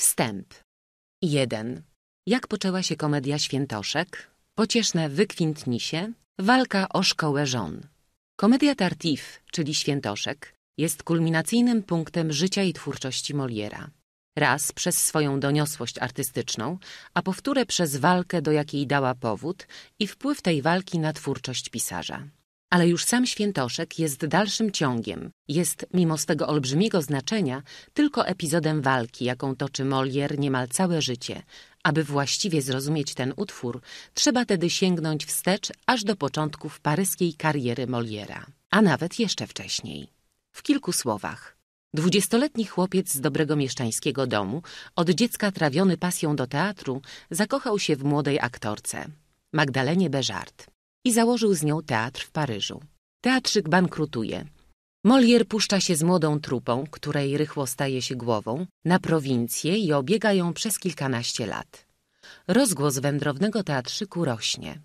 Wstęp 1. Jak poczęła się komedia Świętoszek? Pocieszne wykwintni się. Walka o szkołę żon. Komedia Tartif, czyli Świętoszek, jest kulminacyjnym punktem życia i twórczości Moliera. Raz przez swoją doniosłość artystyczną, a powtórę przez walkę, do jakiej dała powód i wpływ tej walki na twórczość pisarza. Ale już sam świętoszek jest dalszym ciągiem, jest, mimo swego olbrzymiego znaczenia, tylko epizodem walki, jaką toczy Molière niemal całe życie. Aby właściwie zrozumieć ten utwór, trzeba tedy sięgnąć wstecz aż do początków paryskiej kariery Moliera, a nawet jeszcze wcześniej. W kilku słowach. Dwudziestoletni chłopiec z dobrego mieszczańskiego domu, od dziecka trawiony pasją do teatru, zakochał się w młodej aktorce, Magdalenie Beżart i założył z nią teatr w Paryżu. Teatrzyk bankrutuje. Molière puszcza się z młodą trupą, której rychło staje się głową, na prowincję i obiega ją przez kilkanaście lat. Rozgłos wędrownego teatrzyku rośnie.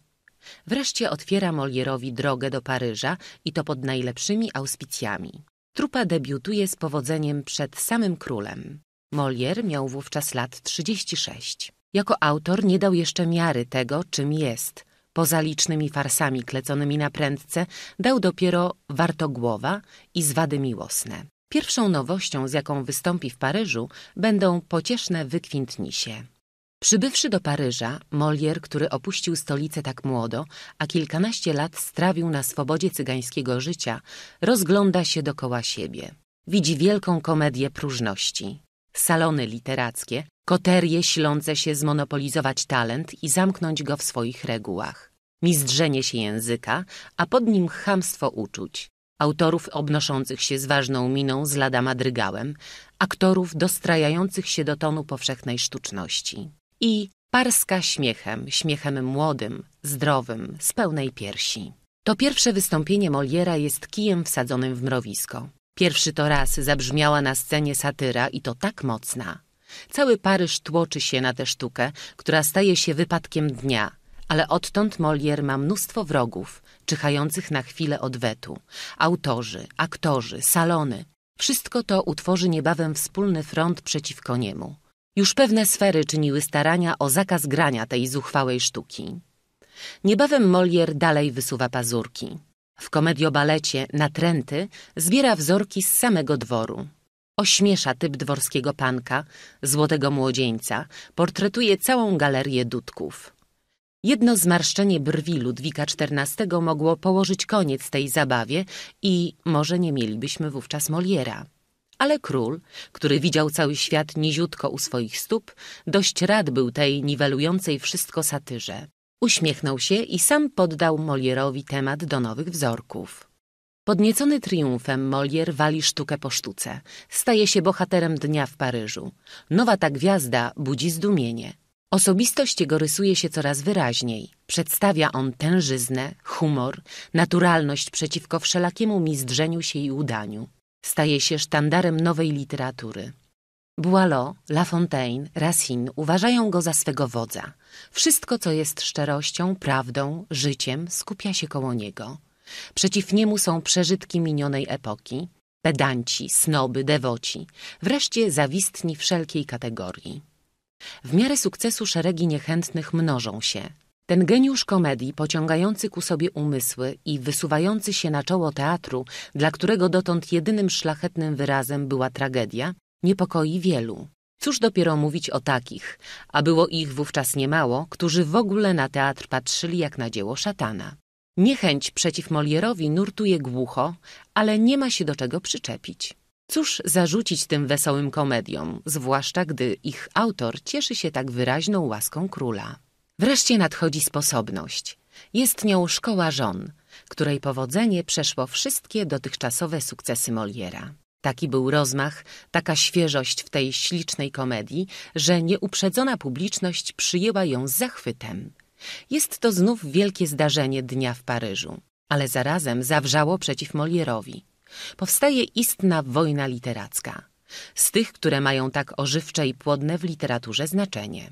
Wreszcie otwiera Molierowi drogę do Paryża i to pod najlepszymi auspicjami. Trupa debiutuje z powodzeniem przed samym królem. Molière miał wówczas lat 36. Jako autor nie dał jeszcze miary tego, czym jest – poza licznymi farsami kleconymi na prędce, dał dopiero Wartogłowa i Zwady Miłosne. Pierwszą nowością, z jaką wystąpi w Paryżu, będą pocieszne wykwintnisie. Przybywszy do Paryża, Molière, który opuścił stolicę tak młodo, a kilkanaście lat strawił na swobodzie cygańskiego życia, rozgląda się dokoła siebie. Widzi wielką komedię próżności salony literackie, koterie ślące się zmonopolizować talent i zamknąć go w swoich regułach, mizdrzenie się języka, a pod nim chamstwo uczuć, autorów obnoszących się z ważną miną z lada madrygałem, aktorów dostrajających się do tonu powszechnej sztuczności i parska śmiechem, śmiechem młodym, zdrowym, z pełnej piersi. To pierwsze wystąpienie Moliera jest kijem wsadzonym w mrowisko. Pierwszy to raz zabrzmiała na scenie satyra i to tak mocna. Cały Paryż tłoczy się na tę sztukę, która staje się wypadkiem dnia, ale odtąd Molière ma mnóstwo wrogów, czyhających na chwilę odwetu. Autorzy, aktorzy, salony. Wszystko to utworzy niebawem wspólny front przeciwko niemu. Już pewne sfery czyniły starania o zakaz grania tej zuchwałej sztuki. Niebawem Molière dalej wysuwa pazurki. W komediobalecie Natręty zbiera wzorki z samego dworu. Ośmiesza typ dworskiego panka, złotego młodzieńca, portretuje całą galerię dudków. Jedno zmarszczenie brwi Ludwika XIV mogło położyć koniec tej zabawie i może nie mielibyśmy wówczas Moliera. Ale król, który widział cały świat niziutko u swoich stóp, dość rad był tej niwelującej wszystko satyrze. Uśmiechnął się i sam poddał Molierowi temat do nowych wzorków. Podniecony triumfem Molière wali sztukę po sztuce. Staje się bohaterem dnia w Paryżu. Nowa ta gwiazda budzi zdumienie. Osobistość jego rysuje się coraz wyraźniej. Przedstawia on tężyznę, humor, naturalność przeciwko wszelakiemu mizdrzeniu się i udaniu. Staje się sztandarem nowej literatury. Boileau, La Fontaine, Racine uważają go za swego wodza. Wszystko, co jest szczerością, prawdą, życiem, skupia się koło niego. Przeciw niemu są przeżytki minionej epoki, pedanci, snoby, dewoci, wreszcie zawistni wszelkiej kategorii. W miarę sukcesu szeregi niechętnych mnożą się. Ten geniusz komedii, pociągający ku sobie umysły i wysuwający się na czoło teatru, dla którego dotąd jedynym szlachetnym wyrazem była tragedia, niepokoi wielu. Cóż dopiero mówić o takich, a było ich wówczas niemało, którzy w ogóle na teatr patrzyli jak na dzieło szatana. Niechęć przeciw Molierowi nurtuje głucho, ale nie ma się do czego przyczepić. Cóż zarzucić tym wesołym komediom, zwłaszcza gdy ich autor cieszy się tak wyraźną łaską króla. Wreszcie nadchodzi sposobność. Jest nią szkoła żon, której powodzenie przeszło wszystkie dotychczasowe sukcesy Moliera. Taki był rozmach, taka świeżość w tej ślicznej komedii, że nieuprzedzona publiczność przyjęła ją z zachwytem. Jest to znów wielkie zdarzenie dnia w Paryżu, ale zarazem zawrzało przeciw Molierowi. Powstaje istna wojna literacka, z tych, które mają tak ożywcze i płodne w literaturze znaczenie.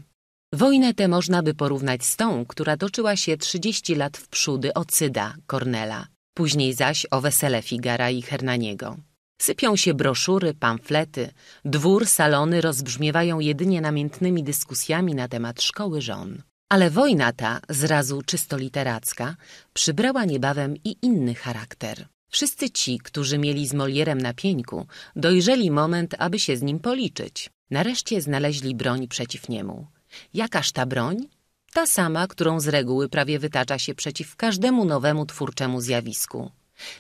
Wojnę tę można by porównać z tą, która toczyła się 30 lat w przódy o Cyda, Cornela, później zaś o wesele Figara i Hernaniego. Sypią się broszury, pamflety, dwór, salony rozbrzmiewają jedynie namiętnymi dyskusjami na temat szkoły żon. Ale wojna ta, zrazu czysto literacka, przybrała niebawem i inny charakter. Wszyscy ci, którzy mieli z Molierem na pieńku, dojrzeli moment, aby się z nim policzyć. Nareszcie znaleźli broń przeciw niemu. Jakaż ta broń? Ta sama, którą z reguły prawie wytacza się przeciw każdemu nowemu twórczemu zjawisku.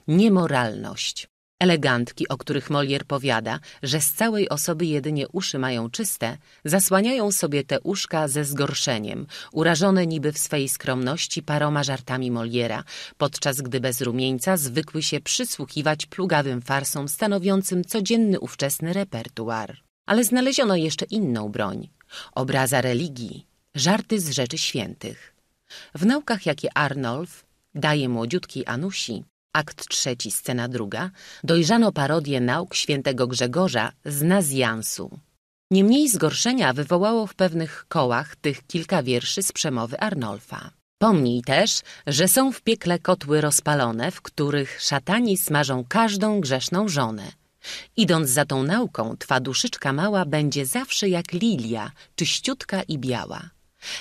Niemoralność. Elegantki, o których Molière powiada, że z całej osoby jedynie uszy mają czyste, zasłaniają sobie te uszka ze zgorszeniem, urażone niby w swej skromności paroma żartami Moliera, podczas gdy bez rumieńca zwykły się przysłuchiwać plugawym farsom stanowiącym codzienny ówczesny repertuar. Ale znaleziono jeszcze inną broń. Obraza religii, żarty z rzeczy świętych. W naukach, jakie Arnolf daje młodziutkiej Anusi, akt trzeci, scena druga, dojrzano parodię nauk świętego Grzegorza z Nazjansu. Niemniej zgorszenia wywołało w pewnych kołach tych kilka wierszy z przemowy Arnolfa. Pomnij też, że są w piekle kotły rozpalone, w których szatani smażą każdą grzeszną żonę. Idąc za tą nauką, twa duszyczka mała będzie zawsze jak lilia, czyściutka i biała.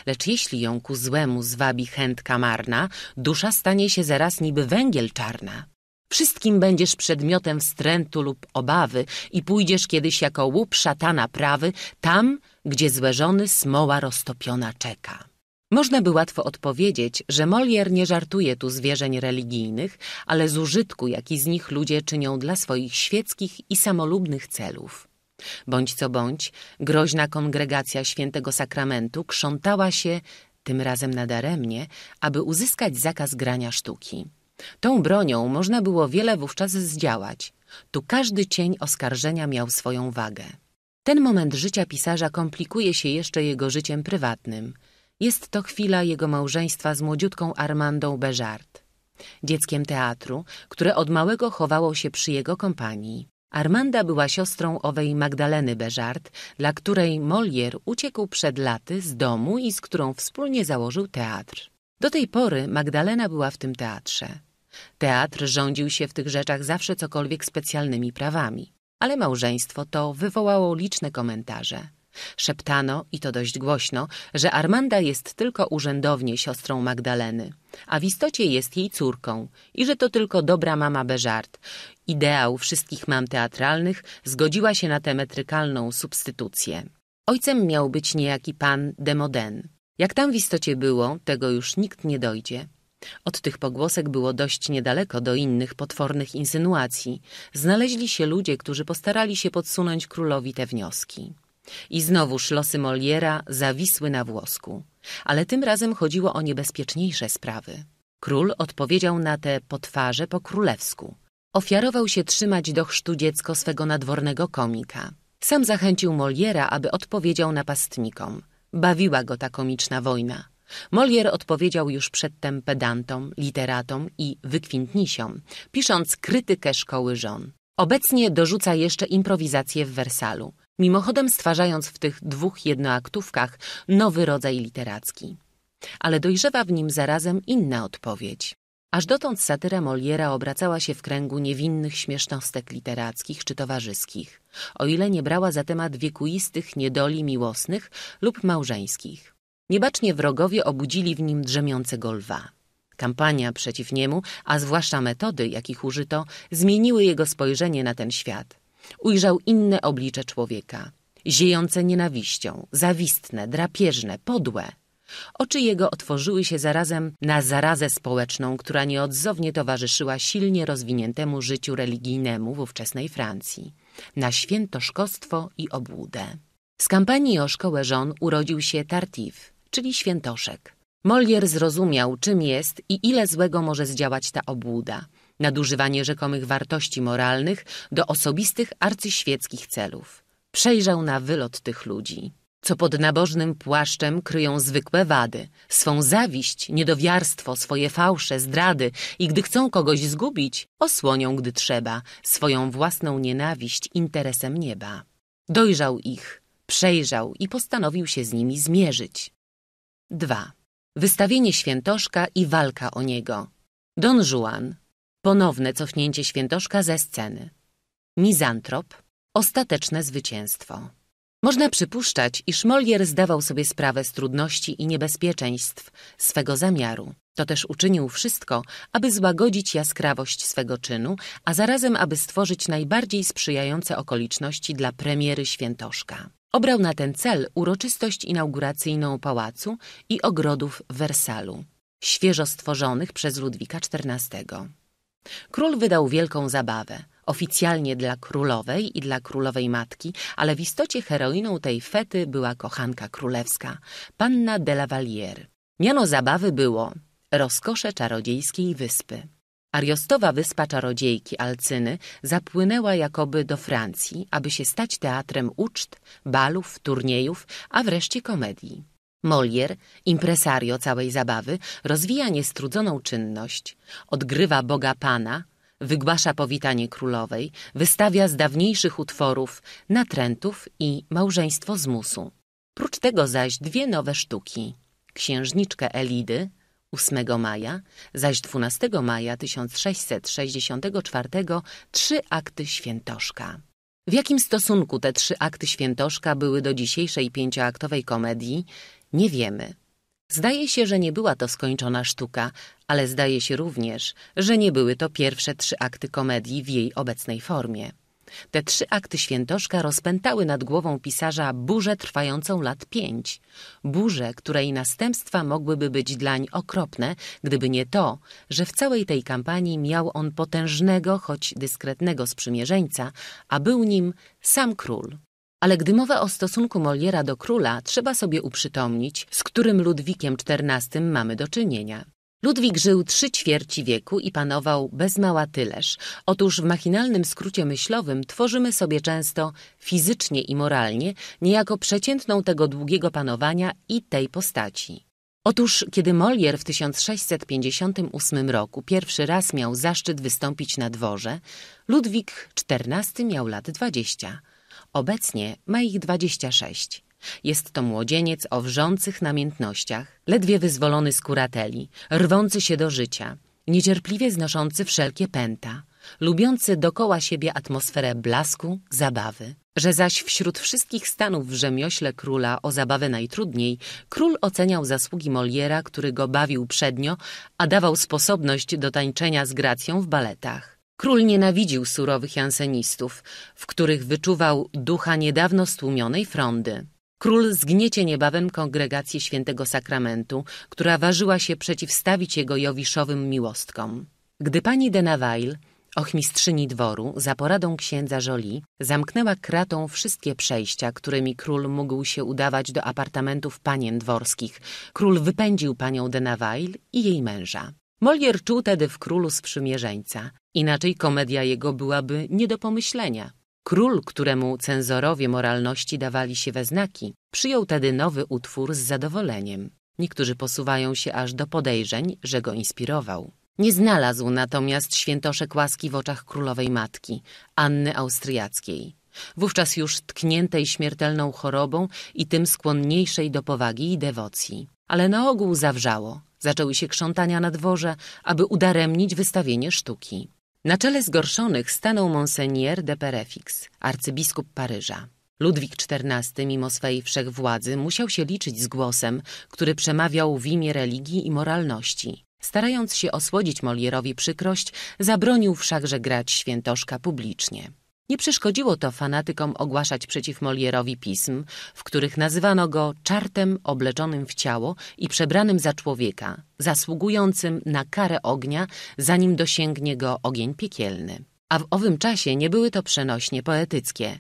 Lecz jeśli ją ku złemu zwabi chętka marna, dusza stanie się zaraz niby węgiel czarna. Wszystkim będziesz przedmiotem wstrętu lub obawy i pójdziesz kiedyś jako łup szatana prawy tam, gdzie żony smoła roztopiona czeka. Można by łatwo odpowiedzieć, że Molière nie żartuje tu zwierzeń religijnych, ale z użytku, jaki z nich ludzie czynią dla swoich świeckich i samolubnych celów. Bądź co bądź, groźna kongregacja świętego sakramentu krzątała się, tym razem nadaremnie, aby uzyskać zakaz grania sztuki. Tą bronią można było wiele wówczas zdziałać. Tu każdy cień oskarżenia miał swoją wagę. Ten moment życia pisarza komplikuje się jeszcze jego życiem prywatnym. Jest to chwila jego małżeństwa z młodziutką Armandą Beżart, dzieckiem teatru, które od małego chowało się przy jego kompanii. Armanda była siostrą owej Magdaleny Beżart, dla której Molière uciekł przed laty z domu i z którą wspólnie założył teatr. Do tej pory Magdalena była w tym teatrze. Teatr rządził się w tych rzeczach zawsze cokolwiek specjalnymi prawami, ale małżeństwo to wywołało liczne komentarze. Szeptano, i to dość głośno, że Armanda jest tylko urzędownie siostrą Magdaleny, a w istocie jest jej córką i że to tylko dobra mama Beżart ideał wszystkich mam teatralnych, zgodziła się na tę metrykalną substytucję. Ojcem miał być niejaki pan Demoden. Jak tam w istocie było, tego już nikt nie dojdzie. Od tych pogłosek było dość niedaleko do innych potwornych insynuacji. Znaleźli się ludzie, którzy postarali się podsunąć królowi te wnioski. I znowuż losy Moliera zawisły na włosku. Ale tym razem chodziło o niebezpieczniejsze sprawy. Król odpowiedział na te potwarze po królewsku. Ofiarował się trzymać do chrztu dziecko swego nadwornego komika. Sam zachęcił Moliera, aby odpowiedział napastnikom. Bawiła go ta komiczna wojna. Molier odpowiedział już przedtem pedantom, literatom i wykwintnisiom, pisząc krytykę szkoły żon. Obecnie dorzuca jeszcze improwizację w Wersalu, mimochodem stwarzając w tych dwóch jednoaktówkach nowy rodzaj literacki. Ale dojrzewa w nim zarazem inna odpowiedź. Aż dotąd satyra Moliera obracała się w kręgu niewinnych śmiesznostek literackich czy towarzyskich, o ile nie brała za temat wiekuistych niedoli miłosnych lub małżeńskich. Niebacznie wrogowie obudzili w nim drzemiącego lwa. Kampania przeciw niemu, a zwłaszcza metody, jakich użyto, zmieniły jego spojrzenie na ten świat. Ujrzał inne oblicze człowieka, ziejące nienawiścią, zawistne, drapieżne, podłe – Oczy jego otworzyły się zarazem na zarazę społeczną, która nieodzownie towarzyszyła silnie rozwiniętemu życiu religijnemu w ówczesnej Francji, na świętoszkostwo i obłudę. Z kampanii o szkołę żon urodził się Tartif, czyli świętoszek. Molière zrozumiał, czym jest i ile złego może zdziałać ta obłuda, nadużywanie rzekomych wartości moralnych do osobistych arcyświeckich celów. Przejrzał na wylot tych ludzi co pod nabożnym płaszczem kryją zwykłe wady, swą zawiść, niedowiarstwo, swoje fałsze, zdrady i gdy chcą kogoś zgubić, osłonią, gdy trzeba, swoją własną nienawiść interesem nieba. Dojrzał ich, przejrzał i postanowił się z nimi zmierzyć. 2. Wystawienie świętoszka i walka o niego. Don Juan. Ponowne cofnięcie świętoszka ze sceny. Mizantrop. Ostateczne zwycięstwo. Można przypuszczać, iż Molière zdawał sobie sprawę z trudności i niebezpieczeństw swego zamiaru. To też uczynił wszystko, aby złagodzić jaskrawość swego czynu, a zarazem aby stworzyć najbardziej sprzyjające okoliczności dla premiery świętoszka. Obrał na ten cel uroczystość inauguracyjną pałacu i ogrodów w Wersalu, świeżo stworzonych przez Ludwika XIV. Król wydał wielką zabawę oficjalnie dla królowej i dla królowej matki, ale w istocie heroiną tej fety była kochanka królewska, panna de la Vallière. Miano zabawy było rozkosze czarodziejskiej wyspy. Ariostowa wyspa czarodziejki Alcyny zapłynęła jakoby do Francji, aby się stać teatrem uczt, balów, turniejów, a wreszcie komedii. Molière, impresario całej zabawy, rozwija niestrudzoną czynność. Odgrywa Boga Pana, wygłasza powitanie królowej, wystawia z dawniejszych utworów Natrętów i Małżeństwo z Musu. Prócz tego zaś dwie nowe sztuki. Księżniczkę Elidy 8 maja, zaś 12 maja 1664 trzy akty świętoszka. W jakim stosunku te trzy akty świętoszka były do dzisiejszej pięcioaktowej komedii, nie wiemy. Zdaje się, że nie była to skończona sztuka, ale zdaje się również, że nie były to pierwsze trzy akty komedii w jej obecnej formie. Te trzy akty świętoszka rozpętały nad głową pisarza burzę trwającą lat pięć. Burzę, której następstwa mogłyby być dlań okropne, gdyby nie to, że w całej tej kampanii miał on potężnego, choć dyskretnego sprzymierzeńca, a był nim sam król ale gdy mowa o stosunku Moliera do króla, trzeba sobie uprzytomnić, z którym Ludwikiem XIV mamy do czynienia. Ludwik żył trzy ćwierci wieku i panował bez mała tyleż. Otóż w machinalnym skrócie myślowym tworzymy sobie często fizycznie i moralnie niejako przeciętną tego długiego panowania i tej postaci. Otóż, kiedy Molière w 1658 roku pierwszy raz miał zaszczyt wystąpić na dworze, Ludwik XIV miał lat 20. Obecnie ma ich 26. Jest to młodzieniec o wrzących namiętnościach, ledwie wyzwolony z kurateli, rwący się do życia, niecierpliwie znoszący wszelkie pęta, lubiący dokoła siebie atmosferę blasku, zabawy. Że zaś wśród wszystkich stanów w rzemiośle króla o zabawę najtrudniej, król oceniał zasługi Moliera, który go bawił przednio, a dawał sposobność do tańczenia z gracją w baletach. Król nienawidził surowych jansenistów, w których wyczuwał ducha niedawno stłumionej frondy. Król zgniecie niebawem kongregację świętego sakramentu, która ważyła się przeciwstawić jego jowiszowym miłostkom. Gdy pani de Navail, ochmistrzyni dworu, za poradą księdza Jolie, zamknęła kratą wszystkie przejścia, którymi król mógł się udawać do apartamentów panien dworskich, król wypędził panią de Navail i jej męża. Molière czuł tedy w królu sprzymierzeńca. Inaczej komedia jego byłaby nie do pomyślenia. Król, któremu cenzorowie moralności dawali się we znaki, przyjął tedy nowy utwór z zadowoleniem. Niektórzy posuwają się aż do podejrzeń, że go inspirował. Nie znalazł natomiast świętoszek łaski w oczach królowej matki, Anny Austriackiej, wówczas już tkniętej śmiertelną chorobą i tym skłonniejszej do powagi i dewocji. Ale na ogół zawrzało. Zaczęły się krzątania na dworze, aby udaremnić wystawienie sztuki. Na czele zgorszonych stanął Monseigneur de Perefix, arcybiskup Paryża. Ludwik XIV, mimo swej wszechwładzy, musiał się liczyć z głosem, który przemawiał w imię religii i moralności. Starając się osłodzić Molierowi przykrość, zabronił wszakże grać świętoszka publicznie. Nie przeszkodziło to fanatykom ogłaszać przeciw Molierowi pism, w których nazywano go czartem obleczonym w ciało i przebranym za człowieka, zasługującym na karę ognia, zanim dosięgnie go ogień piekielny. A w owym czasie nie były to przenośnie poetyckie.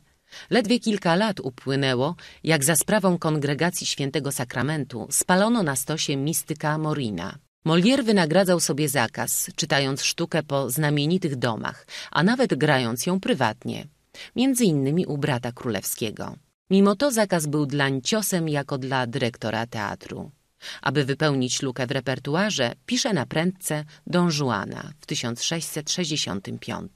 Ledwie kilka lat upłynęło, jak za sprawą kongregacji świętego sakramentu spalono na stosie mistyka Morina. Molière wynagradzał sobie zakaz, czytając sztukę po znamienitych domach, a nawet grając ją prywatnie, między innymi u brata królewskiego. Mimo to zakaz był dlań ciosem jako dla dyrektora teatru. Aby wypełnić lukę w repertuarze, pisze na prędce Don Juana w 1665.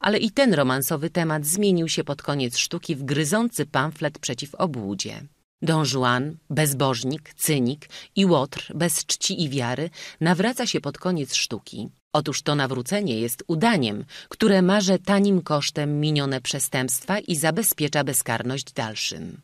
Ale i ten romansowy temat zmienił się pod koniec sztuki w gryzący pamflet przeciw obłudzie. Don Juan, bezbożnik, cynik i łotr bez czci i wiary nawraca się pod koniec sztuki. Otóż to nawrócenie jest udaniem, które marze tanim kosztem minione przestępstwa i zabezpiecza bezkarność dalszym.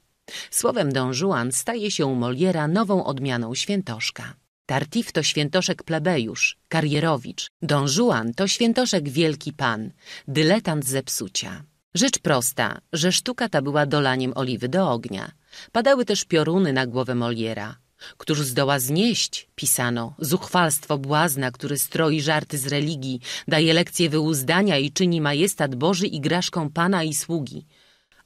Słowem Don Juan staje się Moliera nową odmianą świętoszka. Tartif to świętoszek plebejusz, karierowicz. Don Juan to świętoszek wielki pan, dyletant zepsucia. Rzecz prosta, że sztuka ta była dolaniem oliwy do ognia. Padały też pioruny na głowę Moliera. Któż zdoła znieść, pisano, zuchwalstwo błazna, który stroi żarty z religii, daje lekcje wyuzdania i czyni majestat Boży igraszką Pana i sługi.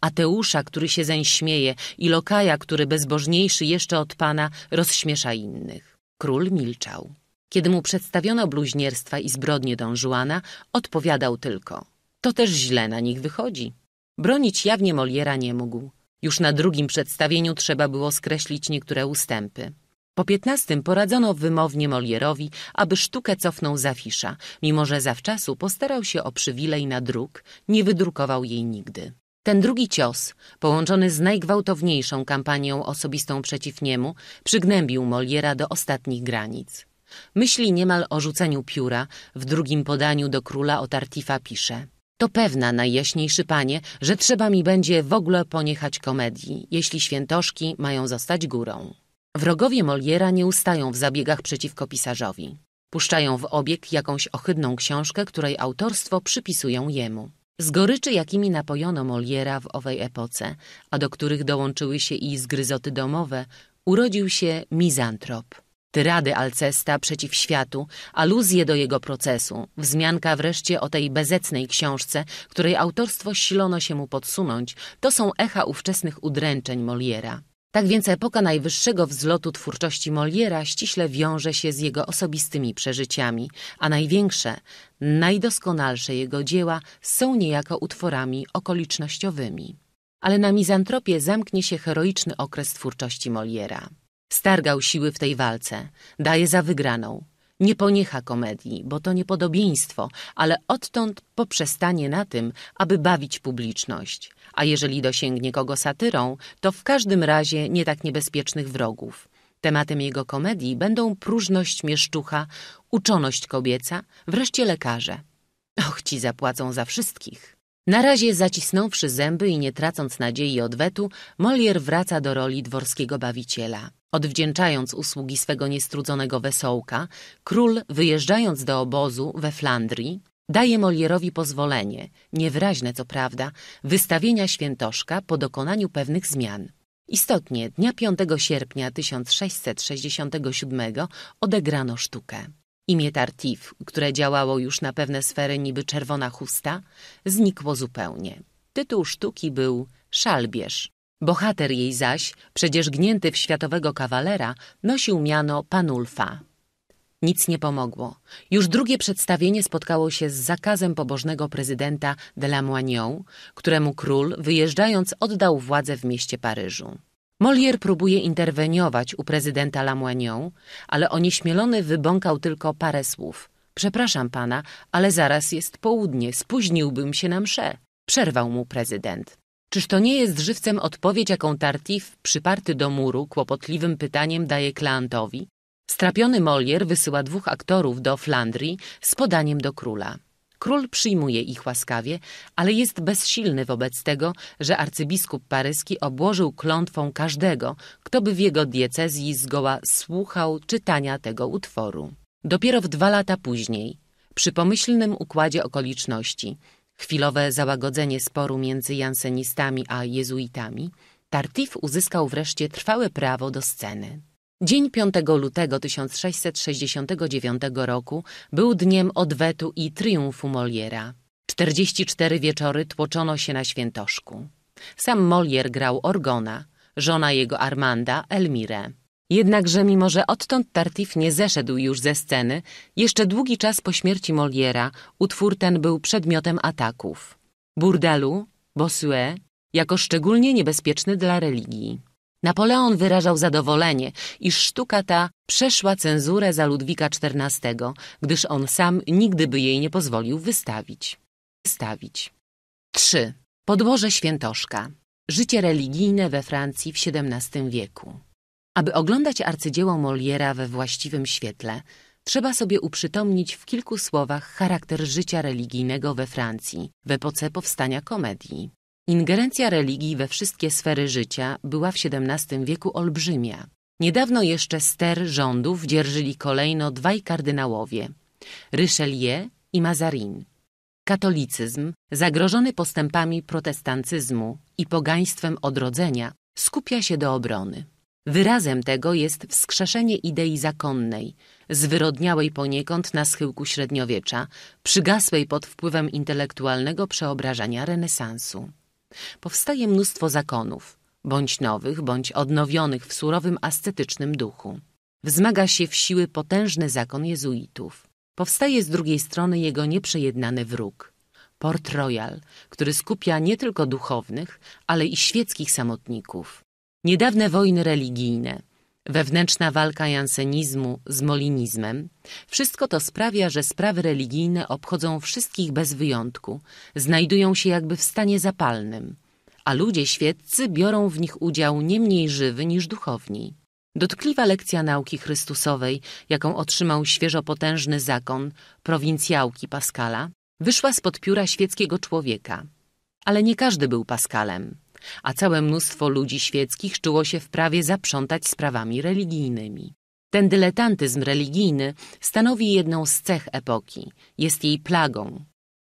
Ateusza, który się zeń śmieje i Lokaja, który bezbożniejszy jeszcze od Pana, rozśmiesza innych. Król milczał. Kiedy mu przedstawiono bluźnierstwa i zbrodnie Don Juana, odpowiadał tylko – to też źle na nich wychodzi. Bronić jawnie Moliera nie mógł. Już na drugim przedstawieniu trzeba było skreślić niektóre ustępy. Po piętnastym poradzono wymownie Molierowi, aby sztukę cofnął za afisza, mimo że zawczasu postarał się o przywilej na druk, nie wydrukował jej nigdy. Ten drugi cios, połączony z najgwałtowniejszą kampanią osobistą przeciw niemu, przygnębił Moliera do ostatnich granic. Myśli niemal o rzuceniu pióra, w drugim podaniu do króla o Tartifa pisze – to pewna, najjaśniejszy panie, że trzeba mi będzie w ogóle poniechać komedii, jeśli świętoszki mają zostać górą. Wrogowie Moliera nie ustają w zabiegach przeciwko pisarzowi. Puszczają w obieg jakąś ohydną książkę, której autorstwo przypisują jemu. Z goryczy, jakimi napojono Moliera w owej epoce, a do których dołączyły się i zgryzoty domowe, urodził się mizantrop. Tyrady Alcesta przeciw światu, aluzje do jego procesu, wzmianka wreszcie o tej bezecnej książce, której autorstwo silono się mu podsunąć, to są echa ówczesnych udręczeń Moliera. Tak więc epoka najwyższego wzlotu twórczości Moliera ściśle wiąże się z jego osobistymi przeżyciami, a największe, najdoskonalsze jego dzieła są niejako utworami okolicznościowymi. Ale na mizantropie zamknie się heroiczny okres twórczości Moliera. Stargał siły w tej walce, daje za wygraną. Nie poniecha komedii, bo to niepodobieństwo, ale odtąd poprzestanie na tym, aby bawić publiczność. A jeżeli dosięgnie kogo satyrą, to w każdym razie nie tak niebezpiecznych wrogów. Tematem jego komedii będą próżność mieszczucha, uczoność kobieca, wreszcie lekarze. Och, ci zapłacą za wszystkich. Na razie zacisnąwszy zęby i nie tracąc nadziei odwetu, Molière wraca do roli dworskiego bawiciela. Odwdzięczając usługi swego niestrudzonego wesołka, król, wyjeżdżając do obozu we Flandrii, daje Molierowi pozwolenie, niewyraźne co prawda, wystawienia świętoszka po dokonaniu pewnych zmian. Istotnie, dnia 5 sierpnia 1667 odegrano sztukę. Imię Tartif, które działało już na pewne sfery niby czerwona chusta, znikło zupełnie. Tytuł sztuki był Szalbierz, Bohater jej zaś, przecież gnięty w światowego kawalera, nosił miano Panulfa. Nic nie pomogło. Już drugie przedstawienie spotkało się z zakazem pobożnego prezydenta de la Moignon, któremu król, wyjeżdżając, oddał władzę w mieście Paryżu. Molière próbuje interweniować u prezydenta Lamoignon, ale onieśmielony wybąkał tylko parę słów. Przepraszam pana, ale zaraz jest południe, spóźniłbym się na msze. Przerwał mu prezydent. Czyż to nie jest żywcem odpowiedź, jaką Tartif, przyparty do muru, kłopotliwym pytaniem daje Kleantowi? Strapiony Molier wysyła dwóch aktorów do Flandrii z podaniem do króla. Król przyjmuje ich łaskawie, ale jest bezsilny wobec tego, że arcybiskup paryski obłożył klątwą każdego, kto by w jego diecezji zgoła słuchał czytania tego utworu. Dopiero w dwa lata później, przy pomyślnym układzie okoliczności, Chwilowe załagodzenie sporu między jansenistami a jezuitami, Tartif uzyskał wreszcie trwałe prawo do sceny. Dzień 5 lutego 1669 roku był dniem odwetu i triumfu Moliera. 44 wieczory tłoczono się na świętoszku. Sam Molier grał Orgona, żona jego Armanda Elmire. Jednakże mimo, że odtąd Tartif nie zeszedł już ze sceny, jeszcze długi czas po śmierci Moliera utwór ten był przedmiotem ataków. Burdelu, Bossuet, jako szczególnie niebezpieczny dla religii. Napoleon wyrażał zadowolenie, iż sztuka ta przeszła cenzurę za Ludwika XIV, gdyż on sam nigdy by jej nie pozwolił wystawić. Wystawić. 3. Podłoże Świętoszka. Życie religijne we Francji w XVII wieku. Aby oglądać arcydzieło Moliera we właściwym świetle, trzeba sobie uprzytomnić w kilku słowach charakter życia religijnego we Francji w epoce powstania komedii. Ingerencja religii we wszystkie sfery życia była w XVII wieku olbrzymia. Niedawno jeszcze ster rządów dzierżyli kolejno dwaj kardynałowie – Richelieu i Mazarin. Katolicyzm, zagrożony postępami protestancyzmu i pogaństwem odrodzenia, skupia się do obrony. Wyrazem tego jest wskrzeszenie idei zakonnej, zwyrodniałej poniekąd na schyłku średniowiecza, przygasłej pod wpływem intelektualnego przeobrażania renesansu. Powstaje mnóstwo zakonów, bądź nowych, bądź odnowionych w surowym ascetycznym duchu. Wzmaga się w siły potężny zakon jezuitów. Powstaje z drugiej strony jego nieprzejednany wróg – Port Royal, który skupia nie tylko duchownych, ale i świeckich samotników. Niedawne wojny religijne, wewnętrzna walka jansenizmu z molinizmem – wszystko to sprawia, że sprawy religijne obchodzą wszystkich bez wyjątku, znajdują się jakby w stanie zapalnym, a ludzie świeccy biorą w nich udział nie mniej żywy niż duchowni. Dotkliwa lekcja nauki chrystusowej, jaką otrzymał świeżo potężny zakon prowincjałki Paskala, wyszła spod pióra świeckiego człowieka. Ale nie każdy był Paskalem a całe mnóstwo ludzi świeckich czuło się w prawie zaprzątać sprawami religijnymi. Ten dyletantyzm religijny stanowi jedną z cech epoki, jest jej plagą.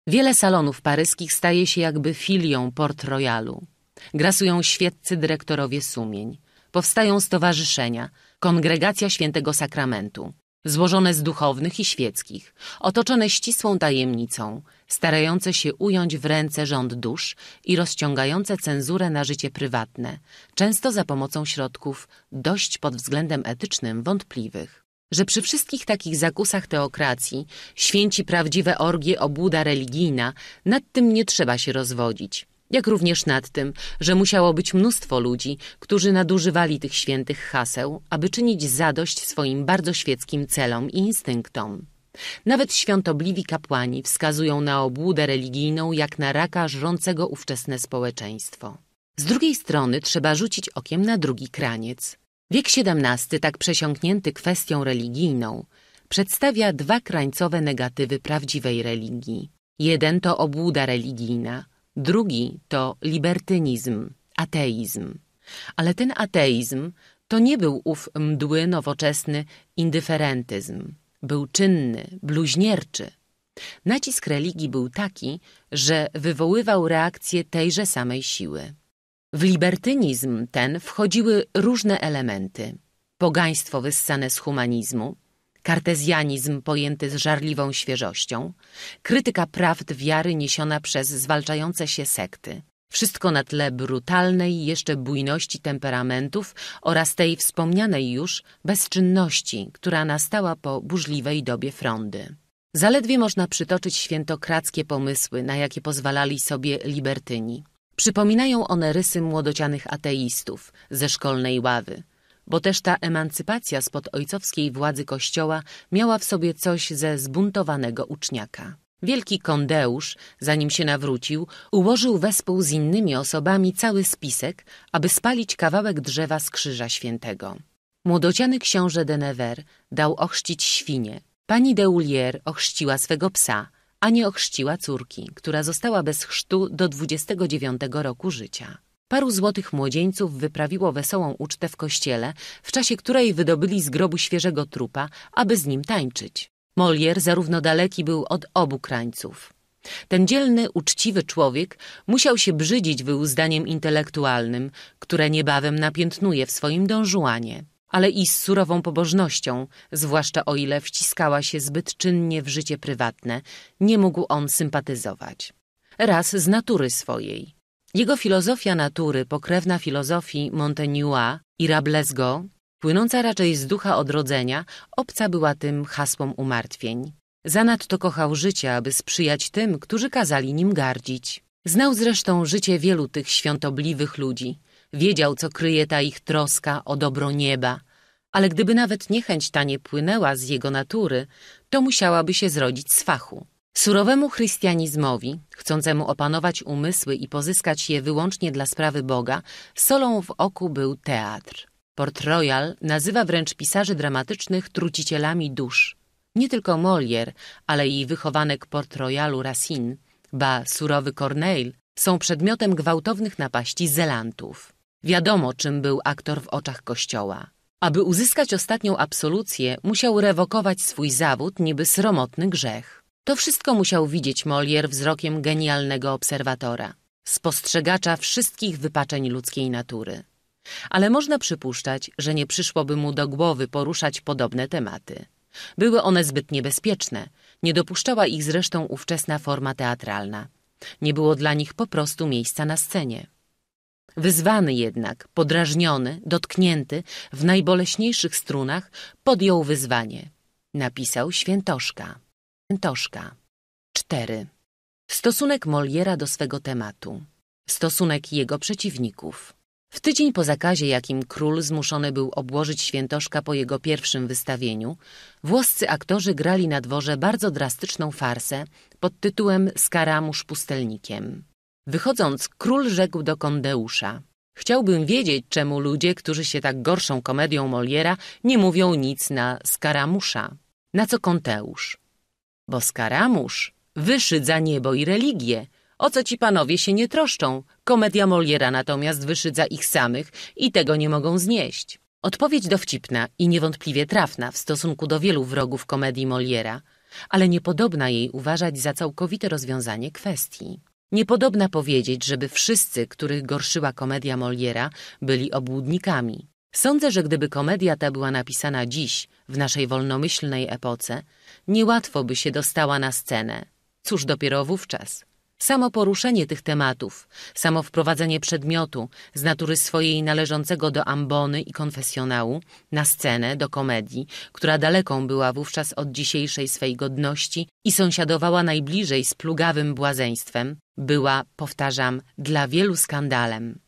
Wiele salonów paryskich staje się jakby filią Port Royalu. Grasują świeccy dyrektorowie sumień. Powstają stowarzyszenia, kongregacja świętego sakramentu, złożone z duchownych i świeckich, otoczone ścisłą tajemnicą, starające się ująć w ręce rząd dusz i rozciągające cenzurę na życie prywatne, często za pomocą środków dość pod względem etycznym wątpliwych. Że przy wszystkich takich zakusach teokracji święci prawdziwe orgie obłuda religijna, nad tym nie trzeba się rozwodzić jak również nad tym, że musiało być mnóstwo ludzi, którzy nadużywali tych świętych haseł, aby czynić zadość swoim bardzo świeckim celom i instynktom. Nawet świątobliwi kapłani wskazują na obłudę religijną jak na raka żrącego ówczesne społeczeństwo. Z drugiej strony trzeba rzucić okiem na drugi kraniec. Wiek XVII, tak przesiąknięty kwestią religijną, przedstawia dwa krańcowe negatywy prawdziwej religii. Jeden to obłuda religijna, drugi to libertynizm, ateizm. Ale ten ateizm to nie był ów mdły, nowoczesny indyferentyzm. Był czynny, bluźnierczy. Nacisk religii był taki, że wywoływał reakcję tejże samej siły. W libertynizm ten wchodziły różne elementy. Pogaństwo wyssane z humanizmu, kartezjanizm pojęty z żarliwą świeżością, krytyka prawd wiary niesiona przez zwalczające się sekty, wszystko na tle brutalnej jeszcze bujności temperamentów oraz tej wspomnianej już bezczynności, która nastała po burzliwej dobie frondy. Zaledwie można przytoczyć świętokradzkie pomysły, na jakie pozwalali sobie libertyni. Przypominają one rysy młodocianych ateistów ze szkolnej ławy, bo też ta emancypacja spod ojcowskiej władzy kościoła miała w sobie coś ze zbuntowanego uczniaka. Wielki kondeusz, zanim się nawrócił, ułożył wespół z innymi osobami cały spisek, aby spalić kawałek drzewa z Krzyża Świętego. Młodociany książę Denever dał ochrzcić świnie. Pani Deulier ochrzciła swego psa, a nie ochrzciła córki, która została bez chrztu do 29 roku życia. Paru złotych młodzieńców wyprawiło wesołą ucztę w kościele, w czasie której wydobyli z grobu świeżego trupa, aby z nim tańczyć. Molière zarówno daleki był od obu krańców. Ten dzielny, uczciwy człowiek musiał się brzydzić wyuzdaniem intelektualnym, które niebawem napiętnuje w swoim dążułanie, ale i z surową pobożnością, zwłaszcza o ile wciskała się zbyt czynnie w życie prywatne, nie mógł on sympatyzować. Raz z natury swojej. Jego filozofia natury, pokrewna filozofii Montaignea i Rablesgo, Płynąca raczej z ducha odrodzenia, obca była tym hasłom umartwień. Zanadto kochał życie, aby sprzyjać tym, którzy kazali nim gardzić. Znał zresztą życie wielu tych świątobliwych ludzi. Wiedział, co kryje ta ich troska o dobro nieba. Ale gdyby nawet niechęć ta nie płynęła z jego natury, to musiałaby się zrodzić z fachu. Surowemu chrystianizmowi, chcącemu opanować umysły i pozyskać je wyłącznie dla sprawy Boga, solą w oku był teatr. Port Royal nazywa wręcz pisarzy dramatycznych trucicielami dusz. Nie tylko Molière, ale i wychowanek Port Royalu Racine, ba surowy Corneille, są przedmiotem gwałtownych napaści zelantów. Wiadomo, czym był aktor w oczach kościoła. Aby uzyskać ostatnią absolucję, musiał rewokować swój zawód niby sromotny grzech. To wszystko musiał widzieć Molière wzrokiem genialnego obserwatora, spostrzegacza wszystkich wypaczeń ludzkiej natury ale można przypuszczać, że nie przyszłoby mu do głowy poruszać podobne tematy. Były one zbyt niebezpieczne, nie dopuszczała ich zresztą ówczesna forma teatralna. Nie było dla nich po prostu miejsca na scenie. Wyzwany jednak, podrażniony, dotknięty, w najboleśniejszych strunach, podjął wyzwanie. Napisał Świętoszka. Świętoszka. 4. Stosunek Moliera do swego tematu. Stosunek jego przeciwników. W tydzień po zakazie, jakim król zmuszony był obłożyć świętoszka po jego pierwszym wystawieniu, włoscy aktorzy grali na dworze bardzo drastyczną farsę pod tytułem Skaramusz pustelnikiem. Wychodząc, król rzekł do Kondeusza. Chciałbym wiedzieć, czemu ludzie, którzy się tak gorszą komedią Moliera, nie mówią nic na Skaramusza. Na co Konteusz? Bo Skaramusz wyszydza niebo i religię, o co ci panowie się nie troszczą? Komedia Moliera natomiast wyszydza ich samych i tego nie mogą znieść. Odpowiedź dowcipna i niewątpliwie trafna w stosunku do wielu wrogów komedii Moliera, ale niepodobna jej uważać za całkowite rozwiązanie kwestii. Niepodobna powiedzieć, żeby wszyscy, których gorszyła komedia Moliera, byli obłudnikami. Sądzę, że gdyby komedia ta była napisana dziś, w naszej wolnomyślnej epoce, niełatwo by się dostała na scenę. Cóż dopiero wówczas. Samo poruszenie tych tematów, samo wprowadzenie przedmiotu z natury swojej należącego do ambony i konfesjonału na scenę, do komedii, która daleką była wówczas od dzisiejszej swej godności i sąsiadowała najbliżej z plugawym błazeństwem, była, powtarzam, dla wielu skandalem.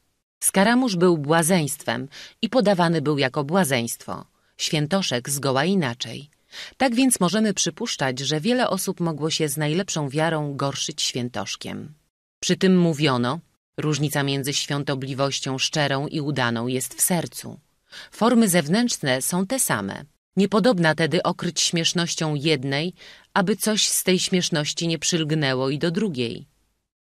Skaramusz był błazeństwem i podawany był jako błazeństwo. Świętoszek zgoła inaczej – tak więc możemy przypuszczać, że wiele osób mogło się z najlepszą wiarą gorszyć świętoszkiem. Przy tym mówiono, różnica między świątobliwością szczerą i udaną jest w sercu. Formy zewnętrzne są te same. Niepodobna tedy okryć śmiesznością jednej, aby coś z tej śmieszności nie przylgnęło i do drugiej.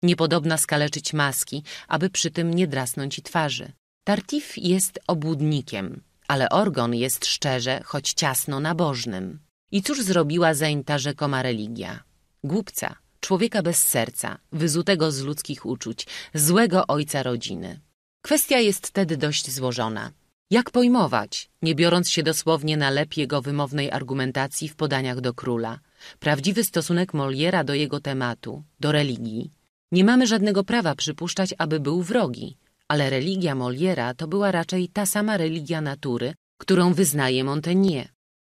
Niepodobna skaleczyć maski, aby przy tym nie drasnąć i twarzy. Tartif jest obłudnikiem, ale organ jest szczerze, choć ciasno nabożnym. I cóż zrobiła zeń ta rzekoma religia? Głupca, człowieka bez serca, wyzutego z ludzkich uczuć, złego ojca rodziny. Kwestia jest tedy dość złożona. Jak pojmować, nie biorąc się dosłownie na lep jego wymownej argumentacji w podaniach do króla, prawdziwy stosunek Moliera do jego tematu, do religii? Nie mamy żadnego prawa przypuszczać, aby był wrogi, ale religia Moliera to była raczej ta sama religia natury, którą wyznaje Montaigne.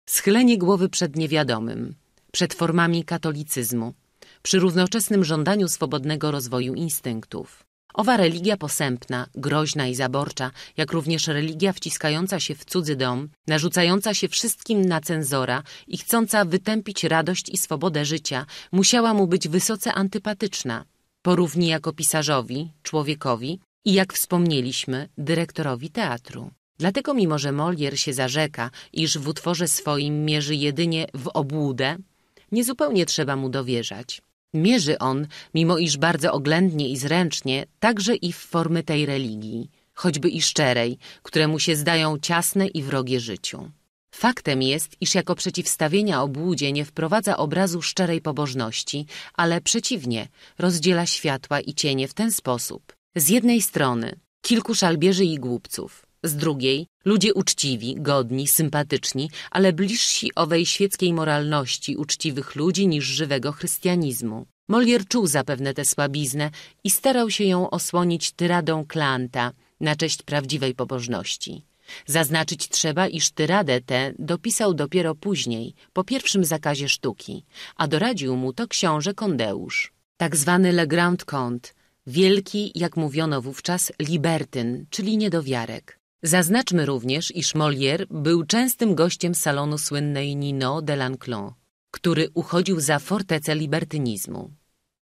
Schylenie głowy przed niewiadomym, przed formami katolicyzmu, przy równoczesnym żądaniu swobodnego rozwoju instynktów. Owa religia posępna, groźna i zaborcza, jak również religia wciskająca się w cudzy dom, narzucająca się wszystkim na cenzora i chcąca wytępić radość i swobodę życia, musiała mu być wysoce antypatyczna, porówni jako pisarzowi, człowiekowi, i jak wspomnieliśmy, dyrektorowi teatru. Dlatego mimo, że Molière się zarzeka, iż w utworze swoim mierzy jedynie w obłudę, niezupełnie trzeba mu dowierzać. Mierzy on, mimo iż bardzo oględnie i zręcznie, także i w formy tej religii, choćby i szczerej, któremu się zdają ciasne i wrogie życiu. Faktem jest, iż jako przeciwstawienia obłudzie nie wprowadza obrazu szczerej pobożności, ale przeciwnie, rozdziela światła i cienie w ten sposób, z jednej strony kilku szalbierzy i głupców, z drugiej ludzie uczciwi, godni, sympatyczni, ale bliżsi owej świeckiej moralności uczciwych ludzi niż żywego chrystianizmu. Molière czuł zapewne tę słabiznę i starał się ją osłonić tyradą Klanta na cześć prawdziwej pobożności. Zaznaczyć trzeba, iż tyradę tę dopisał dopiero później, po pierwszym zakazie sztuki, a doradził mu to książę Kondeusz. Tak zwany Le Grand Comte, wielki, jak mówiono wówczas, libertyn, czyli niedowiarek. Zaznaczmy również, iż Molière był częstym gościem salonu słynnej Nino de który uchodził za fortecę libertynizmu.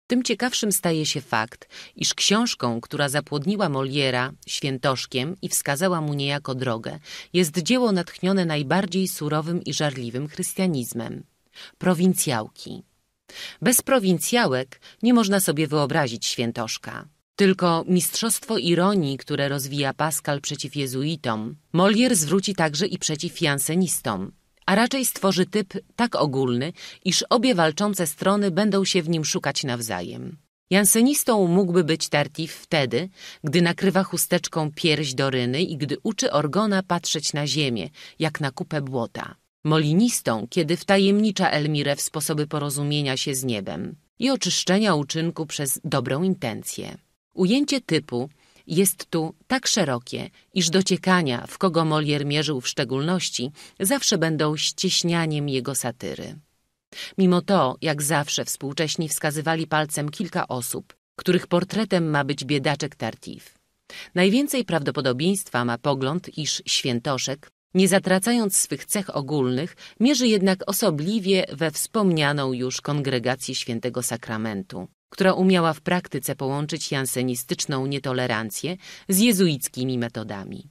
Tym ciekawszym staje się fakt, iż książką, która zapłodniła Moliera świętoszkiem i wskazała mu niejako drogę, jest dzieło natchnione najbardziej surowym i żarliwym chrystianizmem – prowincjałki. Bez prowincjałek nie można sobie wyobrazić świętoszka. Tylko mistrzostwo ironii, które rozwija Pascal przeciw jezuitom, Molière zwróci także i przeciw jansenistom, a raczej stworzy typ tak ogólny, iż obie walczące strony będą się w nim szukać nawzajem. Jansenistą mógłby być Tartif wtedy, gdy nakrywa chusteczką pierś Doryny i gdy uczy Orgona patrzeć na ziemię, jak na kupę błota. Molinistą, kiedy wtajemnicza Elmirę w sposoby porozumienia się z niebem i oczyszczenia uczynku przez dobrą intencję. Ujęcie typu jest tu tak szerokie, iż dociekania, w kogo Molier mierzył w szczególności, zawsze będą ścieśnianiem jego satyry. Mimo to, jak zawsze współcześni wskazywali palcem kilka osób, których portretem ma być biedaczek Tartif. Najwięcej prawdopodobieństwa ma pogląd, iż świętoszek nie zatracając swych cech ogólnych, mierzy jednak osobliwie we wspomnianą już kongregację świętego sakramentu, która umiała w praktyce połączyć jansenistyczną nietolerancję z jezuickimi metodami.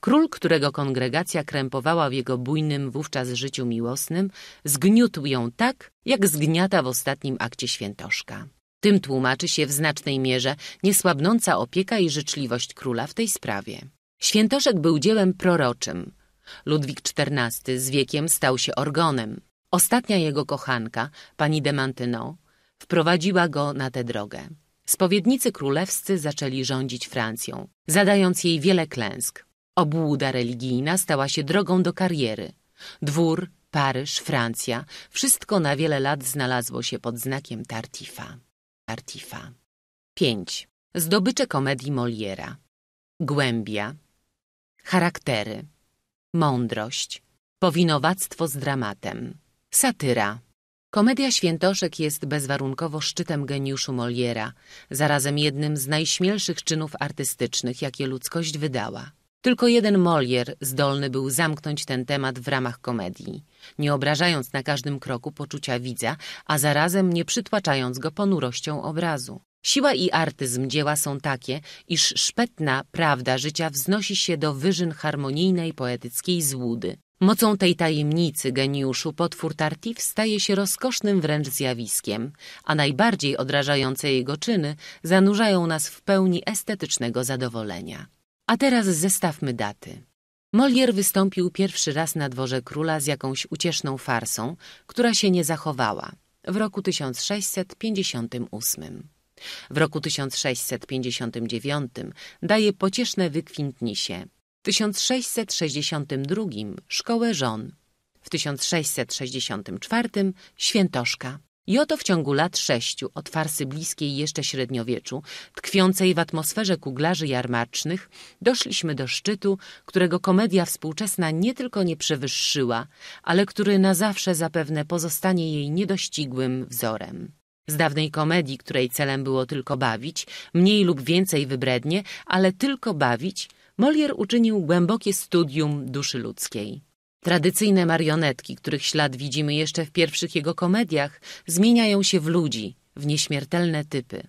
Król, którego kongregacja krępowała w jego bujnym wówczas życiu miłosnym, zgniótł ją tak, jak zgniata w ostatnim akcie świętoszka. Tym tłumaczy się w znacznej mierze niesłabnąca opieka i życzliwość króla w tej sprawie. Świętoszek był dziełem proroczym, Ludwik XIV z wiekiem stał się orgonem. Ostatnia jego kochanka, pani de Mantynon, wprowadziła go na tę drogę. Spowiednicy królewscy zaczęli rządzić Francją, zadając jej wiele klęsk. Obłuda religijna stała się drogą do kariery. Dwór, Paryż, Francja, wszystko na wiele lat znalazło się pod znakiem Tartifa. Tartifa. 5. Zdobycze komedii Moliera. Głębia. Charaktery mądrość, powinowactwo z dramatem, satyra. Komedia Świętoszek jest bezwarunkowo szczytem geniuszu Moliera, zarazem jednym z najśmielszych czynów artystycznych, jakie ludzkość wydała. Tylko jeden Molier zdolny był zamknąć ten temat w ramach komedii, nie obrażając na każdym kroku poczucia widza, a zarazem nie przytłaczając go ponurością obrazu. Siła i artyzm dzieła są takie, iż szpetna prawda życia wznosi się do wyżyn harmonijnej poetyckiej złudy. Mocą tej tajemnicy geniuszu potwór Tartif staje się rozkosznym wręcz zjawiskiem, a najbardziej odrażające jego czyny zanurzają nas w pełni estetycznego zadowolenia. A teraz zestawmy daty. Molière wystąpił pierwszy raz na dworze króla z jakąś ucieszną farsą, która się nie zachowała, w roku 1658. W roku 1659 daje pocieszne wykwintnisie. W 1662 szkołę żon. W 1664 świętoszka. I oto w ciągu lat sześciu od farsy bliskiej jeszcze średniowieczu, tkwiącej w atmosferze kuglarzy jarmarcznych, doszliśmy do szczytu, którego komedia współczesna nie tylko nie przewyższyła, ale który na zawsze zapewne pozostanie jej niedościgłym wzorem. Z dawnej komedii, której celem było tylko bawić, mniej lub więcej wybrednie, ale tylko bawić, Molière uczynił głębokie studium duszy ludzkiej. Tradycyjne marionetki, których ślad widzimy jeszcze w pierwszych jego komediach, zmieniają się w ludzi, w nieśmiertelne typy.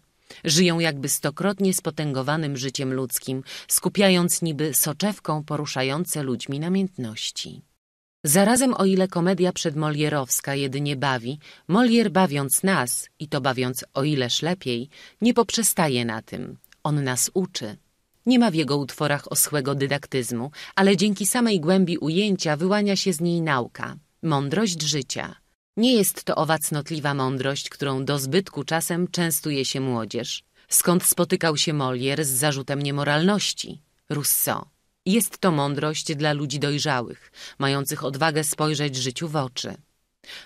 Żyją jakby stokrotnie spotęgowanym życiem ludzkim, skupiając niby soczewką poruszające ludźmi namiętności. Zarazem o ile komedia przedmolierowska jedynie bawi, Molière bawiąc nas, i to bawiąc o ileż lepiej, nie poprzestaje na tym. On nas uczy. Nie ma w jego utworach oschłego dydaktyzmu, ale dzięki samej głębi ujęcia wyłania się z niej nauka, mądrość życia. Nie jest to owacnotliwa mądrość, którą do zbytku czasem częstuje się młodzież. Skąd spotykał się Molière z zarzutem niemoralności? Rousseau. Jest to mądrość dla ludzi dojrzałych, mających odwagę spojrzeć życiu w oczy.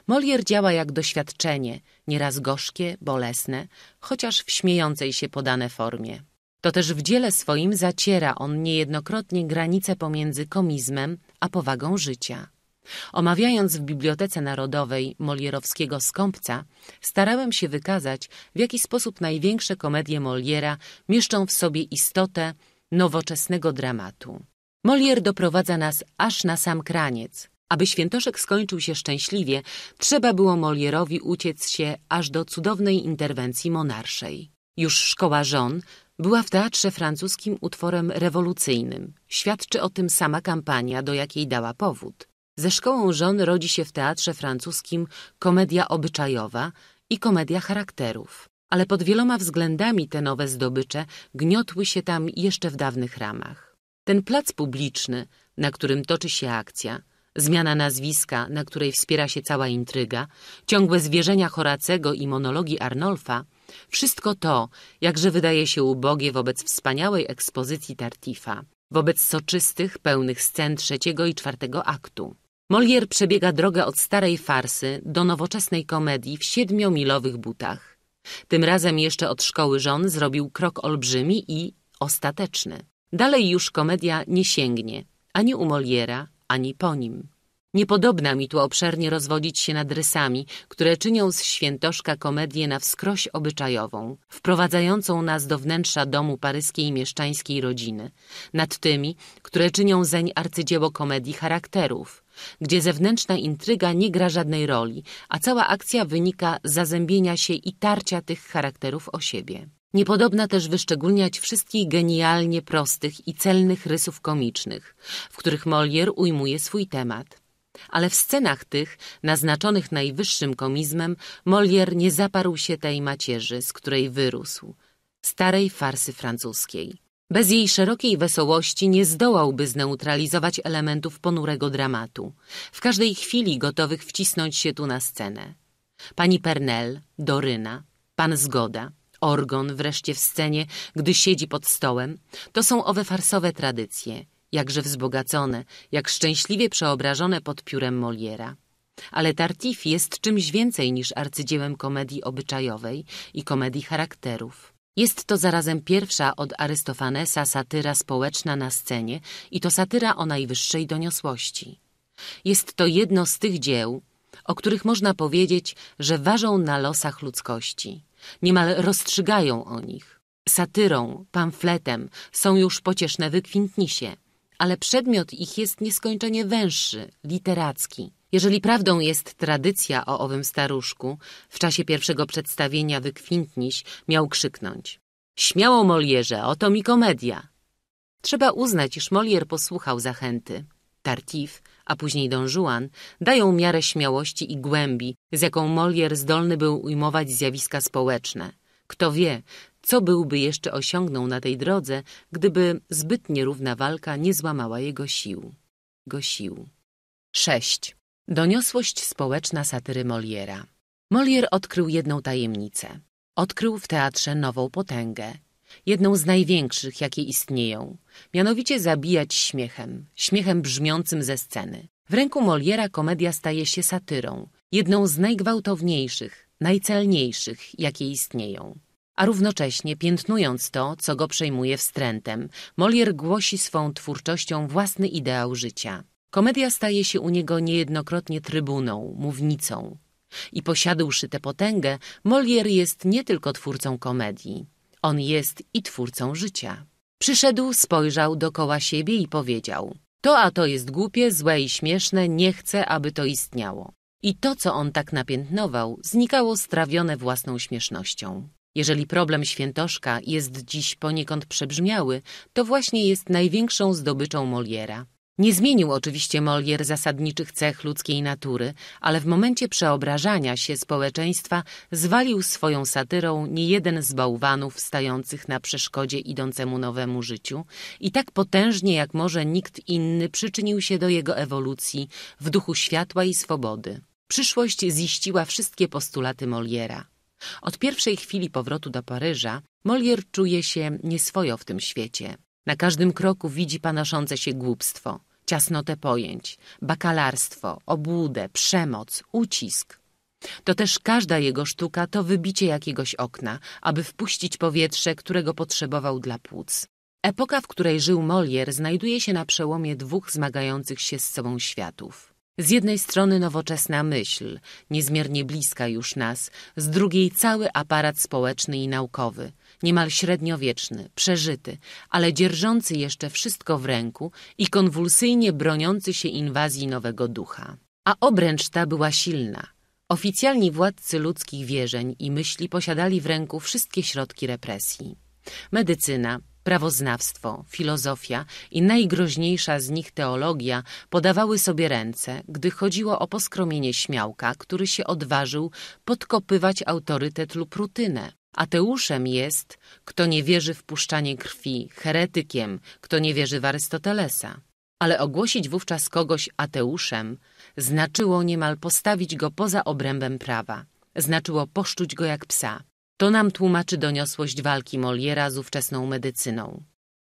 Molier działa jak doświadczenie, nieraz gorzkie, bolesne, chociaż w śmiejącej się podane formie. To też w dziele swoim zaciera on niejednokrotnie granice pomiędzy komizmem a powagą życia. Omawiając w Bibliotece Narodowej Molierowskiego Skąpca, starałem się wykazać, w jaki sposób największe komedie Moliera mieszczą w sobie istotę nowoczesnego dramatu. Molière doprowadza nas aż na sam kraniec. Aby świętoszek skończył się szczęśliwie, trzeba było Molierowi uciec się aż do cudownej interwencji monarszej. Już szkoła żon była w teatrze francuskim utworem rewolucyjnym. Świadczy o tym sama kampania, do jakiej dała powód. Ze szkołą żon rodzi się w teatrze francuskim komedia obyczajowa i komedia charakterów ale pod wieloma względami te nowe zdobycze gniotły się tam jeszcze w dawnych ramach. Ten plac publiczny, na którym toczy się akcja, zmiana nazwiska, na której wspiera się cała intryga, ciągłe zwierzenia Horacego i monologi Arnolfa, wszystko to, jakże wydaje się ubogie wobec wspaniałej ekspozycji Tartifa, wobec soczystych, pełnych scen trzeciego i czwartego aktu. Molière przebiega drogę od starej farsy do nowoczesnej komedii w siedmiomilowych butach. Tym razem jeszcze od szkoły żon zrobił krok olbrzymi i ostateczny. Dalej już komedia nie sięgnie, ani u Moliera, ani po nim. Niepodobna mi tu obszernie rozwodzić się nad rysami, które czynią z świętoszka komedię na wskroś obyczajową, wprowadzającą nas do wnętrza domu paryskiej mieszczańskiej rodziny, nad tymi, które czynią zeń arcydzieło komedii charakterów, gdzie zewnętrzna intryga nie gra żadnej roli, a cała akcja wynika z zazębienia się i tarcia tych charakterów o siebie. Niepodobna też wyszczególniać wszystkich genialnie prostych i celnych rysów komicznych, w których Molière ujmuje swój temat. Ale w scenach tych, naznaczonych najwyższym komizmem, Molière nie zaparł się tej macierzy, z której wyrósł, starej farsy francuskiej. Bez jej szerokiej wesołości nie zdołałby zneutralizować elementów ponurego dramatu, w każdej chwili gotowych wcisnąć się tu na scenę. Pani Pernel, Doryna, pan Zgoda, Orgon wreszcie w scenie, gdy siedzi pod stołem, to są owe farsowe tradycje, jakże wzbogacone, jak szczęśliwie przeobrażone pod piórem Moliera. Ale Tartif jest czymś więcej niż arcydziełem komedii obyczajowej i komedii charakterów. Jest to zarazem pierwsza od Arystofanesa satyra społeczna na scenie i to satyra o najwyższej doniosłości. Jest to jedno z tych dzieł, o których można powiedzieć, że ważą na losach ludzkości. Niemal rozstrzygają o nich. Satyrą, pamfletem są już pocieszne wykwintnisie, ale przedmiot ich jest nieskończenie węższy, literacki. Jeżeli prawdą jest tradycja o owym staruszku, w czasie pierwszego przedstawienia wykwintniś miał krzyknąć. Śmiało, Molierze, oto mi komedia. Trzeba uznać, iż Molier posłuchał zachęty. Tartif, a później Don Juan, dają miarę śmiałości i głębi, z jaką Molier zdolny był ujmować zjawiska społeczne. Kto wie, co byłby jeszcze osiągnął na tej drodze, gdyby zbyt nierówna walka nie złamała jego sił. Go sił. 6. Doniosłość społeczna satyry Moliera. Molier odkrył jedną tajemnicę. Odkrył w teatrze nową potęgę. Jedną z największych, jakie istnieją. Mianowicie zabijać śmiechem. Śmiechem brzmiącym ze sceny. W ręku Moliera komedia staje się satyrą. Jedną z najgwałtowniejszych, najcelniejszych, jakie istnieją. A równocześnie piętnując to, co go przejmuje wstrętem, Molier głosi swą twórczością własny ideał życia. Komedia staje się u niego niejednokrotnie trybuną, mównicą. I posiadłszy tę potęgę, Molière jest nie tylko twórcą komedii. On jest i twórcą życia. Przyszedł, spojrzał dokoła siebie i powiedział to a to jest głupie, złe i śmieszne, nie chcę, aby to istniało. I to, co on tak napiętnował, znikało strawione własną śmiesznością. Jeżeli problem świętoszka jest dziś poniekąd przebrzmiały, to właśnie jest największą zdobyczą Moliera. Nie zmienił oczywiście Molière zasadniczych cech ludzkiej natury, ale w momencie przeobrażania się społeczeństwa zwalił swoją satyrą niejeden z bałwanów stających na przeszkodzie idącemu nowemu życiu i tak potężnie jak może nikt inny przyczynił się do jego ewolucji w duchu światła i swobody. Przyszłość ziściła wszystkie postulaty Moliera. Od pierwszej chwili powrotu do Paryża Molière czuje się nieswojo w tym świecie. Na każdym kroku widzi panoszące się głupstwo ciasnotę pojęć, bakalarstwo, obłudę, przemoc, ucisk. To też każda jego sztuka to wybicie jakiegoś okna, aby wpuścić powietrze, którego potrzebował dla płuc. Epoka, w której żył Molière, znajduje się na przełomie dwóch zmagających się z sobą światów. Z jednej strony nowoczesna myśl, niezmiernie bliska już nas, z drugiej cały aparat społeczny i naukowy – niemal średniowieczny, przeżyty, ale dzierżący jeszcze wszystko w ręku i konwulsyjnie broniący się inwazji nowego ducha. A obręcz ta była silna. Oficjalni władcy ludzkich wierzeń i myśli posiadali w ręku wszystkie środki represji. Medycyna, prawoznawstwo, filozofia i najgroźniejsza z nich teologia podawały sobie ręce, gdy chodziło o poskromienie śmiałka, który się odważył podkopywać autorytet lub rutynę. Ateuszem jest, kto nie wierzy w puszczanie krwi, heretykiem, kto nie wierzy w Arystotelesa. Ale ogłosić wówczas kogoś ateuszem znaczyło niemal postawić go poza obrębem prawa. Znaczyło poszczuć go jak psa. To nam tłumaczy doniosłość walki Moliera z ówczesną medycyną.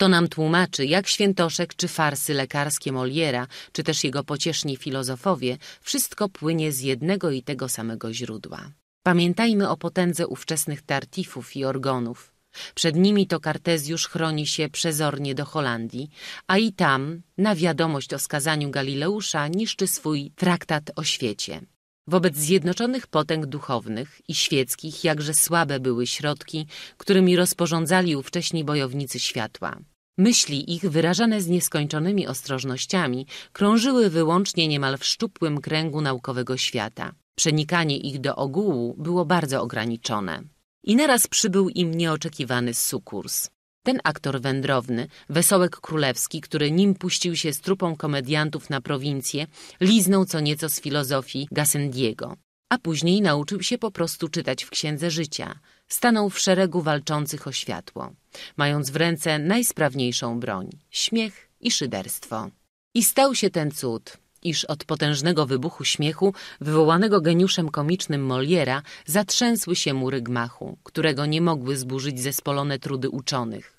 To nam tłumaczy, jak świętoszek czy farsy lekarskie Moliera, czy też jego pocieszni filozofowie, wszystko płynie z jednego i tego samego źródła. Pamiętajmy o potędze ówczesnych tartifów i orgonów. Przed nimi to Kartezjusz chroni się przezornie do Holandii, a i tam, na wiadomość o skazaniu Galileusza, niszczy swój traktat o świecie. Wobec zjednoczonych potęg duchownych i świeckich jakże słabe były środki, którymi rozporządzali ówcześni bojownicy światła. Myśli ich, wyrażane z nieskończonymi ostrożnościami, krążyły wyłącznie niemal w szczupłym kręgu naukowego świata. Przenikanie ich do ogółu było bardzo ograniczone. I naraz przybył im nieoczekiwany sukurs. Ten aktor wędrowny, Wesołek Królewski, który nim puścił się z trupą komediantów na prowincję, liznął co nieco z filozofii Gassendiego, a później nauczył się po prostu czytać w Księdze Życia. Stanął w szeregu walczących o światło, mając w ręce najsprawniejszą broń – śmiech i szyderstwo. I stał się ten cud – iż od potężnego wybuchu śmiechu, wywołanego geniuszem komicznym Moliera, zatrzęsły się mury gmachu, którego nie mogły zburzyć zespolone trudy uczonych.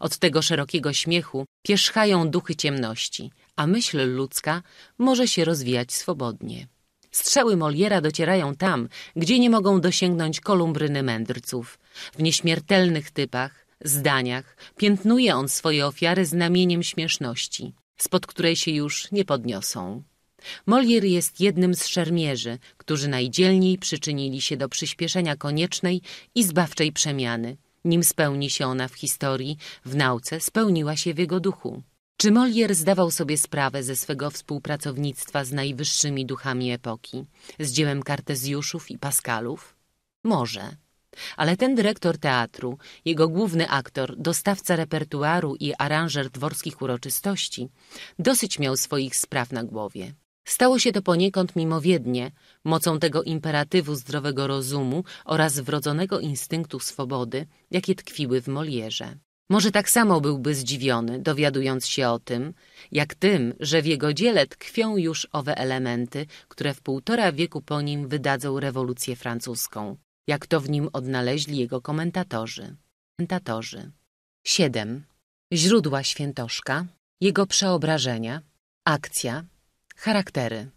Od tego szerokiego śmiechu pierzchają duchy ciemności, a myśl ludzka może się rozwijać swobodnie. Strzały Moliera docierają tam, gdzie nie mogą dosięgnąć kolumbryny mędrców. W nieśmiertelnych typach, zdaniach piętnuje on swoje ofiary znamieniem śmieszności, spod której się już nie podniosą. Molière jest jednym z szermierzy, którzy najdzielniej przyczynili się do przyspieszenia koniecznej i zbawczej przemiany. Nim spełni się ona w historii, w nauce spełniła się w jego duchu. Czy Molière zdawał sobie sprawę ze swego współpracownictwa z najwyższymi duchami epoki, z dziełem Kartezjuszów i Paskalów? Może. Ale ten dyrektor teatru, jego główny aktor, dostawca repertuaru i aranżer dworskich uroczystości, dosyć miał swoich spraw na głowie. Stało się to poniekąd mimowiednie, mocą tego imperatywu zdrowego rozumu oraz wrodzonego instynktu swobody, jakie tkwiły w Molierze. Może tak samo byłby zdziwiony, dowiadując się o tym, jak tym, że w jego dziele tkwią już owe elementy, które w półtora wieku po nim wydadzą rewolucję francuską jak to w nim odnaleźli jego komentatorzy. komentatorzy. 7. Źródła świętoszka, jego przeobrażenia, akcja, charaktery.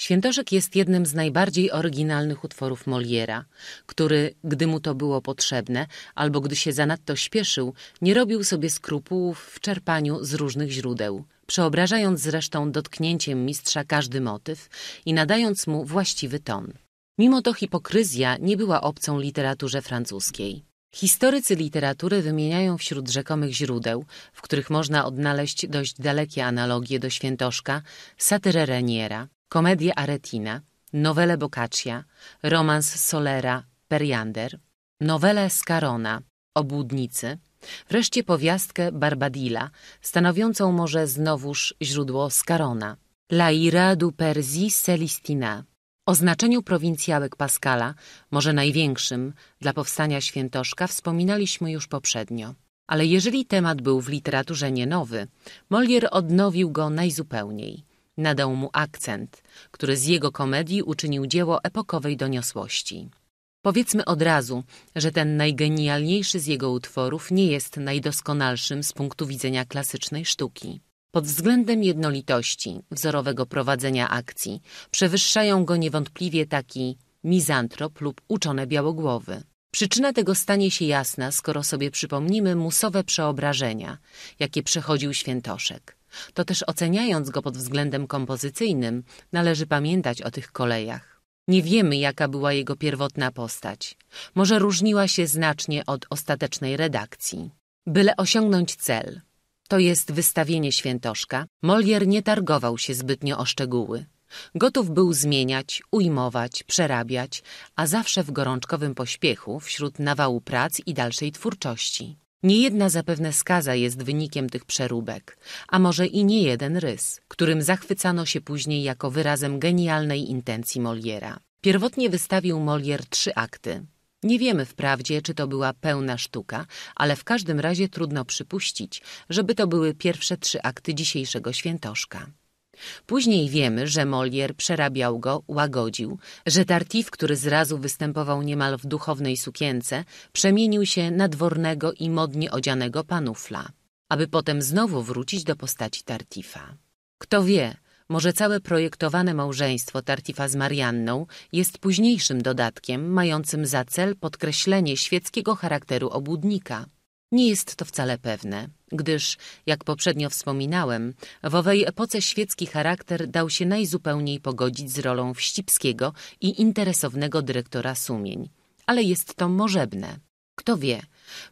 Świętoszek jest jednym z najbardziej oryginalnych utworów Moliera, który, gdy mu to było potrzebne, albo gdy się zanadto śpieszył, nie robił sobie skrupułów w czerpaniu z różnych źródeł, przeobrażając zresztą dotknięciem mistrza każdy motyw i nadając mu właściwy ton. Mimo to hipokryzja nie była obcą literaturze francuskiej. Historycy literatury wymieniają wśród rzekomych źródeł, w których można odnaleźć dość dalekie analogie do świętoszka, satyrę Reniera, komedię Aretina, nowelę Boccaccia, romans Solera, Periander, nowelę Scarona, Obłudnicy, wreszcie powiastkę Barbadilla, stanowiącą może znowuż źródło Scarona, La ira du Persi Celestina. O znaczeniu prowincjałek Pascala, może największym dla powstania świętoszka, wspominaliśmy już poprzednio. Ale jeżeli temat był w literaturze nie nowy, Molière odnowił go najzupełniej. Nadał mu akcent, który z jego komedii uczynił dzieło epokowej doniosłości. Powiedzmy od razu, że ten najgenialniejszy z jego utworów nie jest najdoskonalszym z punktu widzenia klasycznej sztuki. Pod względem jednolitości wzorowego prowadzenia akcji przewyższają go niewątpliwie taki mizantrop lub uczone białogłowy. Przyczyna tego stanie się jasna, skoro sobie przypomnimy musowe przeobrażenia, jakie przechodził świętoszek. To też oceniając go pod względem kompozycyjnym, należy pamiętać o tych kolejach. Nie wiemy, jaka była jego pierwotna postać. Może różniła się znacznie od ostatecznej redakcji. Byle osiągnąć cel, to jest wystawienie świętoszka, Molière nie targował się zbytnio o szczegóły. Gotów był zmieniać, ujmować, przerabiać, a zawsze w gorączkowym pośpiechu wśród nawału prac i dalszej twórczości. Niejedna zapewne skaza jest wynikiem tych przeróbek, a może i nie jeden rys, którym zachwycano się później jako wyrazem genialnej intencji Moliera. Pierwotnie wystawił Molière trzy akty. Nie wiemy wprawdzie, czy to była pełna sztuka, ale w każdym razie trudno przypuścić, żeby to były pierwsze trzy akty dzisiejszego świętoszka. Później wiemy, że Molière przerabiał go, łagodził, że Tartif, który zrazu występował niemal w duchownej sukience, przemienił się na dwornego i modnie odzianego panufla, aby potem znowu wrócić do postaci Tartifa. Kto wie, może całe projektowane małżeństwo Tartifa z Marianną jest późniejszym dodatkiem mającym za cel podkreślenie świeckiego charakteru obłudnika. Nie jest to wcale pewne, gdyż, jak poprzednio wspominałem, w owej epoce świecki charakter dał się najzupełniej pogodzić z rolą wścibskiego i interesownego dyrektora sumień. Ale jest to możebne. Kto wie,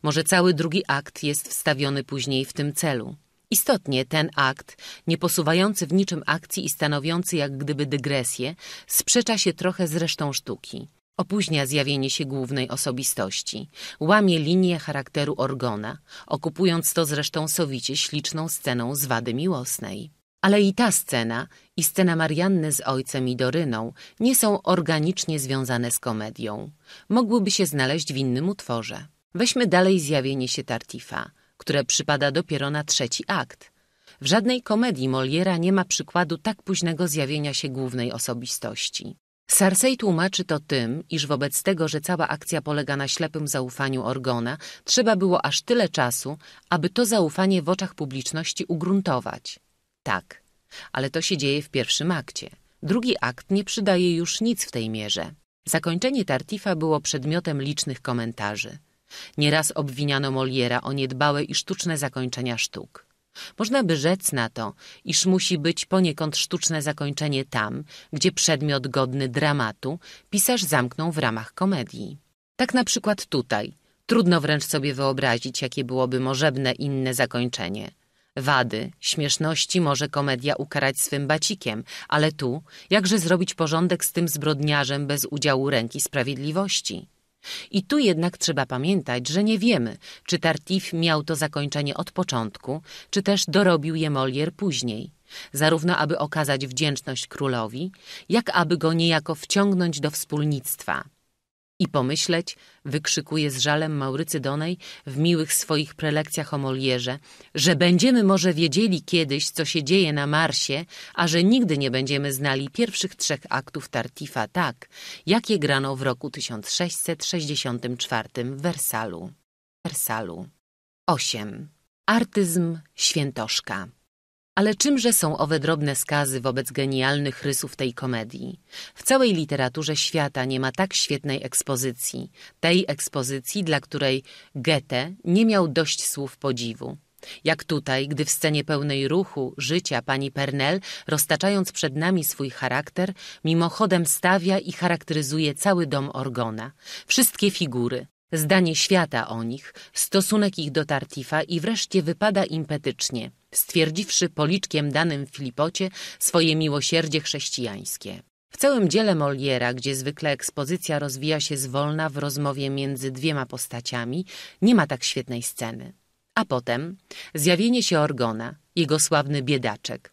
może cały drugi akt jest wstawiony później w tym celu. Istotnie ten akt, nie posuwający w niczym akcji i stanowiący jak gdyby dygresję, sprzecza się trochę z resztą sztuki. Opóźnia zjawienie się głównej osobistości, łamie linię charakteru Orgona, okupując to zresztą sowicie śliczną sceną z wady miłosnej. Ale i ta scena, i scena Marianny z ojcem i Doryną nie są organicznie związane z komedią. Mogłyby się znaleźć w innym utworze. Weźmy dalej zjawienie się Tartifa – które przypada dopiero na trzeci akt. W żadnej komedii Moliera nie ma przykładu tak późnego zjawienia się głównej osobistości. Sarsej tłumaczy to tym, iż wobec tego, że cała akcja polega na ślepym zaufaniu Orgona, trzeba było aż tyle czasu, aby to zaufanie w oczach publiczności ugruntować. Tak, ale to się dzieje w pierwszym akcie. Drugi akt nie przydaje już nic w tej mierze. Zakończenie Tartifa było przedmiotem licznych komentarzy. Nieraz obwiniano Moliera o niedbałe i sztuczne zakończenia sztuk. Można by rzec na to, iż musi być poniekąd sztuczne zakończenie tam, gdzie przedmiot godny dramatu pisarz zamknął w ramach komedii. Tak na przykład tutaj. Trudno wręcz sobie wyobrazić, jakie byłoby możebne inne zakończenie. Wady, śmieszności może komedia ukarać swym bacikiem, ale tu jakże zrobić porządek z tym zbrodniarzem bez udziału ręki sprawiedliwości? I tu jednak trzeba pamiętać, że nie wiemy, czy Tartif miał to zakończenie od początku, czy też dorobił je Molière później, zarówno aby okazać wdzięczność królowi, jak aby go niejako wciągnąć do wspólnictwa. I pomyśleć, wykrzykuje z żalem Maurycy Donej w miłych swoich prelekcjach o Molierze, że będziemy może wiedzieli kiedyś, co się dzieje na Marsie, a że nigdy nie będziemy znali pierwszych trzech aktów Tartifa tak, jakie grano w roku 1664 w Wersalu. Wersalu. 8. Artyzm świętoszka. Ale czymże są owe drobne skazy wobec genialnych rysów tej komedii? W całej literaturze świata nie ma tak świetnej ekspozycji, tej ekspozycji, dla której Goethe nie miał dość słów podziwu. Jak tutaj, gdy w scenie pełnej ruchu, życia pani Pernel, roztaczając przed nami swój charakter, mimochodem stawia i charakteryzuje cały dom Orgona, wszystkie figury, zdanie świata o nich, stosunek ich do Tartifa i wreszcie wypada impetycznie – stwierdziwszy policzkiem danym Filipocie swoje miłosierdzie chrześcijańskie. W całym dziele Moliera, gdzie zwykle ekspozycja rozwija się zwolna w rozmowie między dwiema postaciami, nie ma tak świetnej sceny. A potem zjawienie się Orgona, jego sławny biedaczek,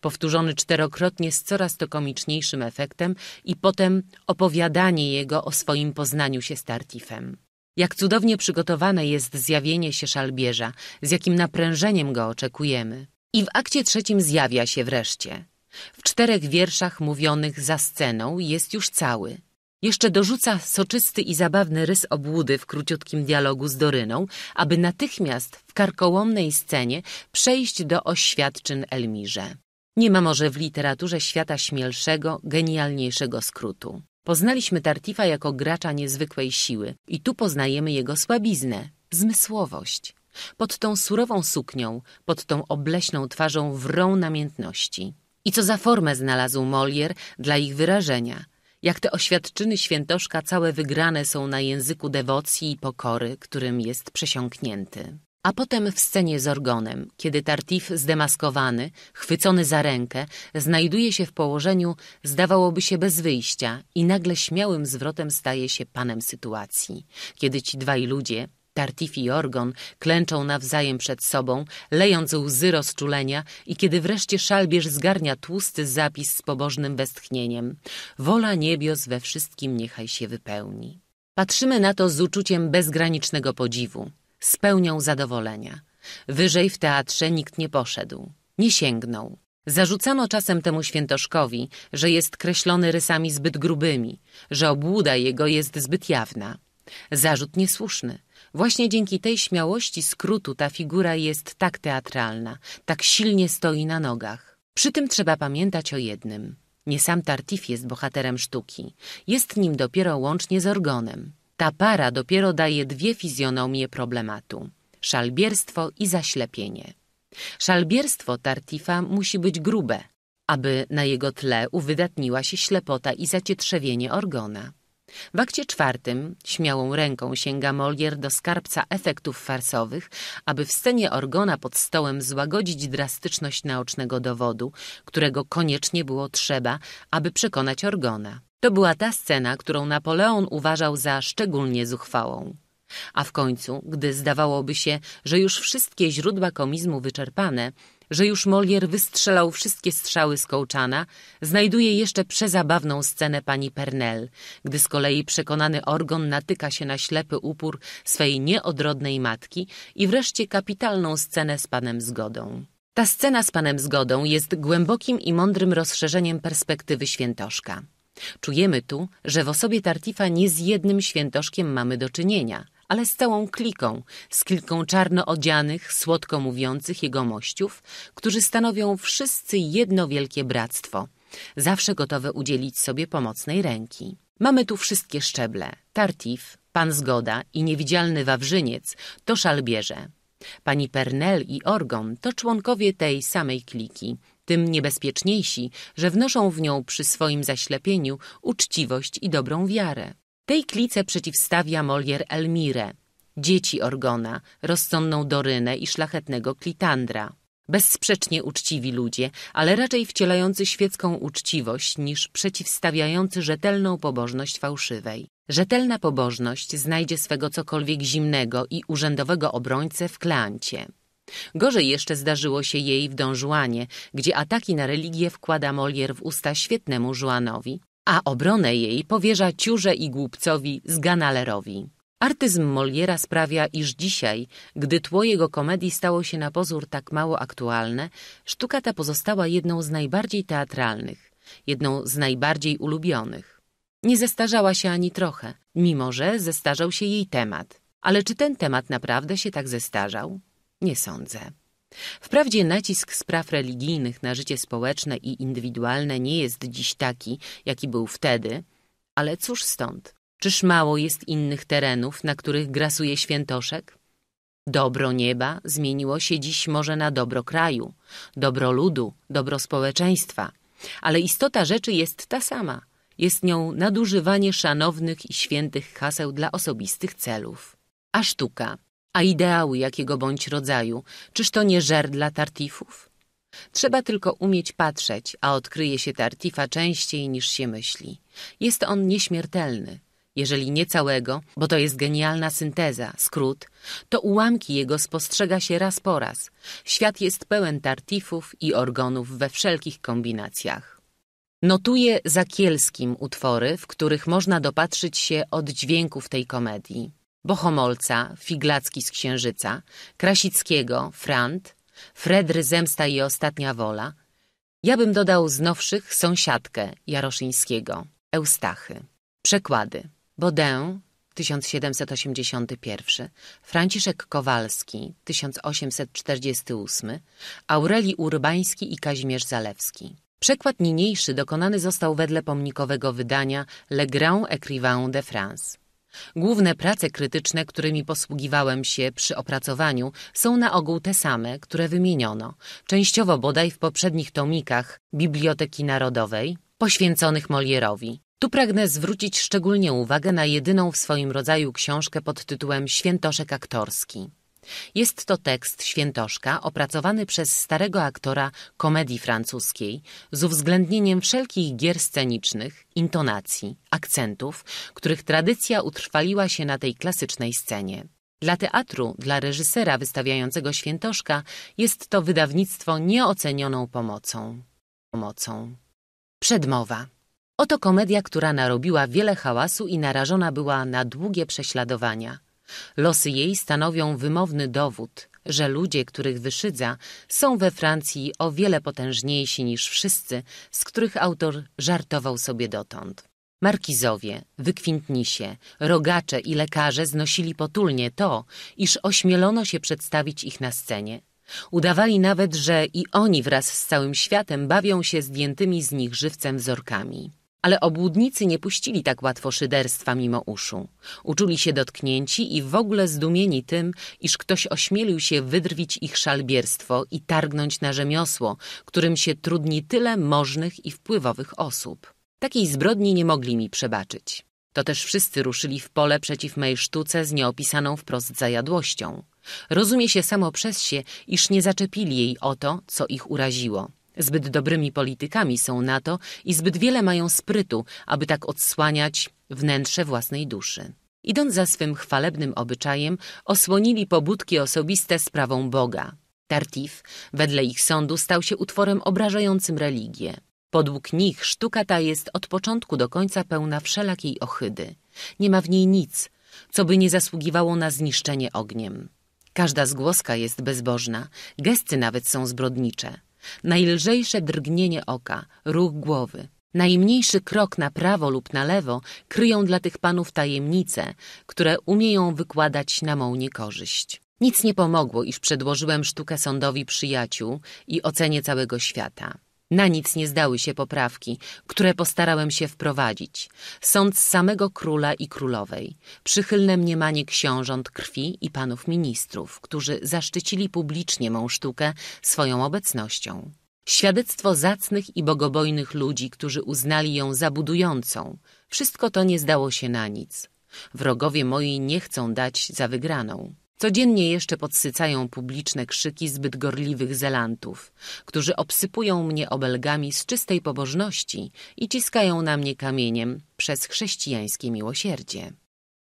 powtórzony czterokrotnie z coraz to komiczniejszym efektem i potem opowiadanie jego o swoim poznaniu się z Tartifem. Jak cudownie przygotowane jest zjawienie się szalbierza, z jakim naprężeniem go oczekujemy. I w akcie trzecim zjawia się wreszcie. W czterech wierszach mówionych za sceną jest już cały. Jeszcze dorzuca soczysty i zabawny rys obłudy w króciutkim dialogu z Doryną, aby natychmiast w karkołomnej scenie przejść do oświadczyn Elmirze. Nie ma może w literaturze świata śmielszego, genialniejszego skrótu. Poznaliśmy Tartifa jako gracza niezwykłej siły i tu poznajemy jego słabiznę, zmysłowość. Pod tą surową suknią, pod tą obleśną twarzą wrą namiętności. I co za formę znalazł Molière dla ich wyrażenia. Jak te oświadczyny świętoszka całe wygrane są na języku dewocji i pokory, którym jest przesiąknięty a potem w scenie z orgonem, kiedy Tartif zdemaskowany, chwycony za rękę, znajduje się w położeniu, zdawałoby się bez wyjścia i nagle śmiałym zwrotem staje się panem sytuacji, kiedy ci dwaj ludzie, Tartif i Orgon, klęczą nawzajem przed sobą, lejąc łzy rozczulenia i kiedy wreszcie szalbierz zgarnia tłusty zapis z pobożnym westchnieniem Wola niebios we wszystkim niechaj się wypełni. Patrzymy na to z uczuciem bezgranicznego podziwu spełniał zadowolenia. Wyżej w teatrze nikt nie poszedł, nie sięgnął. Zarzucano czasem temu świętoszkowi, że jest kreślony rysami zbyt grubymi, że obłuda jego jest zbyt jawna. Zarzut niesłuszny. Właśnie dzięki tej śmiałości skrótu ta figura jest tak teatralna, tak silnie stoi na nogach. Przy tym trzeba pamiętać o jednym. Nie sam Tartif jest bohaterem sztuki. Jest nim dopiero łącznie z Orgonem. Ta para dopiero daje dwie fizjonomie problematu – szalbierstwo i zaślepienie. Szalbierstwo Tartifa musi być grube, aby na jego tle uwydatniła się ślepota i zacietrzewienie organa. W akcie czwartym śmiałą ręką sięga Molière do skarbca efektów farsowych, aby w scenie Orgona pod stołem złagodzić drastyczność naocznego dowodu, którego koniecznie było trzeba, aby przekonać Orgona. To była ta scena, którą Napoleon uważał za szczególnie zuchwałą. A w końcu, gdy zdawałoby się, że już wszystkie źródła komizmu wyczerpane, że już Molière wystrzelał wszystkie strzały z kołczana, znajduje jeszcze przezabawną scenę pani Pernel, gdy z kolei przekonany Orgon natyka się na ślepy upór swej nieodrodnej matki i wreszcie kapitalną scenę z panem Zgodą. Ta scena z panem Zgodą jest głębokim i mądrym rozszerzeniem perspektywy świętoszka. Czujemy tu, że w osobie Tartifa nie z jednym świętoszkiem mamy do czynienia, ale z całą kliką, z kilką czarno odzianych, słodko mówiących jegomościów, którzy stanowią wszyscy jedno wielkie bractwo, zawsze gotowe udzielić sobie pomocnej ręki. Mamy tu wszystkie szczeble, Tartif, Pan Zgoda i niewidzialny Wawrzyniec to szalbierze. Pani Pernel i Orgon to członkowie tej samej kliki, tym niebezpieczniejsi, że wnoszą w nią przy swoim zaślepieniu uczciwość i dobrą wiarę. Tej klice przeciwstawia Molière Elmire, dzieci Orgona, rozsądną Dorynę i szlachetnego Klitandra. Bezsprzecznie uczciwi ludzie, ale raczej wcielający świecką uczciwość niż przeciwstawiający rzetelną pobożność fałszywej. Rzetelna pobożność znajdzie swego cokolwiek zimnego i urzędowego obrońcę w klancie. Gorzej jeszcze zdarzyło się jej w Don Juanie, gdzie ataki na religię wkłada Molière w usta świetnemu Żuanowi, a obronę jej powierza ciurze i głupcowi z Ganalerowi. Artyzm Moliera sprawia, iż dzisiaj, gdy tło jego komedii stało się na pozór tak mało aktualne, sztuka ta pozostała jedną z najbardziej teatralnych, jedną z najbardziej ulubionych. Nie zestarzała się ani trochę, mimo że zestarzał się jej temat. Ale czy ten temat naprawdę się tak zestarzał? Nie sądzę. Wprawdzie nacisk spraw religijnych na życie społeczne i indywidualne nie jest dziś taki, jaki był wtedy, ale cóż stąd? Czyż mało jest innych terenów, na których grasuje świętoszek? Dobro nieba zmieniło się dziś może na dobro kraju, dobro ludu, dobro społeczeństwa, ale istota rzeczy jest ta sama. Jest nią nadużywanie szanownych i świętych haseł dla osobistych celów. A sztuka a ideały jakiego bądź rodzaju, czyż to nie dla tartifów? Trzeba tylko umieć patrzeć, a odkryje się tartifa częściej niż się myśli. Jest on nieśmiertelny. Jeżeli nie całego, bo to jest genialna synteza, skrót, to ułamki jego spostrzega się raz po raz. Świat jest pełen tartifów i organów we wszelkich kombinacjach. Notuje za Kielskim utwory, w których można dopatrzyć się od dźwięków tej komedii. Bohomolca, Figlacki z Księżyca, Krasickiego, Frant, Fredry Zemsta i Ostatnia Wola. Ja bym dodał z nowszych Sąsiadkę Jaroszyńskiego, Eustachy. Przekłady. Baudin, 1781, Franciszek Kowalski, 1848, Aureli Urbański i Kazimierz Zalewski. Przekład niniejszy dokonany został wedle pomnikowego wydania Le Grand Écrivain de France. Główne prace krytyczne, którymi posługiwałem się przy opracowaniu, są na ogół te same, które wymieniono, częściowo bodaj w poprzednich tomikach Biblioteki Narodowej, poświęconych Molierowi. Tu pragnę zwrócić szczególnie uwagę na jedyną w swoim rodzaju książkę pod tytułem Świętoszek aktorski. Jest to tekst świętoszka opracowany przez starego aktora komedii francuskiej z uwzględnieniem wszelkich gier scenicznych, intonacji, akcentów, których tradycja utrwaliła się na tej klasycznej scenie. Dla teatru, dla reżysera wystawiającego świętoszka jest to wydawnictwo nieocenioną pomocą. pomocą. Przedmowa. Oto komedia, która narobiła wiele hałasu i narażona była na długie prześladowania. Losy jej stanowią wymowny dowód, że ludzie, których wyszydza, są we Francji o wiele potężniejsi niż wszyscy, z których autor żartował sobie dotąd. Markizowie, wykwintnisie, rogacze i lekarze znosili potulnie to, iż ośmielono się przedstawić ich na scenie. Udawali nawet, że i oni wraz z całym światem bawią się zdjętymi z nich żywcem wzorkami. Ale obłudnicy nie puścili tak łatwo szyderstwa mimo uszu. Uczuli się dotknięci i w ogóle zdumieni tym, iż ktoś ośmielił się wydrwić ich szalbierstwo i targnąć na rzemiosło, którym się trudni tyle możnych i wpływowych osób. Takiej zbrodni nie mogli mi przebaczyć. To też wszyscy ruszyli w pole przeciw mej sztuce z nieopisaną wprost zajadłością. Rozumie się samo przez się, iż nie zaczepili jej o to, co ich uraziło. Zbyt dobrymi politykami są na to i zbyt wiele mają sprytu, aby tak odsłaniać wnętrze własnej duszy. Idąc za swym chwalebnym obyczajem, osłonili pobudki osobiste sprawą Boga. Tartif, wedle ich sądu, stał się utworem obrażającym religię. Podług nich sztuka ta jest od początku do końca pełna wszelakiej ohydy. Nie ma w niej nic, co by nie zasługiwało na zniszczenie ogniem. Każda zgłoska jest bezbożna, gesty nawet są zbrodnicze najlżejsze drgnienie oka, ruch głowy. Najmniejszy krok na prawo lub na lewo kryją dla tych panów tajemnice, które umieją wykładać na mą niekorzyść. Nic nie pomogło, iż przedłożyłem sztukę sądowi przyjaciół i ocenie całego świata. Na nic nie zdały się poprawki, które postarałem się wprowadzić. Sąd samego króla i królowej, przychylne mniemanie książąt krwi i panów ministrów, którzy zaszczycili publicznie mą sztukę swoją obecnością. Świadectwo zacnych i bogobojnych ludzi, którzy uznali ją za budującą. Wszystko to nie zdało się na nic. Wrogowie moi nie chcą dać za wygraną. Codziennie jeszcze podsycają publiczne krzyki zbyt gorliwych zelantów, którzy obsypują mnie obelgami z czystej pobożności i ciskają na mnie kamieniem przez chrześcijańskie miłosierdzie.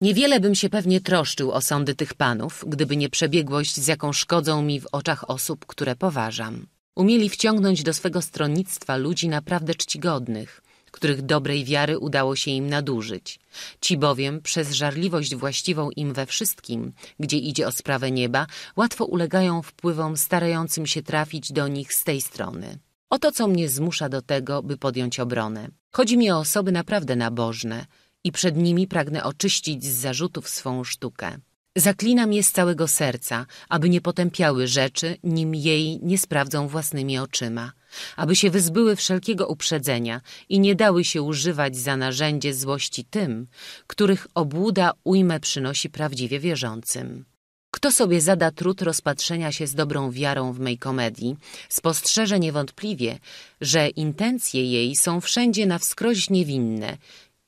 Niewiele bym się pewnie troszczył o sądy tych panów, gdyby nie przebiegłość, z jaką szkodzą mi w oczach osób, które poważam. Umieli wciągnąć do swego stronnictwa ludzi naprawdę czcigodnych – których dobrej wiary udało się im nadużyć. Ci bowiem przez żarliwość właściwą im we wszystkim, gdzie idzie o sprawę nieba, łatwo ulegają wpływom starającym się trafić do nich z tej strony. Oto co mnie zmusza do tego, by podjąć obronę. Chodzi mi o osoby naprawdę nabożne i przed nimi pragnę oczyścić z zarzutów swą sztukę. Zaklinam je z całego serca, aby nie potępiały rzeczy, nim jej nie sprawdzą własnymi oczyma – aby się wyzbyły wszelkiego uprzedzenia i nie dały się używać za narzędzie złości tym, których obłuda ujmę przynosi prawdziwie wierzącym. Kto sobie zada trud rozpatrzenia się z dobrą wiarą w mej komedii, spostrzeże niewątpliwie, że intencje jej są wszędzie na wskroś niewinne,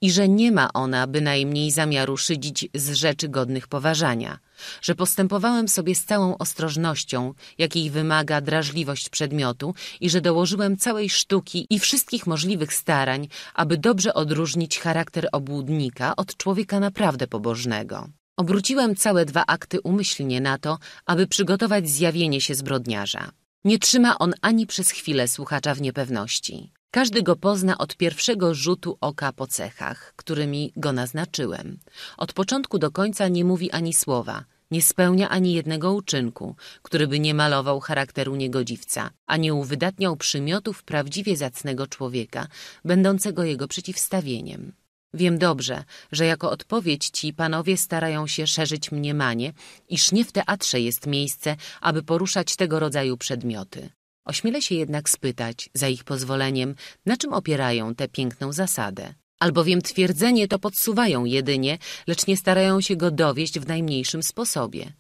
i że nie ma ona bynajmniej zamiaru szydzić z rzeczy godnych poważania, że postępowałem sobie z całą ostrożnością, jakiej wymaga drażliwość przedmiotu i że dołożyłem całej sztuki i wszystkich możliwych starań, aby dobrze odróżnić charakter obłudnika od człowieka naprawdę pobożnego. Obróciłem całe dwa akty umyślnie na to, aby przygotować zjawienie się zbrodniarza. Nie trzyma on ani przez chwilę słuchacza w niepewności. Każdy go pozna od pierwszego rzutu oka po cechach, którymi go naznaczyłem. Od początku do końca nie mówi ani słowa, nie spełnia ani jednego uczynku, który by nie malował charakteru niegodziwca, a nie uwydatniał przymiotów prawdziwie zacnego człowieka, będącego jego przeciwstawieniem. Wiem dobrze, że jako odpowiedź ci panowie starają się szerzyć mniemanie, iż nie w teatrze jest miejsce, aby poruszać tego rodzaju przedmioty. Ośmielę się jednak spytać, za ich pozwoleniem, na czym opierają tę piękną zasadę. Albowiem twierdzenie to podsuwają jedynie, lecz nie starają się go dowieść w najmniejszym sposobie.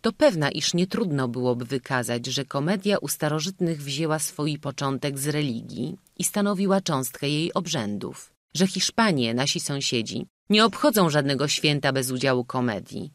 To pewna, iż nie trudno byłoby wykazać, że komedia u starożytnych wzięła swój początek z religii i stanowiła cząstkę jej obrzędów. Że Hiszpanie, nasi sąsiedzi, nie obchodzą żadnego święta bez udziału komedii.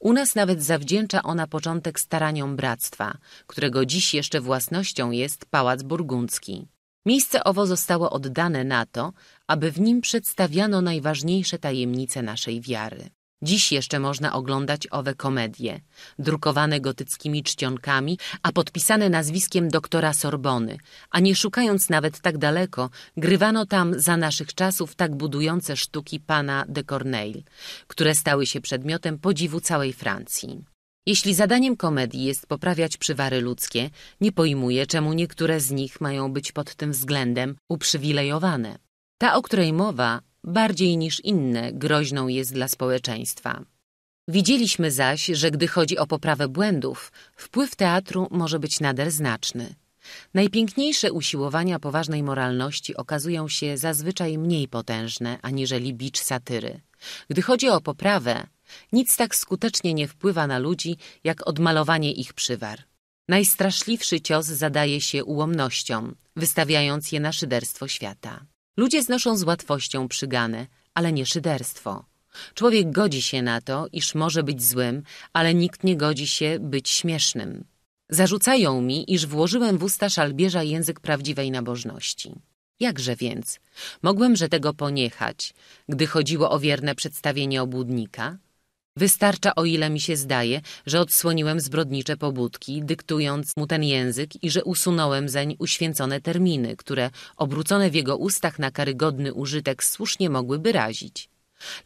U nas nawet zawdzięcza ona początek staraniom bractwa, którego dziś jeszcze własnością jest Pałac Burgundzki. Miejsce owo zostało oddane na to, aby w nim przedstawiano najważniejsze tajemnice naszej wiary. Dziś jeszcze można oglądać owe komedie, drukowane gotyckimi czcionkami, a podpisane nazwiskiem doktora Sorbony, a nie szukając nawet tak daleko, grywano tam za naszych czasów tak budujące sztuki pana de Corneille, które stały się przedmiotem podziwu całej Francji. Jeśli zadaniem komedii jest poprawiać przywary ludzkie, nie pojmuję, czemu niektóre z nich mają być pod tym względem uprzywilejowane. Ta, o której mowa, bardziej niż inne groźną jest dla społeczeństwa. Widzieliśmy zaś, że gdy chodzi o poprawę błędów, wpływ teatru może być nader znaczny. Najpiękniejsze usiłowania poważnej moralności okazują się zazwyczaj mniej potężne aniżeli bicz satyry. Gdy chodzi o poprawę, nic tak skutecznie nie wpływa na ludzi, jak odmalowanie ich przywar. Najstraszliwszy cios zadaje się ułomnościom, wystawiając je na szyderstwo świata. Ludzie znoszą z łatwością przyganę, ale nie szyderstwo. Człowiek godzi się na to, iż może być złym, ale nikt nie godzi się być śmiesznym. Zarzucają mi, iż włożyłem w usta szalbierza język prawdziwej nabożności. Jakże więc? Mogłem tego poniechać, gdy chodziło o wierne przedstawienie obłudnika? Wystarcza, o ile mi się zdaje, że odsłoniłem zbrodnicze pobudki, dyktując mu ten język i że usunąłem zeń uświęcone terminy, które obrócone w jego ustach na karygodny użytek słusznie mogłyby razić.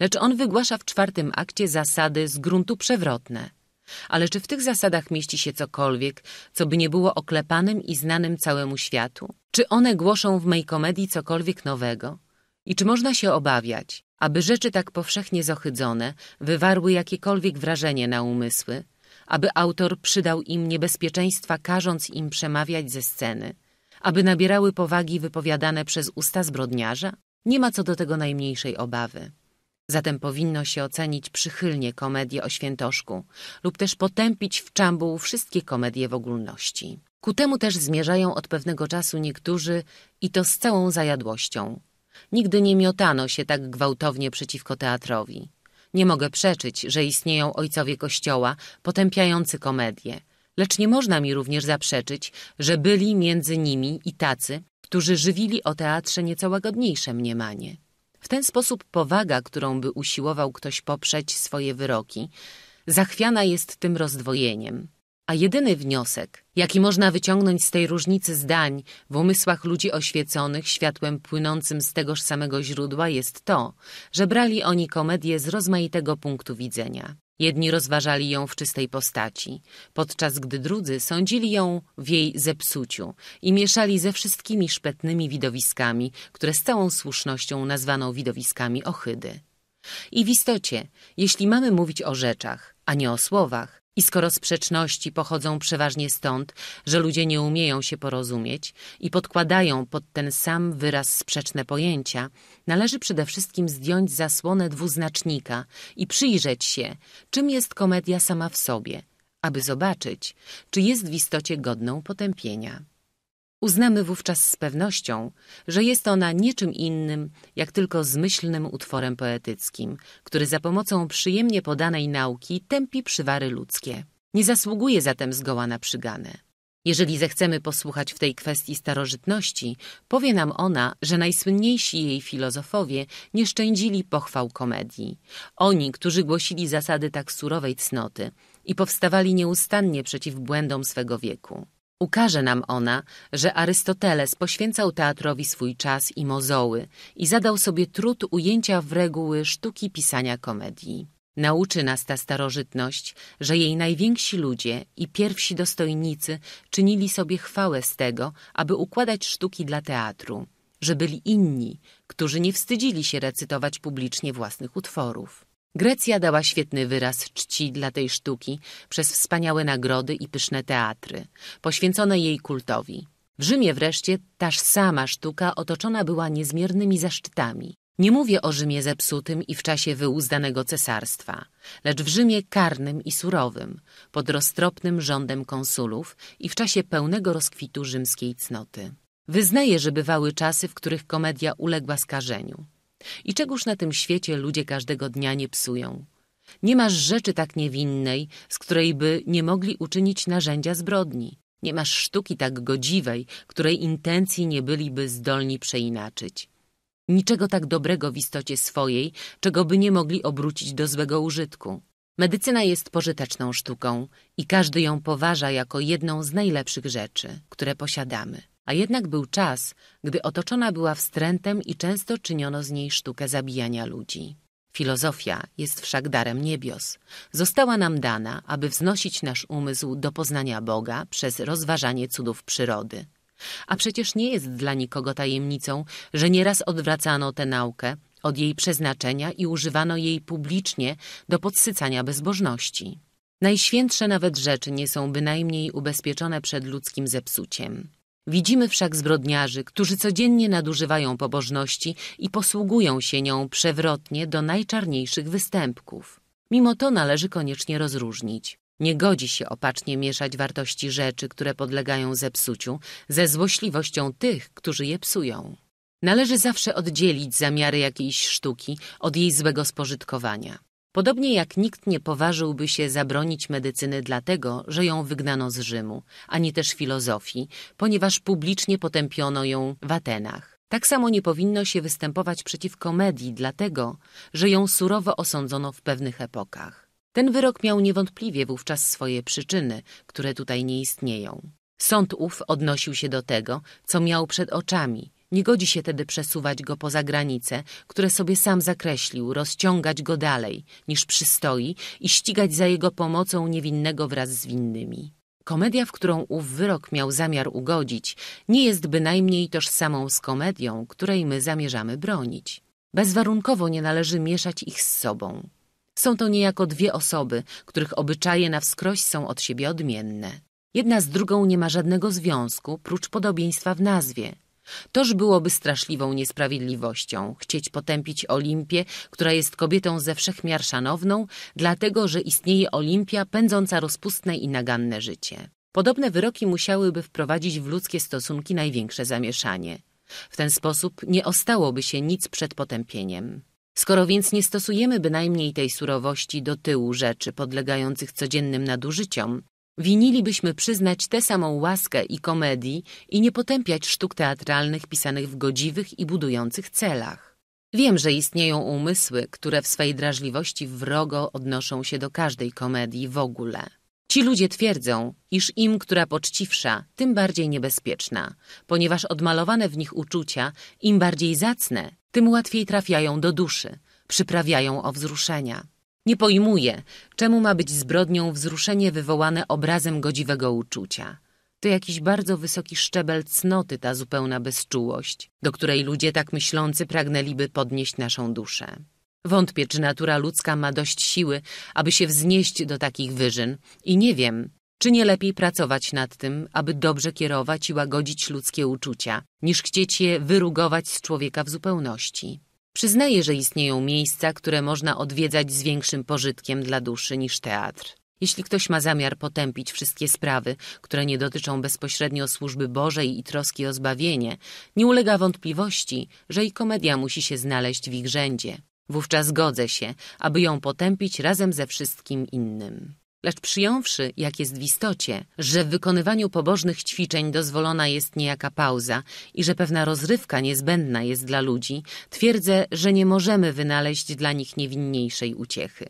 Lecz on wygłasza w czwartym akcie zasady z gruntu przewrotne. Ale czy w tych zasadach mieści się cokolwiek, co by nie było oklepanym i znanym całemu światu? Czy one głoszą w mej komedii cokolwiek nowego? I czy można się obawiać, aby rzeczy tak powszechnie zohydzone wywarły jakiekolwiek wrażenie na umysły, aby autor przydał im niebezpieczeństwa, każąc im przemawiać ze sceny, aby nabierały powagi wypowiadane przez usta zbrodniarza? Nie ma co do tego najmniejszej obawy. Zatem powinno się ocenić przychylnie komedię o świętoszku lub też potępić w czambuł wszystkie komedie w ogólności. Ku temu też zmierzają od pewnego czasu niektórzy i to z całą zajadłością, Nigdy nie miotano się tak gwałtownie przeciwko teatrowi. Nie mogę przeczyć, że istnieją ojcowie kościoła potępiający komedię, lecz nie można mi również zaprzeczyć, że byli między nimi i tacy, którzy żywili o teatrze nieco łagodniejsze mniemanie. W ten sposób powaga, którą by usiłował ktoś poprzeć swoje wyroki, zachwiana jest tym rozdwojeniem – a jedyny wniosek, jaki można wyciągnąć z tej różnicy zdań w umysłach ludzi oświeconych światłem płynącym z tegoż samego źródła jest to, że brali oni komedię z rozmaitego punktu widzenia. Jedni rozważali ją w czystej postaci, podczas gdy drudzy sądzili ją w jej zepsuciu i mieszali ze wszystkimi szpetnymi widowiskami, które z całą słusznością nazwano widowiskami ohydy. I w istocie, jeśli mamy mówić o rzeczach, a nie o słowach, i skoro sprzeczności pochodzą przeważnie stąd, że ludzie nie umieją się porozumieć i podkładają pod ten sam wyraz sprzeczne pojęcia, należy przede wszystkim zdjąć zasłonę dwuznacznika i przyjrzeć się, czym jest komedia sama w sobie, aby zobaczyć, czy jest w istocie godną potępienia. Uznamy wówczas z pewnością, że jest ona niczym innym, jak tylko zmyślnym utworem poetyckim, który za pomocą przyjemnie podanej nauki tępi przywary ludzkie. Nie zasługuje zatem zgoła na przyganę. Jeżeli zechcemy posłuchać w tej kwestii starożytności, powie nam ona, że najsłynniejsi jej filozofowie nie szczędzili pochwał komedii. Oni, którzy głosili zasady tak surowej cnoty i powstawali nieustannie przeciw błędom swego wieku. Ukaże nam ona, że Arystoteles poświęcał teatrowi swój czas i mozoły i zadał sobie trud ujęcia w reguły sztuki pisania komedii. Nauczy nas ta starożytność, że jej najwięksi ludzie i pierwsi dostojnicy czynili sobie chwałę z tego, aby układać sztuki dla teatru, że byli inni, którzy nie wstydzili się recytować publicznie własnych utworów. Grecja dała świetny wyraz czci dla tej sztuki przez wspaniałe nagrody i pyszne teatry, poświęcone jej kultowi. W Rzymie wreszcie taż sama sztuka otoczona była niezmiernymi zaszczytami. Nie mówię o Rzymie zepsutym i w czasie wyuzdanego cesarstwa, lecz w Rzymie karnym i surowym, pod roztropnym rządem konsulów i w czasie pełnego rozkwitu rzymskiej cnoty. Wyznaję, że bywały czasy, w których komedia uległa skażeniu. I czegoż na tym świecie ludzie każdego dnia nie psują? Nie masz rzeczy tak niewinnej, z której by nie mogli uczynić narzędzia zbrodni. Nie masz sztuki tak godziwej, której intencji nie byliby zdolni przeinaczyć. Niczego tak dobrego w istocie swojej, czego by nie mogli obrócić do złego użytku. Medycyna jest pożyteczną sztuką i każdy ją poważa jako jedną z najlepszych rzeczy, które posiadamy. A jednak był czas, gdy otoczona była wstrętem i często czyniono z niej sztukę zabijania ludzi. Filozofia jest wszak darem niebios. Została nam dana, aby wznosić nasz umysł do poznania Boga przez rozważanie cudów przyrody. A przecież nie jest dla nikogo tajemnicą, że nieraz odwracano tę naukę od jej przeznaczenia i używano jej publicznie do podsycania bezbożności. Najświętsze nawet rzeczy nie są bynajmniej ubezpieczone przed ludzkim zepsuciem. Widzimy wszak zbrodniarzy, którzy codziennie nadużywają pobożności i posługują się nią przewrotnie do najczarniejszych występków. Mimo to należy koniecznie rozróżnić. Nie godzi się opacznie mieszać wartości rzeczy, które podlegają zepsuciu, ze złośliwością tych, którzy je psują. Należy zawsze oddzielić zamiary jakiejś sztuki od jej złego spożytkowania. Podobnie jak nikt nie poważyłby się zabronić medycyny dlatego, że ją wygnano z Rzymu, ani też filozofii, ponieważ publicznie potępiono ją w Atenach. Tak samo nie powinno się występować przeciwko medii dlatego, że ją surowo osądzono w pewnych epokach. Ten wyrok miał niewątpliwie wówczas swoje przyczyny, które tutaj nie istnieją. Sąd ów odnosił się do tego, co miał przed oczami nie godzi się tedy przesuwać go poza granice, które sobie sam zakreślił, rozciągać go dalej, niż przystoi i ścigać za jego pomocą niewinnego wraz z winnymi. Komedia, w którą ów wyrok miał zamiar ugodzić, nie jest bynajmniej tożsamą z komedią, której my zamierzamy bronić. Bezwarunkowo nie należy mieszać ich z sobą. Są to niejako dwie osoby, których obyczaje na wskroś są od siebie odmienne. Jedna z drugą nie ma żadnego związku, prócz podobieństwa w nazwie – Toż byłoby straszliwą niesprawiedliwością chcieć potępić Olimpię, która jest kobietą ze wszechmiar szanowną, dlatego że istnieje Olimpia pędząca rozpustne i naganne życie. Podobne wyroki musiałyby wprowadzić w ludzkie stosunki największe zamieszanie. W ten sposób nie ostałoby się nic przed potępieniem. Skoro więc nie stosujemy bynajmniej tej surowości do tyłu rzeczy podlegających codziennym nadużyciom, winilibyśmy przyznać tę samą łaskę i komedii i nie potępiać sztuk teatralnych pisanych w godziwych i budujących celach. Wiem, że istnieją umysły, które w swej drażliwości wrogo odnoszą się do każdej komedii w ogóle. Ci ludzie twierdzą, iż im, która poczciwsza, tym bardziej niebezpieczna, ponieważ odmalowane w nich uczucia, im bardziej zacne, tym łatwiej trafiają do duszy, przyprawiają o wzruszenia. Nie pojmuje, czemu ma być zbrodnią wzruszenie wywołane obrazem godziwego uczucia. To jakiś bardzo wysoki szczebel cnoty ta zupełna bezczułość, do której ludzie tak myślący pragnęliby podnieść naszą duszę. Wątpię, czy natura ludzka ma dość siły, aby się wznieść do takich wyżyn i nie wiem, czy nie lepiej pracować nad tym, aby dobrze kierować i łagodzić ludzkie uczucia, niż chcieć je wyrugować z człowieka w zupełności. Przyznaję, że istnieją miejsca, które można odwiedzać z większym pożytkiem dla duszy niż teatr. Jeśli ktoś ma zamiar potępić wszystkie sprawy, które nie dotyczą bezpośrednio służby Bożej i troski o zbawienie, nie ulega wątpliwości, że i komedia musi się znaleźć w ich rzędzie. Wówczas godzę się, aby ją potępić razem ze wszystkim innym. Lecz przyjąwszy, jak jest w istocie, że w wykonywaniu pobożnych ćwiczeń dozwolona jest niejaka pauza i że pewna rozrywka niezbędna jest dla ludzi, twierdzę, że nie możemy wynaleźć dla nich niewinniejszej uciechy.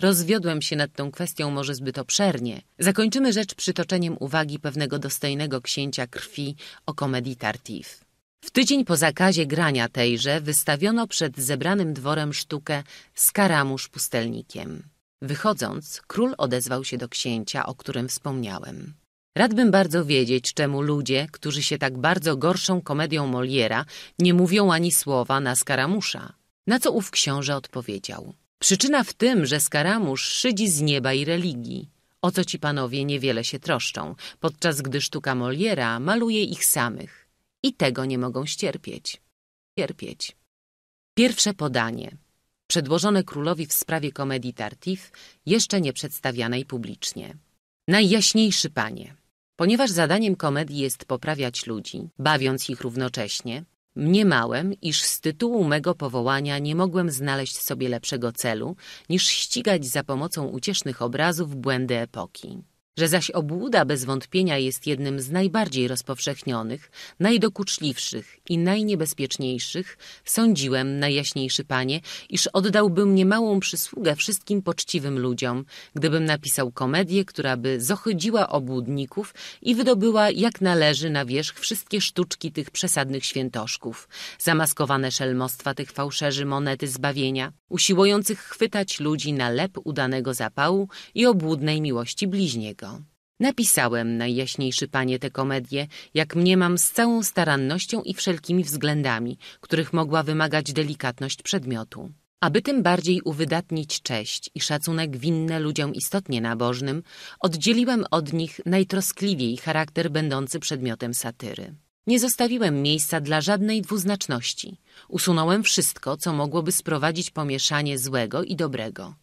Rozwiodłem się nad tą kwestią może zbyt obszernie. Zakończymy rzecz przytoczeniem uwagi pewnego dostojnego księcia krwi o komedii Tartif. W tydzień po zakazie grania tejże wystawiono przed zebranym dworem sztukę Skaramusz pustelnikiem. Wychodząc, król odezwał się do księcia, o którym wspomniałem. Radbym bardzo wiedzieć, czemu ludzie, którzy się tak bardzo gorszą komedią Moliera, nie mówią ani słowa na Skaramusza. Na co ów książę odpowiedział. Przyczyna w tym, że Skaramusz szydzi z nieba i religii. O co ci panowie niewiele się troszczą, podczas gdy sztuka Moliera maluje ich samych. I tego nie mogą ścierpieć. Cierpieć. Pierwsze podanie przedłożone królowi w sprawie komedii Tartif, jeszcze nie przedstawianej publicznie. Najjaśniejszy panie, ponieważ zadaniem komedii jest poprawiać ludzi, bawiąc ich równocześnie, mniemałem, iż z tytułu mego powołania nie mogłem znaleźć sobie lepszego celu, niż ścigać za pomocą uciesznych obrazów błędy epoki że zaś obłuda bez wątpienia jest jednym z najbardziej rozpowszechnionych, najdokuczliwszych i najniebezpieczniejszych, sądziłem, najjaśniejszy panie, iż oddałbym niemałą przysługę wszystkim poczciwym ludziom, gdybym napisał komedię, która by zohydziła obłudników i wydobyła jak należy na wierzch wszystkie sztuczki tych przesadnych świętoszków, zamaskowane szelmostwa tych fałszerzy monety zbawienia, usiłujących chwytać ludzi na lep udanego zapału i obłudnej miłości bliźniego. Napisałem, najjaśniejszy panie, tę komedię, jak mniemam, z całą starannością i wszelkimi względami, których mogła wymagać delikatność przedmiotu. Aby tym bardziej uwydatnić cześć i szacunek winne ludziom istotnie nabożnym, oddzieliłem od nich najtroskliwiej charakter będący przedmiotem satyry. Nie zostawiłem miejsca dla żadnej dwuznaczności. Usunąłem wszystko, co mogłoby sprowadzić pomieszanie złego i dobrego.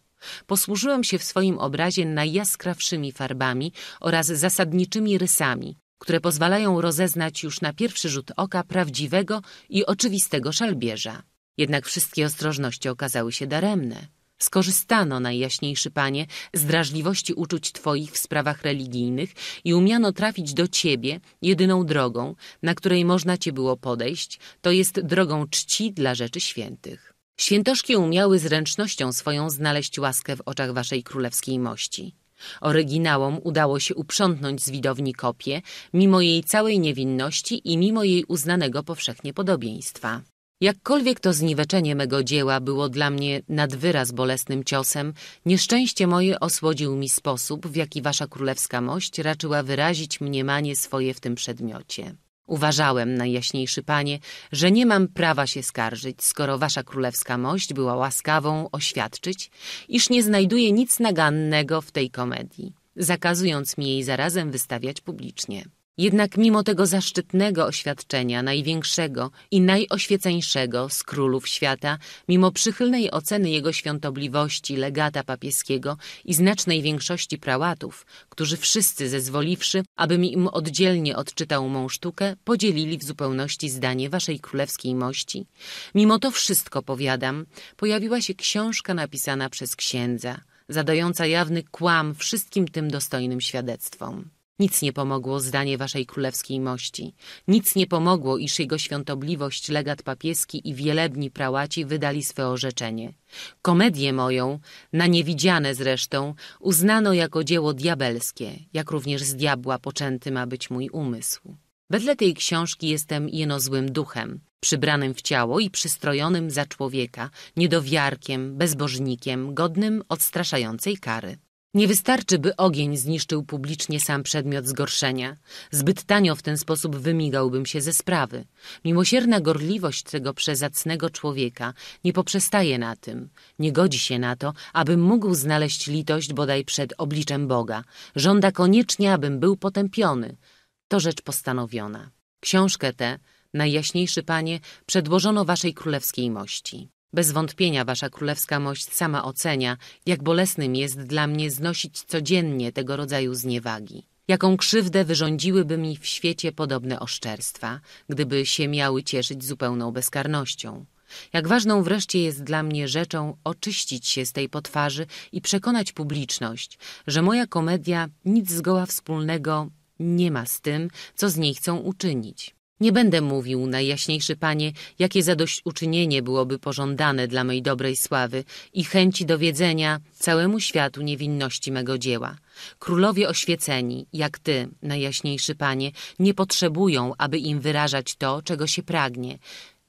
Posłużyłem się w swoim obrazie najjaskrawszymi farbami oraz zasadniczymi rysami, które pozwalają rozeznać już na pierwszy rzut oka prawdziwego i oczywistego szalbierza. Jednak wszystkie ostrożności okazały się daremne. Skorzystano, najjaśniejszy panie, z drażliwości uczuć twoich w sprawach religijnych i umiano trafić do ciebie jedyną drogą, na której można cię było podejść, to jest drogą czci dla rzeczy świętych. Świętoszki umiały zręcznością swoją znaleźć łaskę w oczach waszej królewskiej mości. Oryginałom udało się uprzątnąć z widowni kopię, mimo jej całej niewinności i mimo jej uznanego powszechnie podobieństwa. Jakkolwiek to zniweczenie mego dzieła było dla mnie nad wyraz bolesnym ciosem, nieszczęście moje osłodził mi sposób, w jaki wasza królewska mość raczyła wyrazić mniemanie swoje w tym przedmiocie. Uważałem, najjaśniejszy panie, że nie mam prawa się skarżyć, skoro wasza królewska mość była łaskawą oświadczyć, iż nie znajduje nic nagannego w tej komedii, zakazując mi jej zarazem wystawiać publicznie. Jednak mimo tego zaszczytnego oświadczenia, największego i najoświeceńszego z królów świata, mimo przychylnej oceny jego świątobliwości, legata papieskiego i znacznej większości prałatów, którzy wszyscy zezwoliwszy, abym im oddzielnie odczytał mą sztukę, podzielili w zupełności zdanie waszej królewskiej mości, mimo to wszystko, powiadam, pojawiła się książka napisana przez księdza, zadająca jawny kłam wszystkim tym dostojnym świadectwom. Nic nie pomogło zdanie waszej królewskiej mości. Nic nie pomogło, iż jego świątobliwość, legat papieski i wielebni prałaci wydali swe orzeczenie. Komedię moją, na niewidziane zresztą, uznano jako dzieło diabelskie, jak również z diabła poczęty ma być mój umysł. Wedle tej książki jestem jeno złym duchem, przybranym w ciało i przystrojonym za człowieka, niedowiarkiem, bezbożnikiem, godnym odstraszającej kary. Nie wystarczy, by ogień zniszczył publicznie sam przedmiot zgorszenia. Zbyt tanio w ten sposób wymigałbym się ze sprawy. Mimosierna gorliwość tego przezacnego człowieka nie poprzestaje na tym. Nie godzi się na to, abym mógł znaleźć litość bodaj przed obliczem Boga. Żąda koniecznie, abym był potępiony. To rzecz postanowiona. Książkę tę, najjaśniejszy panie, przedłożono waszej królewskiej mości. Bez wątpienia wasza królewska mość sama ocenia, jak bolesnym jest dla mnie znosić codziennie tego rodzaju zniewagi. Jaką krzywdę wyrządziłyby mi w świecie podobne oszczerstwa, gdyby się miały cieszyć zupełną bezkarnością. Jak ważną wreszcie jest dla mnie rzeczą oczyścić się z tej potwarzy i przekonać publiczność, że moja komedia nic zgoła wspólnego nie ma z tym, co z niej chcą uczynić. Nie będę mówił, najjaśniejszy panie, jakie zadośćuczynienie byłoby pożądane dla mej dobrej sławy i chęci dowiedzenia całemu światu niewinności mego dzieła. Królowie oświeceni, jak ty, najjaśniejszy panie, nie potrzebują, aby im wyrażać to, czego się pragnie.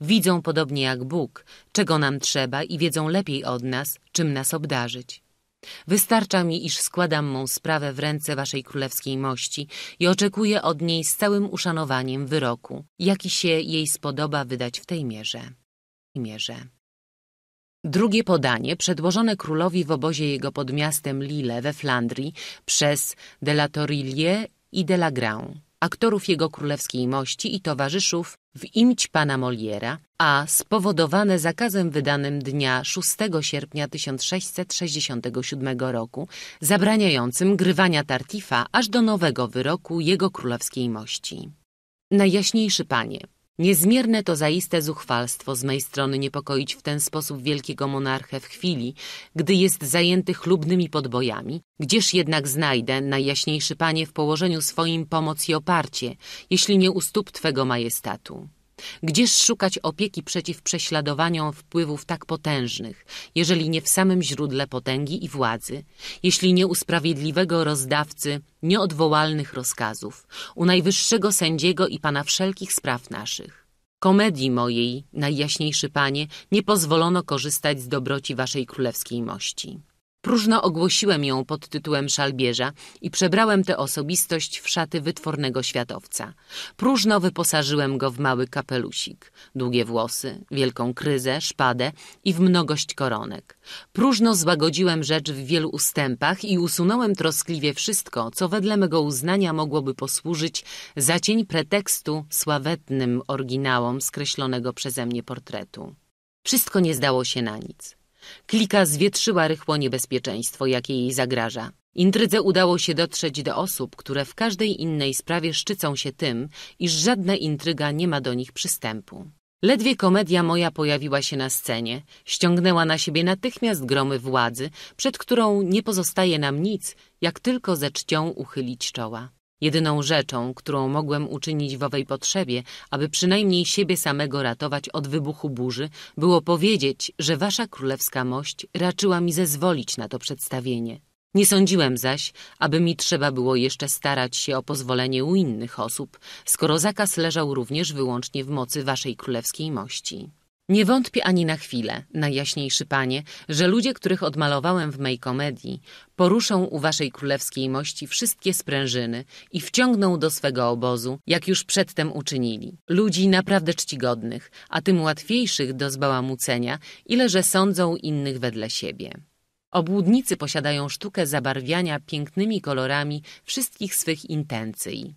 Widzą podobnie jak Bóg, czego nam trzeba i wiedzą lepiej od nas, czym nas obdarzyć. Wystarcza mi, iż składam mą sprawę w ręce waszej królewskiej mości i oczekuję od niej z całym uszanowaniem wyroku, jaki się jej spodoba wydać w tej mierze. mierze. Drugie podanie, przedłożone królowi w obozie jego pod miastem Lille we Flandrii przez de la Torillier i de la Grand aktorów jego królewskiej mości i towarzyszów w imć pana Moliera, a spowodowane zakazem wydanym dnia 6 sierpnia 1667 roku, zabraniającym grywania Tartifa aż do nowego wyroku jego królewskiej mości. Najjaśniejszy panie, Niezmierne to zaiste zuchwalstwo z mej strony niepokoić w ten sposób wielkiego monarchę w chwili, gdy jest zajęty chlubnymi podbojami. Gdzież jednak znajdę, najjaśniejszy panie, w położeniu swoim pomoc i oparcie, jeśli nie u stóp Twego majestatu? Gdzież szukać opieki przeciw prześladowaniom wpływów tak potężnych, jeżeli nie w samym źródle potęgi i władzy, jeśli nie u sprawiedliwego rozdawcy nieodwołalnych rozkazów, u najwyższego sędziego i Pana wszelkich spraw naszych? Komedii mojej, najjaśniejszy Panie, nie pozwolono korzystać z dobroci Waszej królewskiej mości. Próżno ogłosiłem ją pod tytułem szalbierza i przebrałem tę osobistość w szaty wytwornego światowca. Próżno wyposażyłem go w mały kapelusik, długie włosy, wielką kryzę, szpadę i w mnogość koronek. Próżno złagodziłem rzecz w wielu ustępach i usunąłem troskliwie wszystko, co wedle mego uznania mogłoby posłużyć za cień pretekstu sławetnym oryginałom skreślonego przeze mnie portretu. Wszystko nie zdało się na nic. Klika zwietrzyła rychło niebezpieczeństwo, jakie jej zagraża. Intrydze udało się dotrzeć do osób, które w każdej innej sprawie szczycą się tym, iż żadna intryga nie ma do nich przystępu. Ledwie komedia moja pojawiła się na scenie, ściągnęła na siebie natychmiast gromy władzy, przed którą nie pozostaje nam nic, jak tylko ze czcią uchylić czoła. Jedyną rzeczą, którą mogłem uczynić w owej potrzebie, aby przynajmniej siebie samego ratować od wybuchu burzy, było powiedzieć, że wasza królewska mość raczyła mi zezwolić na to przedstawienie. Nie sądziłem zaś, aby mi trzeba było jeszcze starać się o pozwolenie u innych osób, skoro zakaz leżał również wyłącznie w mocy waszej królewskiej mości. Nie wątpię ani na chwilę, najjaśniejszy panie, że ludzie, których odmalowałem w mej komedii, poruszą u waszej królewskiej mości wszystkie sprężyny i wciągną do swego obozu, jak już przedtem uczynili. Ludzi naprawdę czcigodnych, a tym łatwiejszych do zbałamucenia, ile że sądzą innych wedle siebie. Obłudnicy posiadają sztukę zabarwiania pięknymi kolorami wszystkich swych intencji.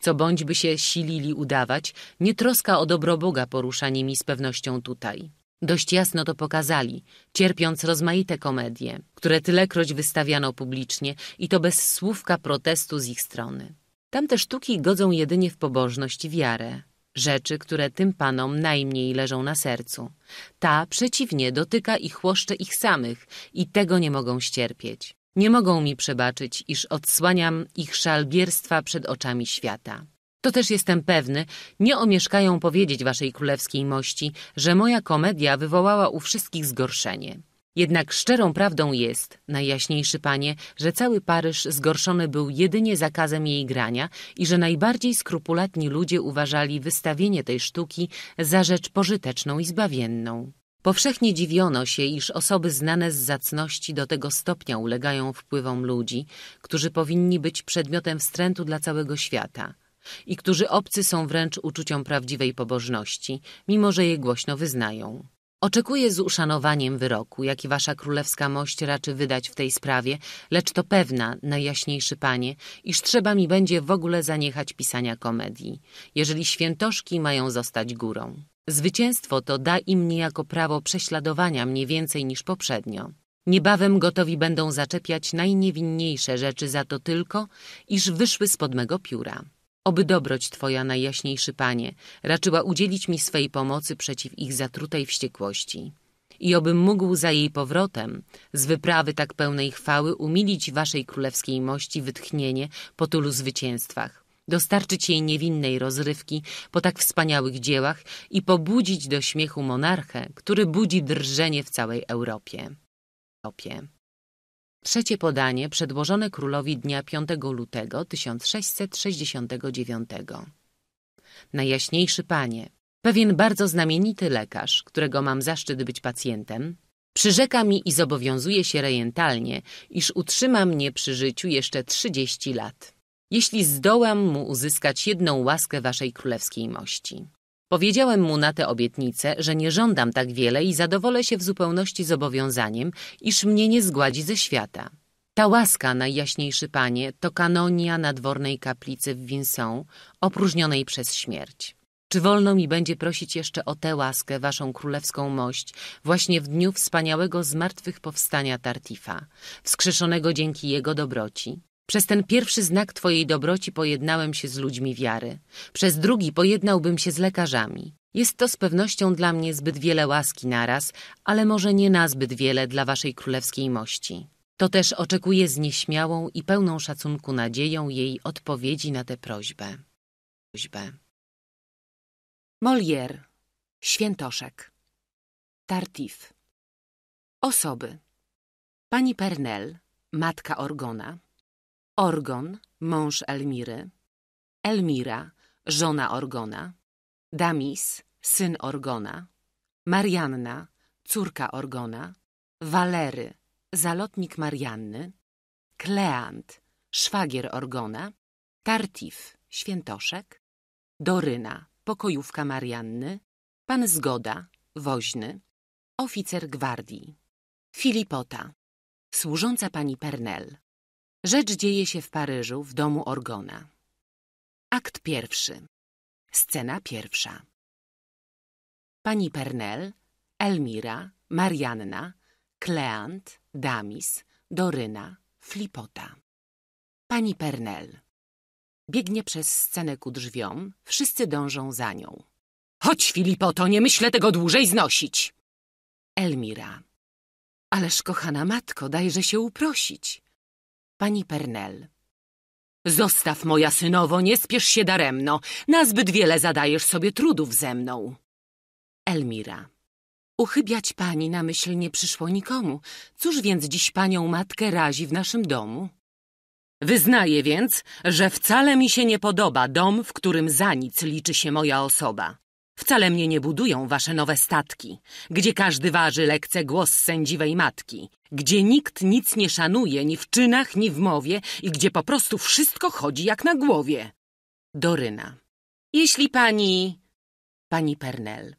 Co bądźby się silili udawać, nie troska o dobro Boga porusza nimi z pewnością tutaj. Dość jasno to pokazali, cierpiąc rozmaite komedie, które tylekroć wystawiano publicznie i to bez słówka protestu z ich strony. Tamte sztuki godzą jedynie w pobożność i wiarę, rzeczy, które tym panom najmniej leżą na sercu. Ta przeciwnie dotyka i chłoszcze ich samych i tego nie mogą ścierpieć. Nie mogą mi przebaczyć, iż odsłaniam ich szalbierstwa przed oczami świata. To też jestem pewny, nie omieszkają powiedzieć waszej królewskiej mości, że moja komedia wywołała u wszystkich zgorszenie. Jednak szczerą prawdą jest, najjaśniejszy panie, że cały Paryż zgorszony był jedynie zakazem jej grania i że najbardziej skrupulatni ludzie uważali wystawienie tej sztuki za rzecz pożyteczną i zbawienną. Powszechnie dziwiono się, iż osoby znane z zacności do tego stopnia ulegają wpływom ludzi, którzy powinni być przedmiotem wstrętu dla całego świata i którzy obcy są wręcz uczuciom prawdziwej pobożności, mimo że je głośno wyznają. Oczekuję z uszanowaniem wyroku, jaki wasza królewska mość raczy wydać w tej sprawie, lecz to pewna, najjaśniejszy panie, iż trzeba mi będzie w ogóle zaniechać pisania komedii, jeżeli świętoszki mają zostać górą. Zwycięstwo to da im niejako prawo prześladowania mnie więcej niż poprzednio. Niebawem gotowi będą zaczepiać najniewinniejsze rzeczy za to tylko, iż wyszły spod mego pióra. Oby dobroć Twoja, najjaśniejszy Panie, raczyła udzielić mi swej pomocy przeciw ich zatrutej wściekłości. I obym mógł za jej powrotem, z wyprawy tak pełnej chwały, umilić Waszej królewskiej mości wytchnienie po tylu zwycięstwach dostarczyć jej niewinnej rozrywki po tak wspaniałych dziełach i pobudzić do śmiechu monarchę, który budzi drżenie w całej Europie. Trzecie podanie przedłożone królowi dnia 5 lutego 1669. Najjaśniejszy panie, pewien bardzo znamienity lekarz, którego mam zaszczyt być pacjentem, przyrzeka mi i zobowiązuje się rejentalnie, iż utrzyma mnie przy życiu jeszcze 30 lat jeśli zdołam mu uzyskać jedną łaskę waszej królewskiej mości. Powiedziałem mu na tę obietnicę, że nie żądam tak wiele i zadowolę się w zupełności zobowiązaniem, iż mnie nie zgładzi ze świata. Ta łaska, najjaśniejszy panie, to kanonia nadwornej kaplicy w Vincent, opróżnionej przez śmierć. Czy wolno mi będzie prosić jeszcze o tę łaskę, waszą królewską mość, właśnie w dniu wspaniałego zmartwychwstania Tartifa, wskrzeszonego dzięki jego dobroci? Przez ten pierwszy znak Twojej dobroci pojednałem się z ludźmi wiary. Przez drugi pojednałbym się z lekarzami. Jest to z pewnością dla mnie zbyt wiele łaski naraz, ale może nie nazbyt wiele dla Waszej królewskiej mości. To też oczekuję z nieśmiałą i pełną szacunku nadzieją jej odpowiedzi na tę prośbę. prośbę. Molière, Świętoszek, Tartif Osoby Pani Pernel, matka Orgona Orgon, mąż Elmiry, Elmira, żona Orgona, Damis, syn Orgona, Marianna, córka Orgona, Walery, zalotnik Marianny, Kleant, szwagier Orgona, Tartif, świętoszek, Doryna, pokojówka Marianny, pan Zgoda, woźny, oficer gwardii, Filipota, służąca pani Pernel, Rzecz dzieje się w Paryżu, w domu Orgona. Akt pierwszy. Scena pierwsza. Pani Pernel, Elmira, Marianna, Kleant, Damis, Doryna, Flipota. Pani Pernel. Biegnie przez scenę ku drzwiom, wszyscy dążą za nią. Chodź, Filipoto, nie myślę tego dłużej znosić! Elmira. Ależ, kochana matko, dajże się uprosić. Pani Pernel. Zostaw, moja synowo, nie spiesz się daremno. Nazbyt wiele zadajesz sobie trudów ze mną. Elmira. Uchybiać pani na myśl nie przyszło nikomu. Cóż więc dziś panią matkę razi w naszym domu? Wyznaję więc, że wcale mi się nie podoba dom, w którym za nic liczy się moja osoba. Wcale mnie nie budują wasze nowe statki, gdzie każdy waży lekce głos sędziwej matki, gdzie nikt nic nie szanuje ni w czynach, ni w mowie i gdzie po prostu wszystko chodzi jak na głowie. Doryna. Jeśli pani... Pani Pernel.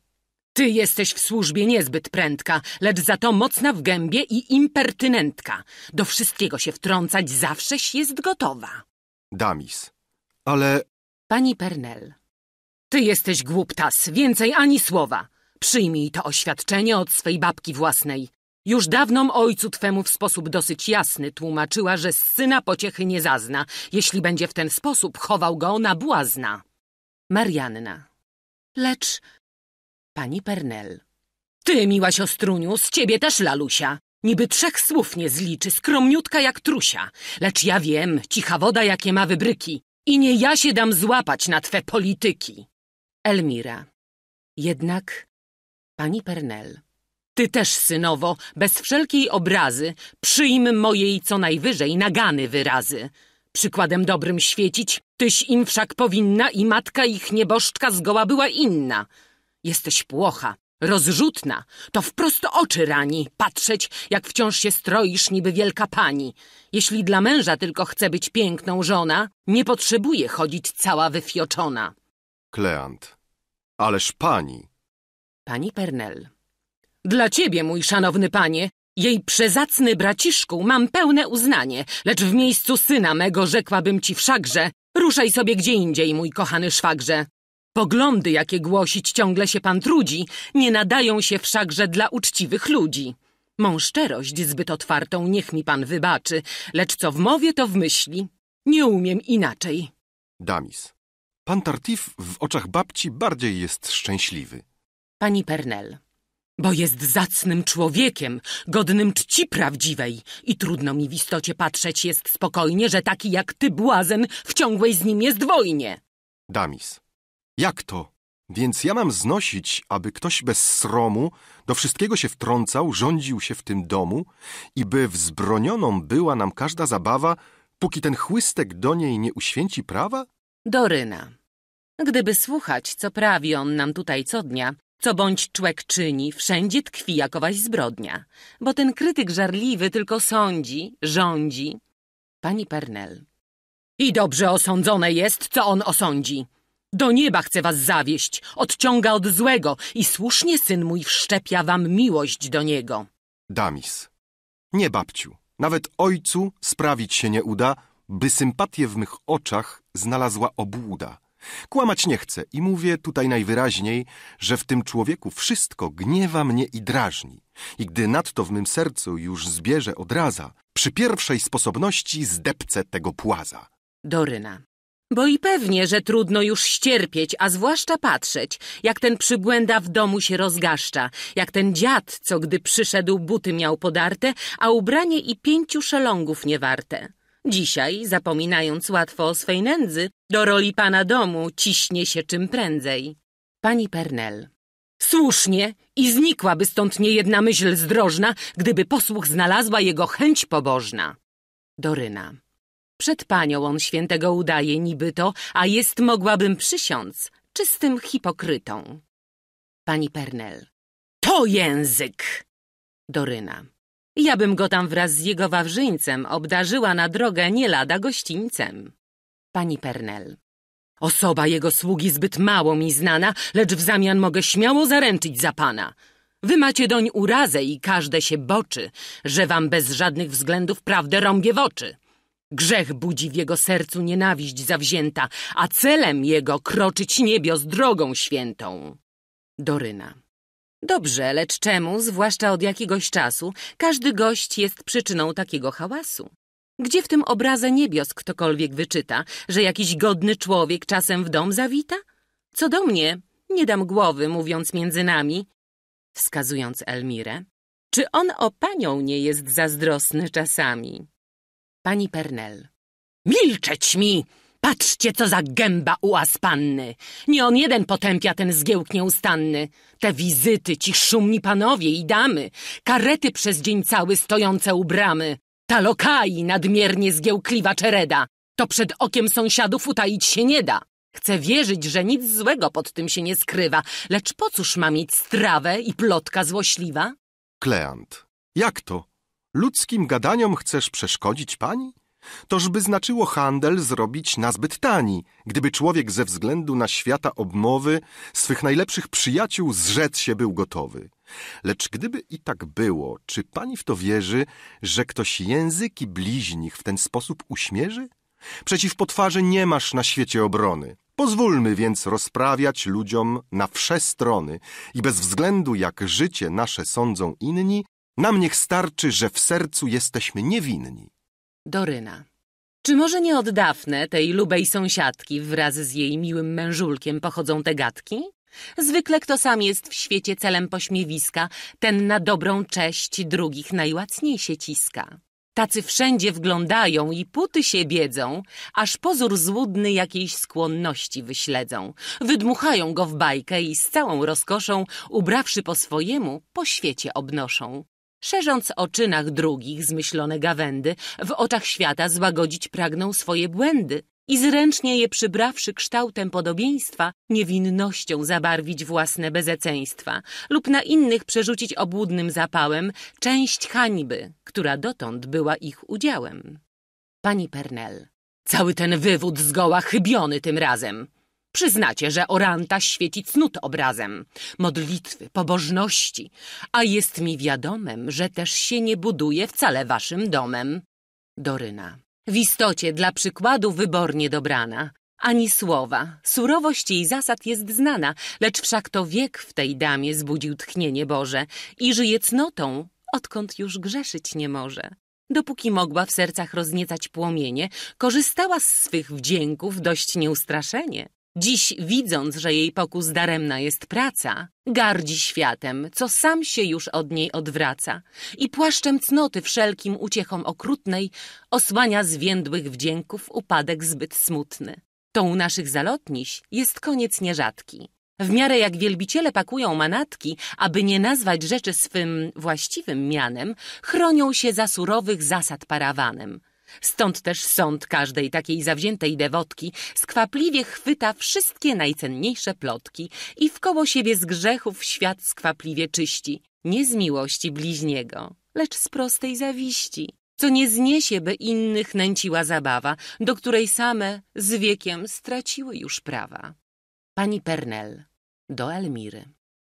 Ty jesteś w służbie niezbyt prędka, lecz za to mocna w gębie i impertynentka. Do wszystkiego się wtrącać zawsześ jest gotowa. Damis. Ale... Pani Pernel. Ty jesteś głuptas, więcej ani słowa. Przyjmij to oświadczenie od swej babki własnej. Już dawnom ojcu twemu w sposób dosyć jasny tłumaczyła, że z syna pociechy nie zazna, jeśli będzie w ten sposób chował go na błazna. Marianna. Lecz... Pani Pernel. Ty, miła siostruniu, z ciebie też lalusia. Niby trzech słów nie zliczy, skromniutka jak trusia. Lecz ja wiem, cicha woda jakie ma wybryki. I nie ja się dam złapać na twe polityki. Elmira. Jednak pani Pernel. Ty też, synowo, bez wszelkiej obrazy, przyjm mojej co najwyżej nagany wyrazy. Przykładem dobrym świecić, tyś im wszak powinna i matka ich nieboszczka zgoła była inna. Jesteś płocha, rozrzutna, to wprost oczy rani, patrzeć, jak wciąż się stroisz niby wielka pani. Jeśli dla męża tylko chce być piękną żona, nie potrzebuje chodzić cała wyfioczona. Kleant. Ależ pani! Pani Pernel. Dla ciebie, mój szanowny panie, jej przezacny braciszku, mam pełne uznanie, lecz w miejscu syna mego rzekłabym ci wszakże, ruszaj sobie gdzie indziej, mój kochany szwagrze. Poglądy, jakie głosić ciągle się pan trudzi, nie nadają się wszakże dla uczciwych ludzi. Mą szczerość zbyt otwartą niech mi pan wybaczy, lecz co w mowie, to w myśli. Nie umiem inaczej. Damis. Pan Tartif w oczach babci bardziej jest szczęśliwy. Pani Pernel, bo jest zacnym człowiekiem, godnym czci prawdziwej i trudno mi w istocie patrzeć jest spokojnie, że taki jak ty błazen w ciągłej z nim jest wojnie. Damis, jak to? Więc ja mam znosić, aby ktoś bez sromu do wszystkiego się wtrącał, rządził się w tym domu i by wzbronioną była nam każda zabawa, póki ten chłystek do niej nie uświęci prawa? Doryna. Gdyby słuchać, co prawi on nam tutaj co dnia, co bądź człek czyni, wszędzie tkwi jakowaś zbrodnia. Bo ten krytyk żarliwy tylko sądzi, rządzi. Pani Pernel. I dobrze osądzone jest, co on osądzi. Do nieba chce was zawieść, odciąga od złego i słusznie syn mój wszczepia wam miłość do niego. Damis. Nie babciu, nawet ojcu sprawić się nie uda, by sympatię w mych oczach znalazła obłuda. Kłamać nie chcę i mówię tutaj najwyraźniej, że w tym człowieku wszystko gniewa mnie i drażni. I gdy nadto w mym sercu już zbierze odraza, przy pierwszej sposobności zdepcę tego płaza. Doryna. Bo i pewnie, że trudno już ścierpieć, a zwłaszcza patrzeć, jak ten przybłęda w domu się rozgaszcza, jak ten dziad, co gdy przyszedł buty miał podarte, a ubranie i pięciu szelongów niewarte. Dzisiaj, zapominając łatwo o swej nędzy, do roli pana domu ciśnie się czym prędzej. Pani Pernel. Słusznie i znikłaby stąd niejedna myśl zdrożna, gdyby posłuch znalazła jego chęć pobożna. Doryna. Przed panią on świętego udaje niby to, a jest, mogłabym przysiąc, czystym hipokrytą. Pani Pernel. To język! Doryna. Ja bym go tam wraz z jego wawrzyńcem obdarzyła na drogę nie lada gościńcem. Pani Pernel. Osoba jego sługi zbyt mało mi znana, lecz w zamian mogę śmiało zaręczyć za pana. Wy macie doń urazę i każde się boczy, że wam bez żadnych względów prawdę rąbie w oczy. Grzech budzi w jego sercu nienawiść zawzięta, a celem jego kroczyć niebios drogą świętą. Doryna. Dobrze, lecz czemu, zwłaszcza od jakiegoś czasu, każdy gość jest przyczyną takiego hałasu? Gdzie w tym obrazie niebios ktokolwiek wyczyta, że jakiś godny człowiek czasem w dom zawita? Co do mnie, nie dam głowy, mówiąc między nami, wskazując Elmirę. Czy on o panią nie jest zazdrosny czasami? Pani Pernel. Milczeć mi! Patrzcie, co za gęba u Aspanny. Nie on jeden potępia ten zgiełk nieustanny. Te wizyty, ci szumni panowie i damy, karety przez dzień cały stojące u bramy. Ta lokai nadmiernie zgiełkliwa czereda. To przed okiem sąsiadów utaić się nie da. Chcę wierzyć, że nic złego pod tym się nie skrywa, lecz po cóż ma mieć strawę i plotka złośliwa? Kleant. Jak to? Ludzkim gadaniom chcesz przeszkodzić pani? Tożby znaczyło handel zrobić nazbyt tani, gdyby człowiek ze względu na świata obmowy swych najlepszych przyjaciół zrzec się był gotowy. Lecz gdyby i tak było, czy pani w to wierzy, że ktoś języki bliźnich w ten sposób uśmierzy? Przeciw potwarzy nie masz na świecie obrony. Pozwólmy więc rozprawiać ludziom na wsze strony i bez względu jak życie nasze sądzą inni, nam niech starczy, że w sercu jesteśmy niewinni. Doryna. Czy może nie od Dafne, tej lubej sąsiadki, wraz z jej miłym mężulkiem pochodzą te gadki? Zwykle kto sam jest w świecie celem pośmiewiska, ten na dobrą cześć drugich najłacniej się ciska. Tacy wszędzie wglądają i puty się biedzą, aż pozór złudny jakiejś skłonności wyśledzą. Wydmuchają go w bajkę i z całą rozkoszą, ubrawszy po swojemu, po świecie obnoszą. Szerząc o czynach drugich zmyślone gawędy, w oczach świata złagodzić pragną swoje błędy i zręcznie je przybrawszy kształtem podobieństwa, niewinnością zabarwić własne bezeceństwa lub na innych przerzucić obłudnym zapałem część hańby, która dotąd była ich udziałem. Pani Pernel, cały ten wywód zgoła chybiony tym razem. Przyznacie, że Oranta świeci cnót obrazem, modlitwy, pobożności, a jest mi wiadomem, że też się nie buduje wcale waszym domem. Doryna. W istocie dla przykładu wybornie dobrana. Ani słowa. Surowość jej zasad jest znana, lecz wszak to wiek w tej damie zbudził tchnienie Boże i żyje cnotą, odkąd już grzeszyć nie może. Dopóki mogła w sercach rozniecać płomienie, korzystała z swych wdzięków dość nieustraszenie. Dziś, widząc, że jej pokus daremna jest praca, gardzi światem, co sam się już od niej odwraca i płaszczem cnoty wszelkim uciechom okrutnej osłania zwiędłych wdzięków upadek zbyt smutny. To u naszych zalotniś jest koniec nierzadki. W miarę jak wielbiciele pakują manatki, aby nie nazwać rzeczy swym właściwym mianem, chronią się za surowych zasad parawanem – Stąd też sąd każdej takiej zawziętej dewotki skwapliwie chwyta wszystkie najcenniejsze plotki i w koło siebie z grzechów świat skwapliwie czyści, nie z miłości bliźniego, lecz z prostej zawiści, co nie zniesie, by innych nęciła zabawa, do której same z wiekiem straciły już prawa. Pani Pernel do Elmiry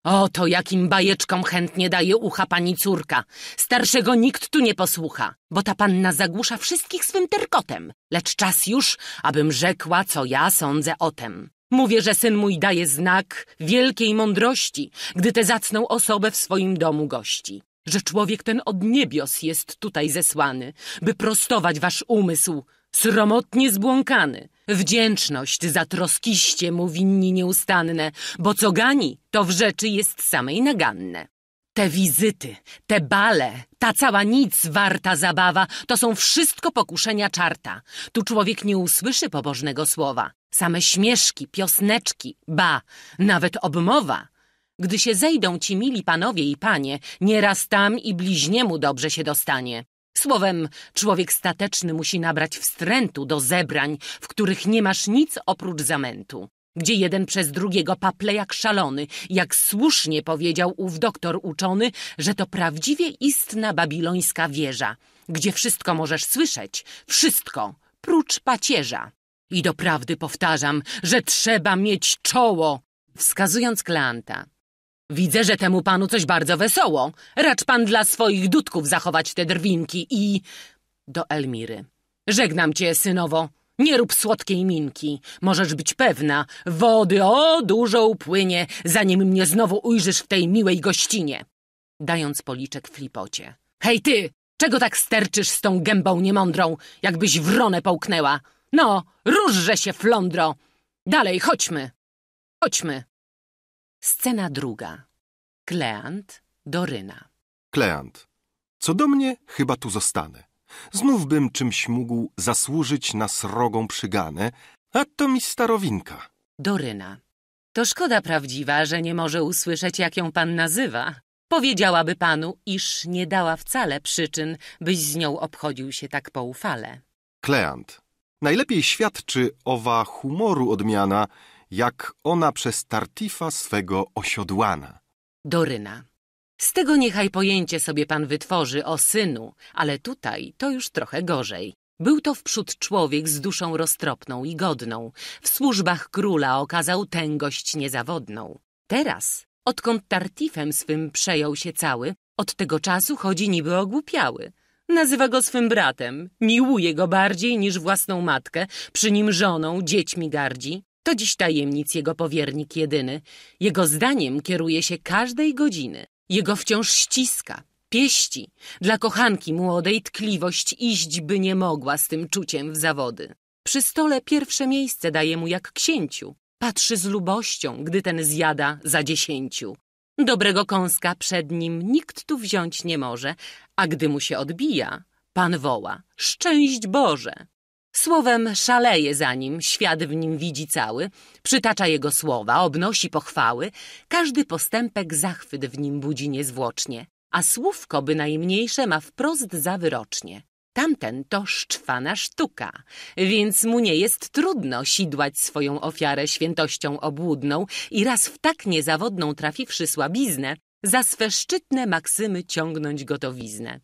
Oto jakim bajeczkom chętnie daje ucha pani córka. Starszego nikt tu nie posłucha, bo ta panna zagłusza wszystkich swym terkotem. Lecz czas już, abym rzekła, co ja sądzę o tem. Mówię, że syn mój daje znak wielkiej mądrości, gdy tę zacną osobę w swoim domu gości. Że człowiek ten od niebios jest tutaj zesłany, by prostować wasz umysł, sromotnie zbłąkany. Wdzięczność za troskiście mu winni nieustanne, bo co gani, to w rzeczy jest samej naganne. Te wizyty, te bale, ta cała nic warta zabawa, to są wszystko pokuszenia czarta. Tu człowiek nie usłyszy pobożnego słowa. Same śmieszki, piosneczki, ba, nawet obmowa. Gdy się zejdą ci mili panowie i panie, nieraz tam i bliźniemu dobrze się dostanie. Słowem, człowiek stateczny musi nabrać wstrętu do zebrań, w których nie masz nic oprócz zamętu, gdzie jeden przez drugiego paple jak szalony, jak słusznie powiedział ów doktor uczony, że to prawdziwie istna babilońska wieża, gdzie wszystko możesz słyszeć, wszystko, prócz pacierza. I doprawdy powtarzam, że trzeba mieć czoło, wskazując klanta. Widzę, że temu panu coś bardzo wesoło. Racz pan dla swoich dudków zachować te drwinki i... Do Elmiry. Żegnam cię, synowo. Nie rób słodkiej minki. Możesz być pewna. Wody o dużo upłynie, zanim mnie znowu ujrzysz w tej miłej gościnie. Dając policzek flipocie. Hej ty! Czego tak sterczysz z tą gębą niemądrą, jakbyś wronę połknęła? No, różże się, flądro! Dalej, chodźmy! Chodźmy! Scena druga. Kleant, Doryna. Kleant. Co do mnie, chyba tu zostanę. Znów bym czymś mógł zasłużyć na srogą przyganę, a to mi starowinka. Doryna. To szkoda prawdziwa, że nie może usłyszeć, jak ją pan nazywa. Powiedziałaby panu, iż nie dała wcale przyczyn, byś z nią obchodził się tak poufale. Kleant. Najlepiej świadczy owa humoru odmiana, jak ona przez Tartifa swego osiodłana. Doryna. Z tego niechaj pojęcie sobie pan wytworzy o synu, ale tutaj to już trochę gorzej. Był to wprzód człowiek z duszą roztropną i godną. W służbach króla okazał tęgość niezawodną. Teraz, odkąd Tartifem swym przejął się cały, od tego czasu chodzi niby ogłupiały. Nazywa go swym bratem, miłuje go bardziej niż własną matkę, przy nim żoną, dziećmi gardzi. To dziś tajemnic jego powiernik jedyny. Jego zdaniem kieruje się każdej godziny. Jego wciąż ściska, pieści. Dla kochanki młodej tkliwość iść by nie mogła z tym czuciem w zawody. Przy stole pierwsze miejsce daje mu jak księciu. Patrzy z lubością, gdy ten zjada za dziesięciu. Dobrego kąska przed nim nikt tu wziąć nie może, a gdy mu się odbija, pan woła – szczęść Boże! Słowem szaleje za nim, świat w nim widzi cały, przytacza jego słowa, obnosi pochwały, każdy postępek zachwyt w nim budzi niezwłocznie, a słówko bynajmniejsze ma wprost za wyrocznie. Tamten to szczwana sztuka, więc mu nie jest trudno sidłać swoją ofiarę świętością obłudną i raz w tak niezawodną trafiwszy słabiznę, za swe szczytne maksymy ciągnąć gotowiznę.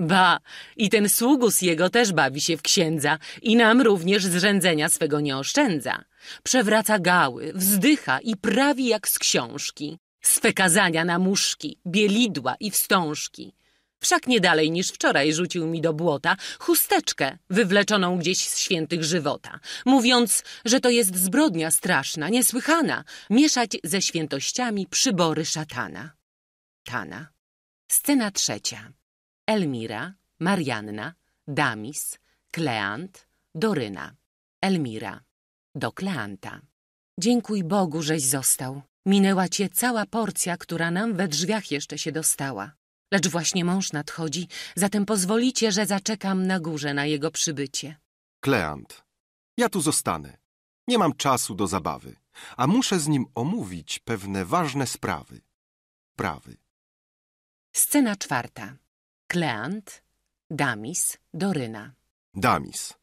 Ba, i ten sługus jego też bawi się w księdza i nam również zrzędzenia swego nie oszczędza. Przewraca gały, wzdycha i prawi jak z książki. Swe kazania na muszki, bielidła i wstążki. Wszak nie dalej niż wczoraj rzucił mi do błota chusteczkę wywleczoną gdzieś z świętych żywota, mówiąc, że to jest zbrodnia straszna, niesłychana, mieszać ze świętościami przybory szatana. Tana. Scena trzecia. Elmira, Marianna, Damis, Kleant, Doryna. Elmira. Do Kleanta. Dziękuj Bogu, żeś został. Minęła cię cała porcja, która nam we drzwiach jeszcze się dostała. Lecz właśnie mąż nadchodzi, zatem pozwolicie, że zaczekam na górze na jego przybycie. Kleant. Ja tu zostanę. Nie mam czasu do zabawy, a muszę z nim omówić pewne ważne sprawy. Prawy. Scena czwarta. Kleant, Damis, Doryna. Damis.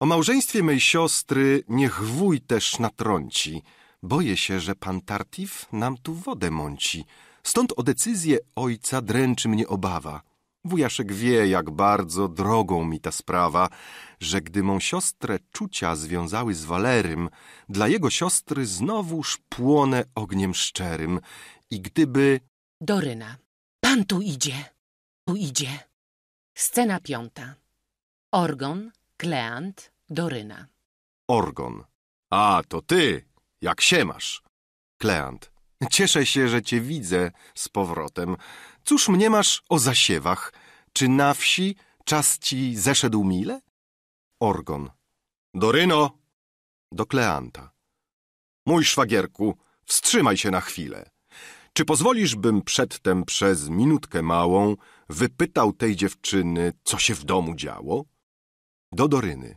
O małżeństwie mej siostry niech wuj też natrąci. Boję się, że pan Tartif nam tu wodę mąci. Stąd o decyzję ojca dręczy mnie obawa. Wujaszek wie, jak bardzo drogą mi ta sprawa, że gdy mą siostrę czucia związały z Walerym, dla jego siostry znowuż płonę ogniem szczerym. I gdyby... Doryna, pan tu idzie tu idzie? Scena piąta. Orgon, Kleant, Doryna. Orgon. A, to ty! Jak się masz? Kleant. Cieszę się, że cię widzę z powrotem. Cóż mnie masz o zasiewach? Czy na wsi czas ci zeszedł mile? Orgon. Doryno! Do Kleanta. Mój szwagierku, wstrzymaj się na chwilę. Czy pozwolisz, bym przedtem przez minutkę małą wypytał tej dziewczyny, co się w domu działo? Do Doryny.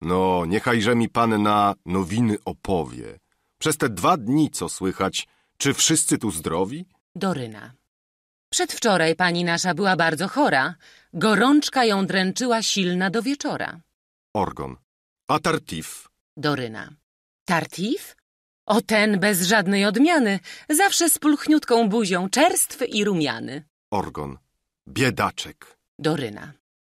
No, niechajże mi panna nowiny opowie. Przez te dwa dni co słychać, czy wszyscy tu zdrowi? Doryna. Przedwczoraj pani nasza była bardzo chora. Gorączka ją dręczyła silna do wieczora. Orgon. A Tartif? Doryna. Tartif? O ten bez żadnej odmiany, zawsze z pulchniutką buzią, czerstwy i rumiany. Orgon. Biedaczek. Doryna.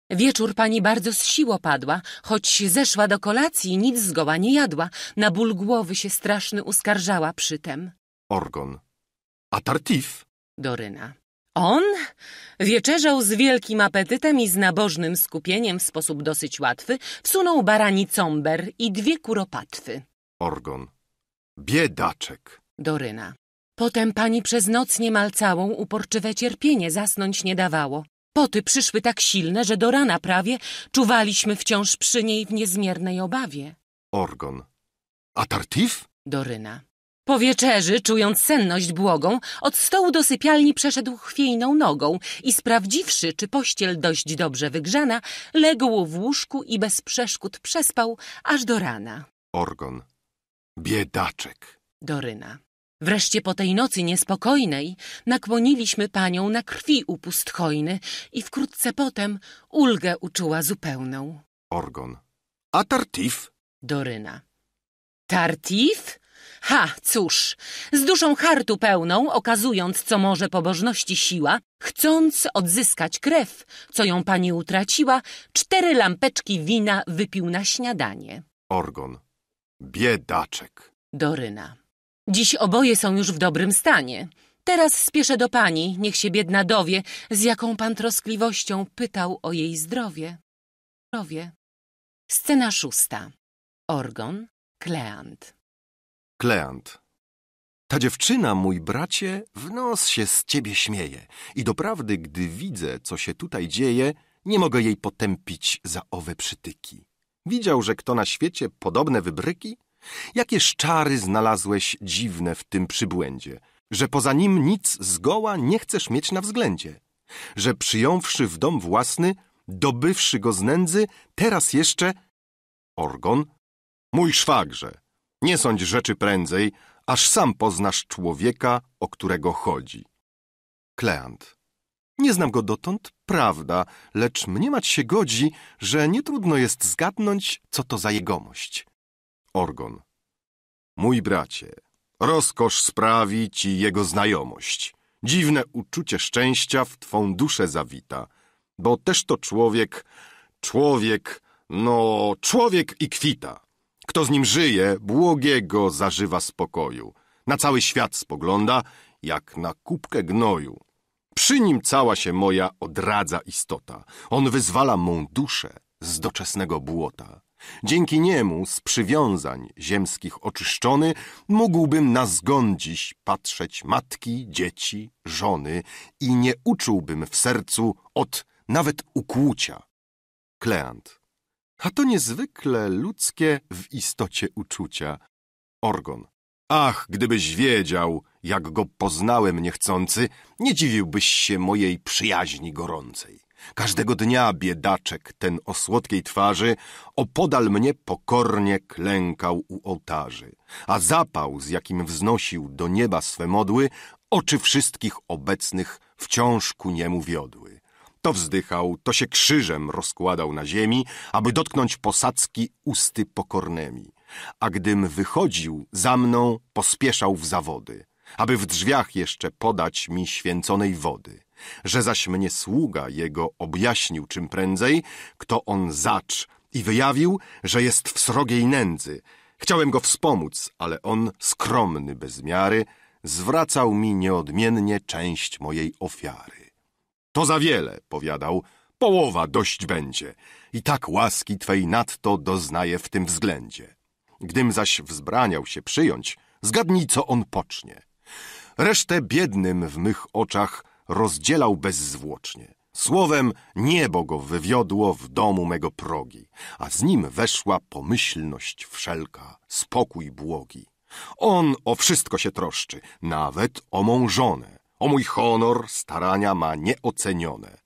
Wieczór pani bardzo z sił padła, choć zeszła do kolacji, nic zgoła nie jadła. Na ból głowy się straszny uskarżała przytem. Orgon. A tartif? Doryna. On wieczerzał z wielkim apetytem i z nabożnym skupieniem w sposób dosyć łatwy, wsunął barani comber i dwie kuropatwy. Orgon. Biedaczek. Doryna. Potem pani przez noc niemal całą uporczywe cierpienie zasnąć nie dawało. Poty przyszły tak silne, że do rana prawie czuwaliśmy wciąż przy niej w niezmiernej obawie. Orgon. A tartif? Doryna. Po wieczerzy, czując senność błogą, od stołu do sypialni przeszedł chwiejną nogą i sprawdziwszy, czy pościel dość dobrze wygrzana, legł w łóżku i bez przeszkód przespał aż do rana. Orgon. Biedaczek. Doryna. Wreszcie po tej nocy niespokojnej nakłoniliśmy panią na krwi upust hojny i wkrótce potem ulgę uczuła zupełną. Orgon. A Tartif? Doryna. Tartif? Ha, cóż, z duszą hartu pełną, okazując, co może pobożności siła, chcąc odzyskać krew, co ją pani utraciła, cztery lampeczki wina wypił na śniadanie. Orgon. Biedaczek. Doryna. Dziś oboje są już w dobrym stanie. Teraz spieszę do pani, niech się biedna dowie, z jaką pan troskliwością pytał o jej zdrowie. Zdrowie. Scena szósta. Orgon, Kleant. Kleant. Ta dziewczyna, mój bracie, w nos się z ciebie śmieje i doprawdy, gdy widzę, co się tutaj dzieje, nie mogę jej potępić za owe przytyki. Widział, że kto na świecie podobne wybryki? Jakież czary znalazłeś dziwne w tym przybłędzie, że poza nim nic zgoła nie chcesz mieć na względzie, że przyjąwszy w dom własny, dobywszy go z nędzy, teraz jeszcze... Orgon? Mój szwagrze, nie sądź rzeczy prędzej, aż sam poznasz człowieka, o którego chodzi. Kleant. Nie znam go dotąd, prawda, lecz mniemać się godzi, że nietrudno jest zgadnąć, co to za jegomość. Orgon. Mój bracie, rozkosz sprawi ci jego znajomość. Dziwne uczucie szczęścia w twą duszę zawita, bo też to człowiek, człowiek, no człowiek i kwita. Kto z nim żyje, błogiego zażywa spokoju. Na cały świat spogląda, jak na kubkę gnoju. Przy nim cała się moja odradza istota. On wyzwala mą duszę z doczesnego błota. Dzięki niemu z przywiązań ziemskich oczyszczony mógłbym na zgon dziś patrzeć matki, dzieci, żony i nie uczułbym w sercu od nawet ukłucia. Kleant. A to niezwykle ludzkie w istocie uczucia. Orgon. Ach, gdybyś wiedział, jak go poznałem niechcący, nie dziwiłbyś się mojej przyjaźni gorącej. Każdego dnia biedaczek ten o słodkiej twarzy opodal mnie pokornie klękał u ołtarzy, a zapał, z jakim wznosił do nieba swe modły, oczy wszystkich obecnych wciąż ku niemu wiodły. To wzdychał, to się krzyżem rozkładał na ziemi, aby dotknąć posadzki usty pokornemi. A gdym wychodził, za mną pospieszał w zawody, aby w drzwiach jeszcze podać mi święconej wody że zaś mnie sługa jego objaśnił czym prędzej, kto on zacz i wyjawił, że jest w srogiej nędzy. Chciałem go wspomóc, ale on, skromny bez miary, zwracał mi nieodmiennie część mojej ofiary. To za wiele, powiadał, połowa dość będzie i tak łaski Twej nadto doznaję w tym względzie. Gdym zaś wzbraniał się przyjąć, zgadnij, co on pocznie. Resztę biednym w mych oczach rozdzielał bezzwłocznie. Słowem niebo go wywiodło w domu mego progi, a z nim weszła pomyślność wszelka, spokój błogi. On o wszystko się troszczy, nawet o mą żonę. O mój honor starania ma nieocenione.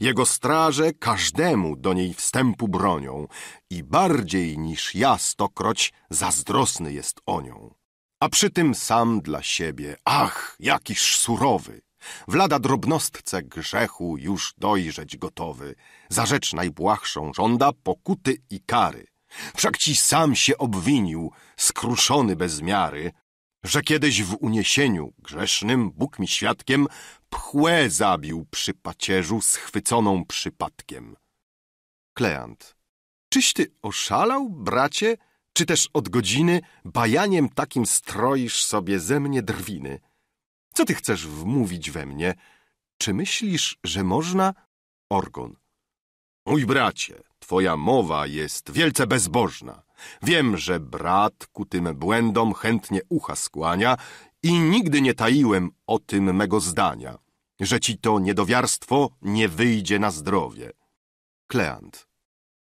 Jego straże każdemu do niej wstępu bronią i bardziej niż ja stokroć zazdrosny jest o nią. A przy tym sam dla siebie, ach, jakiż surowy! W lada drobnostce grzechu już dojrzeć gotowy, za rzecz najbłahszą żąda pokuty i kary. Wszak ci sam się obwinił, skruszony bez miary, że kiedyś w uniesieniu grzesznym, Bóg mi świadkiem, pchłę zabił przy pacierzu schwyconą przypadkiem. Kleant. Czyś ty oszalał, bracie, czy też od godziny bajaniem takim stroisz sobie ze mnie drwiny? Co ty chcesz wmówić we mnie? Czy myślisz, że można? Orgon. Mój bracie, twoja mowa jest wielce bezbożna. Wiem, że brat ku tym błędom chętnie ucha skłania i nigdy nie taiłem o tym mego zdania, że ci to niedowiarstwo nie wyjdzie na zdrowie. Kleant.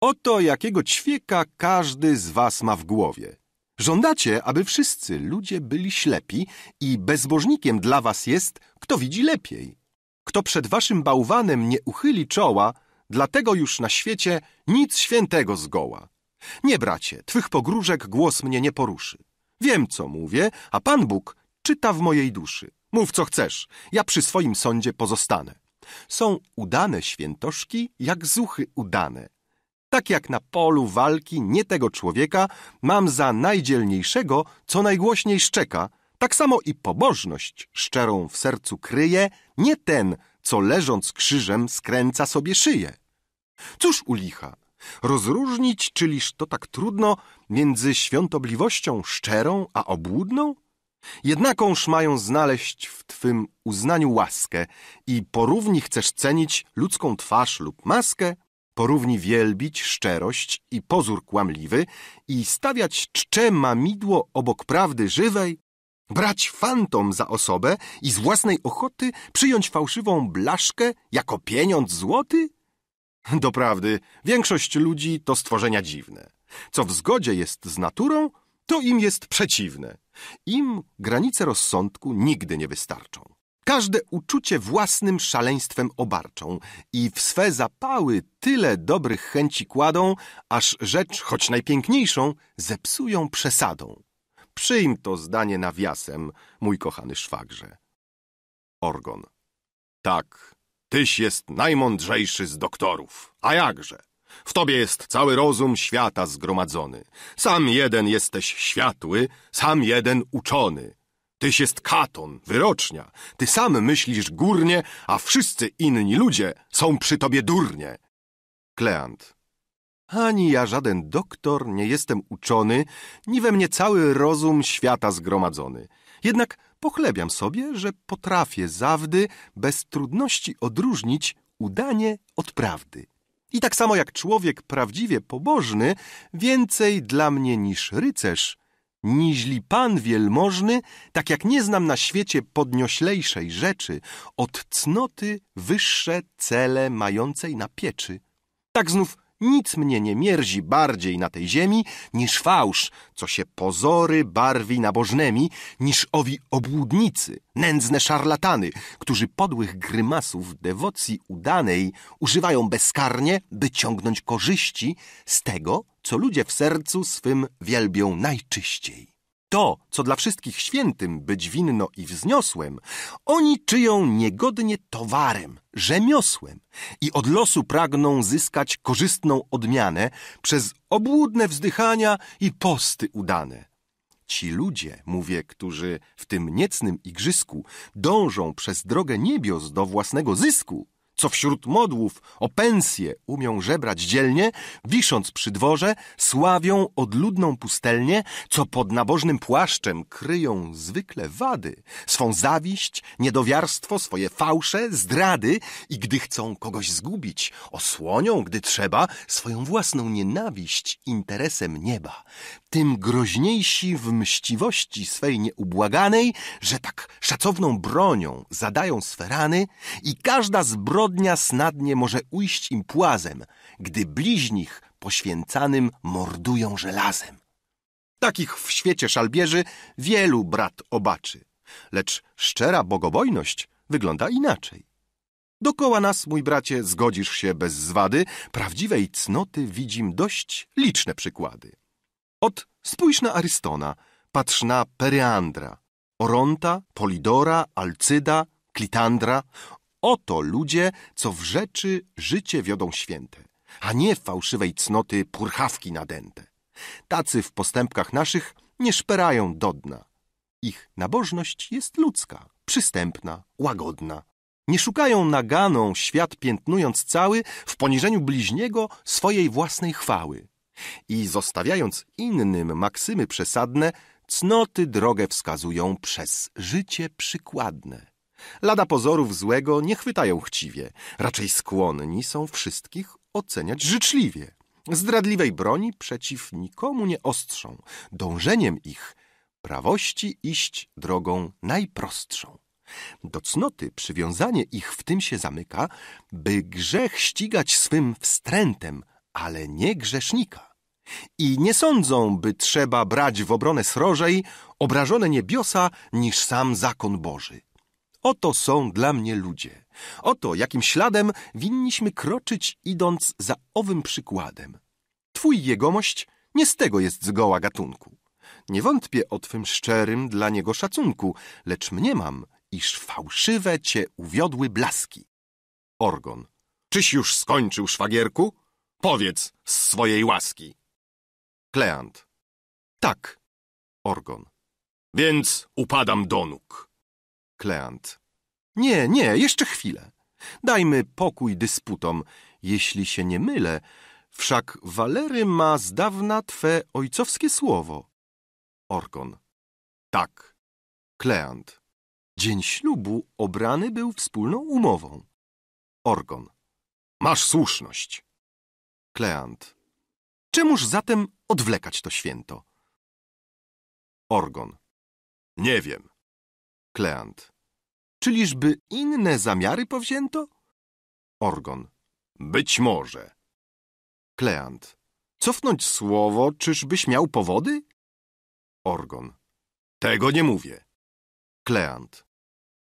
Oto jakiego ćwieka każdy z was ma w głowie. Żądacie, aby wszyscy ludzie byli ślepi i bezbożnikiem dla was jest, kto widzi lepiej. Kto przed waszym bałwanem nie uchyli czoła, dlatego już na świecie nic świętego zgoła. Nie, bracie, twych pogróżek głos mnie nie poruszy. Wiem, co mówię, a Pan Bóg czyta w mojej duszy. Mów, co chcesz, ja przy swoim sądzie pozostanę. Są udane świętoszki, jak zuchy udane tak jak na polu walki nie tego człowieka mam za najdzielniejszego, co najgłośniej szczeka, tak samo i pobożność szczerą w sercu kryje, nie ten, co leżąc krzyżem skręca sobie szyję. Cóż u licha? Rozróżnić, czyliż to tak trudno, między świątobliwością szczerą a obłudną? Jednakąż mają znaleźć w Twym uznaniu łaskę i porówni chcesz cenić ludzką twarz lub maskę? porówni wielbić szczerość i pozór kłamliwy i stawiać czcze mamidło obok prawdy żywej, brać fantom za osobę i z własnej ochoty przyjąć fałszywą blaszkę jako pieniądz złoty? Doprawdy, większość ludzi to stworzenia dziwne. Co w zgodzie jest z naturą, to im jest przeciwne. Im granice rozsądku nigdy nie wystarczą. Każde uczucie własnym szaleństwem obarczą i w swe zapały tyle dobrych chęci kładą, aż rzecz, choć najpiękniejszą, zepsują przesadą. Przyjm to zdanie nawiasem, mój kochany szwagrze. Orgon. Tak, tyś jest najmądrzejszy z doktorów. A jakże? W tobie jest cały rozum świata zgromadzony. Sam jeden jesteś światły, sam jeden uczony. Tyś jest katon, wyrocznia. Ty sam myślisz górnie, a wszyscy inni ludzie są przy tobie durnie. Kleant. Ani ja żaden doktor, nie jestem uczony, ni we mnie cały rozum świata zgromadzony. Jednak pochlebiam sobie, że potrafię zawdy bez trudności odróżnić udanie od prawdy. I tak samo jak człowiek prawdziwie pobożny, więcej dla mnie niż rycerz niźli pan wielmożny, tak jak nie znam na świecie podnioślejszej rzeczy, od cnoty wyższe cele mającej na pieczy. Tak znów nic mnie nie mierzi bardziej na tej ziemi, niż fałsz, co się pozory barwi nabożnemi, niż owi obłudnicy, nędzne szarlatany, którzy podłych grymasów dewocji udanej używają bezkarnie, by ciągnąć korzyści z tego, co ludzie w sercu swym wielbią najczyściej. To, co dla wszystkich świętym być winno i wzniosłem, oni czyją niegodnie towarem, rzemiosłem i od losu pragną zyskać korzystną odmianę przez obłudne wzdychania i posty udane. Ci ludzie, mówię, którzy w tym niecnym igrzysku dążą przez drogę niebios do własnego zysku, co wśród modłów o pensję umią żebrać dzielnie, wisząc przy dworze, sławią odludną pustelnię, co pod nabożnym płaszczem kryją zwykle wady, swą zawiść, niedowiarstwo, swoje fałsze, zdrady i gdy chcą kogoś zgubić, osłonią, gdy trzeba, swoją własną nienawiść interesem nieba. Tym groźniejsi w mściwości swej nieubłaganej, że tak szacowną bronią zadają swe rany i każda zbrodnia zbrodnia snadnie może ujść im płazem, gdy bliźnich poświęcanym mordują żelazem. Takich w świecie szalbierzy wielu brat obaczy, lecz szczera bogobojność wygląda inaczej. Dokoła nas, mój bracie, zgodzisz się bez zwady, prawdziwej cnoty widzim dość liczne przykłady. Od spójrz na Arystona, patrz na Peryandra, Oronta, Polidora, Alcyda, Klitandra, Oto ludzie, co w rzeczy życie wiodą święte, a nie fałszywej cnoty purchawki nadęte. Tacy w postępkach naszych nie szperają do dna. Ich nabożność jest ludzka, przystępna, łagodna. Nie szukają naganą, świat piętnując cały, w poniżeniu bliźniego swojej własnej chwały. I zostawiając innym maksymy przesadne, cnoty drogę wskazują przez życie przykładne. Lada pozorów złego nie chwytają chciwie, raczej skłonni są wszystkich oceniać życzliwie. Zdradliwej broni przeciw nikomu nie ostrzą, dążeniem ich prawości iść drogą najprostszą. Do cnoty przywiązanie ich w tym się zamyka, by grzech ścigać swym wstrętem, ale nie grzesznika. I nie sądzą, by trzeba brać w obronę srożej obrażone niebiosa niż sam zakon Boży. Oto są dla mnie ludzie. Oto jakim śladem winniśmy kroczyć, idąc za owym przykładem. Twój jegomość nie z tego jest zgoła gatunku. Nie wątpię o twym szczerym dla niego szacunku, lecz mniemam, iż fałszywe cię uwiodły blaski. Orgon. Czyś już skończył, szwagierku? Powiedz z swojej łaski. Kleant. Tak. Orgon. Więc upadam do nóg. Kleant. Nie, nie, jeszcze chwilę. Dajmy pokój dysputom. Jeśli się nie mylę, wszak Walery ma z dawna twe ojcowskie słowo. Orkon. Tak. Kleant. Dzień ślubu obrany był wspólną umową. Orgon, Masz słuszność. Kleant. Czemuż zatem odwlekać to święto? Orgon. Nie wiem. Kleant. Czyliżby inne zamiary powzięto? Orgon. Być może. Kleant. Cofnąć słowo, czyżbyś miał powody? Orgon. Tego nie mówię. Kleant.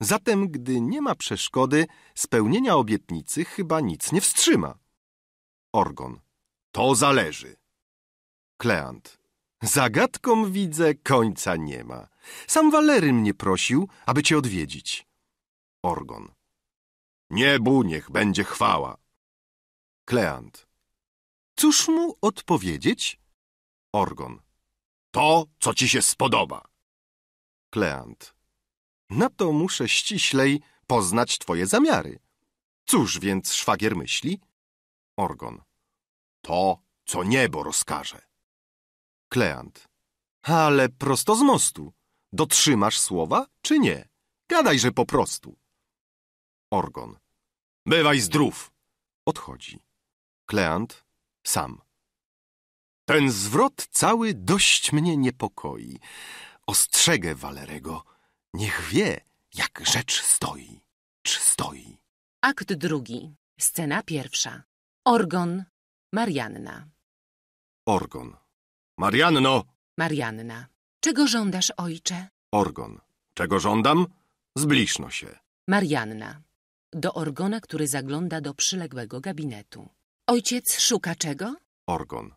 Zatem, gdy nie ma przeszkody, spełnienia obietnicy chyba nic nie wstrzyma. Orgon. To zależy. Kleant. Zagadkom widzę, końca nie ma. Sam Walery mnie prosił, aby cię odwiedzić. Orgon. Niebu niech będzie chwała. Kleant. Cóż mu odpowiedzieć? Orgon. To, co ci się spodoba. Kleant. Na to muszę ściślej poznać twoje zamiary. Cóż więc szwagier myśli? Orgon. To, co niebo rozkaże. Kleant. Ale prosto z mostu. Dotrzymasz słowa, czy nie? Gadajże po prostu. Orgon. Bywaj zdrów. Odchodzi. Kleant sam. Ten zwrot cały dość mnie niepokoi. Ostrzegę Walerego. Niech wie, jak rzecz stoi. Czy stoi. Akt drugi. Scena pierwsza. Orgon. Marianna. Orgon. Marianno! Marianna. Czego żądasz, ojcze? Orgon. Czego żądam? Zbliżno się. Marianna. Do Orgona, który zagląda do przyległego gabinetu. Ojciec szuka czego? Orgon.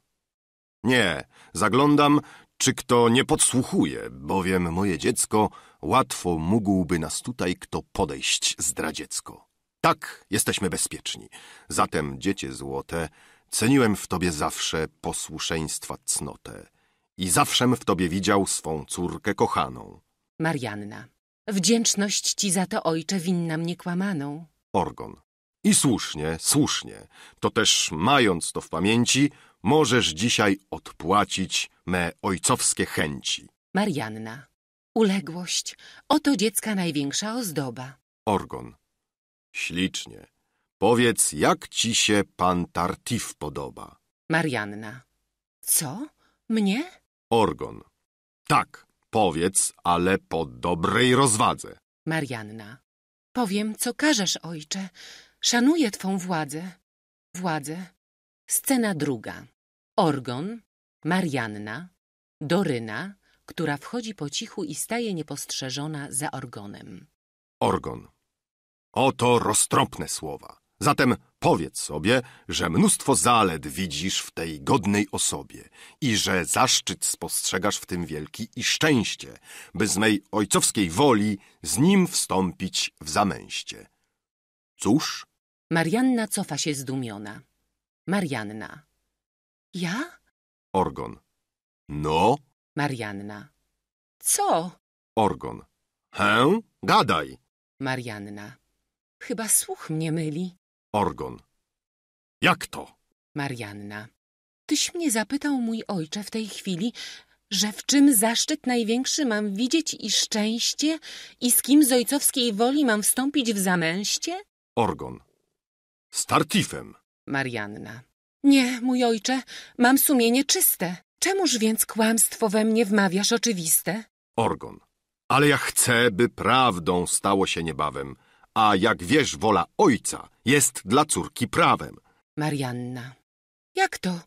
Nie, zaglądam, czy kto nie podsłuchuje, bowiem moje dziecko łatwo mógłby nas tutaj kto podejść zdradziecko. Tak, jesteśmy bezpieczni. Zatem, dziecię złote, Ceniłem w tobie zawsze posłuszeństwa cnotę i zawszem w tobie widział swą córkę kochaną. Marianna. Wdzięczność ci za to, ojcze, winna mnie kłamaną. Orgon. I słusznie, słusznie. To też mając to w pamięci, możesz dzisiaj odpłacić me ojcowskie chęci. Marianna. Uległość. Oto dziecka największa ozdoba. Orgon. Ślicznie. Powiedz, jak ci się pan Tartif podoba? Marianna. Co? Mnie? Orgon. Tak, powiedz, ale po dobrej rozwadze. Marianna. Powiem, co każesz, ojcze. Szanuję twą władzę. Władzę. Scena druga. Orgon, Marianna, Doryna, która wchodzi po cichu i staje niepostrzeżona za Orgonem. Orgon. Oto roztropne słowa. Zatem powiedz sobie, że mnóstwo zalet widzisz w tej godnej osobie i że zaszczyt spostrzegasz w tym wielki i szczęście, by z mej ojcowskiej woli z nim wstąpić w zamęście. Cóż? Marianna cofa się zdumiona. Marianna. Ja? Orgon. No? Marianna. Co? Orgon. Hę? Gadaj. Marianna. Chyba słuch mnie myli. Orgon. Jak to? Marianna. Tyś mnie zapytał, mój ojcze, w tej chwili, że w czym zaszczyt największy mam widzieć i szczęście i z kim z ojcowskiej woli mam wstąpić w zamęście? Orgon. Z Tartifem. Marianna. Nie, mój ojcze, mam sumienie czyste. Czemuż więc kłamstwo we mnie wmawiasz oczywiste? Orgon. Ale ja chcę, by prawdą stało się niebawem a jak wiesz, wola ojca jest dla córki prawem. Marianna. Jak to?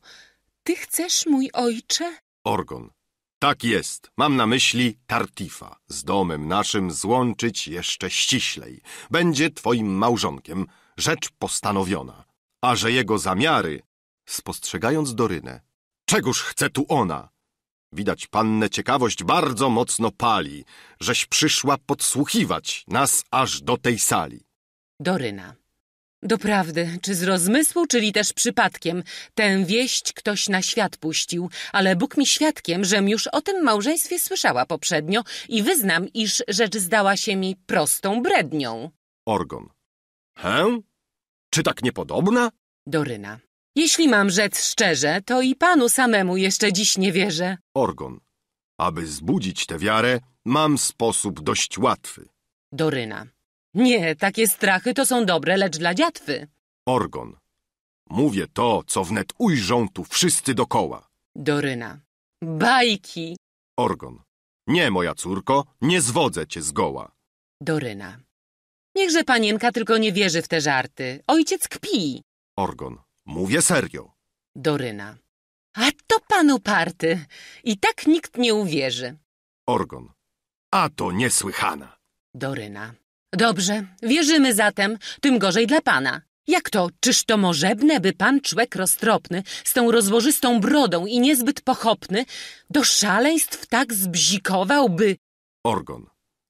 Ty chcesz, mój ojcze? Orgon. Tak jest. Mam na myśli Tartifa. Z domem naszym złączyć jeszcze ściślej. Będzie twoim małżonkiem. Rzecz postanowiona. A że jego zamiary... Spostrzegając Dorynę. czegóż chce tu ona? Widać pannę ciekawość bardzo mocno pali, żeś przyszła podsłuchiwać nas aż do tej sali. Doryna. Doprawdy, czy z rozmysłu, czyli też przypadkiem, tę wieść ktoś na świat puścił, ale Bóg mi świadkiem, żem już o tym małżeństwie słyszała poprzednio i wyznam, iż rzecz zdała się mi prostą brednią. Orgon. Hę? Czy tak niepodobna? Doryna. Jeśli mam rzec szczerze, to i panu samemu jeszcze dziś nie wierzę. Orgon. Aby zbudzić tę wiarę, mam sposób dość łatwy. Doryna. Nie, takie strachy to są dobre, lecz dla dziatwy. Orgon. Mówię to, co wnet ujrzą tu wszyscy dokoła. Doryna. Bajki. Orgon. Nie, moja córko, nie zwodzę cię zgoła. Doryna. Niechże panienka tylko nie wierzy w te żarty. Ojciec kpi. Orgon. Mówię serio. Doryna. A to pan uparty. I tak nikt nie uwierzy. Orgon. A to niesłychana. Doryna. Dobrze, wierzymy zatem, tym gorzej dla pana. Jak to, czyż to możebne, by pan człek roztropny, z tą rozłożystą brodą i niezbyt pochopny, do szaleństw tak by? Orgon.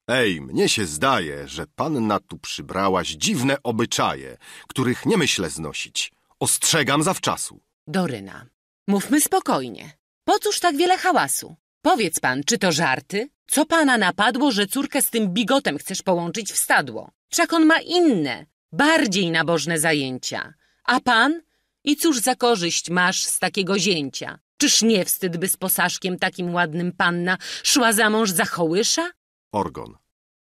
Ej, mnie się zdaje, że panna tu przybrałaś dziwne obyczaje, których nie myślę znosić. Ostrzegam zawczasu. Doryna. Mówmy spokojnie. Po cóż tak wiele hałasu? Powiedz pan, czy to żarty? Co pana napadło, że córkę z tym bigotem chcesz połączyć w stadło? Wszak on ma inne, bardziej nabożne zajęcia. A pan? I cóż za korzyść masz z takiego zięcia? Czyż nie wstyd by z posaszkiem takim ładnym panna szła za mąż za hołysza? Orgon.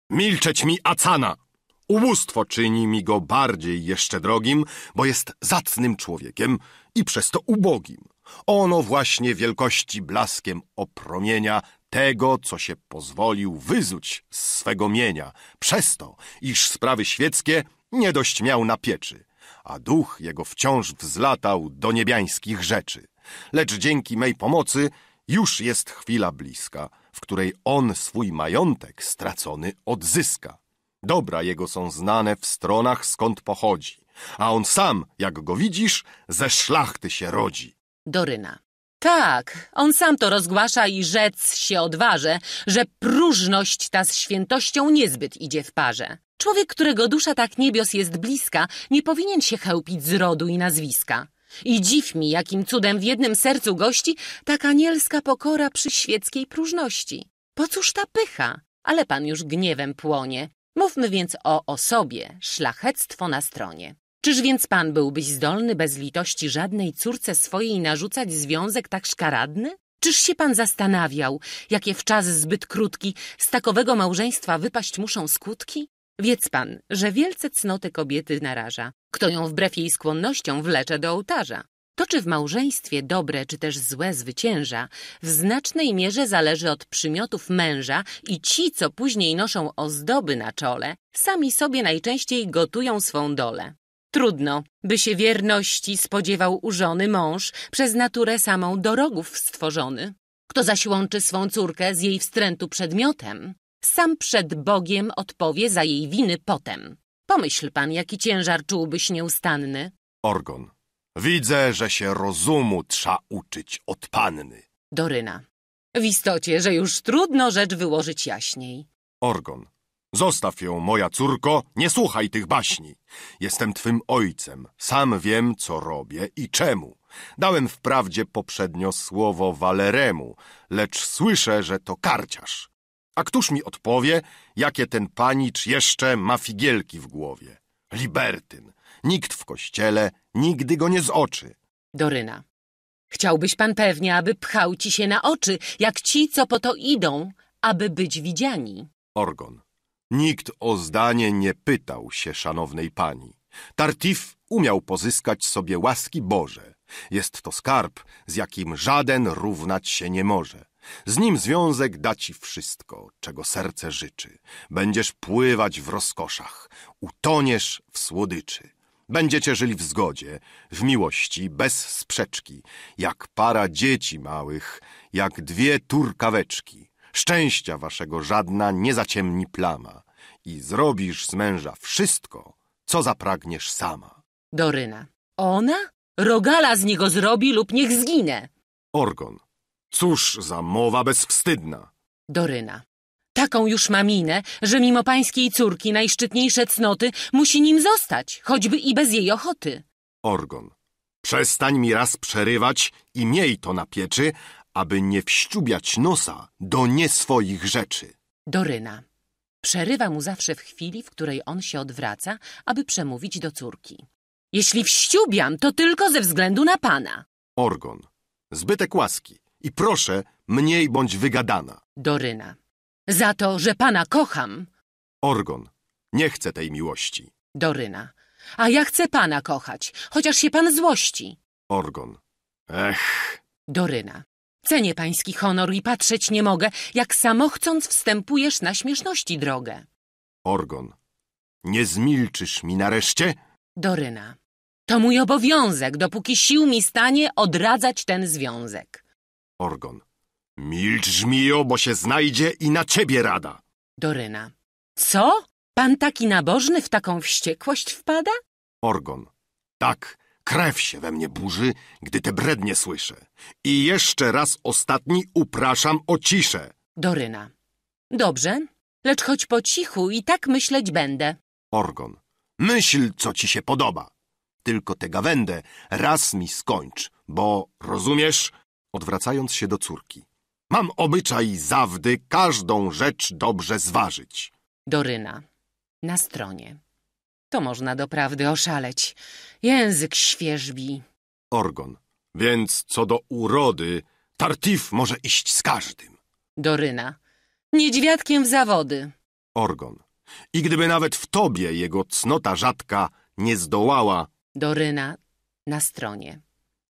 Milczeć mi, Acana! Ubóstwo czyni mi go bardziej jeszcze drogim, bo jest zacnym człowiekiem i przez to ubogim. Ono właśnie wielkości blaskiem opromienia tego, co się pozwolił wyzuć z swego mienia, przez to, iż sprawy świeckie nie dość miał na pieczy, a duch jego wciąż wzlatał do niebiańskich rzeczy. Lecz dzięki mej pomocy już jest chwila bliska, w której on swój majątek stracony odzyska. Dobra jego są znane w stronach, skąd pochodzi, a on sam, jak go widzisz, ze szlachty się rodzi. Doryna. Tak, on sam to rozgłasza i rzec się odważę, że próżność ta z świętością niezbyt idzie w parze. Człowiek, którego dusza tak niebios jest bliska, nie powinien się chełpić z rodu i nazwiska. I dziw mi, jakim cudem w jednym sercu gości tak anielska pokora przy świeckiej próżności. Po cóż ta pycha? Ale pan już gniewem płonie. Mówmy więc o osobie, szlachectwo na stronie. Czyż więc pan byłbyś zdolny bez litości żadnej córce swojej narzucać związek tak szkaradny? Czyż się pan zastanawiał, jakie w czas zbyt krótki z takowego małżeństwa wypaść muszą skutki? Wiedz pan, że wielce cnoty kobiety naraża, kto ją wbrew jej skłonnościom wlecze do ołtarza. To, czy w małżeństwie dobre czy też złe zwycięża, w znacznej mierze zależy od przymiotów męża i ci, co później noszą ozdoby na czole, sami sobie najczęściej gotują swą dolę. Trudno, by się wierności spodziewał u żony mąż, przez naturę samą do rogów stworzony. Kto zaś łączy swą córkę z jej wstrętu przedmiotem, sam przed Bogiem odpowie za jej winy potem. Pomyśl pan, jaki ciężar czułbyś nieustanny. Orgon. Widzę, że się rozumu trza uczyć od panny. Doryna. W istocie, że już trudno rzecz wyłożyć jaśniej. Orgon. Zostaw ją, moja córko, nie słuchaj tych baśni. Jestem twym ojcem, sam wiem, co robię i czemu. Dałem wprawdzie poprzednio słowo Waleremu, lecz słyszę, że to karciarz. A któż mi odpowie, jakie ten panicz jeszcze ma figielki w głowie? Libertyn, nikt w kościele nigdy go nie zoczy. Doryna. Chciałbyś pan pewnie, aby pchał ci się na oczy, jak ci, co po to idą, aby być widziani. Orgon. Nikt o zdanie nie pytał się szanownej pani. Tartif umiał pozyskać sobie łaski Boże. Jest to skarb, z jakim żaden równać się nie może. Z nim związek da ci wszystko, czego serce życzy. Będziesz pływać w rozkoszach, utoniesz w słodyczy. Będziecie żyli w zgodzie, w miłości, bez sprzeczki, jak para dzieci małych, jak dwie turkaweczki. Szczęścia waszego żadna nie zaciemni plama i zrobisz z męża wszystko, co zapragniesz sama. Doryna. Ona? Rogala z niego zrobi lub niech zginę. Orgon. Cóż za mowa bezwstydna. Doryna. Taką już ma minę, że mimo pańskiej córki najszczytniejsze cnoty musi nim zostać, choćby i bez jej ochoty. Orgon. Przestań mi raz przerywać i miej to na pieczy, aby nie wściubiać nosa do nieswoich rzeczy. Doryna. Przerywa mu zawsze w chwili, w której on się odwraca, aby przemówić do córki. Jeśli wściubiam, to tylko ze względu na pana. Orgon. Zbytek łaski. I proszę, mniej bądź wygadana. Doryna. Za to, że pana kocham. Orgon. Nie chcę tej miłości. Doryna. A ja chcę pana kochać, chociaż się pan złości. Orgon. Ech. Doryna. Cenię pański honor i patrzeć nie mogę, jak samochcąc wstępujesz na śmieszności drogę. Orgon. Nie zmilczysz mi nareszcie? Doryna. To mój obowiązek, dopóki sił mi stanie odradzać ten związek. Orgon. Milcz, żmijo, bo się znajdzie i na ciebie rada. Doryna. Co? Pan taki nabożny w taką wściekłość wpada? Orgon. Tak, krew się we mnie burzy, gdy te brednie słyszę. I jeszcze raz ostatni upraszam o ciszę. Doryna. Dobrze, lecz choć po cichu i tak myśleć będę. Orgon. Myśl, co ci się podoba. Tylko tę gawędę raz mi skończ, bo rozumiesz? Odwracając się do córki. Mam obyczaj zawdy każdą rzecz dobrze zważyć. Doryna. Na stronie. To można doprawdy oszaleć. Język świeżbi. Orgon. Więc co do urody, Tartif może iść z każdym. Doryna. Niedźwiadkiem w zawody. Orgon. I gdyby nawet w tobie jego cnota rzadka nie zdołała... Doryna. Na stronie.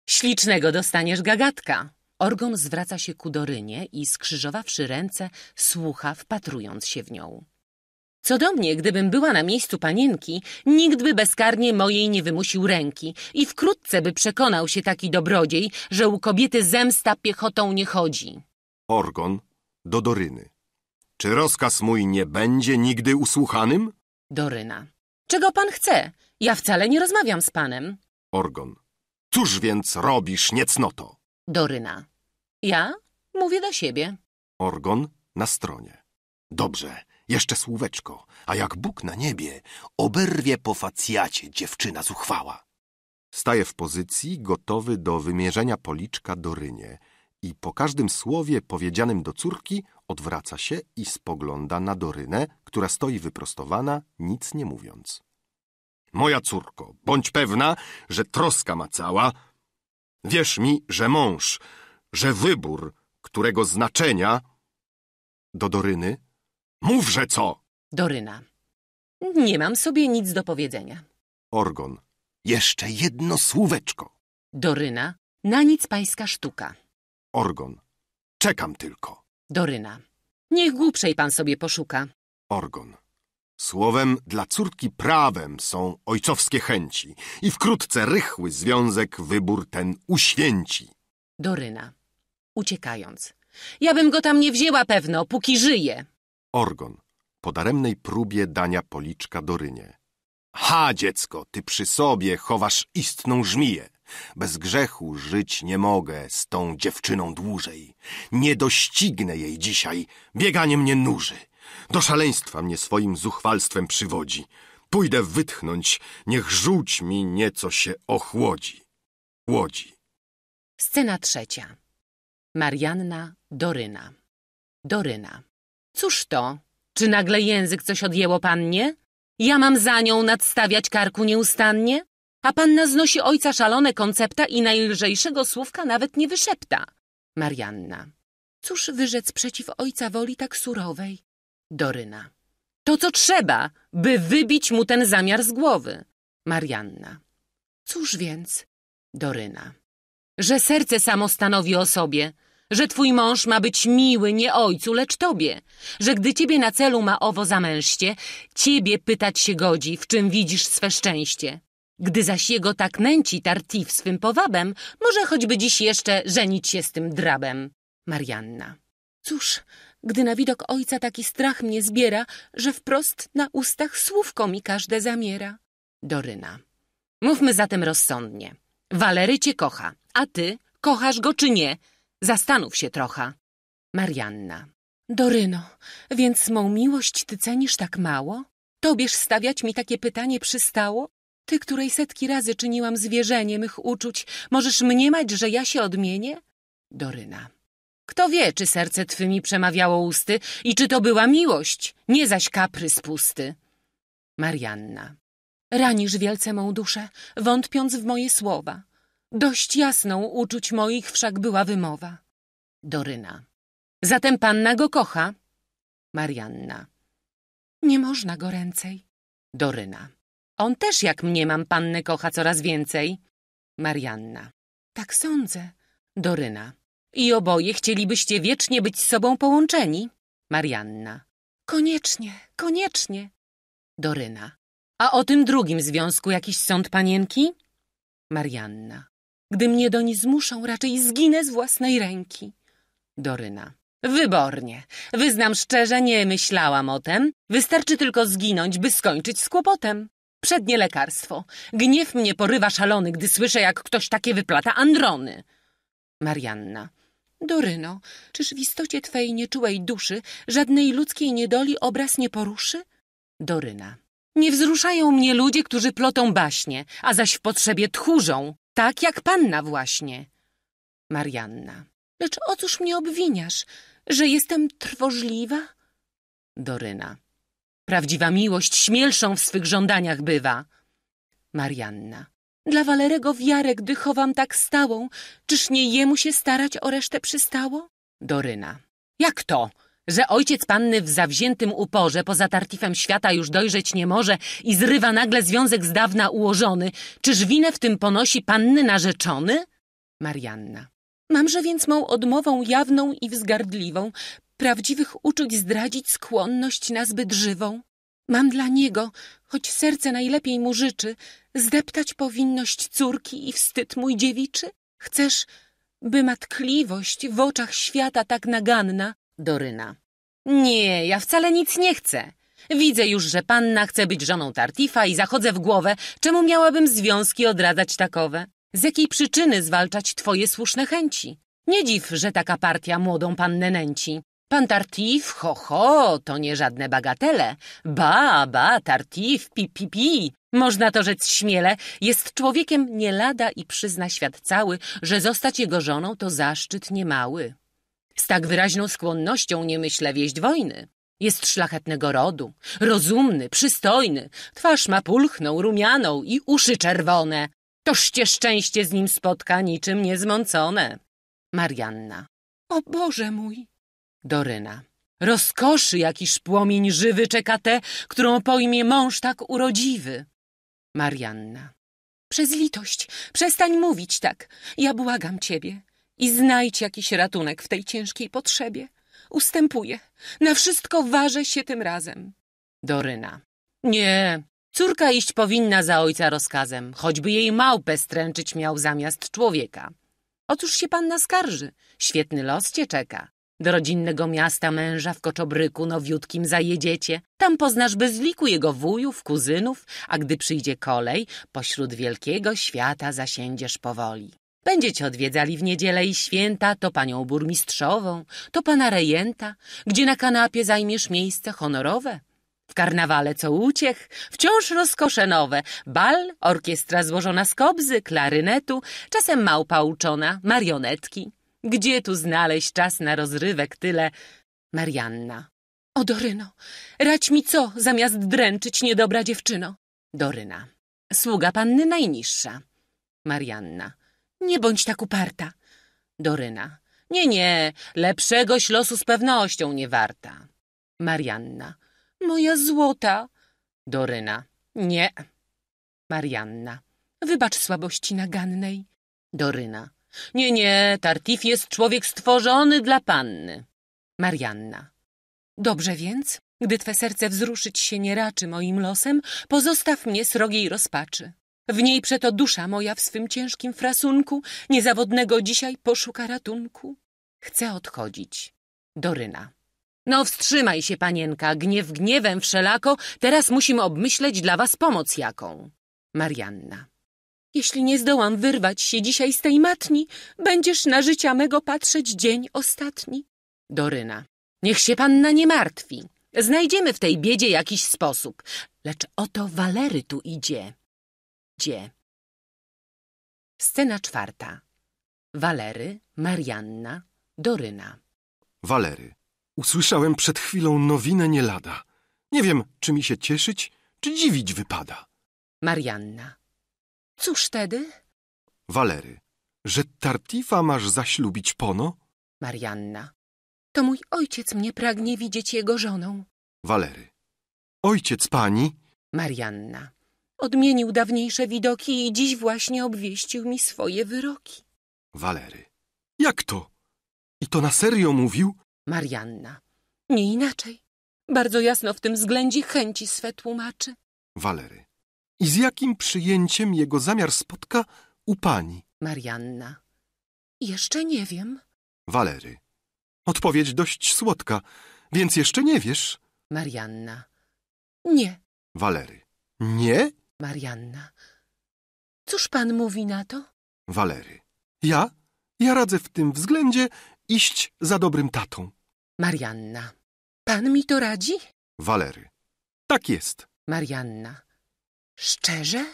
Ślicznego dostaniesz gagatka. Orgon zwraca się ku Dorynie i skrzyżowawszy ręce, słucha, wpatrując się w nią. Co do mnie, gdybym była na miejscu panienki, nikt by bezkarnie mojej nie wymusił ręki i wkrótce by przekonał się taki dobrodziej, że u kobiety zemsta piechotą nie chodzi. Orgon do Doryny. Czy rozkaz mój nie będzie nigdy usłuchanym? Doryna. Czego pan chce? Ja wcale nie rozmawiam z panem. Orgon. Cóż więc robisz, niecnoto? Doryna. Ja mówię do siebie. Orgon na stronie. Dobrze, jeszcze słóweczko, a jak Bóg na niebie, oberwie po facjacie dziewczyna zuchwała. Staje w pozycji, gotowy do wymierzenia policzka Dorynie i po każdym słowie powiedzianym do córki odwraca się i spogląda na Dorynę, która stoi wyprostowana, nic nie mówiąc. Moja córko, bądź pewna, że troska ma cała, Wierz mi, że mąż, że wybór, którego znaczenia... Do Doryny? Mówże co! Doryna. Nie mam sobie nic do powiedzenia. Orgon. Jeszcze jedno słóweczko. Doryna. Na nic pańska sztuka. Orgon. Czekam tylko. Doryna. Niech głupszej pan sobie poszuka. Orgon. Słowem, dla córki prawem są ojcowskie chęci i wkrótce rychły związek wybór ten uświęci. Doryna, uciekając. Ja bym go tam nie wzięła pewno, póki żyje. Orgon, po daremnej próbie dania policzka Dorynie. Ha, dziecko, ty przy sobie chowasz istną żmiję. Bez grzechu żyć nie mogę z tą dziewczyną dłużej. Nie doścignę jej dzisiaj, bieganie mnie nuży. Do szaleństwa mnie swoim zuchwalstwem przywodzi. Pójdę wytchnąć, niech żółć mi nieco się ochłodzi. Łodzi. Scena trzecia. Marianna Doryna. Doryna. Cóż to? Czy nagle język coś odjęło pannie? Ja mam za nią nadstawiać karku nieustannie? A panna znosi ojca szalone koncepta i najlżejszego słówka nawet nie wyszepta. Marianna. Cóż wyrzec przeciw ojca woli tak surowej? Doryna. To, co trzeba, by wybić mu ten zamiar z głowy. Marianna. Cóż więc? Doryna. Że serce samo stanowi o sobie, że twój mąż ma być miły nie ojcu, lecz tobie, że gdy ciebie na celu ma owo zamęście, ciebie pytać się godzi, w czym widzisz swe szczęście. Gdy zaś jego tak nęci Tartif swym powabem, może choćby dziś jeszcze żenić się z tym drabem. Marianna. Cóż, gdy na widok ojca taki strach mnie zbiera, że wprost na ustach słówko mi każde zamiera. Doryna. Mówmy zatem rozsądnie. Walery cię kocha, a ty kochasz go czy nie? Zastanów się trochę. Marianna. Doryno, więc mą miłość ty cenisz tak mało? Tobież stawiać mi takie pytanie przystało? Ty, której setki razy czyniłam zwierzenie mych uczuć, możesz mniemać, że ja się odmienię? Doryna. Kto wie, czy serce twymi przemawiało usty i czy to była miłość, nie zaś kaprys pusty. Marianna. Ranisz wielce mą duszę, wątpiąc w moje słowa. Dość jasną uczuć moich wszak była wymowa. Doryna. Zatem panna go kocha? Marianna. Nie można go ręcej. Doryna. On też, jak mnie mam, pannę kocha coraz więcej. Marianna. Tak sądzę. Doryna. I oboje chcielibyście wiecznie być z sobą połączeni? Marianna. Koniecznie, koniecznie. Doryna. A o tym drugim związku jakiś sąd panienki? Marianna. Gdy mnie do niej zmuszą, raczej zginę z własnej ręki. Doryna. Wybornie. Wyznam szczerze, nie myślałam o tem. Wystarczy tylko zginąć, by skończyć z kłopotem. Przednie lekarstwo. Gniew mnie porywa szalony, gdy słyszę, jak ktoś takie wyplata androny. Marianna. Doryno, czyż w istocie twej nieczułej duszy żadnej ludzkiej niedoli obraz nie poruszy? Doryna. Nie wzruszają mnie ludzie, którzy plotą baśnie, a zaś w potrzebie tchórzą, tak jak panna właśnie. Marianna. Lecz o cóż mnie obwiniasz, że jestem trwożliwa? Doryna. Prawdziwa miłość śmielszą w swych żądaniach bywa. Marianna. Dla Walerego wiarę, gdy chowam tak stałą, czyż nie jemu się starać o resztę przystało? Doryna. Jak to? Że ojciec panny w zawziętym uporze poza tartifem świata już dojrzeć nie może i zrywa nagle związek z dawna ułożony, czyż winę w tym ponosi panny narzeczony? Marianna. Mamże więc mą odmową jawną i wzgardliwą prawdziwych uczuć zdradzić skłonność na zbyt żywą. Mam dla niego, choć serce najlepiej mu życzy, zdeptać powinność córki i wstyd mój dziewiczy? Chcesz, by matkliwość w oczach świata tak naganna? Doryna. Nie, ja wcale nic nie chcę. Widzę już, że panna chce być żoną Tartifa i zachodzę w głowę, czemu miałabym związki odradzać takowe? Z jakiej przyczyny zwalczać twoje słuszne chęci? Nie dziw, że taka partia młodą pannę nęci. Pan Tartif, ho, ho, to nie żadne bagatele. Ba, ba, Tartif, pi, pi, pi. Można to rzec śmiele. Jest człowiekiem nie lada i przyzna świat cały, że zostać jego żoną to zaszczyt niemały. Z tak wyraźną skłonnością nie myślę wieść wojny. Jest szlachetnego rodu, rozumny, przystojny. Twarz ma pulchną, rumianą i uszy czerwone. Toście szczęście z nim spotka niczym niezmącone. Marianna. O Boże mój! Doryna. Rozkoszy jakiś płomień żywy czeka tę, którą pojmie mąż tak urodziwy. Marianna. Przez litość, przestań mówić tak. Ja błagam ciebie i znajdź jakiś ratunek w tej ciężkiej potrzebie. Ustępuję. Na wszystko ważę się tym razem. Doryna. Nie, Córka iść powinna za ojca rozkazem, choćby jej małpę stręczyć miał zamiast człowieka. Otóż się panna skarży, świetny los cię czeka. Do rodzinnego miasta męża w Koczobryku nowiutkim zajedziecie. Tam poznasz bez liku jego wujów, kuzynów, a gdy przyjdzie kolej, pośród wielkiego świata zasiędziesz powoli. Będziecie odwiedzali w niedzielę i święta to panią burmistrzową, to pana rejenta, gdzie na kanapie zajmiesz miejsce honorowe. W karnawale co uciech, wciąż rozkosze nowe, bal, orkiestra złożona z kobzy, klarynetu, czasem małpa uczona, marionetki. Gdzie tu znaleźć czas na rozrywek tyle? Marianna. O, Doryno, rać mi co, zamiast dręczyć niedobra dziewczyno. Doryna. Sługa panny najniższa. Marianna. Nie bądź tak uparta. Doryna. Nie, nie, lepszegoś losu z pewnością nie warta. Marianna. Moja złota. Doryna. Nie. Marianna. Wybacz słabości nagannej. Doryna. Nie, nie, Tartif jest człowiek stworzony dla panny. Marianna. Dobrze więc, gdy twe serce wzruszyć się nie raczy moim losem, pozostaw mnie srogiej rozpaczy. W niej przeto dusza moja w swym ciężkim frasunku niezawodnego dzisiaj poszuka ratunku. Chcę odchodzić. Doryna. No wstrzymaj się, panienka, gniew gniewem wszelako, teraz musimy obmyśleć dla was pomoc jaką. Marianna. Jeśli nie zdołam wyrwać się dzisiaj z tej matni, będziesz na życia mego patrzeć dzień ostatni. Doryna. Niech się panna nie martwi. Znajdziemy w tej biedzie jakiś sposób. Lecz oto Walery tu idzie. Gdzie? Scena czwarta. Walery, Marianna, Doryna. Walery. Usłyszałem przed chwilą nowinę nie lada. Nie wiem, czy mi się cieszyć, czy dziwić wypada. Marianna. Cóż wtedy? Walery. Że Tartifa masz zaślubić pono? Marianna. To mój ojciec mnie pragnie widzieć jego żoną. Walery. Ojciec pani? Marianna. Odmienił dawniejsze widoki i dziś właśnie obwieścił mi swoje wyroki. Walery. Jak to? I to na serio mówił? Marianna. Nie inaczej. Bardzo jasno w tym względzie chęci swe tłumaczy. Walery i z jakim przyjęciem jego zamiar spotka u pani? Marianna. Jeszcze nie wiem. Walery. Odpowiedź dość słodka, więc jeszcze nie wiesz. Marianna. Nie. Walery. Nie? Marianna. Cóż pan mówi na to? Walery. Ja? Ja radzę w tym względzie iść za dobrym tatą. Marianna. Pan mi to radzi? Walery. Tak jest. Marianna. Szczerze?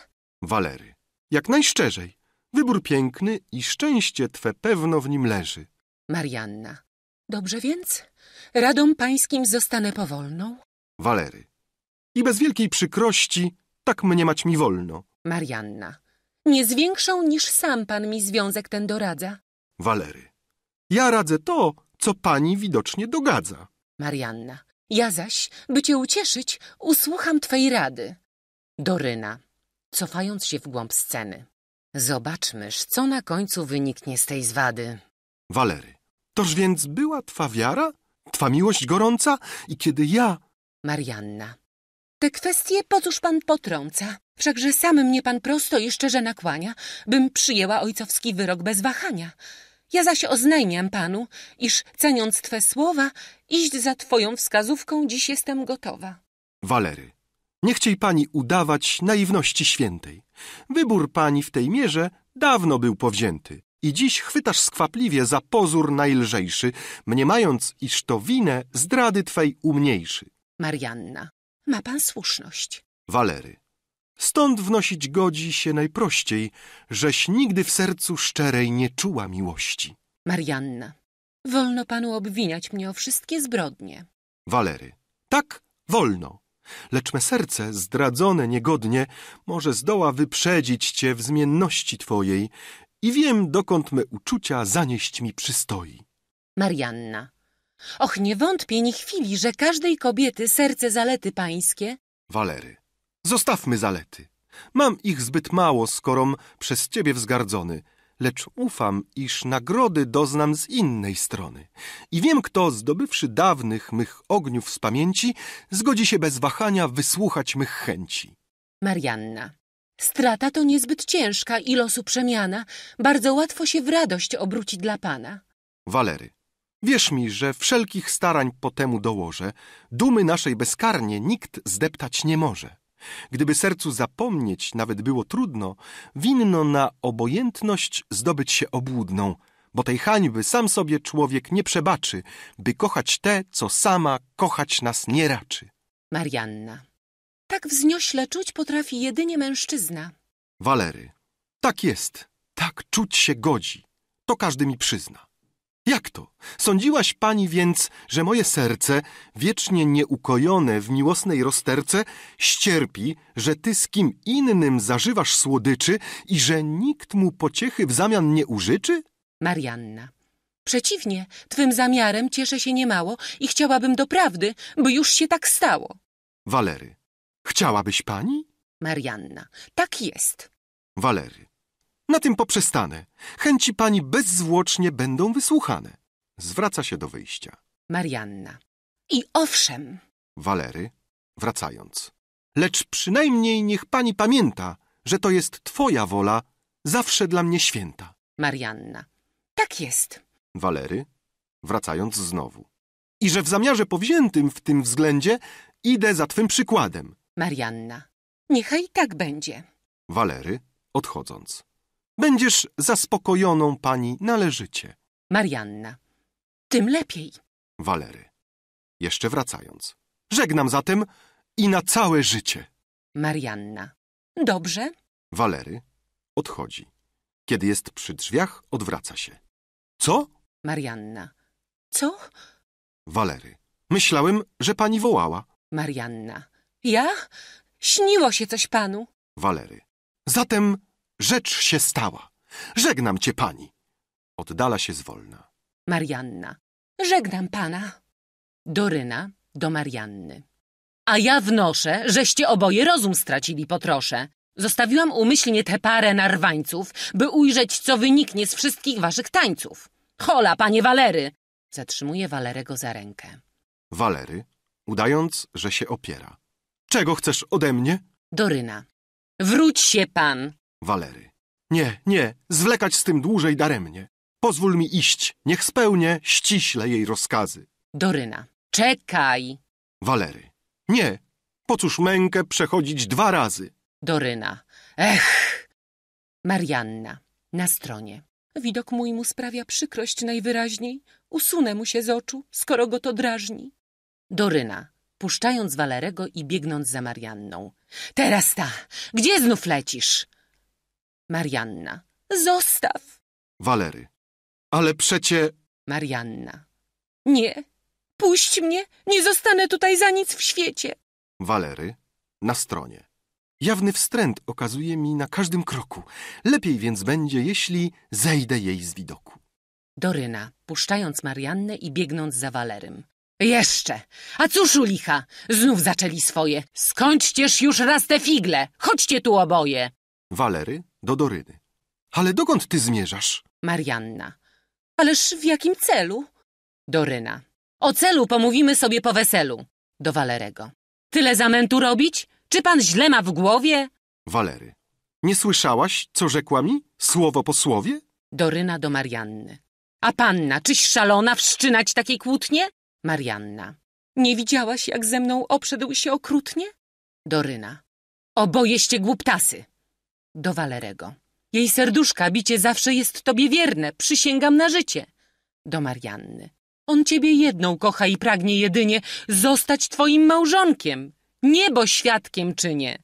Walery. Jak najszczerzej. Wybór piękny i szczęście twe pewno w nim leży. Marianna. Dobrze więc? Radą pańskim zostanę powolną? Walery. I bez wielkiej przykrości tak mniemać mi wolno. Marianna. Nie z większą niż sam pan mi związek ten doradza. Walery. Ja radzę to, co pani widocznie dogadza. Marianna. Ja zaś, by cię ucieszyć, usłucham twej rady. Doryna, cofając się w głąb sceny. Zobaczmyż, co na końcu wyniknie z tej zwady. Walery. Toż więc była twa wiara, twa miłość gorąca i kiedy ja... Marianna. Te kwestie po cóż pan potrąca? Wszakże sam mnie pan prosto i szczerze nakłania, bym przyjęła ojcowski wyrok bez wahania. Ja zaś oznajmiam panu, iż ceniąc twe słowa, iść za twoją wskazówką dziś jestem gotowa. Walery. Nie chciej pani udawać naiwności świętej. Wybór pani w tej mierze dawno był powzięty. I dziś chwytasz skwapliwie za pozór najlżejszy, mniemając, iż to winę zdrady twej umniejszy. Marianna, ma pan słuszność. Walery. Stąd wnosić godzi się najprościej, żeś nigdy w sercu szczerej nie czuła miłości. Marianna, wolno panu obwiniać mnie o wszystkie zbrodnie. Walery. Tak, wolno lecz me serce, zdradzone niegodnie, może zdoła wyprzedzić cię w zmienności twojej i wiem, dokąd me uczucia zanieść mi przystoi. Marianna. Och, nie wątpię ni chwili, że każdej kobiety serce zalety pańskie. Walery. Zostawmy zalety. Mam ich zbyt mało, skorom przez ciebie wzgardzony lecz ufam, iż nagrody doznam z innej strony. I wiem, kto, zdobywszy dawnych mych ogniów z pamięci, zgodzi się bez wahania wysłuchać mych chęci. Marianna. Strata to niezbyt ciężka i losu przemiana. Bardzo łatwo się w radość obróci dla Pana. Walery. Wierz mi, że wszelkich starań po temu dołożę. Dumy naszej bezkarnie nikt zdeptać nie może. Gdyby sercu zapomnieć nawet było trudno, winno na obojętność zdobyć się obłudną, bo tej hańby sam sobie człowiek nie przebaczy, by kochać te, co sama kochać nas nie raczy. Marianna. Tak wzniośle czuć potrafi jedynie mężczyzna. Walery. Tak jest, tak czuć się godzi. To każdy mi przyzna. Jak to? Sądziłaś pani więc, że moje serce, wiecznie nieukojone w miłosnej rozterce, ścierpi, że ty z kim innym zażywasz słodyczy i że nikt mu pociechy w zamian nie użyczy? Marianna. Przeciwnie, twym zamiarem cieszę się niemało i chciałabym doprawdy, by już się tak stało. Walery. Chciałabyś pani? Marianna. Tak jest. Walery. Na tym poprzestanę. Chęci pani bezzwłocznie będą wysłuchane. Zwraca się do wyjścia. Marianna. I owszem. Walery, wracając. Lecz przynajmniej niech pani pamięta, że to jest twoja wola, zawsze dla mnie święta. Marianna. Tak jest. Walery, wracając znowu. I że w zamiarze powziętym w tym względzie idę za twym przykładem. Marianna. Niechaj tak będzie. Walery, odchodząc. Będziesz zaspokojoną pani należycie. Marianna. Tym lepiej. Walery. Jeszcze wracając. Żegnam zatem i na całe życie. Marianna. Dobrze? Walery odchodzi. Kiedy jest przy drzwiach, odwraca się. Co? Marianna. Co? Walery. Myślałem, że pani wołała. Marianna. Ja? Śniło się coś panu. Walery. Zatem Rzecz się stała. Żegnam cię, pani. Oddala się zwolna. Marianna. Żegnam pana. Doryna do Marianny. A ja wnoszę, żeście oboje rozum stracili potrosze. Zostawiłam umyślnie tę parę narwańców, by ujrzeć, co wyniknie z wszystkich waszych tańców. Hola, panie Walery! Zatrzymuje Walerego za rękę. Walery, udając, że się opiera. Czego chcesz ode mnie? Doryna. Wróć się pan! Walery. Nie, nie, zwlekać z tym dłużej daremnie. Pozwól mi iść, niech spełnię ściśle jej rozkazy. Doryna. Czekaj. Walery. Nie, po cóż mękę przechodzić dwa razy? Doryna. Ech! Marianna. Na stronie. Widok mój mu sprawia przykrość najwyraźniej. Usunę mu się z oczu, skoro go to drażni. Doryna. Puszczając Walerego i biegnąc za Marianną. Teraz ta! Gdzie znów lecisz? Marianna. Zostaw! Walery. Ale przecie... Marianna. Nie. Puść mnie. Nie zostanę tutaj za nic w świecie. Walery. Na stronie. Jawny wstręt okazuje mi na każdym kroku. Lepiej więc będzie, jeśli zejdę jej z widoku. Doryna, puszczając Mariannę i biegnąc za Walerym. Jeszcze! A cóż u licha? Znów zaczęli swoje. Skończcież już raz te figle! Chodźcie tu oboje! Walery, do Doryny. Ale dokąd ty zmierzasz? Marianna. Ależ w jakim celu? Doryna. O celu pomówimy sobie po weselu. Do Walerego. Tyle zamętu robić? Czy pan źle ma w głowie? Walery. Nie słyszałaś, co rzekła mi? Słowo po słowie? Doryna do Marianny. A panna, czyś szalona wszczynać takiej kłótnie? Marianna. Nie widziałaś, jak ze mną obszedł się okrutnie? Doryna. Obojeście głuptasy do Walerego. Jej serduszka bicie zawsze jest tobie wierne, przysięgam na życie. Do Marianny. On ciebie jedną kocha i pragnie jedynie zostać twoim małżonkiem. Niebo świadkiem czynię.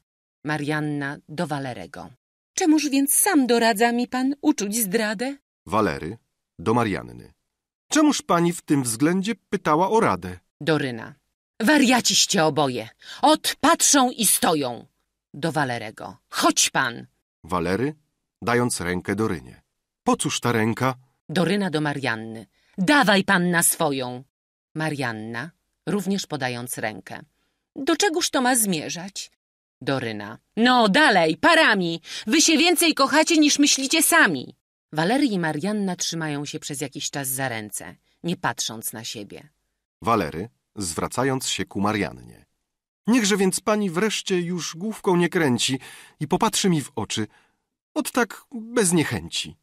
Marianna do Walerego. Czemuż więc sam doradza mi pan uczuć zdradę? Walery do Marianny. Czemuż pani w tym względzie pytała o radę? Doryna. Wariaciście oboje. Ot, patrzą i stoją. Do Walerego. Chodź pan. Walery, dając rękę Dorynie. Po cóż ta ręka? Doryna do Marianny. Dawaj panna swoją. Marianna, również podając rękę. Do czegoż to ma zmierzać? Doryna. No dalej, parami. Wy się więcej kochacie niż myślicie sami. Walery i Marianna trzymają się przez jakiś czas za ręce, nie patrząc na siebie. Walery, zwracając się ku Mariannie. Niechże więc pani wreszcie już główką nie kręci i popatrzy mi w oczy, od tak bez niechęci.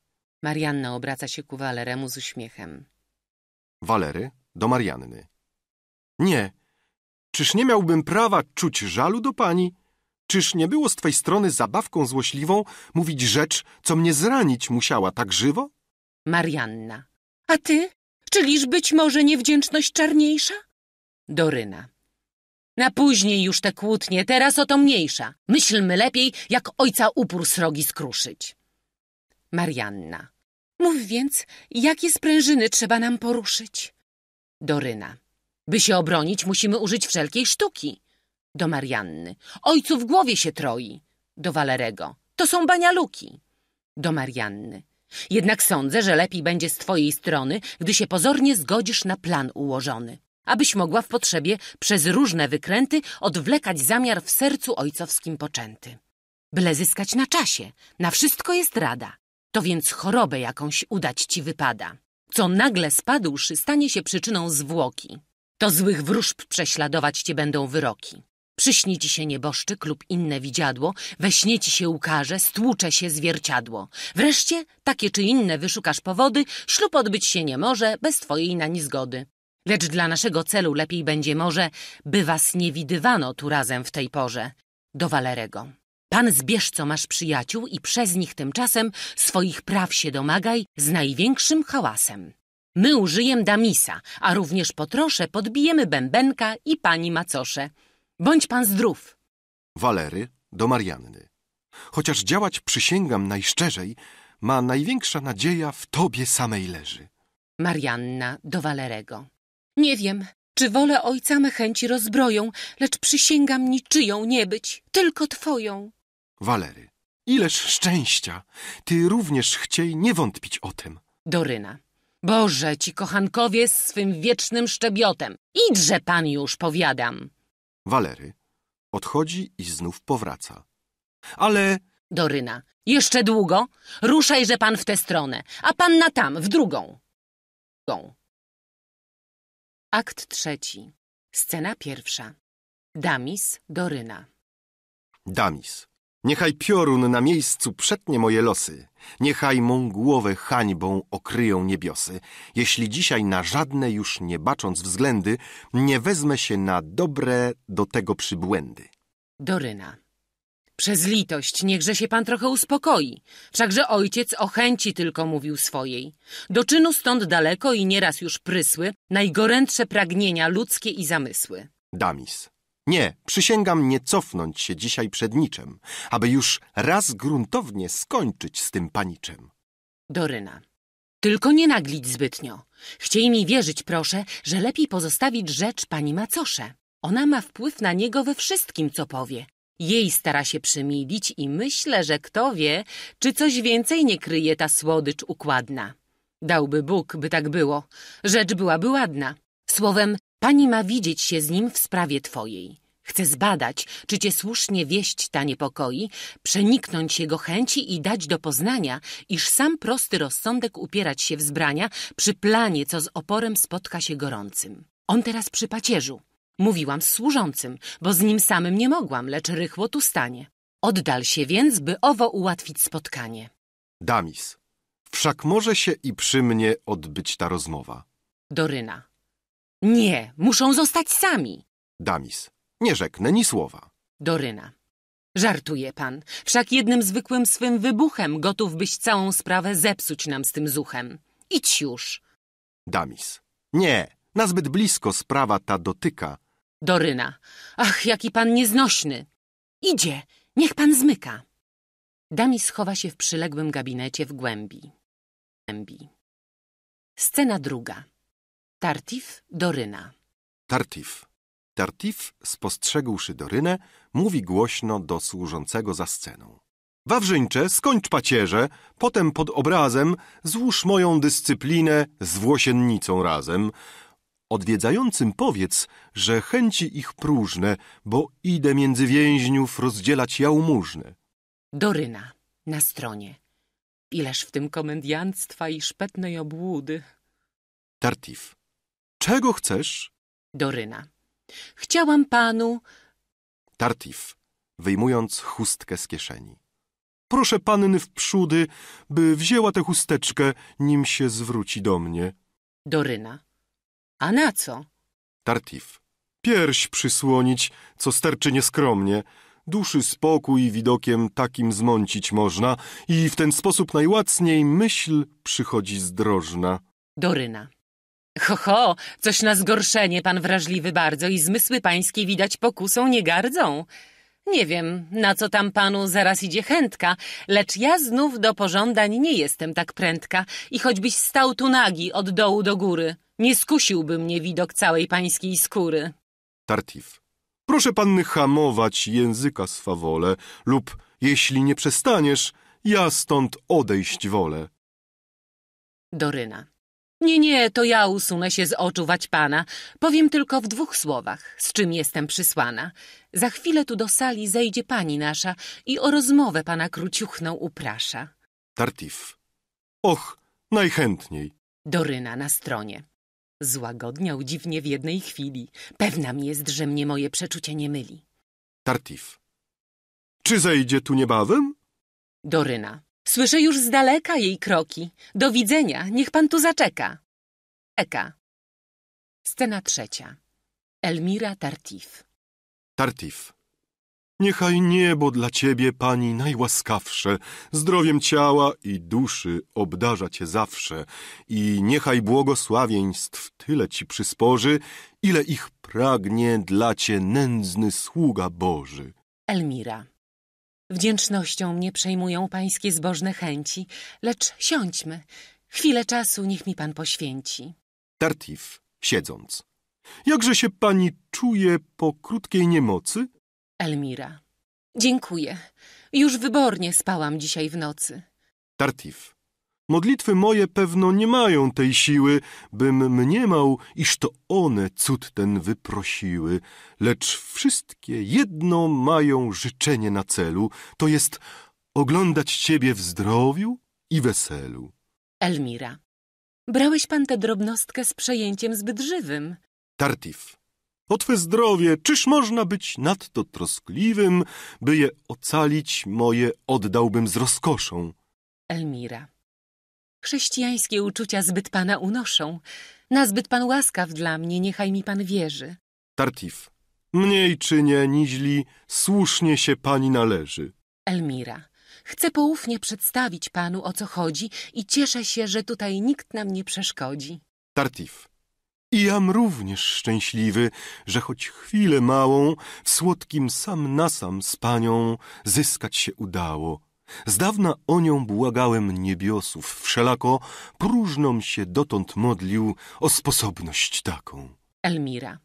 Marianna obraca się ku Waleremu z uśmiechem. Walery do Marianny. Nie, czyż nie miałbym prawa czuć żalu do pani? Czyż nie było z twej strony zabawką złośliwą mówić rzecz, co mnie zranić musiała tak żywo? Marianna. A ty? Czyliż być może niewdzięczność czarniejsza? Doryna. Na później już te kłótnie, teraz o to mniejsza. Myślmy lepiej, jak ojca upór srogi skruszyć. Marianna. Mów więc, jakie sprężyny trzeba nam poruszyć? Doryna. By się obronić, musimy użyć wszelkiej sztuki. Do Marianny. Ojcu w głowie się troi. Do Walerego. To są banialuki. Do Marianny. Jednak sądzę, że lepiej będzie z twojej strony, gdy się pozornie zgodzisz na plan ułożony abyś mogła w potrzebie przez różne wykręty odwlekać zamiar w sercu ojcowskim poczęty. Byle zyskać na czasie, na wszystko jest rada. To więc chorobę jakąś udać ci wypada. Co nagle spadłszy, stanie się przyczyną zwłoki. To złych wróżb prześladować cię będą wyroki. Przyśni ci się nieboszczyk lub inne widziadło, we śnie ci się ukaże, stłucze się zwierciadło. Wreszcie takie czy inne wyszukasz powody, ślub odbyć się nie może bez twojej na zgody. Lecz dla naszego celu lepiej będzie może, by was nie widywano tu razem w tej porze. Do Walerego. Pan zbierz, co masz przyjaciół i przez nich tymczasem swoich praw się domagaj z największym hałasem. My użyjem damisa, a również potrosze podbijemy bębenka i pani macosze. Bądź pan zdrów. Walery do Marianny. Chociaż działać przysięgam najszczerzej, ma największa nadzieja w tobie samej leży. Marianna do Walerego. Nie wiem, czy wolę ojca me chęci rozbroją, lecz przysięgam niczyją nie być, tylko twoją. Walery, ileż szczęścia! Ty również chciej nie wątpić o tym. Doryna. Boże, ci kochankowie z swym wiecznym szczebiotem. Idźże pan już, powiadam. Walery. Odchodzi i znów powraca. Ale... Doryna. Jeszcze długo? Ruszajże pan w tę stronę, a panna tam, w drugą. drugą. Akt trzeci. Scena pierwsza. Damis do Ryna. Damis. Niechaj piorun na miejscu przetnie moje losy. Niechaj mą głowę hańbą okryją niebiosy. Jeśli dzisiaj na żadne już nie bacząc względy, nie wezmę się na dobre do tego przybłędy. Doryna. Przez litość, niechże się pan trochę uspokoi. Wszakże ojciec o chęci tylko mówił swojej. Do czynu stąd daleko i nieraz już prysły najgorętsze pragnienia ludzkie i zamysły. Damis. Nie, przysięgam nie cofnąć się dzisiaj przed niczem, aby już raz gruntownie skończyć z tym paniczem. Doryna. Tylko nie naglić zbytnio. Chciej mi wierzyć, proszę, że lepiej pozostawić rzecz pani macosze. Ona ma wpływ na niego we wszystkim, co powie. Jej stara się przymilić i myślę, że kto wie, czy coś więcej nie kryje ta słodycz układna. Dałby Bóg, by tak było. Rzecz byłaby ładna. Słowem, pani ma widzieć się z nim w sprawie twojej. Chce zbadać, czy cię słusznie wieść ta niepokoi, przeniknąć jego chęci i dać do poznania, iż sam prosty rozsądek upierać się wzbrania przy planie, co z oporem spotka się gorącym. On teraz przy pacierzu. Mówiłam z służącym, bo z nim samym nie mogłam, lecz rychło tu stanie. Oddal się więc, by owo ułatwić spotkanie. Damis. Wszak może się i przy mnie odbyć ta rozmowa. Doryna. Nie, muszą zostać sami. Damis. Nie rzeknę ni słowa. Doryna. Żartuje pan. Wszak jednym zwykłym swym wybuchem gotów byś całą sprawę zepsuć nam z tym zuchem. Idź już. Damis. Nie, nazbyt blisko sprawa ta dotyka, Doryna. Ach, jaki pan nieznośny! Idzie, niech pan zmyka. Dami schowa się w przyległym gabinecie w głębi. głębi. Scena druga. Tartif, Doryna. Tartif. Tartif, spostrzegłszy Dorynę, mówi głośno do służącego za sceną. Wawrzyńcze, skończ pacierze, potem pod obrazem złóż moją dyscyplinę z włosiennicą razem, Odwiedzającym powiedz, że chęci ich próżne, bo idę między więźniów rozdzielać jałmużnę. Doryna, na stronie. Ileż w tym komendianctwa i szpetnej obłudy. Tartif. Czego chcesz? Doryna. Chciałam panu... Tartif, wyjmując chustkę z kieszeni. Proszę panny w przódy, by wzięła tę chusteczkę, nim się zwróci do mnie. Doryna. A na co? Tartif. Pierś przysłonić, co sterczy nieskromnie. Duszy spokój widokiem takim zmącić można i w ten sposób najłacniej myśl przychodzi zdrożna. Doryna. Ho, ho, coś na zgorszenie pan wrażliwy bardzo i zmysły pańskie widać pokusą nie gardzą. Nie wiem, na co tam panu zaraz idzie chętka, lecz ja znów do pożądań nie jestem tak prędka i choćbyś stał tu nagi od dołu do góry. Nie skusiłby mnie widok całej pańskiej skóry. Tartif. Proszę panny hamować języka swawole lub, jeśli nie przestaniesz, ja stąd odejść wolę. Doryna. Nie, nie, to ja usunę się z oczuwać pana. Powiem tylko w dwóch słowach, z czym jestem przysłana. Za chwilę tu do sali zejdzie pani nasza i o rozmowę pana króciuchną uprasza. Tartif. Och, najchętniej. Doryna na stronie. Złagodniał dziwnie w jednej chwili. Pewnam jest, że mnie moje przeczucie nie myli. Tartif. Czy zejdzie tu niebawem? Doryna. Słyszę już z daleka jej kroki. Do widzenia, niech pan tu zaczeka. Eka. Scena trzecia. Elmira Tartif. Tartif. Niechaj niebo dla Ciebie, Pani, najłaskawsze, zdrowiem ciała i duszy obdarza Cię zawsze i niechaj błogosławieństw tyle Ci przysporzy, ile ich pragnie dla Cię nędzny sługa Boży. Elmira Wdzięcznością mnie przejmują Pańskie zbożne chęci, lecz siądźmy. Chwilę czasu niech mi Pan poświęci. Tartif, siedząc. Jakże się Pani czuje po krótkiej niemocy? Elmira. Dziękuję. Już wybornie spałam dzisiaj w nocy. Tartif. Modlitwy moje pewno nie mają tej siły, bym mniemał, iż to one cud ten wyprosiły, lecz wszystkie jedno mają życzenie na celu, to jest oglądać ciebie w zdrowiu i weselu. Elmira. Brałeś pan tę drobnostkę z przejęciem zbyt żywym. Tartif. O Twe zdrowie, czyż można być nadto troskliwym, by je ocalić, moje oddałbym z rozkoszą? Elmira. Chrześcijańskie uczucia zbyt Pana unoszą. Nazbyt Pan łaskaw dla mnie, niechaj mi Pan wierzy. Tartif. Mniej czy nie niźli słusznie się Pani należy. Elmira. Chcę poufnie przedstawić Panu, o co chodzi i cieszę się, że tutaj nikt nam nie przeszkodzi. Tartif. I jam również szczęśliwy, że choć chwilę małą w słodkim sam na sam z panią zyskać się udało. Z dawna o nią błagałem niebiosów, wszelako próżną się dotąd modlił o sposobność taką. Elmira.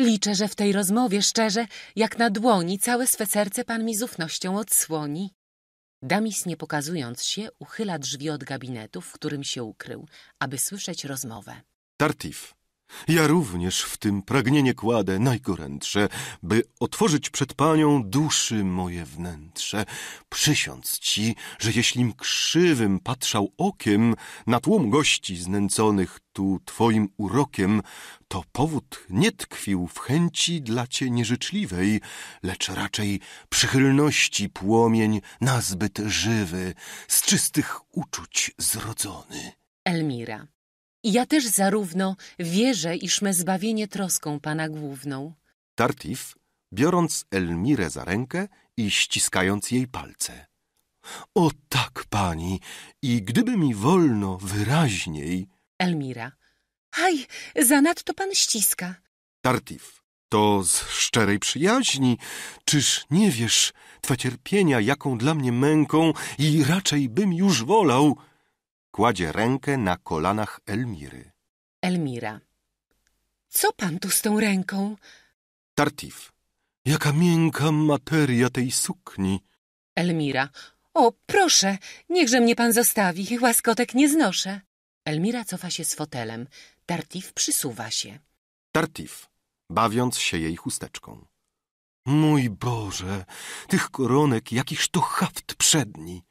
Liczę, że w tej rozmowie szczerze, jak na dłoni, całe swe serce pan mi z ufnością odsłoni. Damis, nie pokazując się, uchyla drzwi od gabinetu, w którym się ukrył, aby słyszeć rozmowę. Tartif. Ja również w tym pragnienie kładę najgorętsze, by otworzyć przed panią duszy moje wnętrze. Przysiąc ci, że jeślim krzywym patrzał okiem na tłum gości znęconych tu twoim urokiem, to powód nie tkwił w chęci dla cię nieżyczliwej, lecz raczej przychylności płomień nazbyt żywy, z czystych uczuć zrodzony. Elmira ja też zarówno wierzę, iż me zbawienie troską Pana główną. Tartif, biorąc Elmirę za rękę i ściskając jej palce. O tak, pani, i gdyby mi wolno wyraźniej... Elmira. Aj, zanadto pan ściska. Tartif. To z szczerej przyjaźni. Czyż nie wiesz, twa cierpienia, jaką dla mnie męką i raczej bym już wolał... Kładzie rękę na kolanach Elmiry. Elmira. Co pan tu z tą ręką? Tartif. Jaka miękka materia tej sukni. Elmira. O, proszę, niechże mnie pan zostawi, łaskotek nie znoszę. Elmira cofa się z fotelem. Tartif przysuwa się. Tartif, bawiąc się jej chusteczką. Mój Boże, tych koronek jakiś to haft przedni.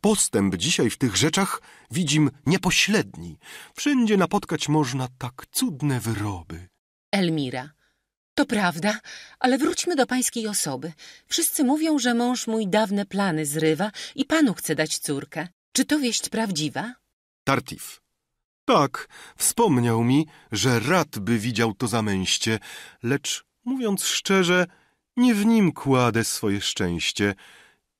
Postęp dzisiaj w tych rzeczach widzim niepośredni. Wszędzie napotkać można tak cudne wyroby. Elmira. To prawda, ale wróćmy do pańskiej osoby. Wszyscy mówią, że mąż mój dawne plany zrywa i panu chce dać córkę. Czy to wieść prawdziwa? Tartif. Tak, wspomniał mi, że rad by widział to zamęście, lecz, mówiąc szczerze, nie w nim kładę swoje szczęście –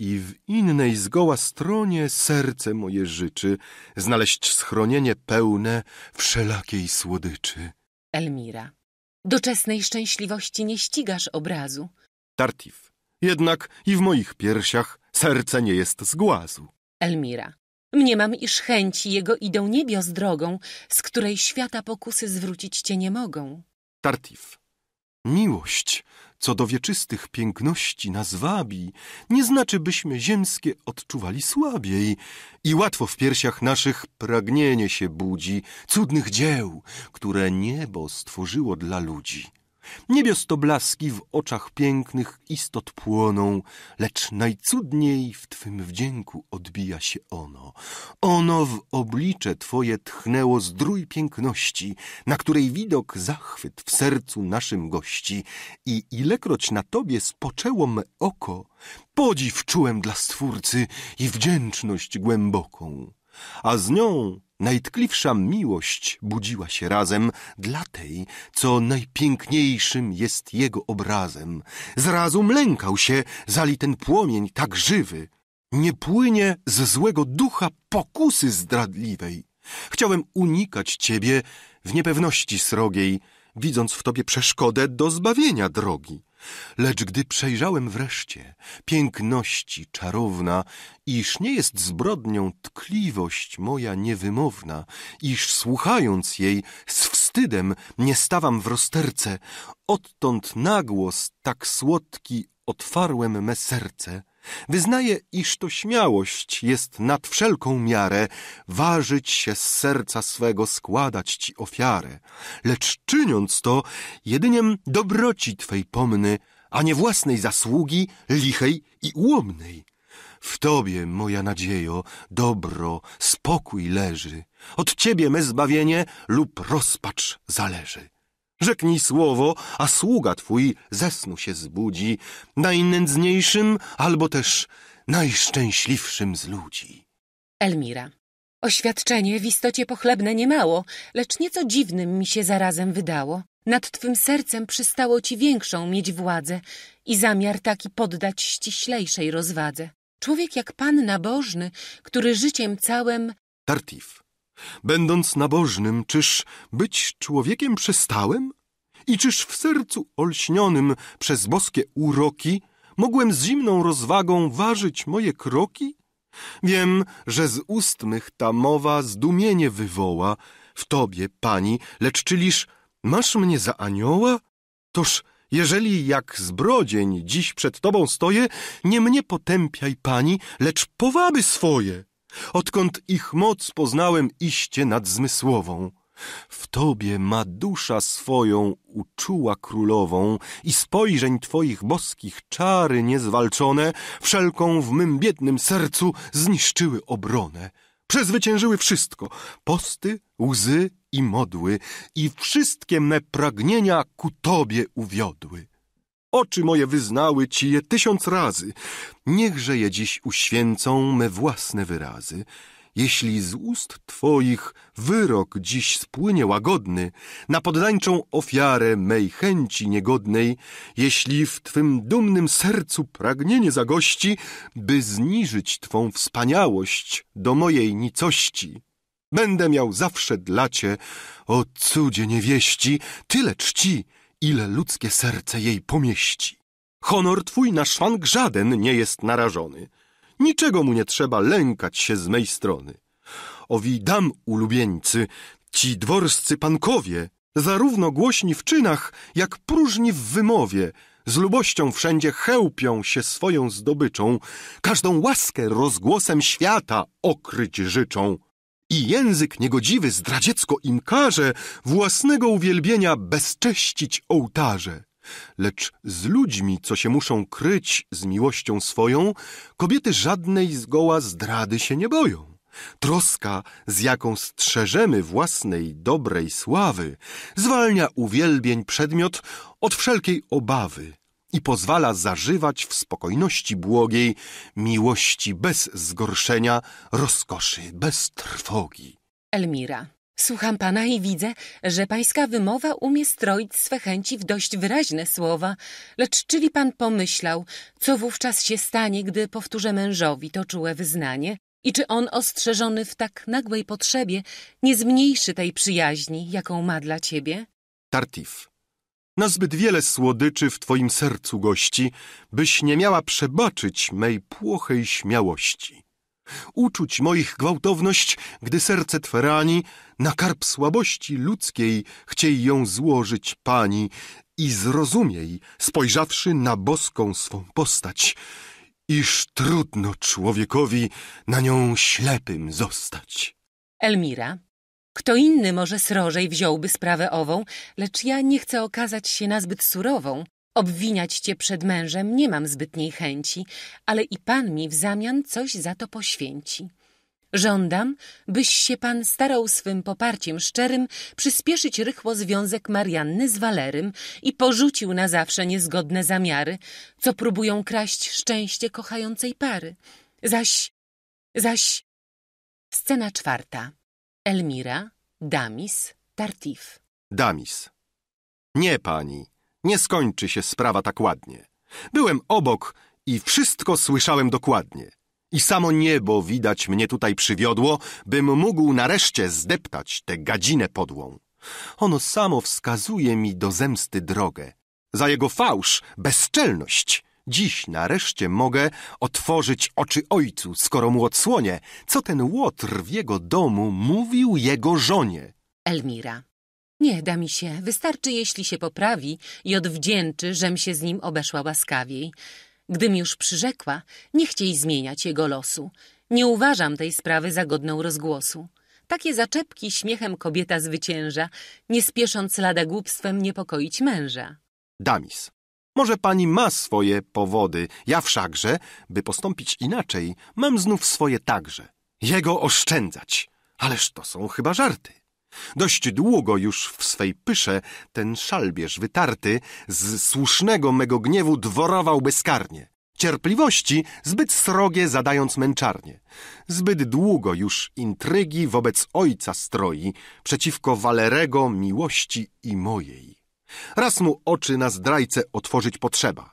i w innej zgoła stronie serce moje życzy znaleźć schronienie pełne wszelakiej słodyczy. Elmira. Doczesnej szczęśliwości nie ścigasz obrazu. Tartif. Jednak i w moich piersiach serce nie jest z głazu. Elmira. Mniemam, iż chęci jego idą niebios drogą, z której świata pokusy zwrócić cię nie mogą. Tartif. Miłość co do wieczystych piękności nas wabi, nie znaczy, byśmy ziemskie odczuwali słabiej. I łatwo w piersiach naszych pragnienie się budzi cudnych dzieł, które niebo stworzyło dla ludzi. Niebiostoblaski w oczach pięknych istot płoną, lecz najcudniej w twym wdzięku odbija się ono. Ono w oblicze twoje tchnęło zdrój piękności, na której widok zachwyt w sercu naszym gości. I ilekroć na tobie spoczęło me oko, podziw czułem dla stwórcy i wdzięczność głęboką. A z nią Najtkliwsza miłość budziła się razem dla tej, co najpiękniejszym jest jego obrazem. Zrazu mlękał się, zali ten płomień tak żywy. Nie płynie z złego ducha pokusy zdradliwej. Chciałem unikać ciebie w niepewności srogiej, widząc w tobie przeszkodę do zbawienia drogi. Lecz gdy przejrzałem wreszcie piękności czarowna, iż nie jest zbrodnią tkliwość moja niewymowna, iż słuchając jej z wstydem nie stawam w rozterce, odtąd nagłos tak słodki otwarłem me serce, Wyznaję, iż to śmiałość jest nad wszelką miarę, ważyć się z serca swego, składać Ci ofiarę. Lecz czyniąc to, jedyniem dobroci Twej pomny, a nie własnej zasługi, lichej i ułomnej. W Tobie, moja nadziejo, dobro, spokój leży. Od Ciebie me zbawienie lub rozpacz zależy. Rzeknij słowo, a sługa twój ze snu się zbudzi, najnędzniejszym albo też najszczęśliwszym z ludzi. Elmira. Oświadczenie w istocie pochlebne niemało, lecz nieco dziwnym mi się zarazem wydało. Nad twym sercem przystało ci większą mieć władzę i zamiar taki poddać ściślejszej rozwadze. Człowiek jak pan nabożny, który życiem całym... Tartif. Będąc nabożnym, czyż być człowiekiem przystałem? I czyż w sercu olśnionym przez boskie uroki mogłem z zimną rozwagą ważyć moje kroki? Wiem, że z ust mych ta mowa zdumienie wywoła w tobie, pani, lecz czyliż masz mnie za anioła? Toż jeżeli jak zbrodzień dziś przed tobą stoję, nie mnie potępiaj, pani, lecz powaby swoje. Odkąd ich moc poznałem iście nadzmysłową. W tobie ma dusza swoją uczuła królową i spojrzeń twoich boskich czary niezwalczone wszelką w mym biednym sercu zniszczyły obronę. Przezwyciężyły wszystko, posty, łzy i modły i wszystkie me pragnienia ku tobie uwiodły. Oczy moje wyznały ci je tysiąc razy. Niechże je dziś uświęcą me własne wyrazy. Jeśli z ust twoich wyrok dziś spłynie łagodny, na poddańczą ofiarę mej chęci niegodnej, jeśli w twym dumnym sercu pragnienie zagości, by zniżyć twą wspaniałość do mojej nicości. Będę miał zawsze dla cię, o cudzie niewieści, tyle czci, ile ludzkie serce jej pomieści. Honor twój na szwank żaden nie jest narażony. Niczego mu nie trzeba lękać się z mej strony. Owi dam, ulubieńcy, ci dworscy pankowie, zarówno głośni w czynach, jak próżni w wymowie, z lubością wszędzie chełpią się swoją zdobyczą, każdą łaskę rozgłosem świata okryć życzą i język niegodziwy zdradziecko im każe własnego uwielbienia bezcześcić ołtarze. Lecz z ludźmi, co się muszą kryć z miłością swoją, kobiety żadnej zgoła zdrady się nie boją. Troska, z jaką strzeżemy własnej dobrej sławy, zwalnia uwielbień przedmiot od wszelkiej obawy i pozwala zażywać w spokojności błogiej miłości bez zgorszenia, rozkoszy bez trwogi. Elmira. Słucham pana i widzę, że pańska wymowa umie stroić swe chęci w dość wyraźne słowa, lecz czyli pan pomyślał, co wówczas się stanie, gdy powtórzę mężowi to czułe wyznanie? I czy on ostrzeżony w tak nagłej potrzebie nie zmniejszy tej przyjaźni, jaką ma dla ciebie? Tartif. Na zbyt wiele słodyczy w twoim sercu gości, byś nie miała przebaczyć mej płochej śmiałości. Uczuć moich gwałtowność, gdy serce twe rani, na karb słabości ludzkiej chciej ją złożyć pani i zrozumiej, spojrzawszy na boską swą postać, iż trudno człowiekowi na nią ślepym zostać. Elmira, kto inny może srożej wziąłby sprawę ową, lecz ja nie chcę okazać się nazbyt surową. Obwiniać cię przed mężem nie mam zbytniej chęci, ale i pan mi w zamian coś za to poświęci. Żądam, byś się pan starał swym poparciem szczerym przyspieszyć rychło związek Marianny z Walerym i porzucił na zawsze niezgodne zamiary, co próbują kraść szczęście kochającej pary. Zaś, zaś... Scena czwarta. Elmira, Damis, Tartif. Damis. Nie, pani. Nie skończy się sprawa tak ładnie. Byłem obok i wszystko słyszałem dokładnie. I samo niebo widać mnie tutaj przywiodło, bym mógł nareszcie zdeptać tę gadzinę podłą. Ono samo wskazuje mi do zemsty drogę. Za jego fałsz, bezczelność Dziś nareszcie mogę otworzyć oczy ojcu, skoro mu odsłonię, co ten łotr w jego domu mówił jego żonie. Elmira. Nie da mi się. Wystarczy, jeśli się poprawi i odwdzięczy, żem się z nim obeszła łaskawiej. Gdym już przyrzekła, nie chciej zmieniać jego losu. Nie uważam tej sprawy za godną rozgłosu. Takie zaczepki śmiechem kobieta zwycięża, nie spiesząc lada głupstwem niepokoić męża. Damis. Może pani ma swoje powody, ja wszakże, by postąpić inaczej, mam znów swoje także. Jego oszczędzać. Ależ to są chyba żarty. Dość długo już w swej pysze ten szalbierz wytarty z słusznego mego gniewu dworował bezkarnie. Cierpliwości zbyt srogie zadając męczarnie. Zbyt długo już intrygi wobec ojca stroi, przeciwko Walerego miłości i mojej. Raz mu oczy na zdrajcę otworzyć potrzeba.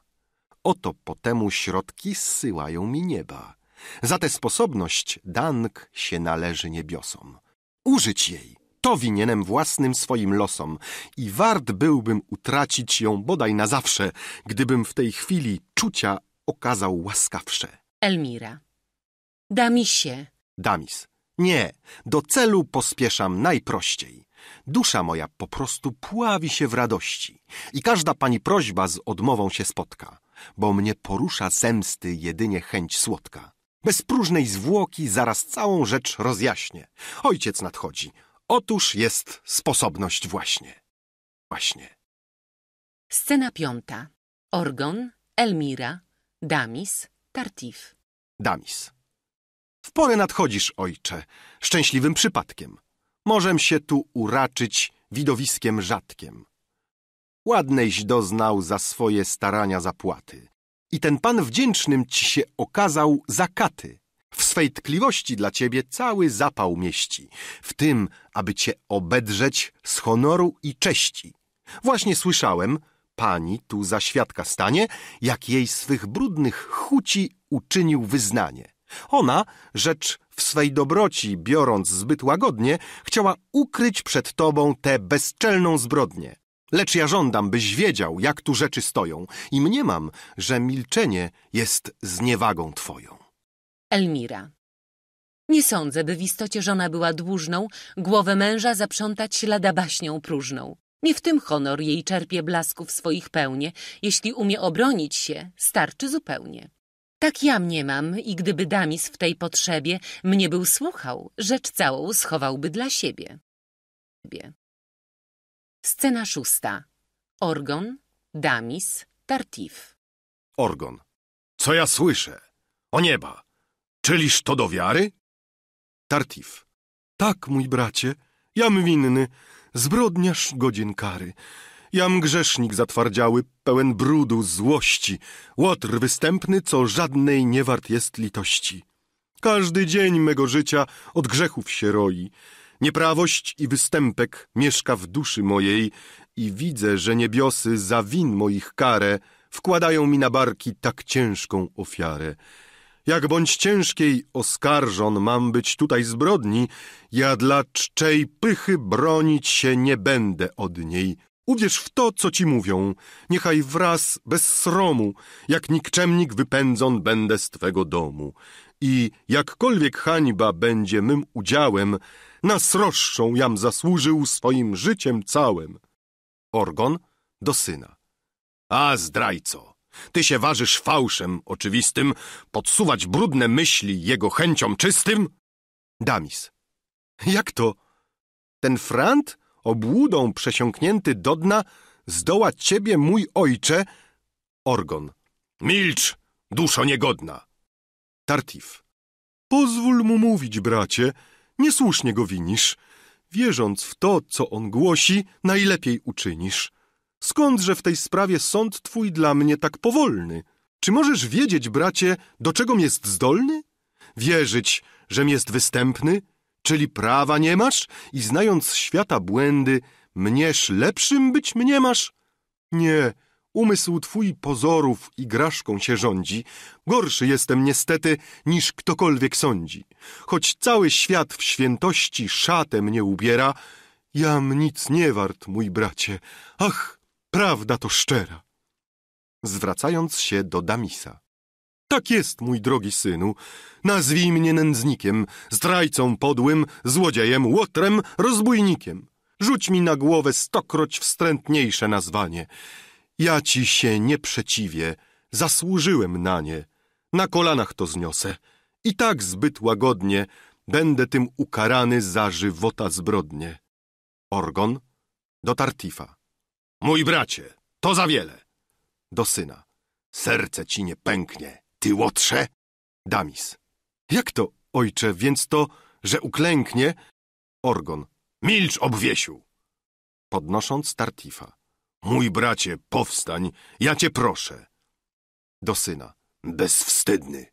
Oto potemu środki zsyłają mi nieba. Za tę sposobność dank się należy niebiosom. Użyć jej, to winienem własnym swoim losom i wart byłbym utracić ją bodaj na zawsze, gdybym w tej chwili czucia okazał łaskawsze. Elmira. damisie. Damis. Nie, do celu pospieszam najprościej. Dusza moja po prostu pławi się w radości i każda pani prośba z odmową się spotka, bo mnie porusza zemsty jedynie chęć słodka. Bez próżnej zwłoki zaraz całą rzecz rozjaśnię. Ojciec nadchodzi. Otóż jest sposobność właśnie. Właśnie. Scena piąta. Orgon, Elmira, Damis, Tartif. Damis. W porę nadchodzisz, ojcze, szczęśliwym przypadkiem. Możem się tu uraczyć widowiskiem rzadkiem. Ładnejś doznał za swoje starania zapłaty. I ten pan wdzięcznym ci się okazał zakaty. W swej tkliwości dla ciebie cały zapał mieści, w tym, aby cię obedrzeć z honoru i cześci. Właśnie słyszałem, pani tu za świadka stanie, jak jej swych brudnych chuci uczynił wyznanie. Ona, rzecz w swej dobroci, biorąc zbyt łagodnie, chciała ukryć przed tobą tę bezczelną zbrodnię. Lecz ja żądam, byś wiedział, jak tu rzeczy stoją i mniemam, że milczenie jest zniewagą twoją. Elmira. Nie sądzę, by w istocie żona była dłużną, głowę męża zaprzątać lada baśnią próżną. Nie w tym honor jej czerpie blasków swoich pełnie. Jeśli umie obronić się, starczy zupełnie. Tak ja mnie mam i gdyby Damis w tej potrzebie mnie był słuchał, rzecz całą schowałby dla siebie. Scena szósta. Orgon, Damis, Tartif. Orgon. Co ja słyszę? O nieba! Czyliż to do wiary? Tartif. Tak, mój bracie, jam winny. Zbrodniarz godzin kary. Jam grzesznik zatwardziały, pełen brudu, złości, łotr występny, co żadnej nie wart jest litości. Każdy dzień mego życia od grzechów się roi. Nieprawość i występek mieszka w duszy mojej i widzę, że niebiosy za win moich karę wkładają mi na barki tak ciężką ofiarę. Jak bądź ciężkiej oskarżon mam być tutaj zbrodni, ja dla czczej pychy bronić się nie będę od niej. Uwierz w to, co ci mówią. Niechaj wraz, bez sromu, jak nikczemnik wypędzon będę z twego domu. I jakkolwiek hańba będzie mym udziałem, na sroższą jam zasłużył swoim życiem całym. Orgon do syna. A zdrajco, ty się ważysz fałszem oczywistym, podsuwać brudne myśli jego chęciom czystym? Damis. Jak to? Ten frant? obłudą przesiąknięty do dna, zdoła ciebie, mój ojcze, Orgon. Milcz, duszo niegodna! Tartif. Pozwól mu mówić, bracie, niesłusznie go winisz. Wierząc w to, co on głosi, najlepiej uczynisz. Skądże w tej sprawie sąd twój dla mnie tak powolny? Czy możesz wiedzieć, bracie, do czegom jest zdolny? Wierzyć, żem jest występny? Czyli prawa nie masz i znając świata błędy, mniesz lepszym być mnie masz? Nie, umysł twój pozorów i graszką się rządzi. Gorszy jestem niestety niż ktokolwiek sądzi. Choć cały świat w świętości szatę mnie ubiera, jam nic nie wart, mój bracie. Ach, prawda to szczera. Zwracając się do Damisa. Tak jest, mój drogi synu. Nazwij mnie nędznikiem, zdrajcą podłym, złodziejem, łotrem, rozbójnikiem. Rzuć mi na głowę stokroć wstrętniejsze nazwanie. Ja ci się nie przeciwię, zasłużyłem na nie. Na kolanach to zniosę. I tak zbyt łagodnie będę tym ukarany za żywota zbrodnie. Orgon do Tartifa. Mój bracie, to za wiele. Do syna. Serce ci nie pęknie. Ty łotrze? Damis. Jak to, ojcze, więc to, że uklęknie? Orgon. Milcz, obwiesiu! Podnosząc Tartifa. Mój bracie, powstań, ja cię proszę. Do syna. Bezwstydny.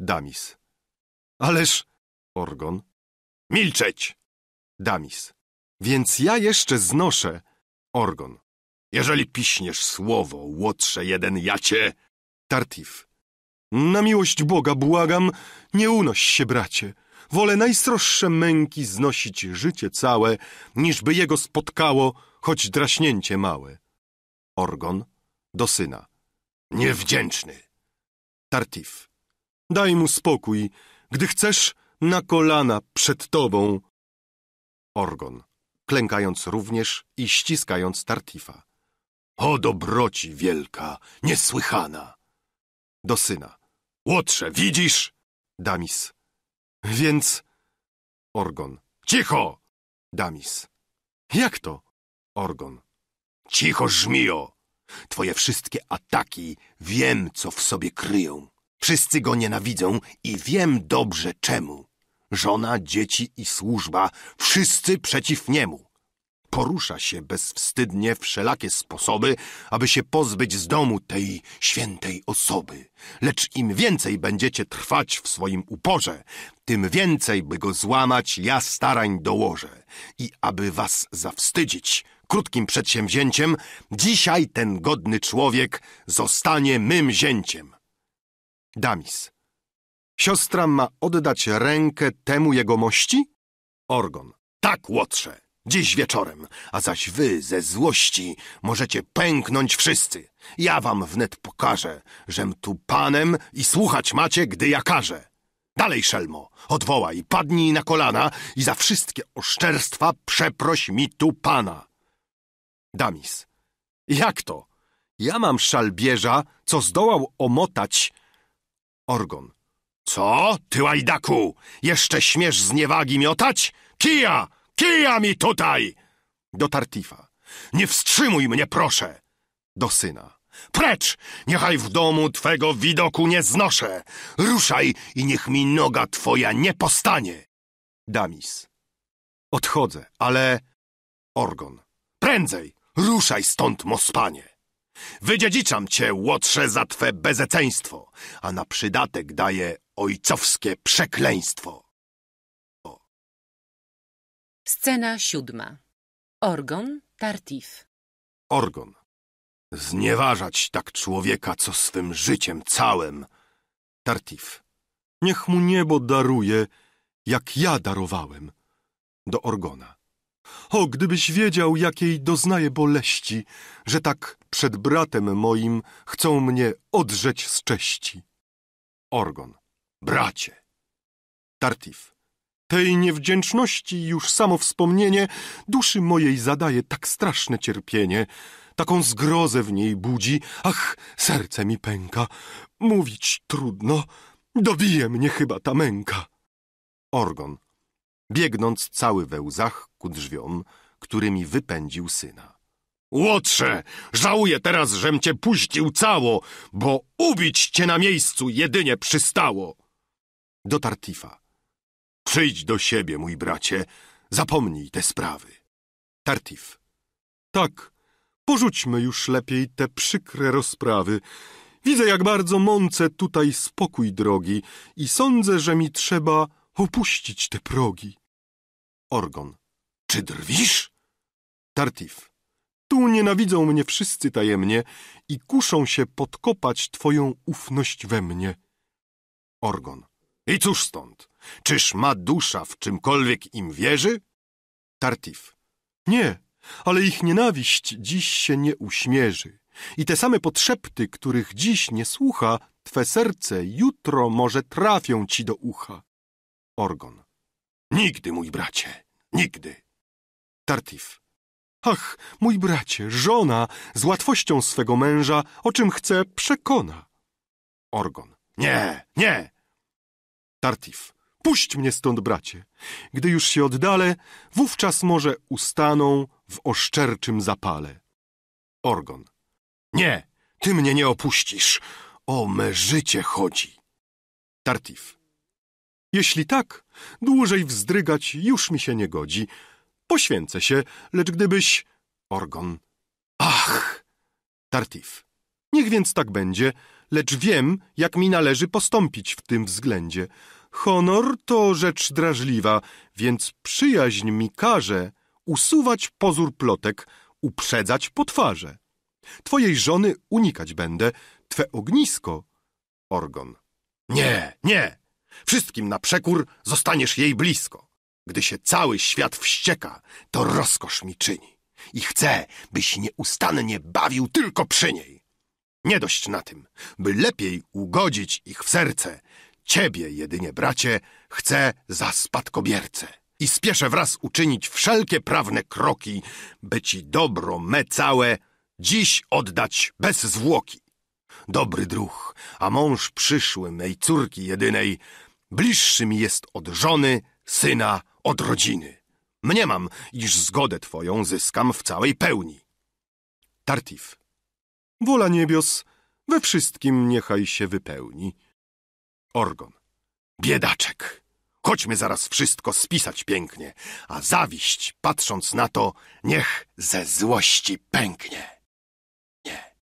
Damis. Ależ... Orgon. Milczeć! Damis. Więc ja jeszcze znoszę... Orgon. Jeżeli piśniesz słowo, łotrze jeden, ja cię... Tartif. Na miłość Boga błagam, nie unoś się, bracie. Wolę najsroższe męki znosić życie całe, niż by jego spotkało choć draśnięcie małe. Orgon do syna. Niewdzięczny! Tartif. Daj mu spokój, gdy chcesz, na kolana przed tobą. Orgon, klękając również i ściskając Tartifa. O dobroci wielka, niesłychana! do syna. Łotrze, widzisz? Damis. Więc... Orgon. Cicho! Damis. Jak to? Orgon. Cicho, żmijo! Twoje wszystkie ataki wiem, co w sobie kryją. Wszyscy go nienawidzą i wiem dobrze czemu. Żona, dzieci i służba, wszyscy przeciw niemu porusza się bezwstydnie wszelakie sposoby, aby się pozbyć z domu tej świętej osoby. Lecz im więcej będziecie trwać w swoim uporze, tym więcej, by go złamać, ja starań dołożę. I aby was zawstydzić, krótkim przedsięwzięciem, dzisiaj ten godny człowiek zostanie mym zięciem. Damis. Siostra ma oddać rękę temu jego mości? Orgon. Tak, łotrze dziś wieczorem, a zaś wy ze złości możecie pęknąć wszyscy. Ja wam wnet pokażę, żem tu panem i słuchać macie, gdy ja każę. Dalej, szelmo, odwołaj, padnij na kolana i za wszystkie oszczerstwa przeproś mi tu pana. Damis. Jak to? Ja mam szalbierza, co zdołał omotać... Orgon. Co, ty łajdaku? Jeszcze śmiesz z niewagi miotać? Kija! Kija mi tutaj! Do Tartifa. Nie wstrzymuj mnie, proszę! Do syna. Precz! Niechaj w domu twego widoku nie znoszę! Ruszaj i niech mi noga twoja nie postanie! Damis. Odchodzę, ale... Orgon. Prędzej! Ruszaj stąd, mospanie! Wydziedziczam cię, łotrze, za twe bezeceństwo, a na przydatek daję ojcowskie przekleństwo. Scena siódma. Orgon, Tartif. Orgon. Znieważać tak człowieka, co swym życiem całym. Tartif. Niech mu niebo daruje, jak ja darowałem. Do Orgona. O, gdybyś wiedział, jakiej doznaję boleści, że tak przed bratem moim chcą mnie odrzeć z cześci. Orgon. Bracie. Tartif tej niewdzięczności już samo wspomnienie duszy mojej zadaje tak straszne cierpienie. Taką zgrozę w niej budzi, ach, serce mi pęka. Mówić trudno, dobije mnie chyba ta męka. Orgon, biegnąc cały we łzach ku drzwiom, którymi wypędził syna. Łotrze, żałuję teraz, żem cię puścił cało, bo ubić cię na miejscu jedynie przystało. Do Tartifa. Przyjdź do siebie, mój bracie. Zapomnij te sprawy. Tartif. Tak, porzućmy już lepiej te przykre rozprawy. Widzę, jak bardzo mące tutaj spokój drogi i sądzę, że mi trzeba opuścić te progi. Orgon. Czy drwisz? Tartif. Tu nienawidzą mnie wszyscy tajemnie i kuszą się podkopać twoją ufność we mnie. Orgon. I cóż stąd? Czyż ma dusza w czymkolwiek im wierzy? Tartif. Nie, ale ich nienawiść dziś się nie uśmierzy. I te same potrzepty, których dziś nie słucha, twe serce jutro może trafią ci do ucha. Orgon. Nigdy, mój bracie, nigdy. Tartif. Ach, mój bracie, żona z łatwością swego męża, o czym chce, przekona. Orgon. Nie, nie, Tartif. Puść mnie stąd, bracie. Gdy już się oddalę, wówczas może ustaną w oszczerczym zapale. Orgon. Nie, ty mnie nie opuścisz. O me życie chodzi. Tartif. Jeśli tak, dłużej wzdrygać już mi się nie godzi. Poświęcę się, lecz gdybyś... Orgon. Ach! Tartif. Niech więc tak będzie, lecz wiem, jak mi należy postąpić w tym względzie. Honor to rzecz drażliwa, więc przyjaźń mi każe usuwać pozór plotek, uprzedzać potwarze. Twojej żony unikać będę, twe ognisko. Orgon. Nie, nie! Wszystkim na przekór zostaniesz jej blisko. Gdy się cały świat wścieka, to rozkosz mi czyni. I chcę, byś nieustannie bawił tylko przy niej. Nie dość na tym, by lepiej ugodzić ich w serce, Ciebie jedynie, bracie, chcę za spadkobiercę i spieszę wraz uczynić wszelkie prawne kroki, by ci dobro me całe dziś oddać bez zwłoki. Dobry druh, a mąż przyszły mej córki jedynej, bliższy mi jest od żony, syna, od rodziny. Mniemam, iż zgodę twoją zyskam w całej pełni. Tartif. Wola niebios we wszystkim niechaj się wypełni. Orgon. Biedaczek! Chodźmy zaraz wszystko spisać pięknie, a zawiść, patrząc na to, niech ze złości pęknie. Nie.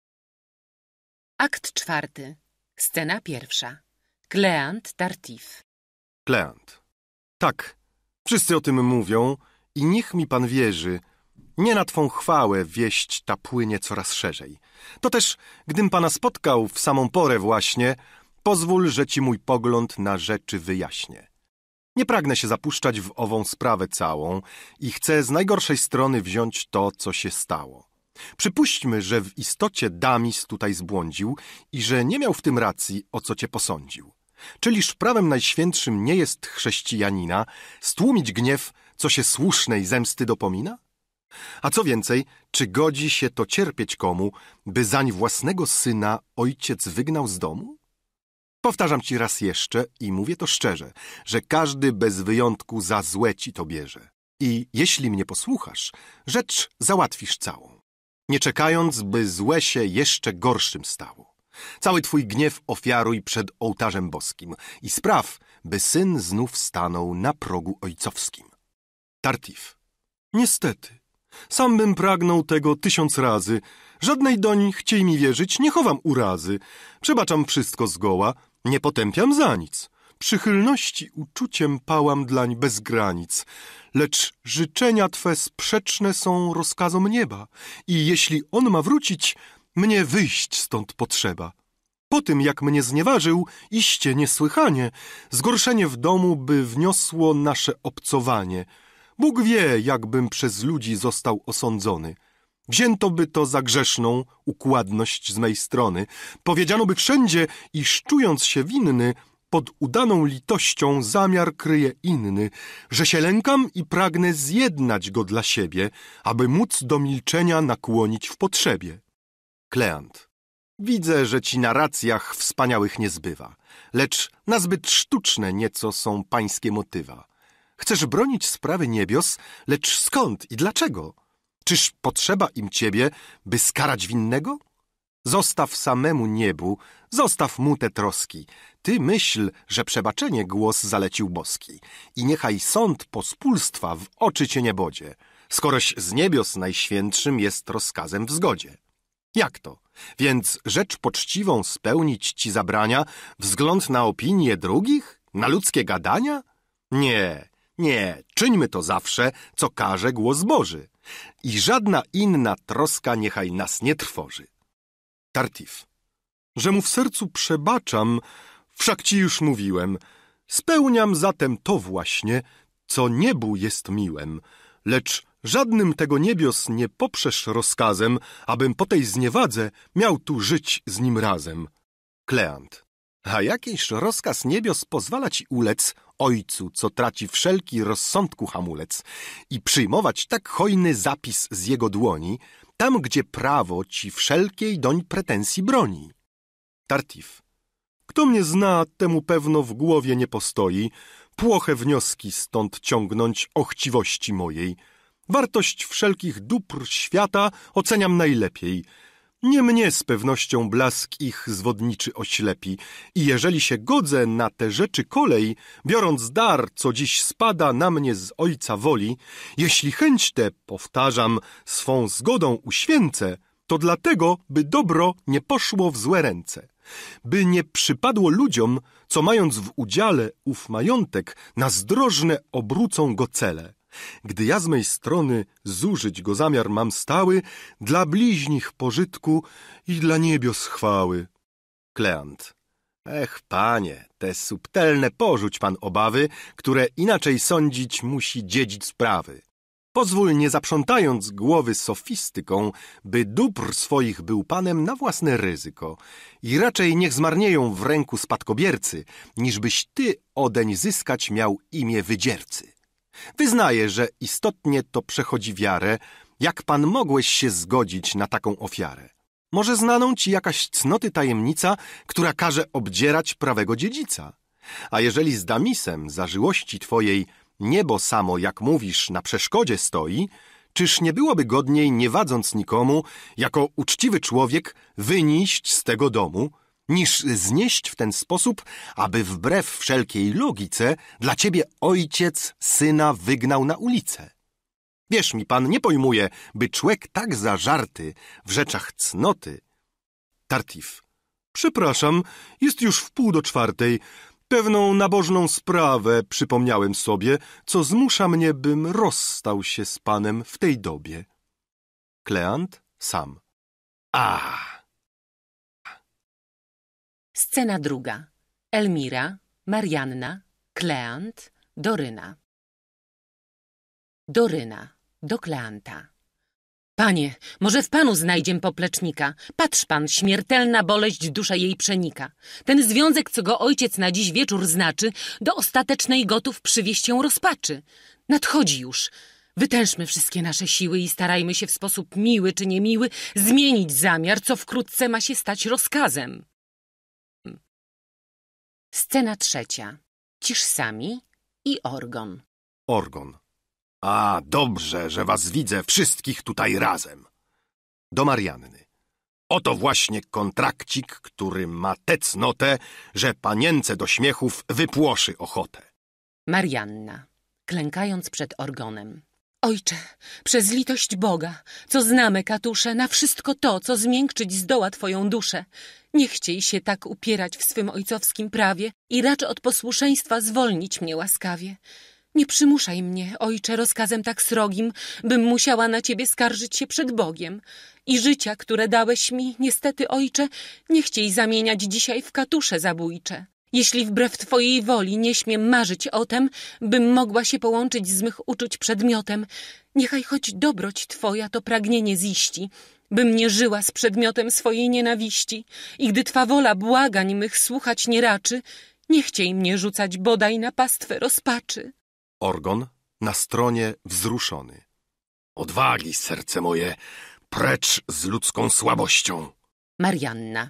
Akt czwarty. Scena pierwsza. Kleant Tartif. Kleant. Tak, wszyscy o tym mówią i niech mi pan wierzy, nie na twą chwałę wieść ta płynie coraz szerzej. To też, gdym pana spotkał w samą porę właśnie, Pozwól, że ci mój pogląd na rzeczy wyjaśnię. Nie pragnę się zapuszczać w ową sprawę całą i chcę z najgorszej strony wziąć to, co się stało. Przypuśćmy, że w istocie Damis tutaj zbłądził i że nie miał w tym racji, o co cię posądził. Czyliż prawem najświętszym nie jest chrześcijanina stłumić gniew, co się słusznej zemsty dopomina? A co więcej, czy godzi się to cierpieć komu, by zań własnego syna ojciec wygnał z domu? Powtarzam ci raz jeszcze i mówię to szczerze, że każdy bez wyjątku za złe ci to bierze. I jeśli mnie posłuchasz, rzecz załatwisz całą. Nie czekając, by złe się jeszcze gorszym stało. Cały twój gniew ofiaruj przed ołtarzem boskim i spraw, by syn znów stanął na progu ojcowskim. Tartif. Niestety, sam bym pragnął tego tysiąc razy. Żadnej doń chciej mi wierzyć, nie chowam urazy. Przebaczam wszystko zgoła, nie potępiam za nic. Przychylności uczuciem pałam dlań bez granic, lecz życzenia Twe sprzeczne są rozkazom nieba i jeśli On ma wrócić, mnie wyjść stąd potrzeba. Po tym, jak mnie znieważył, iście niesłychanie, zgorszenie w domu by wniosło nasze obcowanie. Bóg wie, jakbym przez ludzi został osądzony. Wzięto by to za grzeszną układność z mej strony. Powiedziano by wszędzie, iż czując się winny, pod udaną litością zamiar kryje inny, że się lękam i pragnę zjednać go dla siebie, aby móc do milczenia nakłonić w potrzebie. Kleant. Widzę, że ci na racjach wspaniałych nie zbywa, lecz nazbyt sztuczne nieco są pańskie motywa. Chcesz bronić sprawy niebios, lecz skąd i dlaczego? Czyż potrzeba im ciebie, by skarać winnego? Zostaw samemu niebu, zostaw mu te troski. Ty myśl, że przebaczenie głos zalecił boski. I niechaj sąd pospólstwa w oczy cię nie bodzie, skoroś z niebios najświętszym jest rozkazem w zgodzie. Jak to? Więc rzecz poczciwą spełnić ci zabrania wzgląd na opinie drugich? Na ludzkie gadania? Nie, nie, czyńmy to zawsze, co każe głos Boży. I żadna inna troska niechaj nas nie trwoży. Tartif. Że mu w sercu przebaczam, wszak ci już mówiłem. Spełniam zatem to właśnie, co niebu jest miłem. Lecz żadnym tego niebios nie poprzesz rozkazem, abym po tej zniewadze miał tu żyć z nim razem. Kleant. A jakiś rozkaz niebios pozwala ci ulec ojcu, co traci wszelki rozsądku hamulec, i przyjmować tak hojny zapis z jego dłoni, tam gdzie prawo ci wszelkiej doń pretensji broni. Tartif. Kto mnie zna, temu pewno w głowie nie postoi, płoche wnioski stąd ciągnąć o chciwości mojej. Wartość wszelkich dóbr świata oceniam najlepiej – nie mnie z pewnością blask ich zwodniczy oślepi i jeżeli się godzę na te rzeczy kolej, biorąc dar, co dziś spada na mnie z ojca woli, jeśli chęć tę, powtarzam, swą zgodą uświęcę, to dlatego, by dobro nie poszło w złe ręce, by nie przypadło ludziom, co mając w udziale ów majątek, na zdrożne obrócą go cele gdy ja z mej strony zużyć go zamiar mam stały, dla bliźnich pożytku i dla niebios chwały. Kleant. Ech, panie, te subtelne porzuć pan obawy, które inaczej sądzić musi dziedzic sprawy. Pozwól, nie zaprzątając głowy sofistyką, by dóbr swoich był panem na własne ryzyko i raczej niech zmarnieją w ręku spadkobiercy, niżbyś ty odeń zyskać miał imię wydziercy. Wyznaję, że istotnie to przechodzi wiarę, jak pan mogłeś się zgodzić na taką ofiarę? Może znaną ci jakaś cnoty tajemnica, która każe obdzierać prawego dziedzica? A jeżeli z Damisem zażyłości twojej niebo samo, jak mówisz, na przeszkodzie stoi, czyż nie byłoby godniej, nie wadząc nikomu, jako uczciwy człowiek, wynieść z tego domu, niż znieść w ten sposób, aby wbrew wszelkiej logice dla ciebie ojciec syna wygnał na ulicę. Wierz mi pan, nie pojmuje, by człek tak zażarty w rzeczach cnoty. Tartif. Przepraszam, jest już wpół do czwartej. Pewną nabożną sprawę przypomniałem sobie, co zmusza mnie, bym rozstał się z panem w tej dobie. Kleant sam. Ah! Scena druga. Elmira, Marianna, Kleant, Doryna. Doryna do Kleanta. Panie, może w panu znajdziem poplecznika. Patrz pan, śmiertelna boleść dusza jej przenika. Ten związek, co go ojciec na dziś wieczór znaczy, do ostatecznej gotów przywieść ją rozpaczy. Nadchodzi już. Wytężmy wszystkie nasze siły i starajmy się w sposób miły czy niemiły zmienić zamiar, co wkrótce ma się stać rozkazem. Scena trzecia. Cisz sami i Orgon. Orgon. A, dobrze, że was widzę wszystkich tutaj razem. Do Marianny. Oto właśnie kontrakcik, który ma tę cnotę, że panience do śmiechów wypłoszy ochotę. Marianna. Klękając przed Orgonem. Ojcze, przez litość Boga, co znamy, Katusze, na wszystko to, co zmiękczyć zdoła Twoją duszę, nie chciej się tak upierać w swym ojcowskim prawie i racz od posłuszeństwa zwolnić mnie łaskawie. Nie przymuszaj mnie, ojcze, rozkazem tak srogim, bym musiała na ciebie skarżyć się przed Bogiem. I życia, które dałeś mi, niestety, ojcze, nie chciej zamieniać dzisiaj w katusze zabójcze jeśli wbrew twojej woli nie śmiem marzyć o tem, bym mogła się połączyć z mych uczuć przedmiotem, niechaj choć dobroć twoja to pragnienie ziści, bym nie żyła z przedmiotem swojej nienawiści i gdy twa wola błagań mych słuchać nie raczy, nie chciej mnie rzucać bodaj na pastwę rozpaczy. Orgon na stronie wzruszony. Odwagi, serce moje, precz z ludzką słabością. Marianna.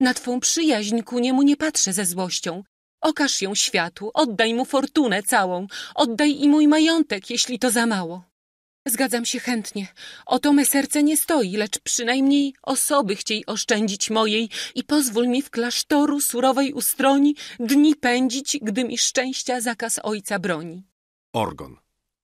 Na twą przyjaźń ku niemu nie patrzę ze złością. Okaż ją światu, oddaj mu fortunę całą, oddaj i mój majątek, jeśli to za mało. Zgadzam się chętnie. O to me serce nie stoi, lecz przynajmniej osoby chciej oszczędzić mojej i pozwól mi w klasztoru surowej ustroni dni pędzić, gdy mi szczęścia zakaz ojca broni. Orgon.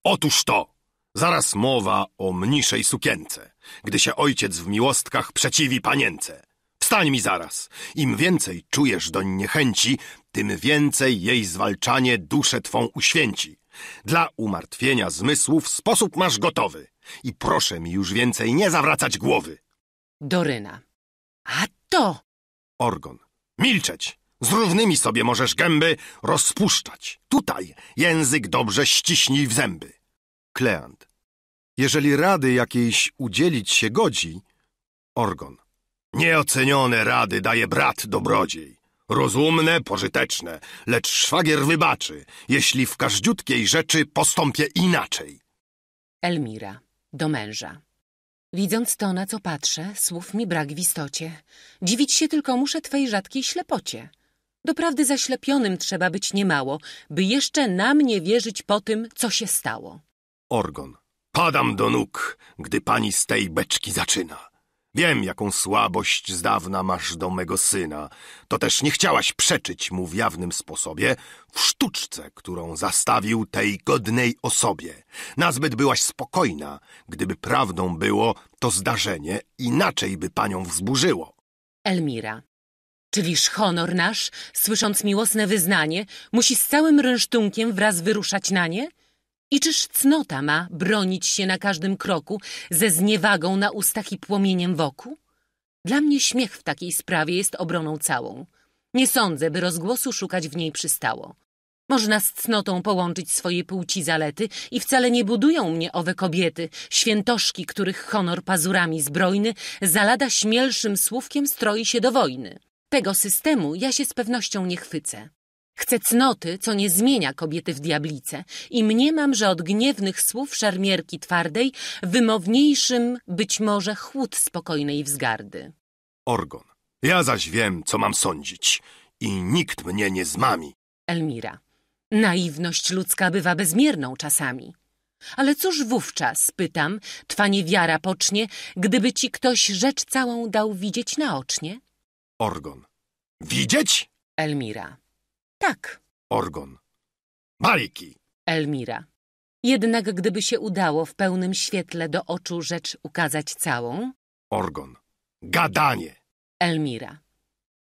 Otóż to! Zaraz mowa o mniszej sukience, gdy się ojciec w miłostkach przeciwi panience. Stań mi zaraz. Im więcej czujesz doń niechęci, tym więcej jej zwalczanie duszę twą uświęci. Dla umartwienia zmysłów sposób masz gotowy. I proszę mi już więcej nie zawracać głowy. Doryna. A to? Orgon. Milczeć. Z równymi sobie możesz gęby rozpuszczać. Tutaj język dobrze ściśnij w zęby. Kleant. Jeżeli rady jakiejś udzielić się godzi... Orgon. Nieocenione rady daje brat dobrodziej. Rozumne, pożyteczne, lecz szwagier wybaczy, jeśli w każdziutkiej rzeczy postąpię inaczej. Elmira, do męża. Widząc to, na co patrzę, słów mi brak w istocie. Dziwić się tylko muszę twej rzadkiej ślepocie. Doprawdy zaślepionym trzeba być niemało, by jeszcze na mnie wierzyć po tym, co się stało. Orgon. Padam do nóg, gdy pani z tej beczki zaczyna. Wiem, jaką słabość z dawna masz do mego syna. To też nie chciałaś przeczyć mu w jawnym sposobie w sztuczce, którą zastawił tej godnej osobie. Nazbyt byłaś spokojna. Gdyby prawdą było to zdarzenie, inaczej by panią wzburzyło. Elmira. Czyliż honor nasz, słysząc miłosne wyznanie, musi z całym rynsztunkiem wraz wyruszać na nie? I czyż cnota ma bronić się na każdym kroku ze zniewagą na ustach i płomieniem wokół? Dla mnie śmiech w takiej sprawie jest obroną całą. Nie sądzę, by rozgłosu szukać w niej przystało. Można z cnotą połączyć swoje płci zalety i wcale nie budują mnie owe kobiety, świętoszki, których honor pazurami zbrojny zalada śmielszym słówkiem stroi się do wojny. Tego systemu ja się z pewnością nie chwycę. Chcę cnoty, co nie zmienia kobiety w diablice i mniemam, że od gniewnych słów szarmierki twardej wymowniejszym być może chłód spokojnej wzgardy. Orgon. Ja zaś wiem, co mam sądzić i nikt mnie nie zmami. Elmira. Naiwność ludzka bywa bezmierną czasami. Ale cóż wówczas, pytam, twa niewiara pocznie, gdyby ci ktoś rzecz całą dał widzieć naocznie? Orgon. Widzieć? Elmira. Tak. Orgon. Majki! Elmira. Jednak gdyby się udało w pełnym świetle do oczu rzecz ukazać całą... Orgon. Gadanie! Elmira.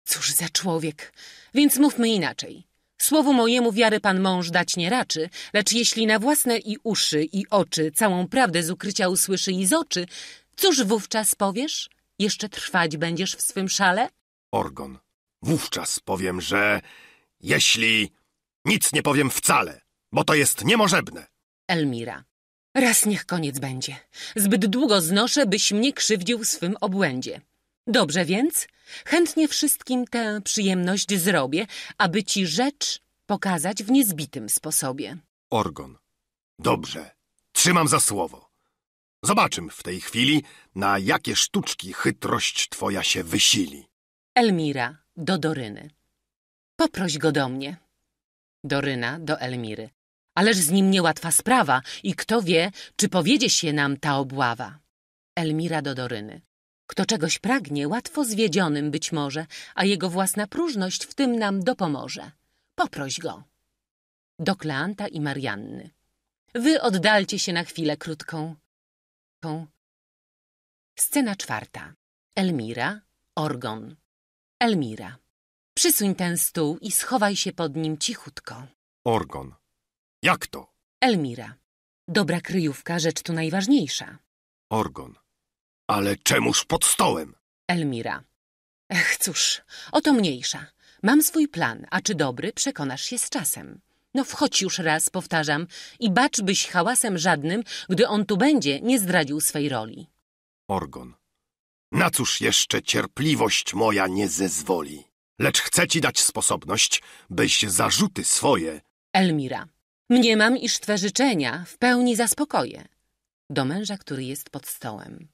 Cóż za człowiek. Więc mówmy inaczej. Słowu mojemu wiary pan mąż dać nie raczy, lecz jeśli na własne i uszy, i oczy całą prawdę z ukrycia usłyszy i z oczy, cóż wówczas powiesz? Jeszcze trwać będziesz w swym szale? Orgon. Wówczas powiem, że... Jeśli nic nie powiem wcale, bo to jest niemożebne. Elmira. Raz niech koniec będzie. Zbyt długo znoszę, byś mnie krzywdził swym obłędzie. Dobrze więc, chętnie wszystkim tę przyjemność zrobię, aby ci rzecz pokazać w niezbitym sposobie. Orgon. Dobrze, trzymam za słowo. Zobaczym w tej chwili, na jakie sztuczki chytrość twoja się wysili. Elmira do Doryny. Poproś go do mnie. Doryna do Elmiry. Ależ z nim niełatwa sprawa i kto wie, czy powiedzie się nam ta obława. Elmira do Doryny. Kto czegoś pragnie, łatwo zwiedzionym być może, a jego własna próżność w tym nam dopomoże. Poproś go. Do Kleanta i Marianny. Wy oddalcie się na chwilę krótką. Scena czwarta. Elmira, Orgon. Elmira. Przysuń ten stół i schowaj się pod nim cichutko. Orgon. Jak to? Elmira. Dobra kryjówka, rzecz tu najważniejsza. Orgon. Ale czemuż pod stołem? Elmira. Ech, cóż, oto mniejsza. Mam swój plan, a czy dobry, przekonasz się z czasem. No wchodź już raz, powtarzam, i bacz byś hałasem żadnym, gdy on tu będzie, nie zdradził swej roli. Orgon. Na cóż jeszcze cierpliwość moja nie zezwoli? lecz chcę ci dać sposobność, byś zarzuty swoje... Elmira. Mniemam, iż twe życzenia w pełni zaspokoję. Do męża, który jest pod stołem.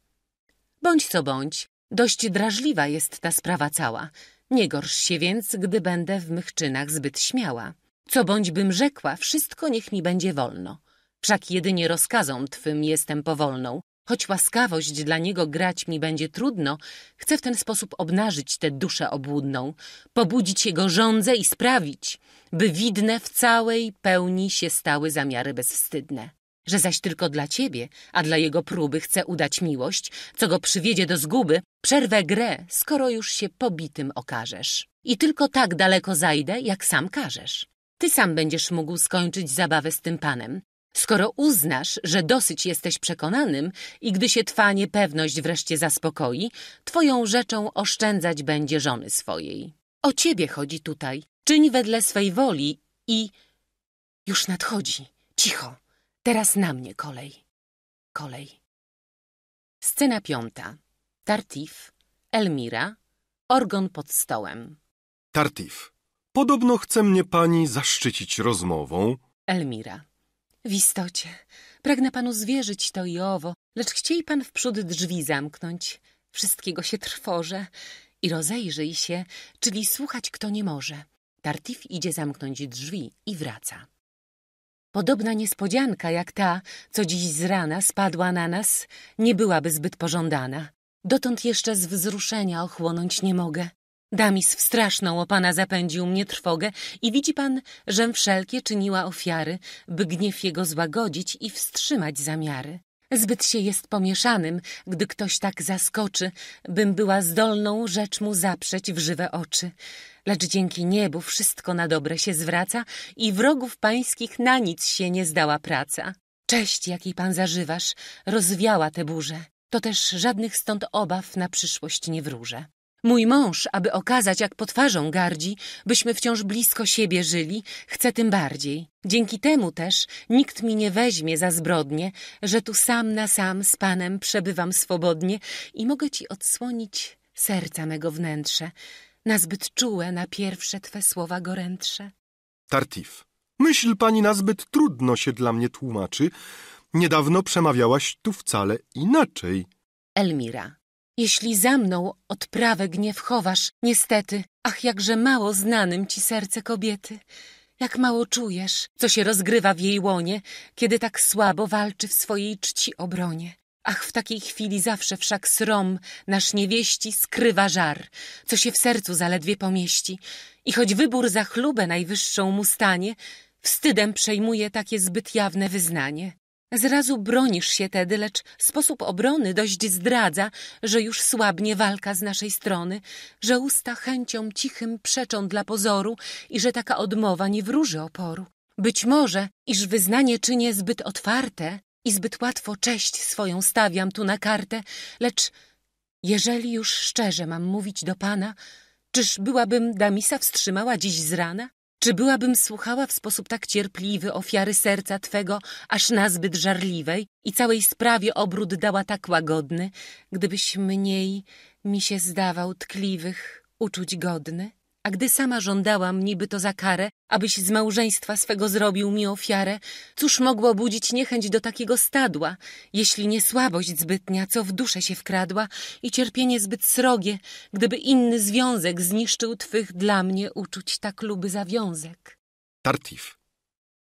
Bądź co bądź, dość drażliwa jest ta sprawa cała. Nie gorsz się więc, gdy będę w mych czynach zbyt śmiała. Co bądź bym rzekła, wszystko niech mi będzie wolno. Wszak jedynie rozkazom twym jestem powolną, Choć łaskawość dla niego grać mi będzie trudno, chcę w ten sposób obnażyć tę duszę obłudną, pobudzić jego żądzę i sprawić, by widne w całej pełni się stały zamiary bezwstydne. Że zaś tylko dla ciebie, a dla jego próby chcę udać miłość, co go przywiedzie do zguby, przerwę grę, skoro już się pobitym okażesz. I tylko tak daleko zajdę, jak sam każesz. Ty sam będziesz mógł skończyć zabawę z tym panem, Skoro uznasz, że dosyć jesteś przekonanym i gdy się twa niepewność wreszcie zaspokoi, twoją rzeczą oszczędzać będzie żony swojej. O ciebie chodzi tutaj. Czyń wedle swej woli i... Już nadchodzi. Cicho. Teraz na mnie kolej. Kolej. Scena piąta. Tartif, Elmira, orgon pod stołem. Tartif. Podobno chce mnie pani zaszczycić rozmową. Elmira. W istocie, pragnę panu zwierzyć to i owo, lecz chciej pan wprzód drzwi zamknąć. Wszystkiego się trworzę i rozejrzyj się, czyli słuchać kto nie może. Tartif idzie zamknąć drzwi i wraca. Podobna niespodzianka jak ta, co dziś z rana spadła na nas, nie byłaby zbyt pożądana. Dotąd jeszcze z wzruszenia ochłonąć nie mogę. Damis w straszną o pana zapędził mnie trwogę i widzi pan, żem wszelkie czyniła ofiary, by gniew jego złagodzić i wstrzymać zamiary. Zbyt się jest pomieszanym, gdy ktoś tak zaskoczy, bym była zdolną rzecz mu zaprzeć w żywe oczy. Lecz dzięki niebu wszystko na dobre się zwraca i wrogów pańskich na nic się nie zdała praca. Cześć, jakiej pan zażywasz, rozwiała te burze. To też żadnych stąd obaw na przyszłość nie wróżę. Mój mąż, aby okazać, jak twarzą gardzi, byśmy wciąż blisko siebie żyli, chce tym bardziej. Dzięki temu też nikt mi nie weźmie za zbrodnie, że tu sam na sam z panem przebywam swobodnie i mogę ci odsłonić serca mego wnętrze, na zbyt czułe na pierwsze twe słowa gorętsze. Tartif. Myśl pani nazbyt trudno się dla mnie tłumaczy. Niedawno przemawiałaś tu wcale inaczej. Elmira. Jeśli za mną odprawę gniew chowasz, niestety, ach, jakże mało znanym ci serce kobiety. Jak mało czujesz, co się rozgrywa w jej łonie, kiedy tak słabo walczy w swojej czci obronie. Ach, w takiej chwili zawsze wszak srom nasz niewieści skrywa żar, co się w sercu zaledwie pomieści. I choć wybór za chlubę najwyższą mu stanie, wstydem przejmuje takie zbyt jawne wyznanie. Zrazu bronisz się tedy, lecz sposób obrony dość zdradza, że już słabnie walka z naszej strony, że usta chęcią cichym przeczą dla pozoru i że taka odmowa nie wróży oporu. Być może, iż wyznanie czynię zbyt otwarte i zbyt łatwo cześć swoją stawiam tu na kartę, lecz jeżeli już szczerze mam mówić do pana, czyż byłabym Damisa wstrzymała dziś z rana? Czy byłabym słuchała w sposób tak cierpliwy ofiary serca Twego, aż nazbyt żarliwej i całej sprawie obrót dała tak łagodny, gdybyś mniej mi się zdawał tkliwych uczuć godny? a gdy sama żądałam niby to za karę, abyś z małżeństwa swego zrobił mi ofiarę, cóż mogło budzić niechęć do takiego stadła, jeśli nie słabość zbytnia, co w duszę się wkradła i cierpienie zbyt srogie, gdyby inny związek zniszczył twych dla mnie uczuć tak luby zawiązek. Tartif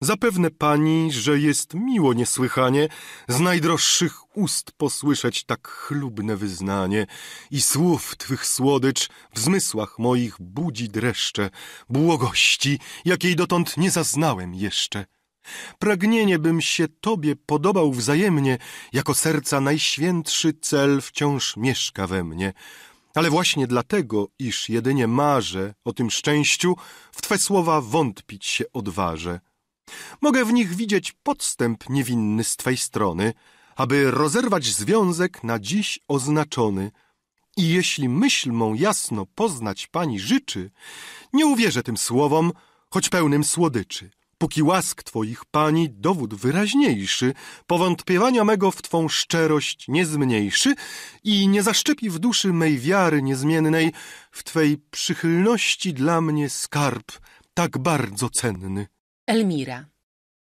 Zapewne pani, że jest miło niesłychanie z najdroższych ust posłyszeć tak chlubne wyznanie i słów twych słodycz w zmysłach moich budzi dreszcze błogości, jakiej dotąd nie zaznałem jeszcze. Pragnienie bym się tobie podobał wzajemnie, jako serca najświętszy cel wciąż mieszka we mnie. Ale właśnie dlatego, iż jedynie marzę o tym szczęściu, w twe słowa wątpić się odważę. Mogę w nich widzieć podstęp niewinny z twej strony, aby rozerwać związek na dziś oznaczony. I jeśli myśl mą jasno poznać pani życzy, nie uwierzę tym słowom, choć pełnym słodyczy. Póki łask twoich pani dowód wyraźniejszy, powątpiewania mego w twą szczerość nie zmniejszy i nie zaszczepi w duszy mej wiary niezmiennej w twej przychylności dla mnie skarb tak bardzo cenny. Elmira,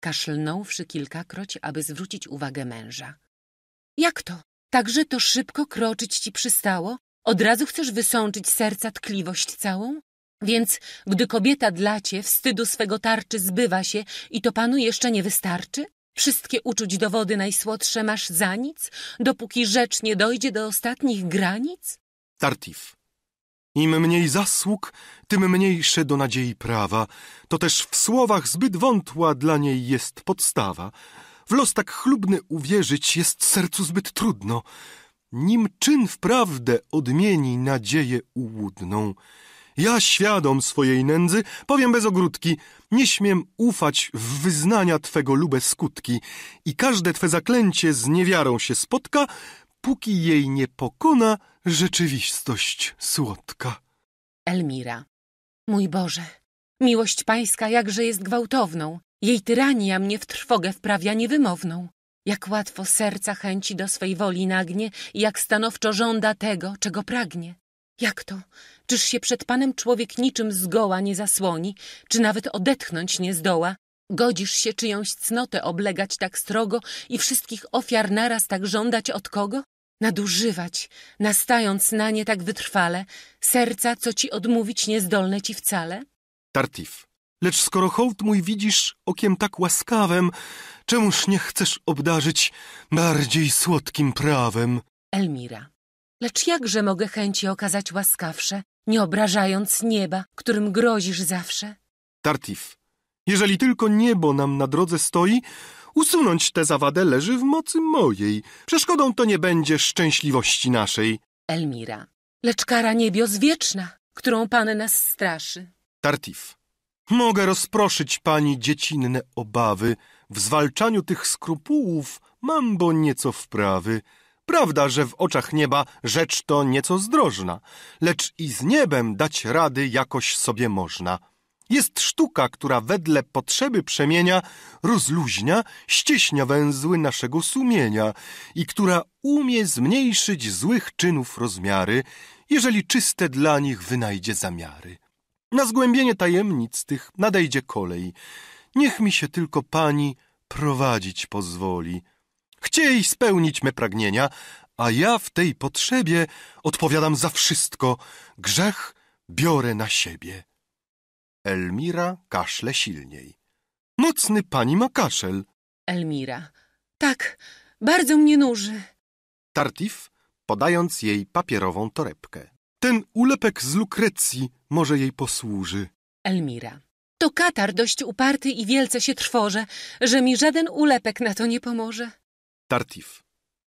kaszlnąwszy kilkakroć, aby zwrócić uwagę męża. Jak to? Także to szybko kroczyć ci przystało? Od razu chcesz wysączyć serca tkliwość całą? Więc gdy kobieta dla cię wstydu swego tarczy zbywa się i to panu jeszcze nie wystarczy? Wszystkie uczuć dowody najsłodsze masz za nic, dopóki rzecz nie dojdzie do ostatnich granic? Tartif. Im mniej zasług, tym mniejsze do nadziei prawa, to też w słowach zbyt wątła dla niej jest podstawa. W los tak chlubny uwierzyć jest sercu zbyt trudno, nim czyn wprawdę odmieni nadzieję ułudną. Ja świadom swojej nędzy, powiem bez ogródki, nie śmiem ufać w wyznania Twego lube skutki i każde Twe zaklęcie z niewiarą się spotka, póki jej nie pokona, rzeczywistość słodka. Elmira. Mój Boże, miłość pańska jakże jest gwałtowną. Jej tyrania mnie w trwogę wprawia niewymowną. Jak łatwo serca chęci do swej woli nagnie i jak stanowczo żąda tego, czego pragnie. Jak to? Czyż się przed Panem człowiek niczym zgoła nie zasłoni, czy nawet odetchnąć nie zdoła? Godzisz się czyjąś cnotę oblegać tak strogo i wszystkich ofiar naraz tak żądać od kogo? nadużywać, nastając na nie tak wytrwale, serca, co ci odmówić niezdolne ci wcale? Tartif. Lecz skoro hołd mój widzisz okiem tak łaskawem, czemuż nie chcesz obdarzyć bardziej słodkim prawem? Elmira. Lecz jakże mogę chęci okazać łaskawsze, nie obrażając nieba, którym grozisz zawsze? Tartif. Jeżeli tylko niebo nam na drodze stoi, Usunąć tę zawadę leży w mocy mojej. Przeszkodą to nie będzie szczęśliwości naszej. Elmira. Lecz kara niebios wieczna, którą pan nas straszy. Tartif. Mogę rozproszyć pani dziecinne obawy. W zwalczaniu tych skrupułów mam bo nieco wprawy. Prawda, że w oczach nieba rzecz to nieco zdrożna, lecz i z niebem dać rady jakoś sobie można. Jest sztuka, która wedle potrzeby przemienia rozluźnia, ścieśnia węzły naszego sumienia i która umie zmniejszyć złych czynów rozmiary, jeżeli czyste dla nich wynajdzie zamiary. Na zgłębienie tajemnic tych nadejdzie kolej. Niech mi się tylko pani prowadzić pozwoli. Chciej spełnić me pragnienia, a ja w tej potrzebie odpowiadam za wszystko. Grzech biorę na siebie. Elmira kaszle silniej. Mocny pani ma kaszel. Elmira. Tak, bardzo mnie nuży. Tartif, podając jej papierową torebkę. Ten ulepek z lukrecji może jej posłuży. Elmira. To katar dość uparty i wielce się trwoże, że mi żaden ulepek na to nie pomoże. Tartif.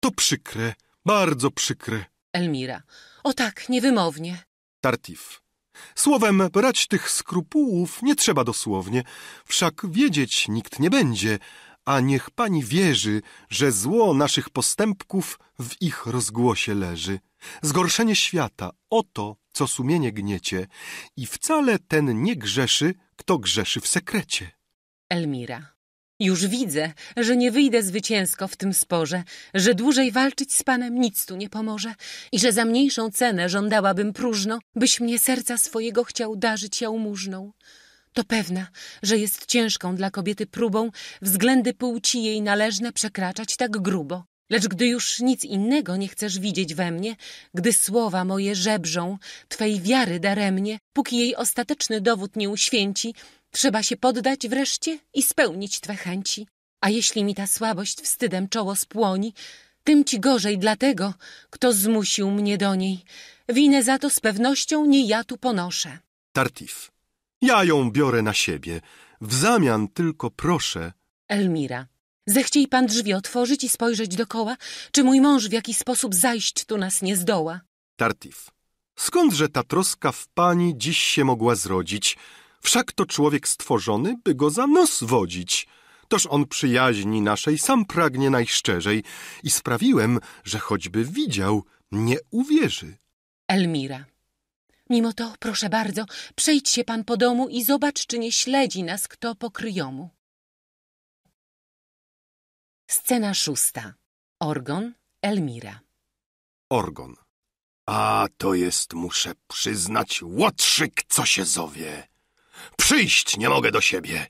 To przykre, bardzo przykre. Elmira. O tak, niewymownie. Tartif. Słowem, brać tych skrupułów nie trzeba dosłownie, wszak wiedzieć nikt nie będzie, a niech pani wierzy, że zło naszych postępków w ich rozgłosie leży. Zgorszenie świata, oto, co sumienie gniecie, i wcale ten nie grzeszy, kto grzeszy w sekrecie. Elmira już widzę, że nie wyjdę zwycięsko w tym sporze, że dłużej walczyć z panem nic tu nie pomoże i że za mniejszą cenę żądałabym próżno, byś mnie serca swojego chciał darzyć jałmużną. To pewna, że jest ciężką dla kobiety próbą względy płci jej należne przekraczać tak grubo. Lecz gdy już nic innego nie chcesz widzieć we mnie, gdy słowa moje żebrzą, twej wiary daremnie, póki jej ostateczny dowód nie uświęci, Trzeba się poddać wreszcie i spełnić twe chęci. A jeśli mi ta słabość wstydem czoło spłoni, tym ci gorzej dla tego, kto zmusił mnie do niej. Winę za to z pewnością nie ja tu ponoszę. Tartif. Ja ją biorę na siebie. W zamian tylko proszę. Elmira. Zechciej pan drzwi otworzyć i spojrzeć dokoła, czy mój mąż w jaki sposób zajść tu nas nie zdoła. Tartif. Skądże ta troska w pani dziś się mogła zrodzić? Wszak to człowiek stworzony, by go za nos wodzić. Toż on przyjaźni naszej sam pragnie najszczerzej i sprawiłem, że choćby widział, nie uwierzy. Elmira. Mimo to, proszę bardzo, przejdź się pan po domu i zobacz, czy nie śledzi nas kto po kryjomu. Scena szósta. Orgon, Elmira. Orgon. A to jest, muszę przyznać, łotrzyk, co się zowie. Przyjść nie mogę do siebie.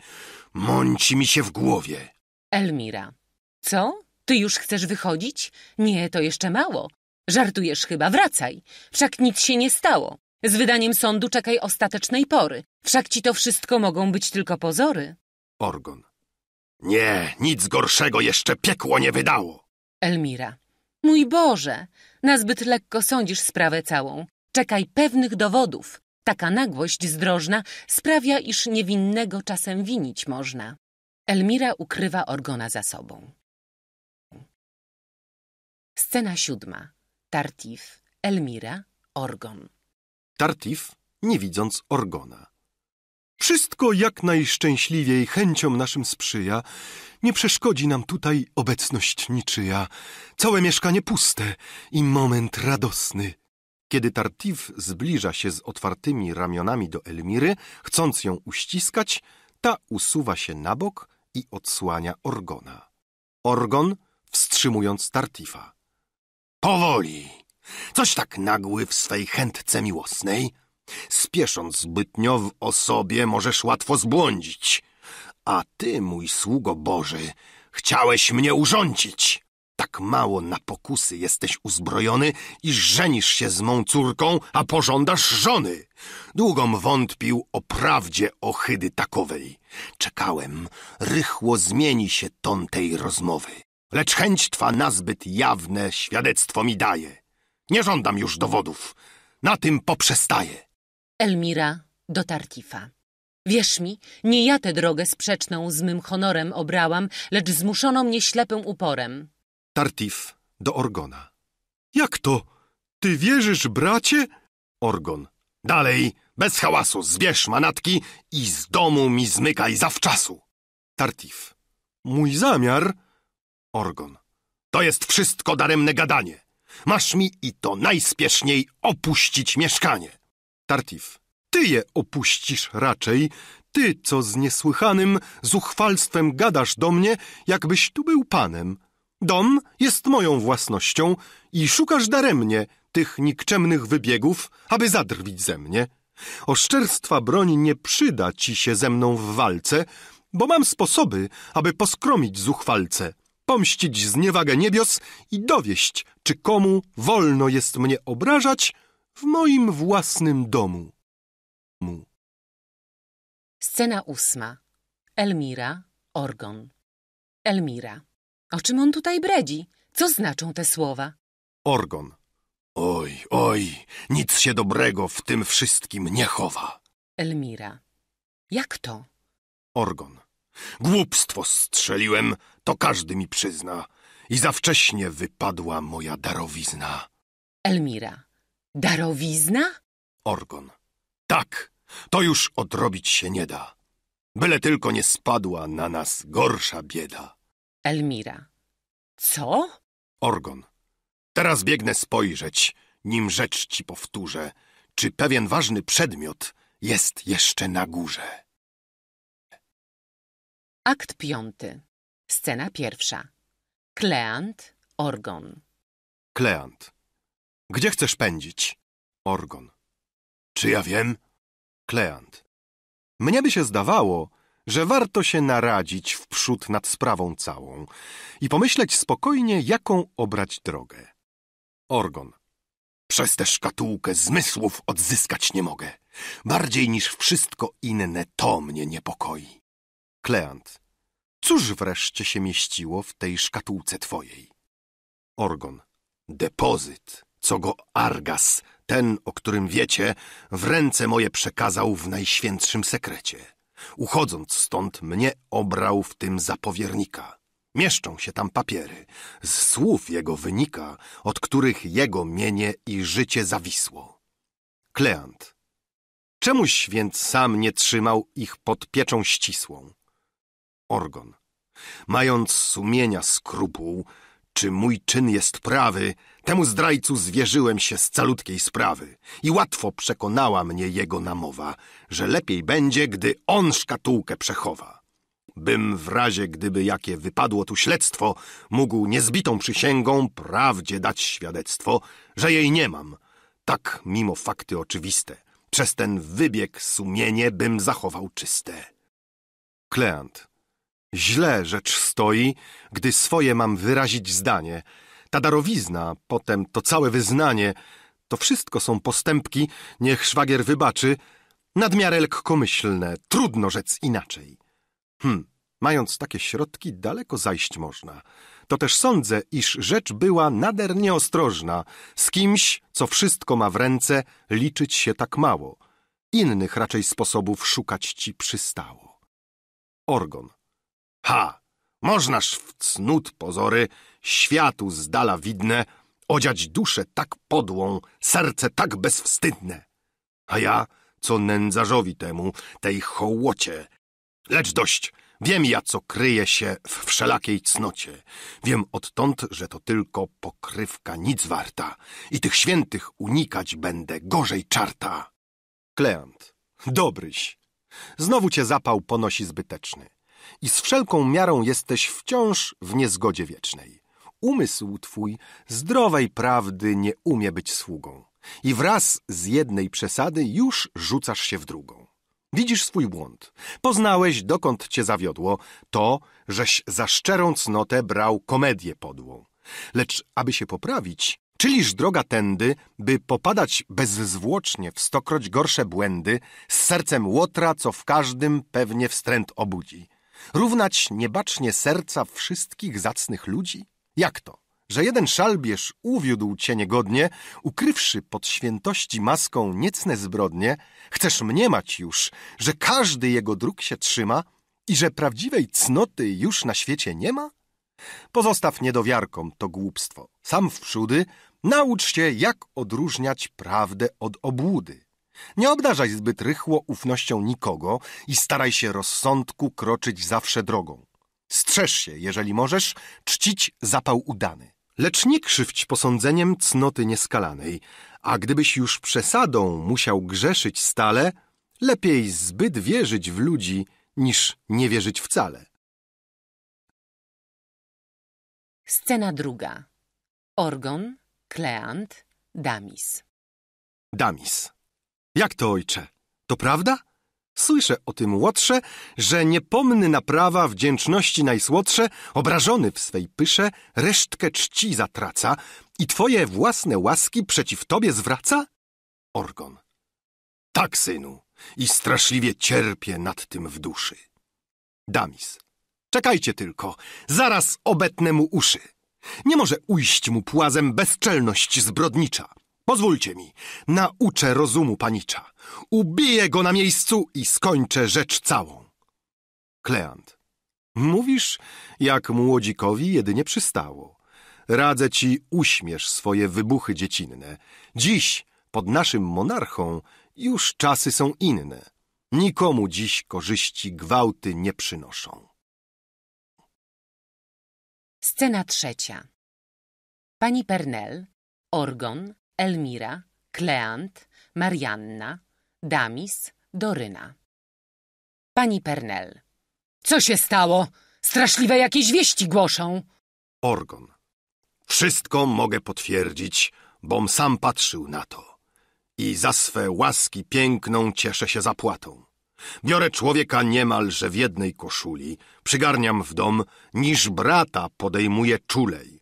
Mąci mi się w głowie. Elmira. Co? Ty już chcesz wychodzić? Nie, to jeszcze mało. Żartujesz chyba, wracaj. Wszak nic się nie stało. Z wydaniem sądu czekaj ostatecznej pory. Wszak ci to wszystko mogą być tylko pozory. Orgon. Nie, nic gorszego jeszcze piekło nie wydało. Elmira. Mój Boże, nazbyt lekko sądzisz sprawę całą. Czekaj pewnych dowodów. Taka nagłość zdrożna sprawia, iż niewinnego czasem winić można. Elmira ukrywa Orgona za sobą. Scena siódma. Tartif, Elmira, Orgon. Tartif, nie widząc Orgona. Wszystko jak najszczęśliwiej chęciom naszym sprzyja. Nie przeszkodzi nam tutaj obecność niczyja. Całe mieszkanie puste i moment radosny kiedy Tartif zbliża się z otwartymi ramionami do Elmiry, chcąc ją uściskać, ta usuwa się na bok i odsłania Orgona. Orgon, wstrzymując Tartifa. Powoli! Coś tak nagły w swej chętce miłosnej. Spiesząc zbytnio w osobie możesz łatwo zbłądzić. A ty, mój sługo Boży, chciałeś mnie urządzić tak mało na pokusy jesteś uzbrojony, i żenisz się z mą córką, a pożądasz żony. Długom wątpił o prawdzie ohydy takowej. Czekałem, rychło zmieni się ton tej rozmowy. Lecz chęć twa nazbyt jawne świadectwo mi daje. Nie żądam już dowodów. Na tym poprzestaję. Elmira do Tartifa. Wierz mi, nie ja tę drogę sprzeczną z mym honorem obrałam, lecz zmuszono mnie ślepym uporem. Tartif do Orgona. Jak to? Ty wierzysz, bracie? Orgon. Dalej, bez hałasu, zbierz manatki i z domu mi zmykaj zawczasu. Tartif. Mój zamiar? Orgon. To jest wszystko daremne gadanie. Masz mi i to najspieszniej opuścić mieszkanie. Tartif. Ty je opuścisz raczej. Ty, co z niesłychanym zuchwalstwem gadasz do mnie, jakbyś tu był panem. Dom jest moją własnością i szukasz daremnie tych nikczemnych wybiegów, aby zadrwić ze mnie. Oszczerstwa broń nie przyda ci się ze mną w walce, bo mam sposoby, aby poskromić zuchwalce, pomścić zniewagę niebios i dowieść, czy komu wolno jest mnie obrażać w moim własnym domu. Mu. Scena ósma. Elmira, Orgon. Elmira. O czym on tutaj bredzi? Co znaczą te słowa? Orgon. Oj, oj, nic się dobrego w tym wszystkim nie chowa. Elmira. Jak to? Orgon. Głupstwo strzeliłem, to każdy mi przyzna. I za wcześnie wypadła moja darowizna. Elmira. Darowizna? Orgon. Tak, to już odrobić się nie da. Byle tylko nie spadła na nas gorsza bieda. Elmira. Co? Orgon. Teraz biegnę spojrzeć, nim rzecz ci powtórzę, czy pewien ważny przedmiot jest jeszcze na górze. Akt piąty. Scena pierwsza. Kleant, Orgon. Kleant. Gdzie chcesz pędzić? Orgon. Czy ja wiem? Kleant. Mnie by się zdawało, że warto się naradzić wprzód nad sprawą całą i pomyśleć spokojnie, jaką obrać drogę. Orgon. Przez tę szkatułkę zmysłów odzyskać nie mogę. Bardziej niż wszystko inne to mnie niepokoi. Kleant. Cóż wreszcie się mieściło w tej szkatułce twojej? Orgon. Depozyt, co go Argas, ten, o którym wiecie, w ręce moje przekazał w najświętszym sekrecie. Uchodząc stąd, mnie obrał w tym zapowiernika. Mieszczą się tam papiery. Z słów jego wynika, od których jego mienie i życie zawisło. Kleant. Czemuś więc sam nie trzymał ich pod pieczą ścisłą? Orgon. Mając sumienia skrupuł, czy mój czyn jest prawy, temu zdrajcu zwierzyłem się z calutkiej sprawy i łatwo przekonała mnie jego namowa, że lepiej będzie, gdy on szkatułkę przechowa. Bym w razie, gdyby jakie wypadło tu śledztwo, mógł niezbitą przysięgą prawdzie dać świadectwo, że jej nie mam. Tak, mimo fakty oczywiste, przez ten wybieg sumienie bym zachował czyste. Kleant Źle rzecz stoi, gdy swoje mam wyrazić zdanie. Ta darowizna, potem to całe wyznanie, to wszystko są postępki, niech szwagier wybaczy, Nadmiar lekkomyślne, trudno rzec inaczej. Hm, mając takie środki, daleko zajść można. To też sądzę, iż rzecz była nader nieostrożna, z kimś, co wszystko ma w ręce, liczyć się tak mało. Innych raczej sposobów szukać ci przystało. Orgon. Ha! Możnaż w cnót pozory, światu z dala widne, odziać duszę tak podłą, serce tak bezwstydne. A ja, co nędzarzowi temu, tej hołocie. Lecz dość, wiem ja, co kryje się w wszelakiej cnocie. Wiem odtąd, że to tylko pokrywka nic warta i tych świętych unikać będę gorzej czarta. Kleant, dobryś, znowu cię zapał ponosi zbyteczny i z wszelką miarą jesteś wciąż w niezgodzie wiecznej. Umysł twój zdrowej prawdy nie umie być sługą i wraz z jednej przesady już rzucasz się w drugą. Widzisz swój błąd. Poznałeś, dokąd cię zawiodło, to, żeś za szczerą cnotę brał komedię podłą. Lecz aby się poprawić, czyliż droga tędy, by popadać bezzwłocznie w stokroć gorsze błędy, z sercem łotra, co w każdym pewnie wstręt obudzi. Równać niebacznie serca wszystkich zacnych ludzi? Jak to, że jeden szalbierz uwiódł cię niegodnie, ukrywszy pod świętości maską niecne zbrodnie, chcesz mniemać już, że każdy jego dróg się trzyma i że prawdziwej cnoty już na świecie nie ma? Pozostaw niedowiarkom to głupstwo. Sam wprzódy naucz się, jak odróżniać prawdę od obłudy. Nie obdarzaj zbyt rychło ufnością nikogo i staraj się rozsądku kroczyć zawsze drogą. Strzeż się, jeżeli możesz, czcić zapał udany. Lecz nie krzywdź posądzeniem cnoty nieskalanej, a gdybyś już przesadą musiał grzeszyć stale, lepiej zbyt wierzyć w ludzi niż nie wierzyć wcale. Scena druga. Orgon, Kleant, Damis. Damis. Jak to, ojcze? To prawda? Słyszę o tym łotrze, że niepomny naprawa wdzięczności najsłodsze, obrażony w swej pysze, resztkę czci zatraca i twoje własne łaski przeciw tobie zwraca? Orgon. Tak, synu, i straszliwie cierpię nad tym w duszy. Damis. Czekajcie tylko, zaraz obetnę mu uszy. Nie może ujść mu płazem bezczelność zbrodnicza. Pozwólcie mi, nauczę rozumu panicza. Ubiję go na miejscu i skończę rzecz całą. Kleant. Mówisz, jak młodzikowi jedynie przystało. Radzę ci, uśmiesz swoje wybuchy dziecinne. Dziś, pod naszym monarchą, już czasy są inne. Nikomu dziś korzyści gwałty nie przynoszą. Scena trzecia. Pani Pernel, Orgon, Elmira, Kleant, Marianna, Damis, Doryna. Pani Pernel. Co się stało? Straszliwe jakieś wieści głoszą. Orgon. Wszystko mogę potwierdzić, bom sam patrzył na to. I za swe łaski piękną cieszę się zapłatą. Biorę człowieka niemalże w jednej koszuli, przygarniam w dom, niż brata podejmuję czulej.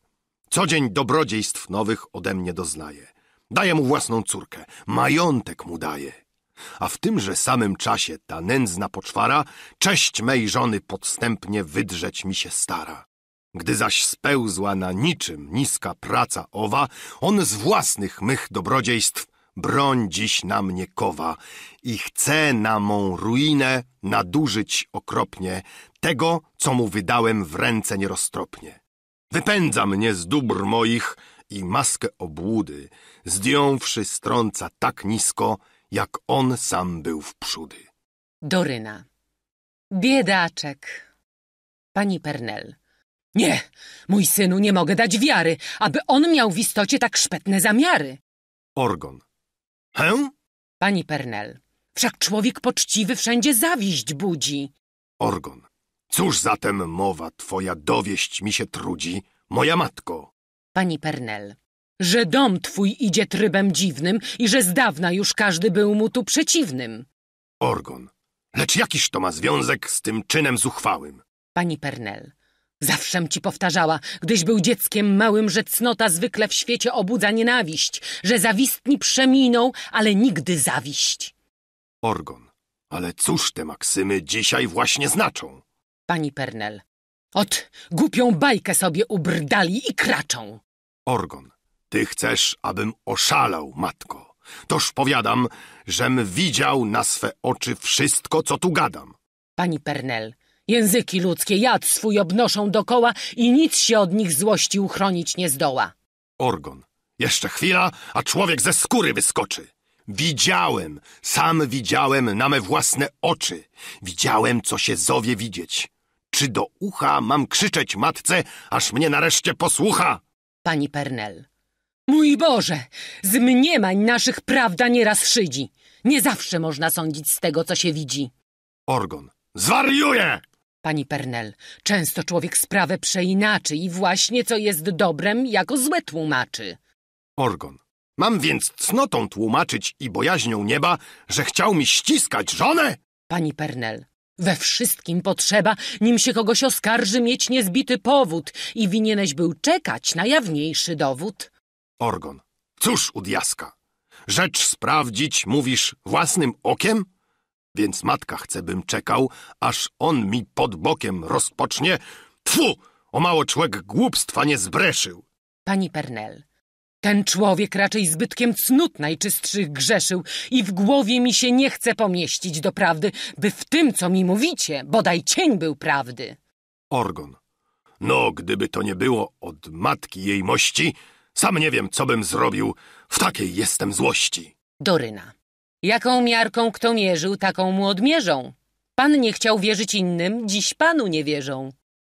Co dzień dobrodziejstw nowych ode mnie doznaje. Daje mu własną córkę, majątek mu daje. A w tymże samym czasie ta nędzna poczwara cześć mej żony podstępnie wydrzeć mi się stara. Gdy zaś spełzła na niczym niska praca owa, on z własnych mych dobrodziejstw broń dziś na mnie kowa i chce na mą ruinę nadużyć okropnie tego, co mu wydałem w ręce nieroztropnie. Wypędza mnie z dóbr moich i maskę obłudy, zdjąwszy strąca tak nisko, jak on sam był wprzódy. Doryna. Biedaczek. Pani Pernel. Nie, mój synu, nie mogę dać wiary, aby on miał w istocie tak szpetne zamiary. Orgon. Hę? Pani Pernel. Wszak człowiek poczciwy wszędzie zawiść budzi. Orgon. Cóż zatem mowa twoja dowieść mi się trudzi, moja matko? Pani Pernel. Że dom twój idzie trybem dziwnym i że z dawna już każdy był mu tu przeciwnym. Orgon. Lecz jakiż to ma związek z tym czynem zuchwałym? Pani Pernel. Zawszem ci powtarzała, gdyś był dzieckiem małym, że cnota zwykle w świecie obudza nienawiść, że zawistni przeminą, ale nigdy zawiść. Orgon. Ale cóż te maksymy dzisiaj właśnie znaczą? Pani Pernel. Ot, głupią bajkę sobie ubrdali i kraczą. Orgon, ty chcesz, abym oszalał, matko. Toż powiadam, żem widział na swe oczy wszystko, co tu gadam. Pani Pernel, języki ludzkie jad swój obnoszą dokoła i nic się od nich złości uchronić nie zdoła. Orgon, jeszcze chwila, a człowiek ze skóry wyskoczy. Widziałem, sam widziałem na me własne oczy. Widziałem, co się zowie widzieć. Czy do ucha mam krzyczeć matce, aż mnie nareszcie posłucha? Pani Pernel. Mój Boże, z mniemań naszych prawda nieraz szydzi. Nie zawsze można sądzić z tego, co się widzi. Orgon. Zwariuję! Pani Pernel, często człowiek sprawę przeinaczy i właśnie co jest dobrem, jako złe tłumaczy. Orgon. Mam więc cnotą tłumaczyć i bojaźnią nieba, że chciał mi ściskać żonę? Pani Pernel, we wszystkim potrzeba, nim się kogoś oskarży, mieć niezbity powód i winieneś był czekać na jawniejszy dowód. Orgon. Cóż u diaska? Rzecz sprawdzić, mówisz, własnym okiem? Więc matka chce, bym czekał, aż on mi pod bokiem rozpocznie. Tfu! O mało człek głupstwa nie zbreszył. Pani Pernel, ten człowiek raczej zbytkiem cnót najczystszych grzeszył i w głowie mi się nie chce pomieścić do prawdy, by w tym, co mi mówicie, bodaj cień był prawdy. Orgon. No, gdyby to nie było od matki jej mości, sam nie wiem, co bym zrobił. W takiej jestem złości. Doryna. Jaką miarką kto mierzył, taką mu odmierzą. Pan nie chciał wierzyć innym, dziś panu nie wierzą.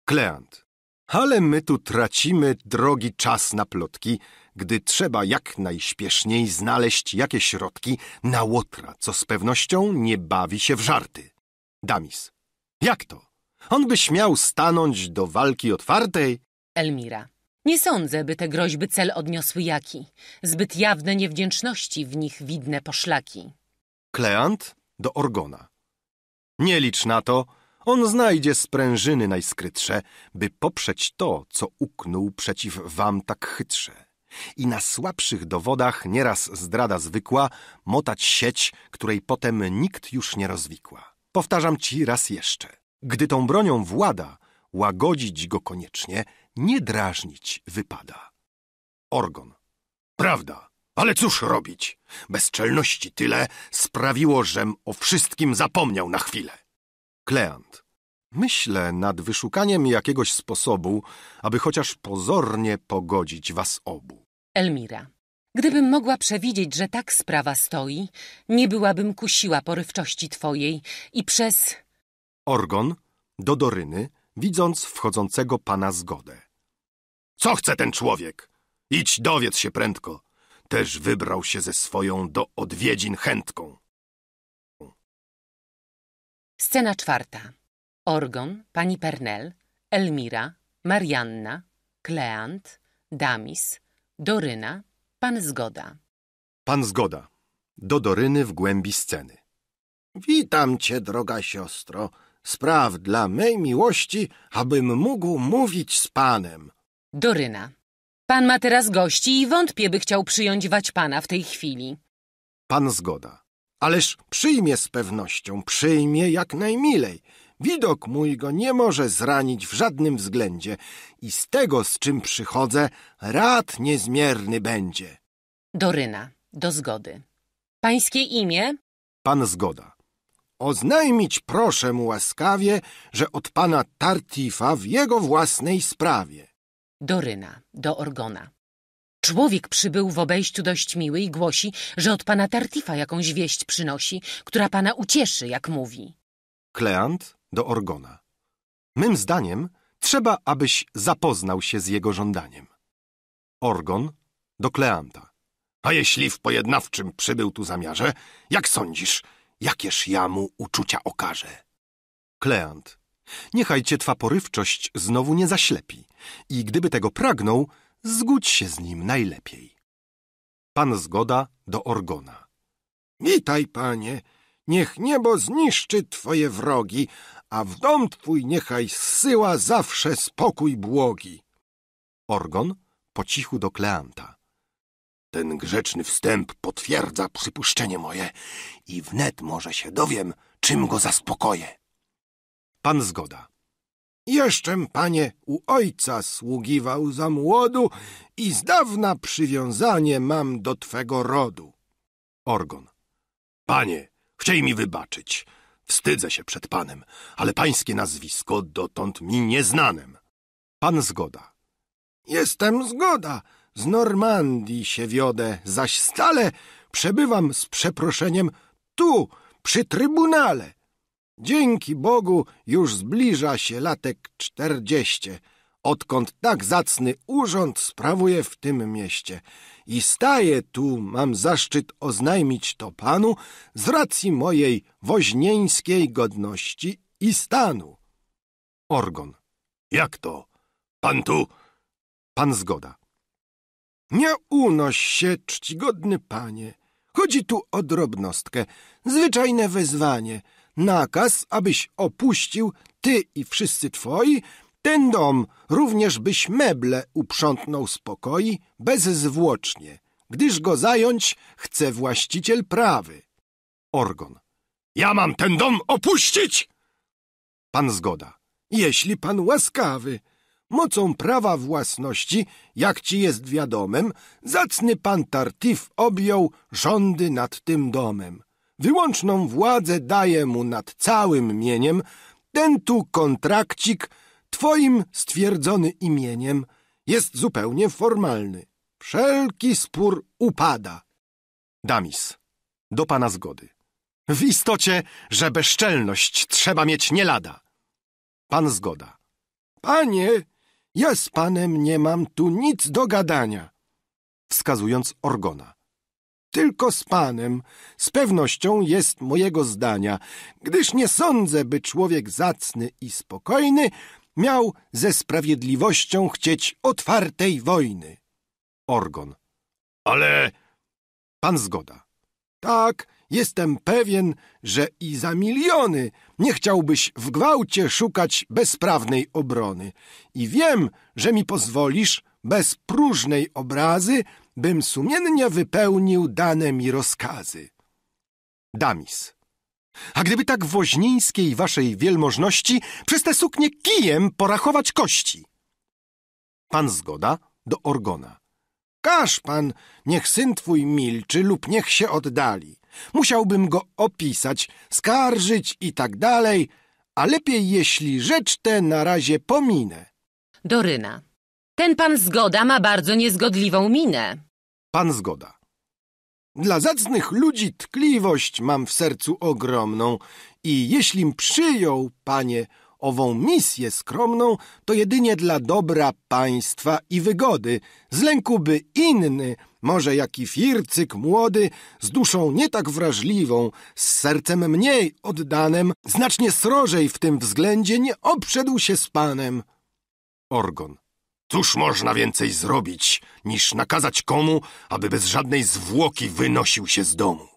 Kleant. Ale my tu tracimy drogi czas na plotki, gdy trzeba jak najśpieszniej znaleźć jakie środki na łotra, co z pewnością nie bawi się w żarty. Damis. Jak to? On by śmiał stanąć do walki otwartej? Elmira. Nie sądzę, by te groźby cel odniosły jaki. Zbyt jawne niewdzięczności w nich widne poszlaki. Kleant do Orgona. Nie licz na to, on znajdzie sprężyny najskrytsze, by poprzeć to, co uknął przeciw wam tak chytrze i na słabszych dowodach, nieraz zdrada zwykła, motać sieć, której potem nikt już nie rozwikła. Powtarzam ci raz jeszcze. Gdy tą bronią włada, łagodzić go koniecznie, nie drażnić wypada. Orgon. Prawda, ale cóż robić? Bezczelności tyle sprawiło, żem o wszystkim zapomniał na chwilę. Kleant. Myślę nad wyszukaniem jakiegoś sposobu, aby chociaż pozornie pogodzić was obu. Elmira. Gdybym mogła przewidzieć, że tak sprawa stoi, nie byłabym kusiła porywczości twojej i przez... Orgon do Doryny, widząc wchodzącego pana zgodę. Co chce ten człowiek? Idź, dowiedz się prędko. Też wybrał się ze swoją do odwiedzin chętką. Scena czwarta. Orgon, pani Pernel, Elmira, Marianna, Kleant, Damis, Doryna, pan Zgoda. Pan Zgoda. Do Doryny w głębi sceny. Witam cię, droga siostro. Spraw dla mej miłości, abym mógł mówić z panem. Doryna. Pan ma teraz gości i wątpię, by chciał przyjąć wać pana w tej chwili. Pan Zgoda. Ależ przyjmie z pewnością, przyjmie jak najmilej. Widok mój go nie może zranić w żadnym względzie i z tego, z czym przychodzę, rad niezmierny będzie. Doryna, do zgody. Pańskie imię? Pan zgoda. Oznajmić proszę mu łaskawie, że od pana Tartifa w jego własnej sprawie. Doryna, do Orgona. Człowiek przybył w obejściu dość miły i głosi, że od pana Tartifa jakąś wieść przynosi, która pana ucieszy, jak mówi. Kleant, do Orgona. Mym zdaniem trzeba, abyś zapoznał się z jego żądaniem. Orgon do Kleanta. A jeśli w pojednawczym przybył tu zamiarze, jak sądzisz, jakież ja mu uczucia okażę? Kleant. Niechaj cię twa porywczość znowu nie zaślepi i gdyby tego pragnął, zgódź się z nim najlepiej. Pan Zgoda do Orgona. Witaj, panie. Niech niebo zniszczy twoje wrogi, a w dom twój niechaj zsyła zawsze spokój błogi. Orgon po cichu do Kleanta. Ten grzeczny wstęp potwierdza przypuszczenie moje i wnet może się dowiem, czym go zaspokoję. Pan zgoda. Jeszczem, panie, u ojca sługiwał za młodu i z dawna przywiązanie mam do twego rodu. Orgon. Panie, Chciej mi wybaczyć. Wstydzę się przed panem, ale pańskie nazwisko dotąd mi nieznanem. Pan zgoda. Jestem zgoda. Z Normandii się wiodę, zaś stale przebywam z przeproszeniem tu, przy trybunale. Dzięki Bogu już zbliża się latek czterdzieści odkąd tak zacny urząd sprawuje w tym mieście. I staję tu, mam zaszczyt oznajmić to panu z racji mojej woźnieńskiej godności i stanu. Orgon. Jak to? Pan tu? Pan zgoda. Nie unoś się, czcigodny panie. Chodzi tu o drobnostkę, zwyczajne wezwanie, nakaz, abyś opuścił ty i wszyscy twoi ten dom również byś meble uprzątnął spokoi, bezzwłocznie, gdyż go zająć chce właściciel prawy. Orgon. Ja mam ten dom opuścić? Pan Zgoda. Jeśli pan łaskawy. Mocą prawa własności, jak ci jest wiadomym, zacny pan Tartif objął rządy nad tym domem. Wyłączną władzę daje mu nad całym mieniem ten tu kontrakcik Twoim stwierdzony imieniem jest zupełnie formalny. Wszelki spór upada. Damis. Do pana zgody. W istocie, że bezczelność trzeba mieć nie lada. Pan zgoda. Panie, ja z panem nie mam tu nic do gadania. Wskazując Orgona. Tylko z panem z pewnością jest mojego zdania, gdyż nie sądzę, by człowiek zacny i spokojny miał ze sprawiedliwością chcieć otwartej wojny. Orgon. Ale... Pan Zgoda. Tak, jestem pewien, że i za miliony nie chciałbyś w gwałcie szukać bezprawnej obrony. I wiem, że mi pozwolisz, bez próżnej obrazy, bym sumiennie wypełnił dane mi rozkazy. Damis. A gdyby tak woźnińskiej waszej wielmożności przez te suknie kijem porachować kości? Pan zgoda do Orgona. Każ pan, niech syn twój milczy lub niech się oddali. Musiałbym go opisać, skarżyć i tak dalej, a lepiej jeśli rzecz tę na razie pominę. Doryna. Ten pan zgoda ma bardzo niezgodliwą minę. Pan zgoda. Dla zacnych ludzi tkliwość mam w sercu ogromną i jeślim przyjął, panie, ową misję skromną, to jedynie dla dobra państwa i wygody. Z lęku by inny, może jaki fircyk młody, z duszą nie tak wrażliwą, z sercem mniej oddanym, znacznie srożej w tym względzie nie obszedł się z panem. Orgon. Cóż można więcej zrobić, niż nakazać komu, aby bez żadnej zwłoki wynosił się z domu?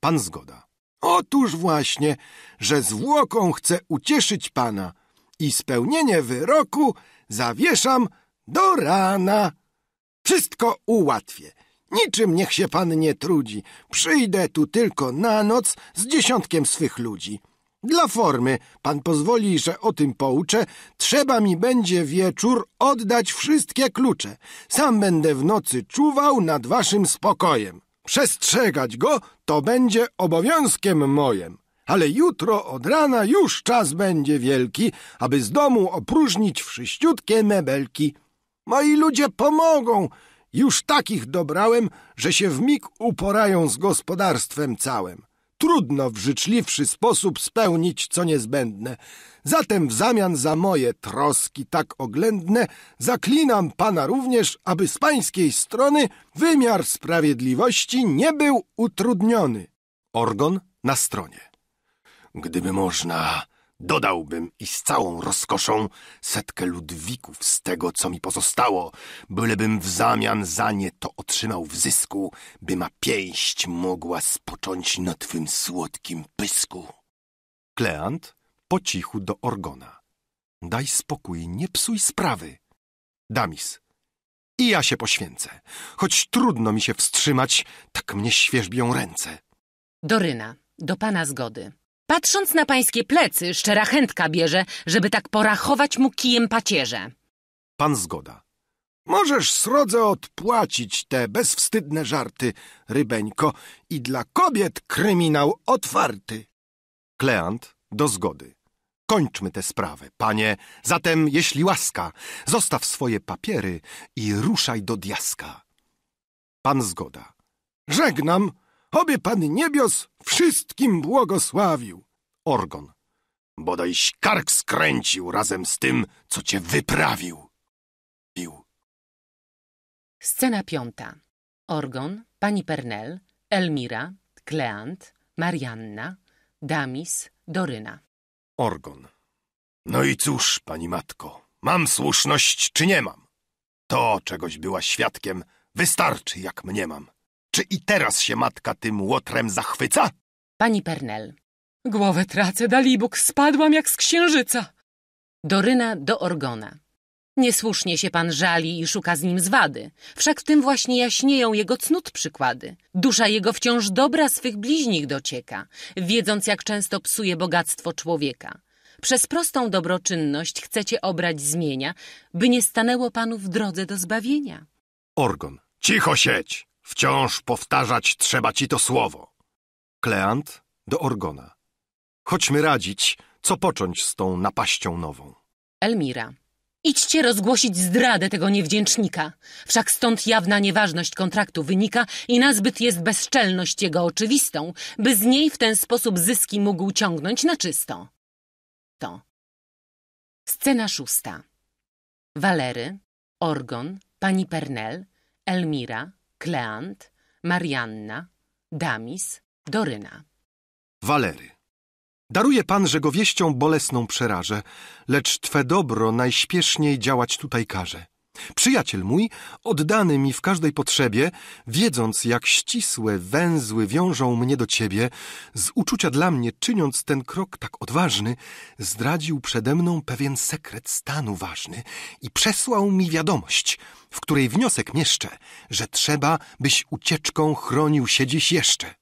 Pan zgoda. Otóż właśnie, że zwłoką chcę ucieszyć pana i spełnienie wyroku zawieszam do rana. Wszystko ułatwię. Niczym niech się pan nie trudzi. Przyjdę tu tylko na noc z dziesiątkiem swych ludzi. Dla formy, pan pozwoli, że o tym pouczę, trzeba mi będzie wieczór oddać wszystkie klucze. Sam będę w nocy czuwał nad waszym spokojem. Przestrzegać go to będzie obowiązkiem mojem. Ale jutro od rana już czas będzie wielki, aby z domu opróżnić wszyściutkie mebelki. Moi ludzie pomogą. Już takich dobrałem, że się w mig uporają z gospodarstwem całym trudno w życzliwszy sposób spełnić co niezbędne. Zatem w zamian za moje troski tak oględne zaklinam Pana również, aby z Pańskiej strony wymiar sprawiedliwości nie był utrudniony. Orgon na stronie. Gdyby można, Dodałbym i z całą rozkoszą setkę ludwików z tego, co mi pozostało, bylebym w zamian za nie to otrzymał w zysku, by ma pięść mogła spocząć na twym słodkim pysku. Kleant po cichu do Orgona. Daj spokój, nie psuj sprawy. Damis. I ja się poświęcę, choć trudno mi się wstrzymać, tak mnie świerzbią ręce. Doryna, do pana zgody. Patrząc na pańskie plecy, szczera chętka bierze, żeby tak porachować mu kijem pacierze. Pan zgoda. Możesz srodze odpłacić te bezwstydne żarty, rybeńko, i dla kobiet kryminał otwarty. Kleant do zgody. Kończmy tę sprawę, panie. Zatem, jeśli łaska, zostaw swoje papiery i ruszaj do diaska. Pan zgoda. Żegnam, Obie Pan Niebios wszystkim błogosławił. Orgon. Bodajś kark skręcił razem z tym, co cię wyprawił. Pił. Scena piąta. Orgon, pani Pernel, Elmira, Kleant, Marianna, Damis, Doryna. Orgon. No i cóż, pani matko, mam słuszność czy nie mam? To, czegoś była świadkiem, wystarczy, jak mnie mam. Czy i teraz się matka tym łotrem zachwyca? Pani Pernel. Głowę tracę, Dalibóg, spadłam jak z księżyca. Doryna do Orgona. Niesłusznie się pan żali i szuka z nim zwady. Wszak w tym właśnie jaśnieją jego cnót przykłady. Dusza jego wciąż dobra swych bliźnich docieka, wiedząc jak często psuje bogactwo człowieka. Przez prostą dobroczynność chcecie obrać zmienia, by nie stanęło panu w drodze do zbawienia. Orgon, cicho sieć! Wciąż powtarzać trzeba ci to słowo. Kleant do Orgona. Chodźmy radzić, co począć z tą napaścią nową. Elmira. Idźcie rozgłosić zdradę tego niewdzięcznika. Wszak stąd jawna nieważność kontraktu wynika i nazbyt jest bezczelność jego oczywistą, by z niej w ten sposób zyski mógł ciągnąć na czysto. To. Scena szósta. Walery, Orgon, pani Pernel, Elmira, Kleant, Marianna, Damis, Doryna. Walery. Daruje pan, że go wieścią bolesną przerażę, lecz twe dobro najśpieszniej działać tutaj każe. Przyjaciel mój, oddany mi w każdej potrzebie, wiedząc jak ścisłe węzły wiążą mnie do ciebie, z uczucia dla mnie czyniąc ten krok tak odważny, zdradził przede mną pewien sekret stanu ważny i przesłał mi wiadomość, w której wniosek mieszczę, że trzeba, byś ucieczką chronił się dziś jeszcze.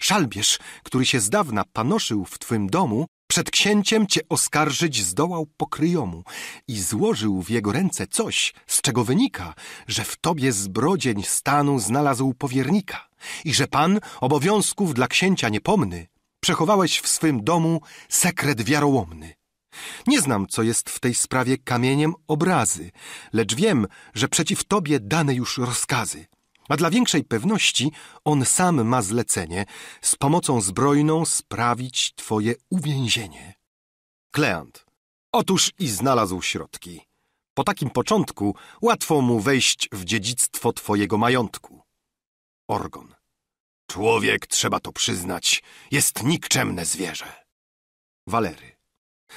Szalbierz, który się z dawna panoszył w twym domu, przed księciem cię oskarżyć zdołał pokryjomu i złożył w jego ręce coś, z czego wynika, że w tobie zbrodzień stanu znalazł powiernika i że pan obowiązków dla księcia niepomny przechowałeś w swym domu sekret wiarołomny. Nie znam, co jest w tej sprawie kamieniem obrazy, lecz wiem, że przeciw tobie dane już rozkazy a dla większej pewności on sam ma zlecenie z pomocą zbrojną sprawić twoje uwięzienie. Kleant. Otóż i znalazł środki. Po takim początku łatwo mu wejść w dziedzictwo twojego majątku. Orgon. Człowiek, trzeba to przyznać, jest nikczemne zwierzę. Walery.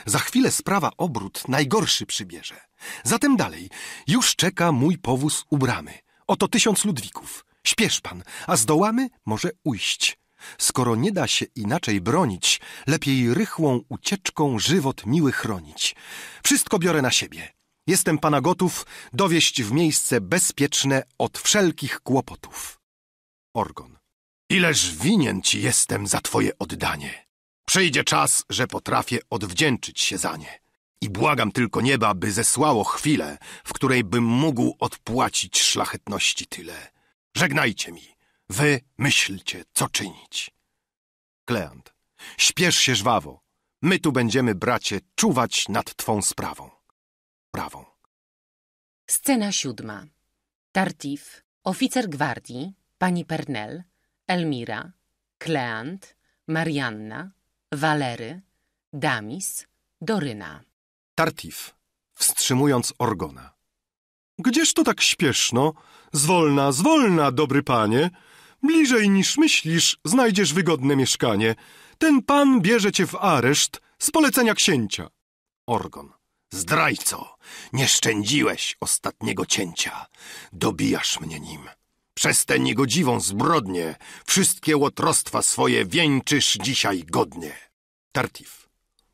Za chwilę sprawa obrót najgorszy przybierze. Zatem dalej. Już czeka mój powóz u bramy. Oto tysiąc ludwików. Śpiesz pan, a zdołamy może ujść. Skoro nie da się inaczej bronić, lepiej rychłą ucieczką żywot miły chronić. Wszystko biorę na siebie. Jestem pana gotów dowieść w miejsce bezpieczne od wszelkich kłopotów. Orgon. Ileż winien ci jestem za twoje oddanie. Przyjdzie czas, że potrafię odwdzięczyć się za nie i błagam tylko nieba, by zesłało chwilę, w której bym mógł odpłacić szlachetności tyle. Żegnajcie mi, wy myślcie, co czynić. Kleant, śpiesz się żwawo, my tu będziemy, bracie, czuwać nad twą sprawą. Prawą. Scena siódma. Tartif, oficer gwardii, pani Pernel, Elmira, Kleant, Marianna, Walery, Damis, Doryna. Tartif, wstrzymując Orgona. Gdzież to tak śpieszno? Zwolna, zwolna, dobry panie. Bliżej niż myślisz, znajdziesz wygodne mieszkanie. Ten pan bierze cię w areszt z polecenia księcia. Orgon. Zdrajco, nie szczędziłeś ostatniego cięcia. Dobijasz mnie nim. Przez tę niegodziwą zbrodnię wszystkie łotrostwa swoje wieńczysz dzisiaj godnie. Tartif.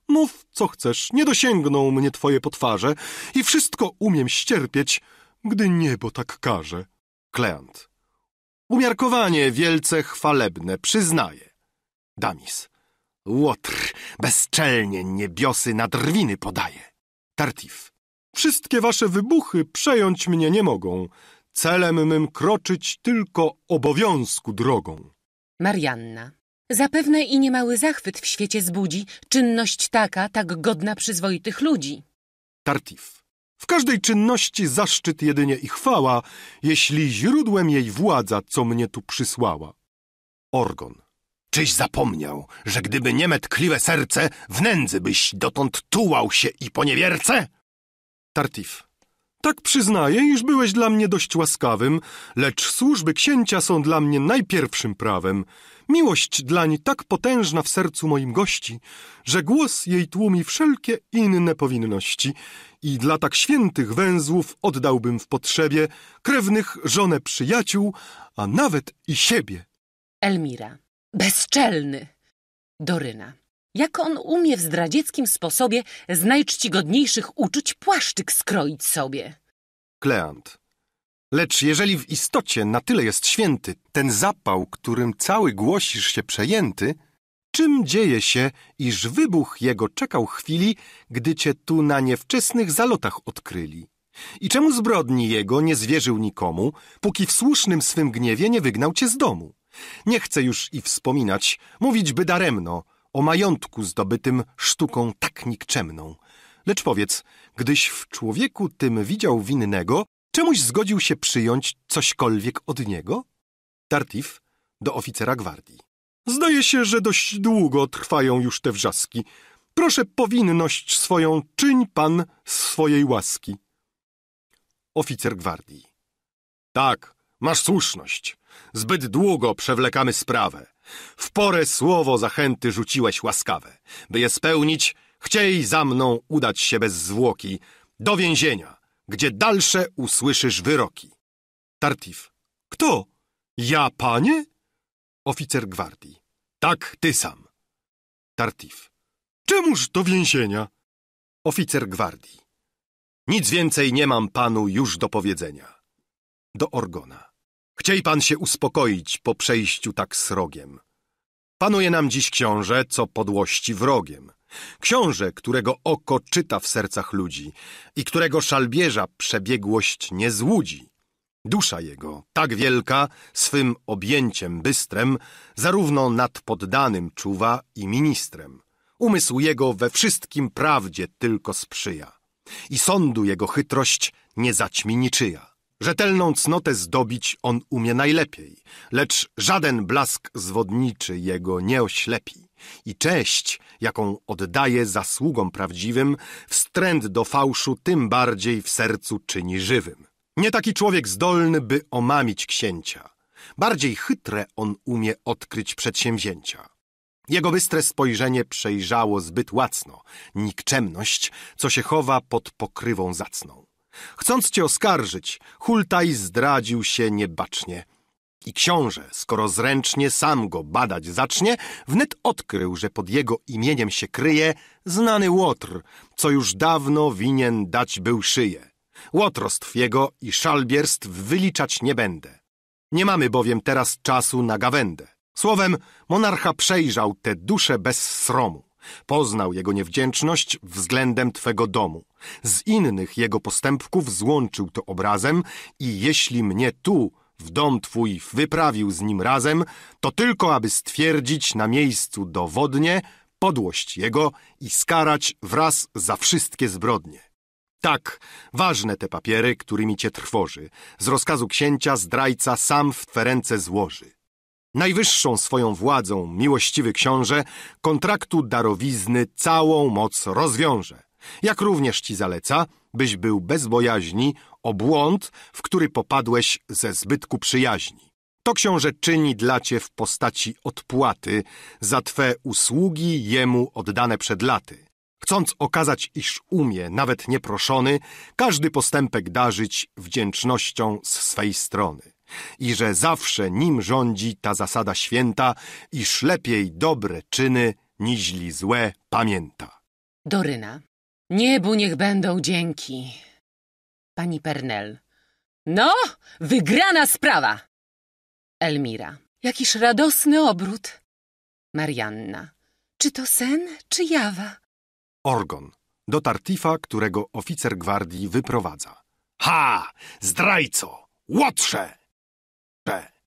Mów, co chcesz, nie dosięgną mnie twoje potwarze i wszystko umiem ścierpieć, gdy niebo tak każe. Kleant. Umiarkowanie wielce chwalebne, przyznaję. Damis. Łotr bezczelnie niebiosy na drwiny podaje. Tartif. Wszystkie wasze wybuchy przejąć mnie nie mogą. Celem mym kroczyć tylko obowiązku drogą. Marianna. Zapewne i niemały zachwyt w świecie zbudzi czynność taka, tak godna przyzwoitych ludzi. Tartif. W każdej czynności zaszczyt jedynie i chwała, jeśli źródłem jej władza, co mnie tu przysłała. Orgon. Czyś zapomniał, że gdyby nie metkliwe serce, w nędzy byś dotąd tułał się i poniewierce? Tartif. Tak przyznaję, iż byłeś dla mnie dość łaskawym, lecz służby księcia są dla mnie najpierwszym prawem. Miłość dlań tak potężna w sercu moim gości, że głos jej tłumi wszelkie inne powinności i dla tak świętych węzłów oddałbym w potrzebie krewnych żonę przyjaciół, a nawet i siebie. Elmira. Bezczelny. Doryna. Jak on umie w zdradzieckim sposobie z najczcigodniejszych uczuć płaszczyk skroić sobie? Kleant. Lecz jeżeli w istocie na tyle jest święty ten zapał, którym cały głosisz się przejęty, czym dzieje się, iż wybuch jego czekał chwili, gdy cię tu na niewczesnych zalotach odkryli? I czemu zbrodni jego nie zwierzył nikomu, póki w słusznym swym gniewie nie wygnał cię z domu? Nie chcę już i wspominać, mówić by daremno o majątku zdobytym sztuką tak nikczemną. Lecz powiedz, gdyś w człowieku tym widział winnego, czemuś zgodził się przyjąć cośkolwiek od niego? Tartif do oficera gwardii. Zdaje się, że dość długo trwają już te wrzaski. Proszę powinność swoją, czyń pan z swojej łaski. Oficer gwardii. Tak, masz słuszność. Zbyt długo przewlekamy sprawę. W porę słowo zachęty rzuciłeś łaskawe. By je spełnić, chciej za mną udać się bez zwłoki. Do więzienia gdzie dalsze usłyszysz wyroki. Tartif. Kto? Ja, panie? Oficer gwardii. Tak, ty sam. Tartif. Czemuż do więzienia? Oficer gwardii. Nic więcej nie mam panu już do powiedzenia. Do Orgona. Chciej pan się uspokoić po przejściu tak srogiem. Panuje nam dziś książę, co podłości wrogiem. Książę, którego oko czyta w sercach ludzi i którego szalbierza przebiegłość nie złudzi. Dusza jego, tak wielka, swym objęciem bystrem, zarówno nad poddanym czuwa i ministrem. Umysł jego we wszystkim prawdzie tylko sprzyja. I sądu jego chytrość nie zaćmi niczyja. Rzetelną cnotę zdobić on umie najlepiej, lecz żaden blask zwodniczy jego nie oślepi i cześć, jaką oddaje zasługom prawdziwym, wstręt do fałszu tym bardziej w sercu czyni żywym. Nie taki człowiek zdolny, by omamić księcia. Bardziej chytre on umie odkryć przedsięwzięcia. Jego bystre spojrzenie przejrzało zbyt łacno nikczemność, co się chowa pod pokrywą zacną. Chcąc cię oskarżyć, hultaj zdradził się niebacznie – i książę, skoro zręcznie sam go badać zacznie, wnet odkrył, że pod jego imieniem się kryje znany Łotr, co już dawno winien dać był szyję. Łotrostw jego i szalbierstw wyliczać nie będę. Nie mamy bowiem teraz czasu na gawędę. Słowem, monarcha przejrzał te dusze bez sromu. Poznał jego niewdzięczność względem Twego domu. Z innych jego postępków złączył to obrazem i jeśli mnie tu w dom twój wyprawił z nim razem, to tylko aby stwierdzić na miejscu dowodnie podłość jego i skarać wraz za wszystkie zbrodnie. Tak, ważne te papiery, którymi cię trwoży. Z rozkazu księcia zdrajca sam w twe ręce złoży. Najwyższą swoją władzą, miłościwy książę, kontraktu darowizny całą moc rozwiąże. Jak również ci zaleca, byś był bez bojaźni błąd, w który popadłeś ze zbytku przyjaźni. To książę czyni dla cię w postaci odpłaty za twe usługi jemu oddane przed laty. Chcąc okazać, iż umie, nawet nieproszony, każdy postępek darzyć wdzięcznością z swej strony. I że zawsze nim rządzi ta zasada święta, iż lepiej dobre czyny niźli złe pamięta. Doryna. Niebu niech będą dzięki pani Pernel. No, wygrana sprawa! Elmira. Jakiż radosny obrót. Marianna. Czy to sen, czy jawa? Orgon. Do Tartifa, którego oficer gwardii wyprowadza. Ha! Zdrajco! Łotrze! P